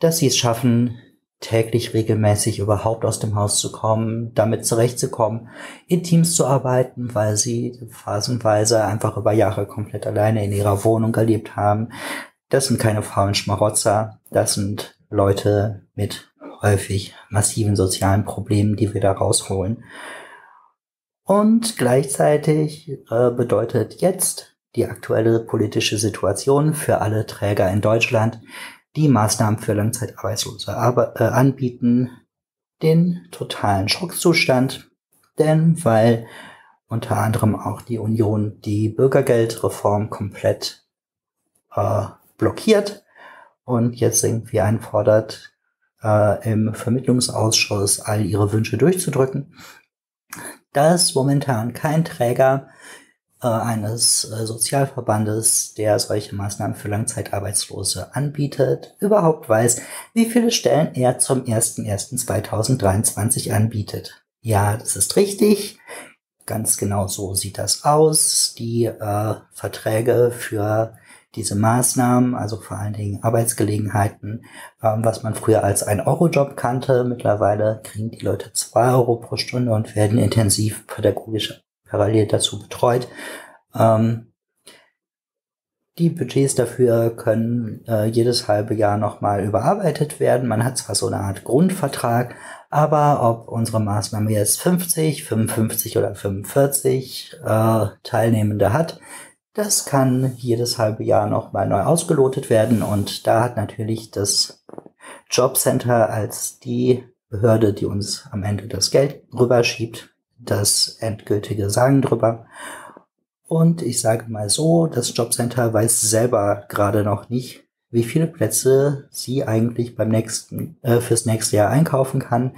S18: dass sie es schaffen, täglich regelmäßig überhaupt aus dem Haus zu kommen, damit zurechtzukommen, in Teams zu arbeiten, weil sie phasenweise einfach über Jahre komplett alleine in ihrer Wohnung erlebt haben. Das sind keine faulen Schmarotzer, das sind Leute mit häufig massiven sozialen Problemen, die wir da rausholen. Und gleichzeitig äh, bedeutet jetzt die aktuelle politische Situation für alle Träger in Deutschland, die Maßnahmen für Langzeitarbeitslose aber, äh, anbieten, den totalen Schockzustand. Denn weil unter anderem auch die Union die Bürgergeldreform komplett äh, blockiert und jetzt irgendwie einfordert, äh, im Vermittlungsausschuss all ihre Wünsche durchzudrücken. Dass momentan kein Träger äh, eines äh, Sozialverbandes, der solche Maßnahmen für Langzeitarbeitslose anbietet, überhaupt weiß, wie viele Stellen er zum 01.01.2023 anbietet. Ja, das ist richtig. Ganz genau so sieht das aus. Die äh, Verträge für diese Maßnahmen, also vor allen Dingen Arbeitsgelegenheiten, ähm, was man früher als ein Eurojob kannte. Mittlerweile kriegen die Leute zwei Euro pro Stunde und werden intensiv pädagogisch parallel dazu betreut. Ähm, die Budgets dafür können äh, jedes halbe Jahr nochmal überarbeitet werden. Man hat zwar so eine Art Grundvertrag, aber ob unsere Maßnahme jetzt 50, 55 oder 45 äh, Teilnehmende hat, das kann jedes halbe Jahr nochmal neu ausgelotet werden und da hat natürlich das Jobcenter als die Behörde, die uns am Ende das Geld rüberschiebt, das endgültige Sagen drüber. Und ich sage mal so, das Jobcenter weiß selber gerade noch nicht, wie viele Plätze sie eigentlich beim nächsten, äh, fürs nächste Jahr einkaufen kann.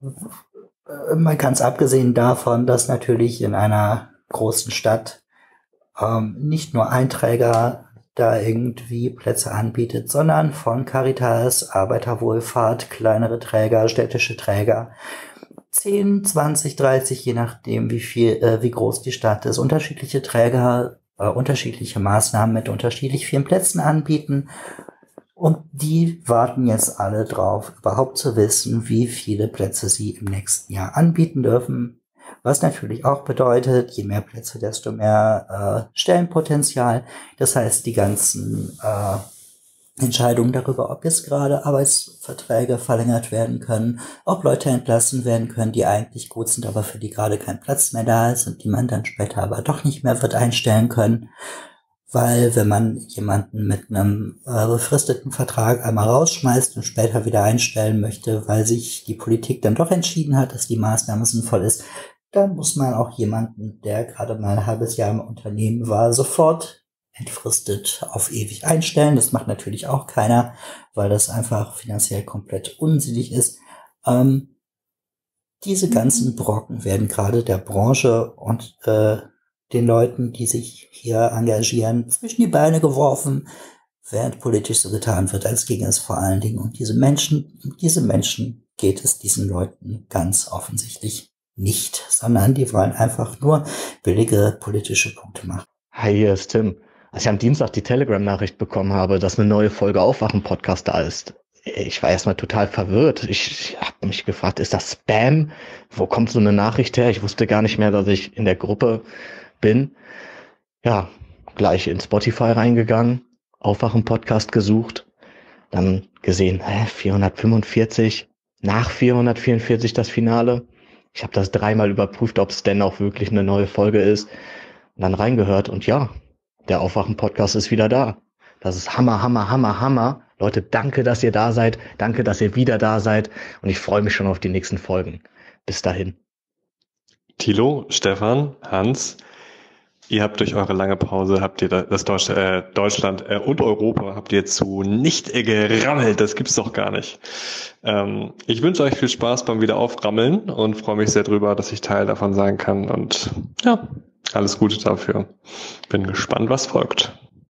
S18: Äh, mal ganz abgesehen davon, dass natürlich in einer großen Stadt ähm, nicht nur Einträger da irgendwie Plätze anbietet, sondern von Caritas, Arbeiterwohlfahrt, kleinere Träger, städtische Träger, 10, 20, 30, je nachdem, wie viel, äh, wie groß die Stadt ist, unterschiedliche Träger, äh, unterschiedliche Maßnahmen mit unterschiedlich vielen Plätzen anbieten. Und die warten jetzt alle drauf, überhaupt zu wissen, wie viele Plätze sie im nächsten Jahr anbieten dürfen, was natürlich auch bedeutet, je mehr Plätze, desto mehr äh, Stellenpotenzial. Das heißt, die ganzen äh, Entscheidungen darüber, ob jetzt gerade Arbeitsverträge verlängert werden können, ob Leute entlassen werden können, die eigentlich gut sind, aber für die gerade kein Platz mehr da ist und die man dann später aber doch nicht mehr wird einstellen können. Weil wenn man jemanden mit einem äh, befristeten Vertrag einmal rausschmeißt und später wieder einstellen möchte, weil sich die Politik dann doch entschieden hat, dass die Maßnahme sinnvoll ist, dann muss man auch jemanden, der gerade mal ein halbes Jahr im Unternehmen war, sofort entfristet auf ewig einstellen. Das macht natürlich auch keiner, weil das einfach finanziell komplett unsinnig ist. Ähm, diese ganzen Brocken werden gerade der Branche und äh, den Leuten, die sich hier engagieren, zwischen die Beine geworfen, während politisch so getan wird, als ginge es vor allen Dingen um diese Menschen. Um diese Menschen geht es diesen Leuten ganz offensichtlich nicht, sondern die wollen einfach nur billige politische Punkte machen. Hi, hier ist Tim. Als ich am Dienstag die Telegram-Nachricht bekommen habe, dass eine neue Folge Aufwachen-Podcast da ist, ich war erstmal total verwirrt. Ich, ich habe mich gefragt, ist das Spam? Wo kommt so eine Nachricht her? Ich wusste gar nicht mehr, dass ich in der Gruppe bin. Ja, gleich in Spotify reingegangen, Aufwachen-Podcast gesucht, dann gesehen, hä, 445, nach 444 das Finale. Ich habe das dreimal überprüft, ob es denn auch wirklich eine neue Folge ist. Und dann reingehört und ja, der Aufwachen-Podcast ist wieder da. Das ist Hammer, Hammer, Hammer, Hammer. Leute, danke, dass ihr da seid. Danke, dass ihr wieder da seid. Und ich freue mich schon auf die nächsten Folgen. Bis dahin.
S25: Tilo, Stefan,
S7: Hans, Ihr habt durch eure lange Pause, habt ihr das Deutsch, äh, Deutschland äh, und Europa habt ihr zu nicht gerammelt. Das gibt's doch gar nicht. Ähm, ich wünsche euch viel Spaß beim Wiederauframmeln und freue mich sehr drüber, dass ich Teil davon sein kann. Und ja, alles Gute dafür. Bin gespannt, was folgt.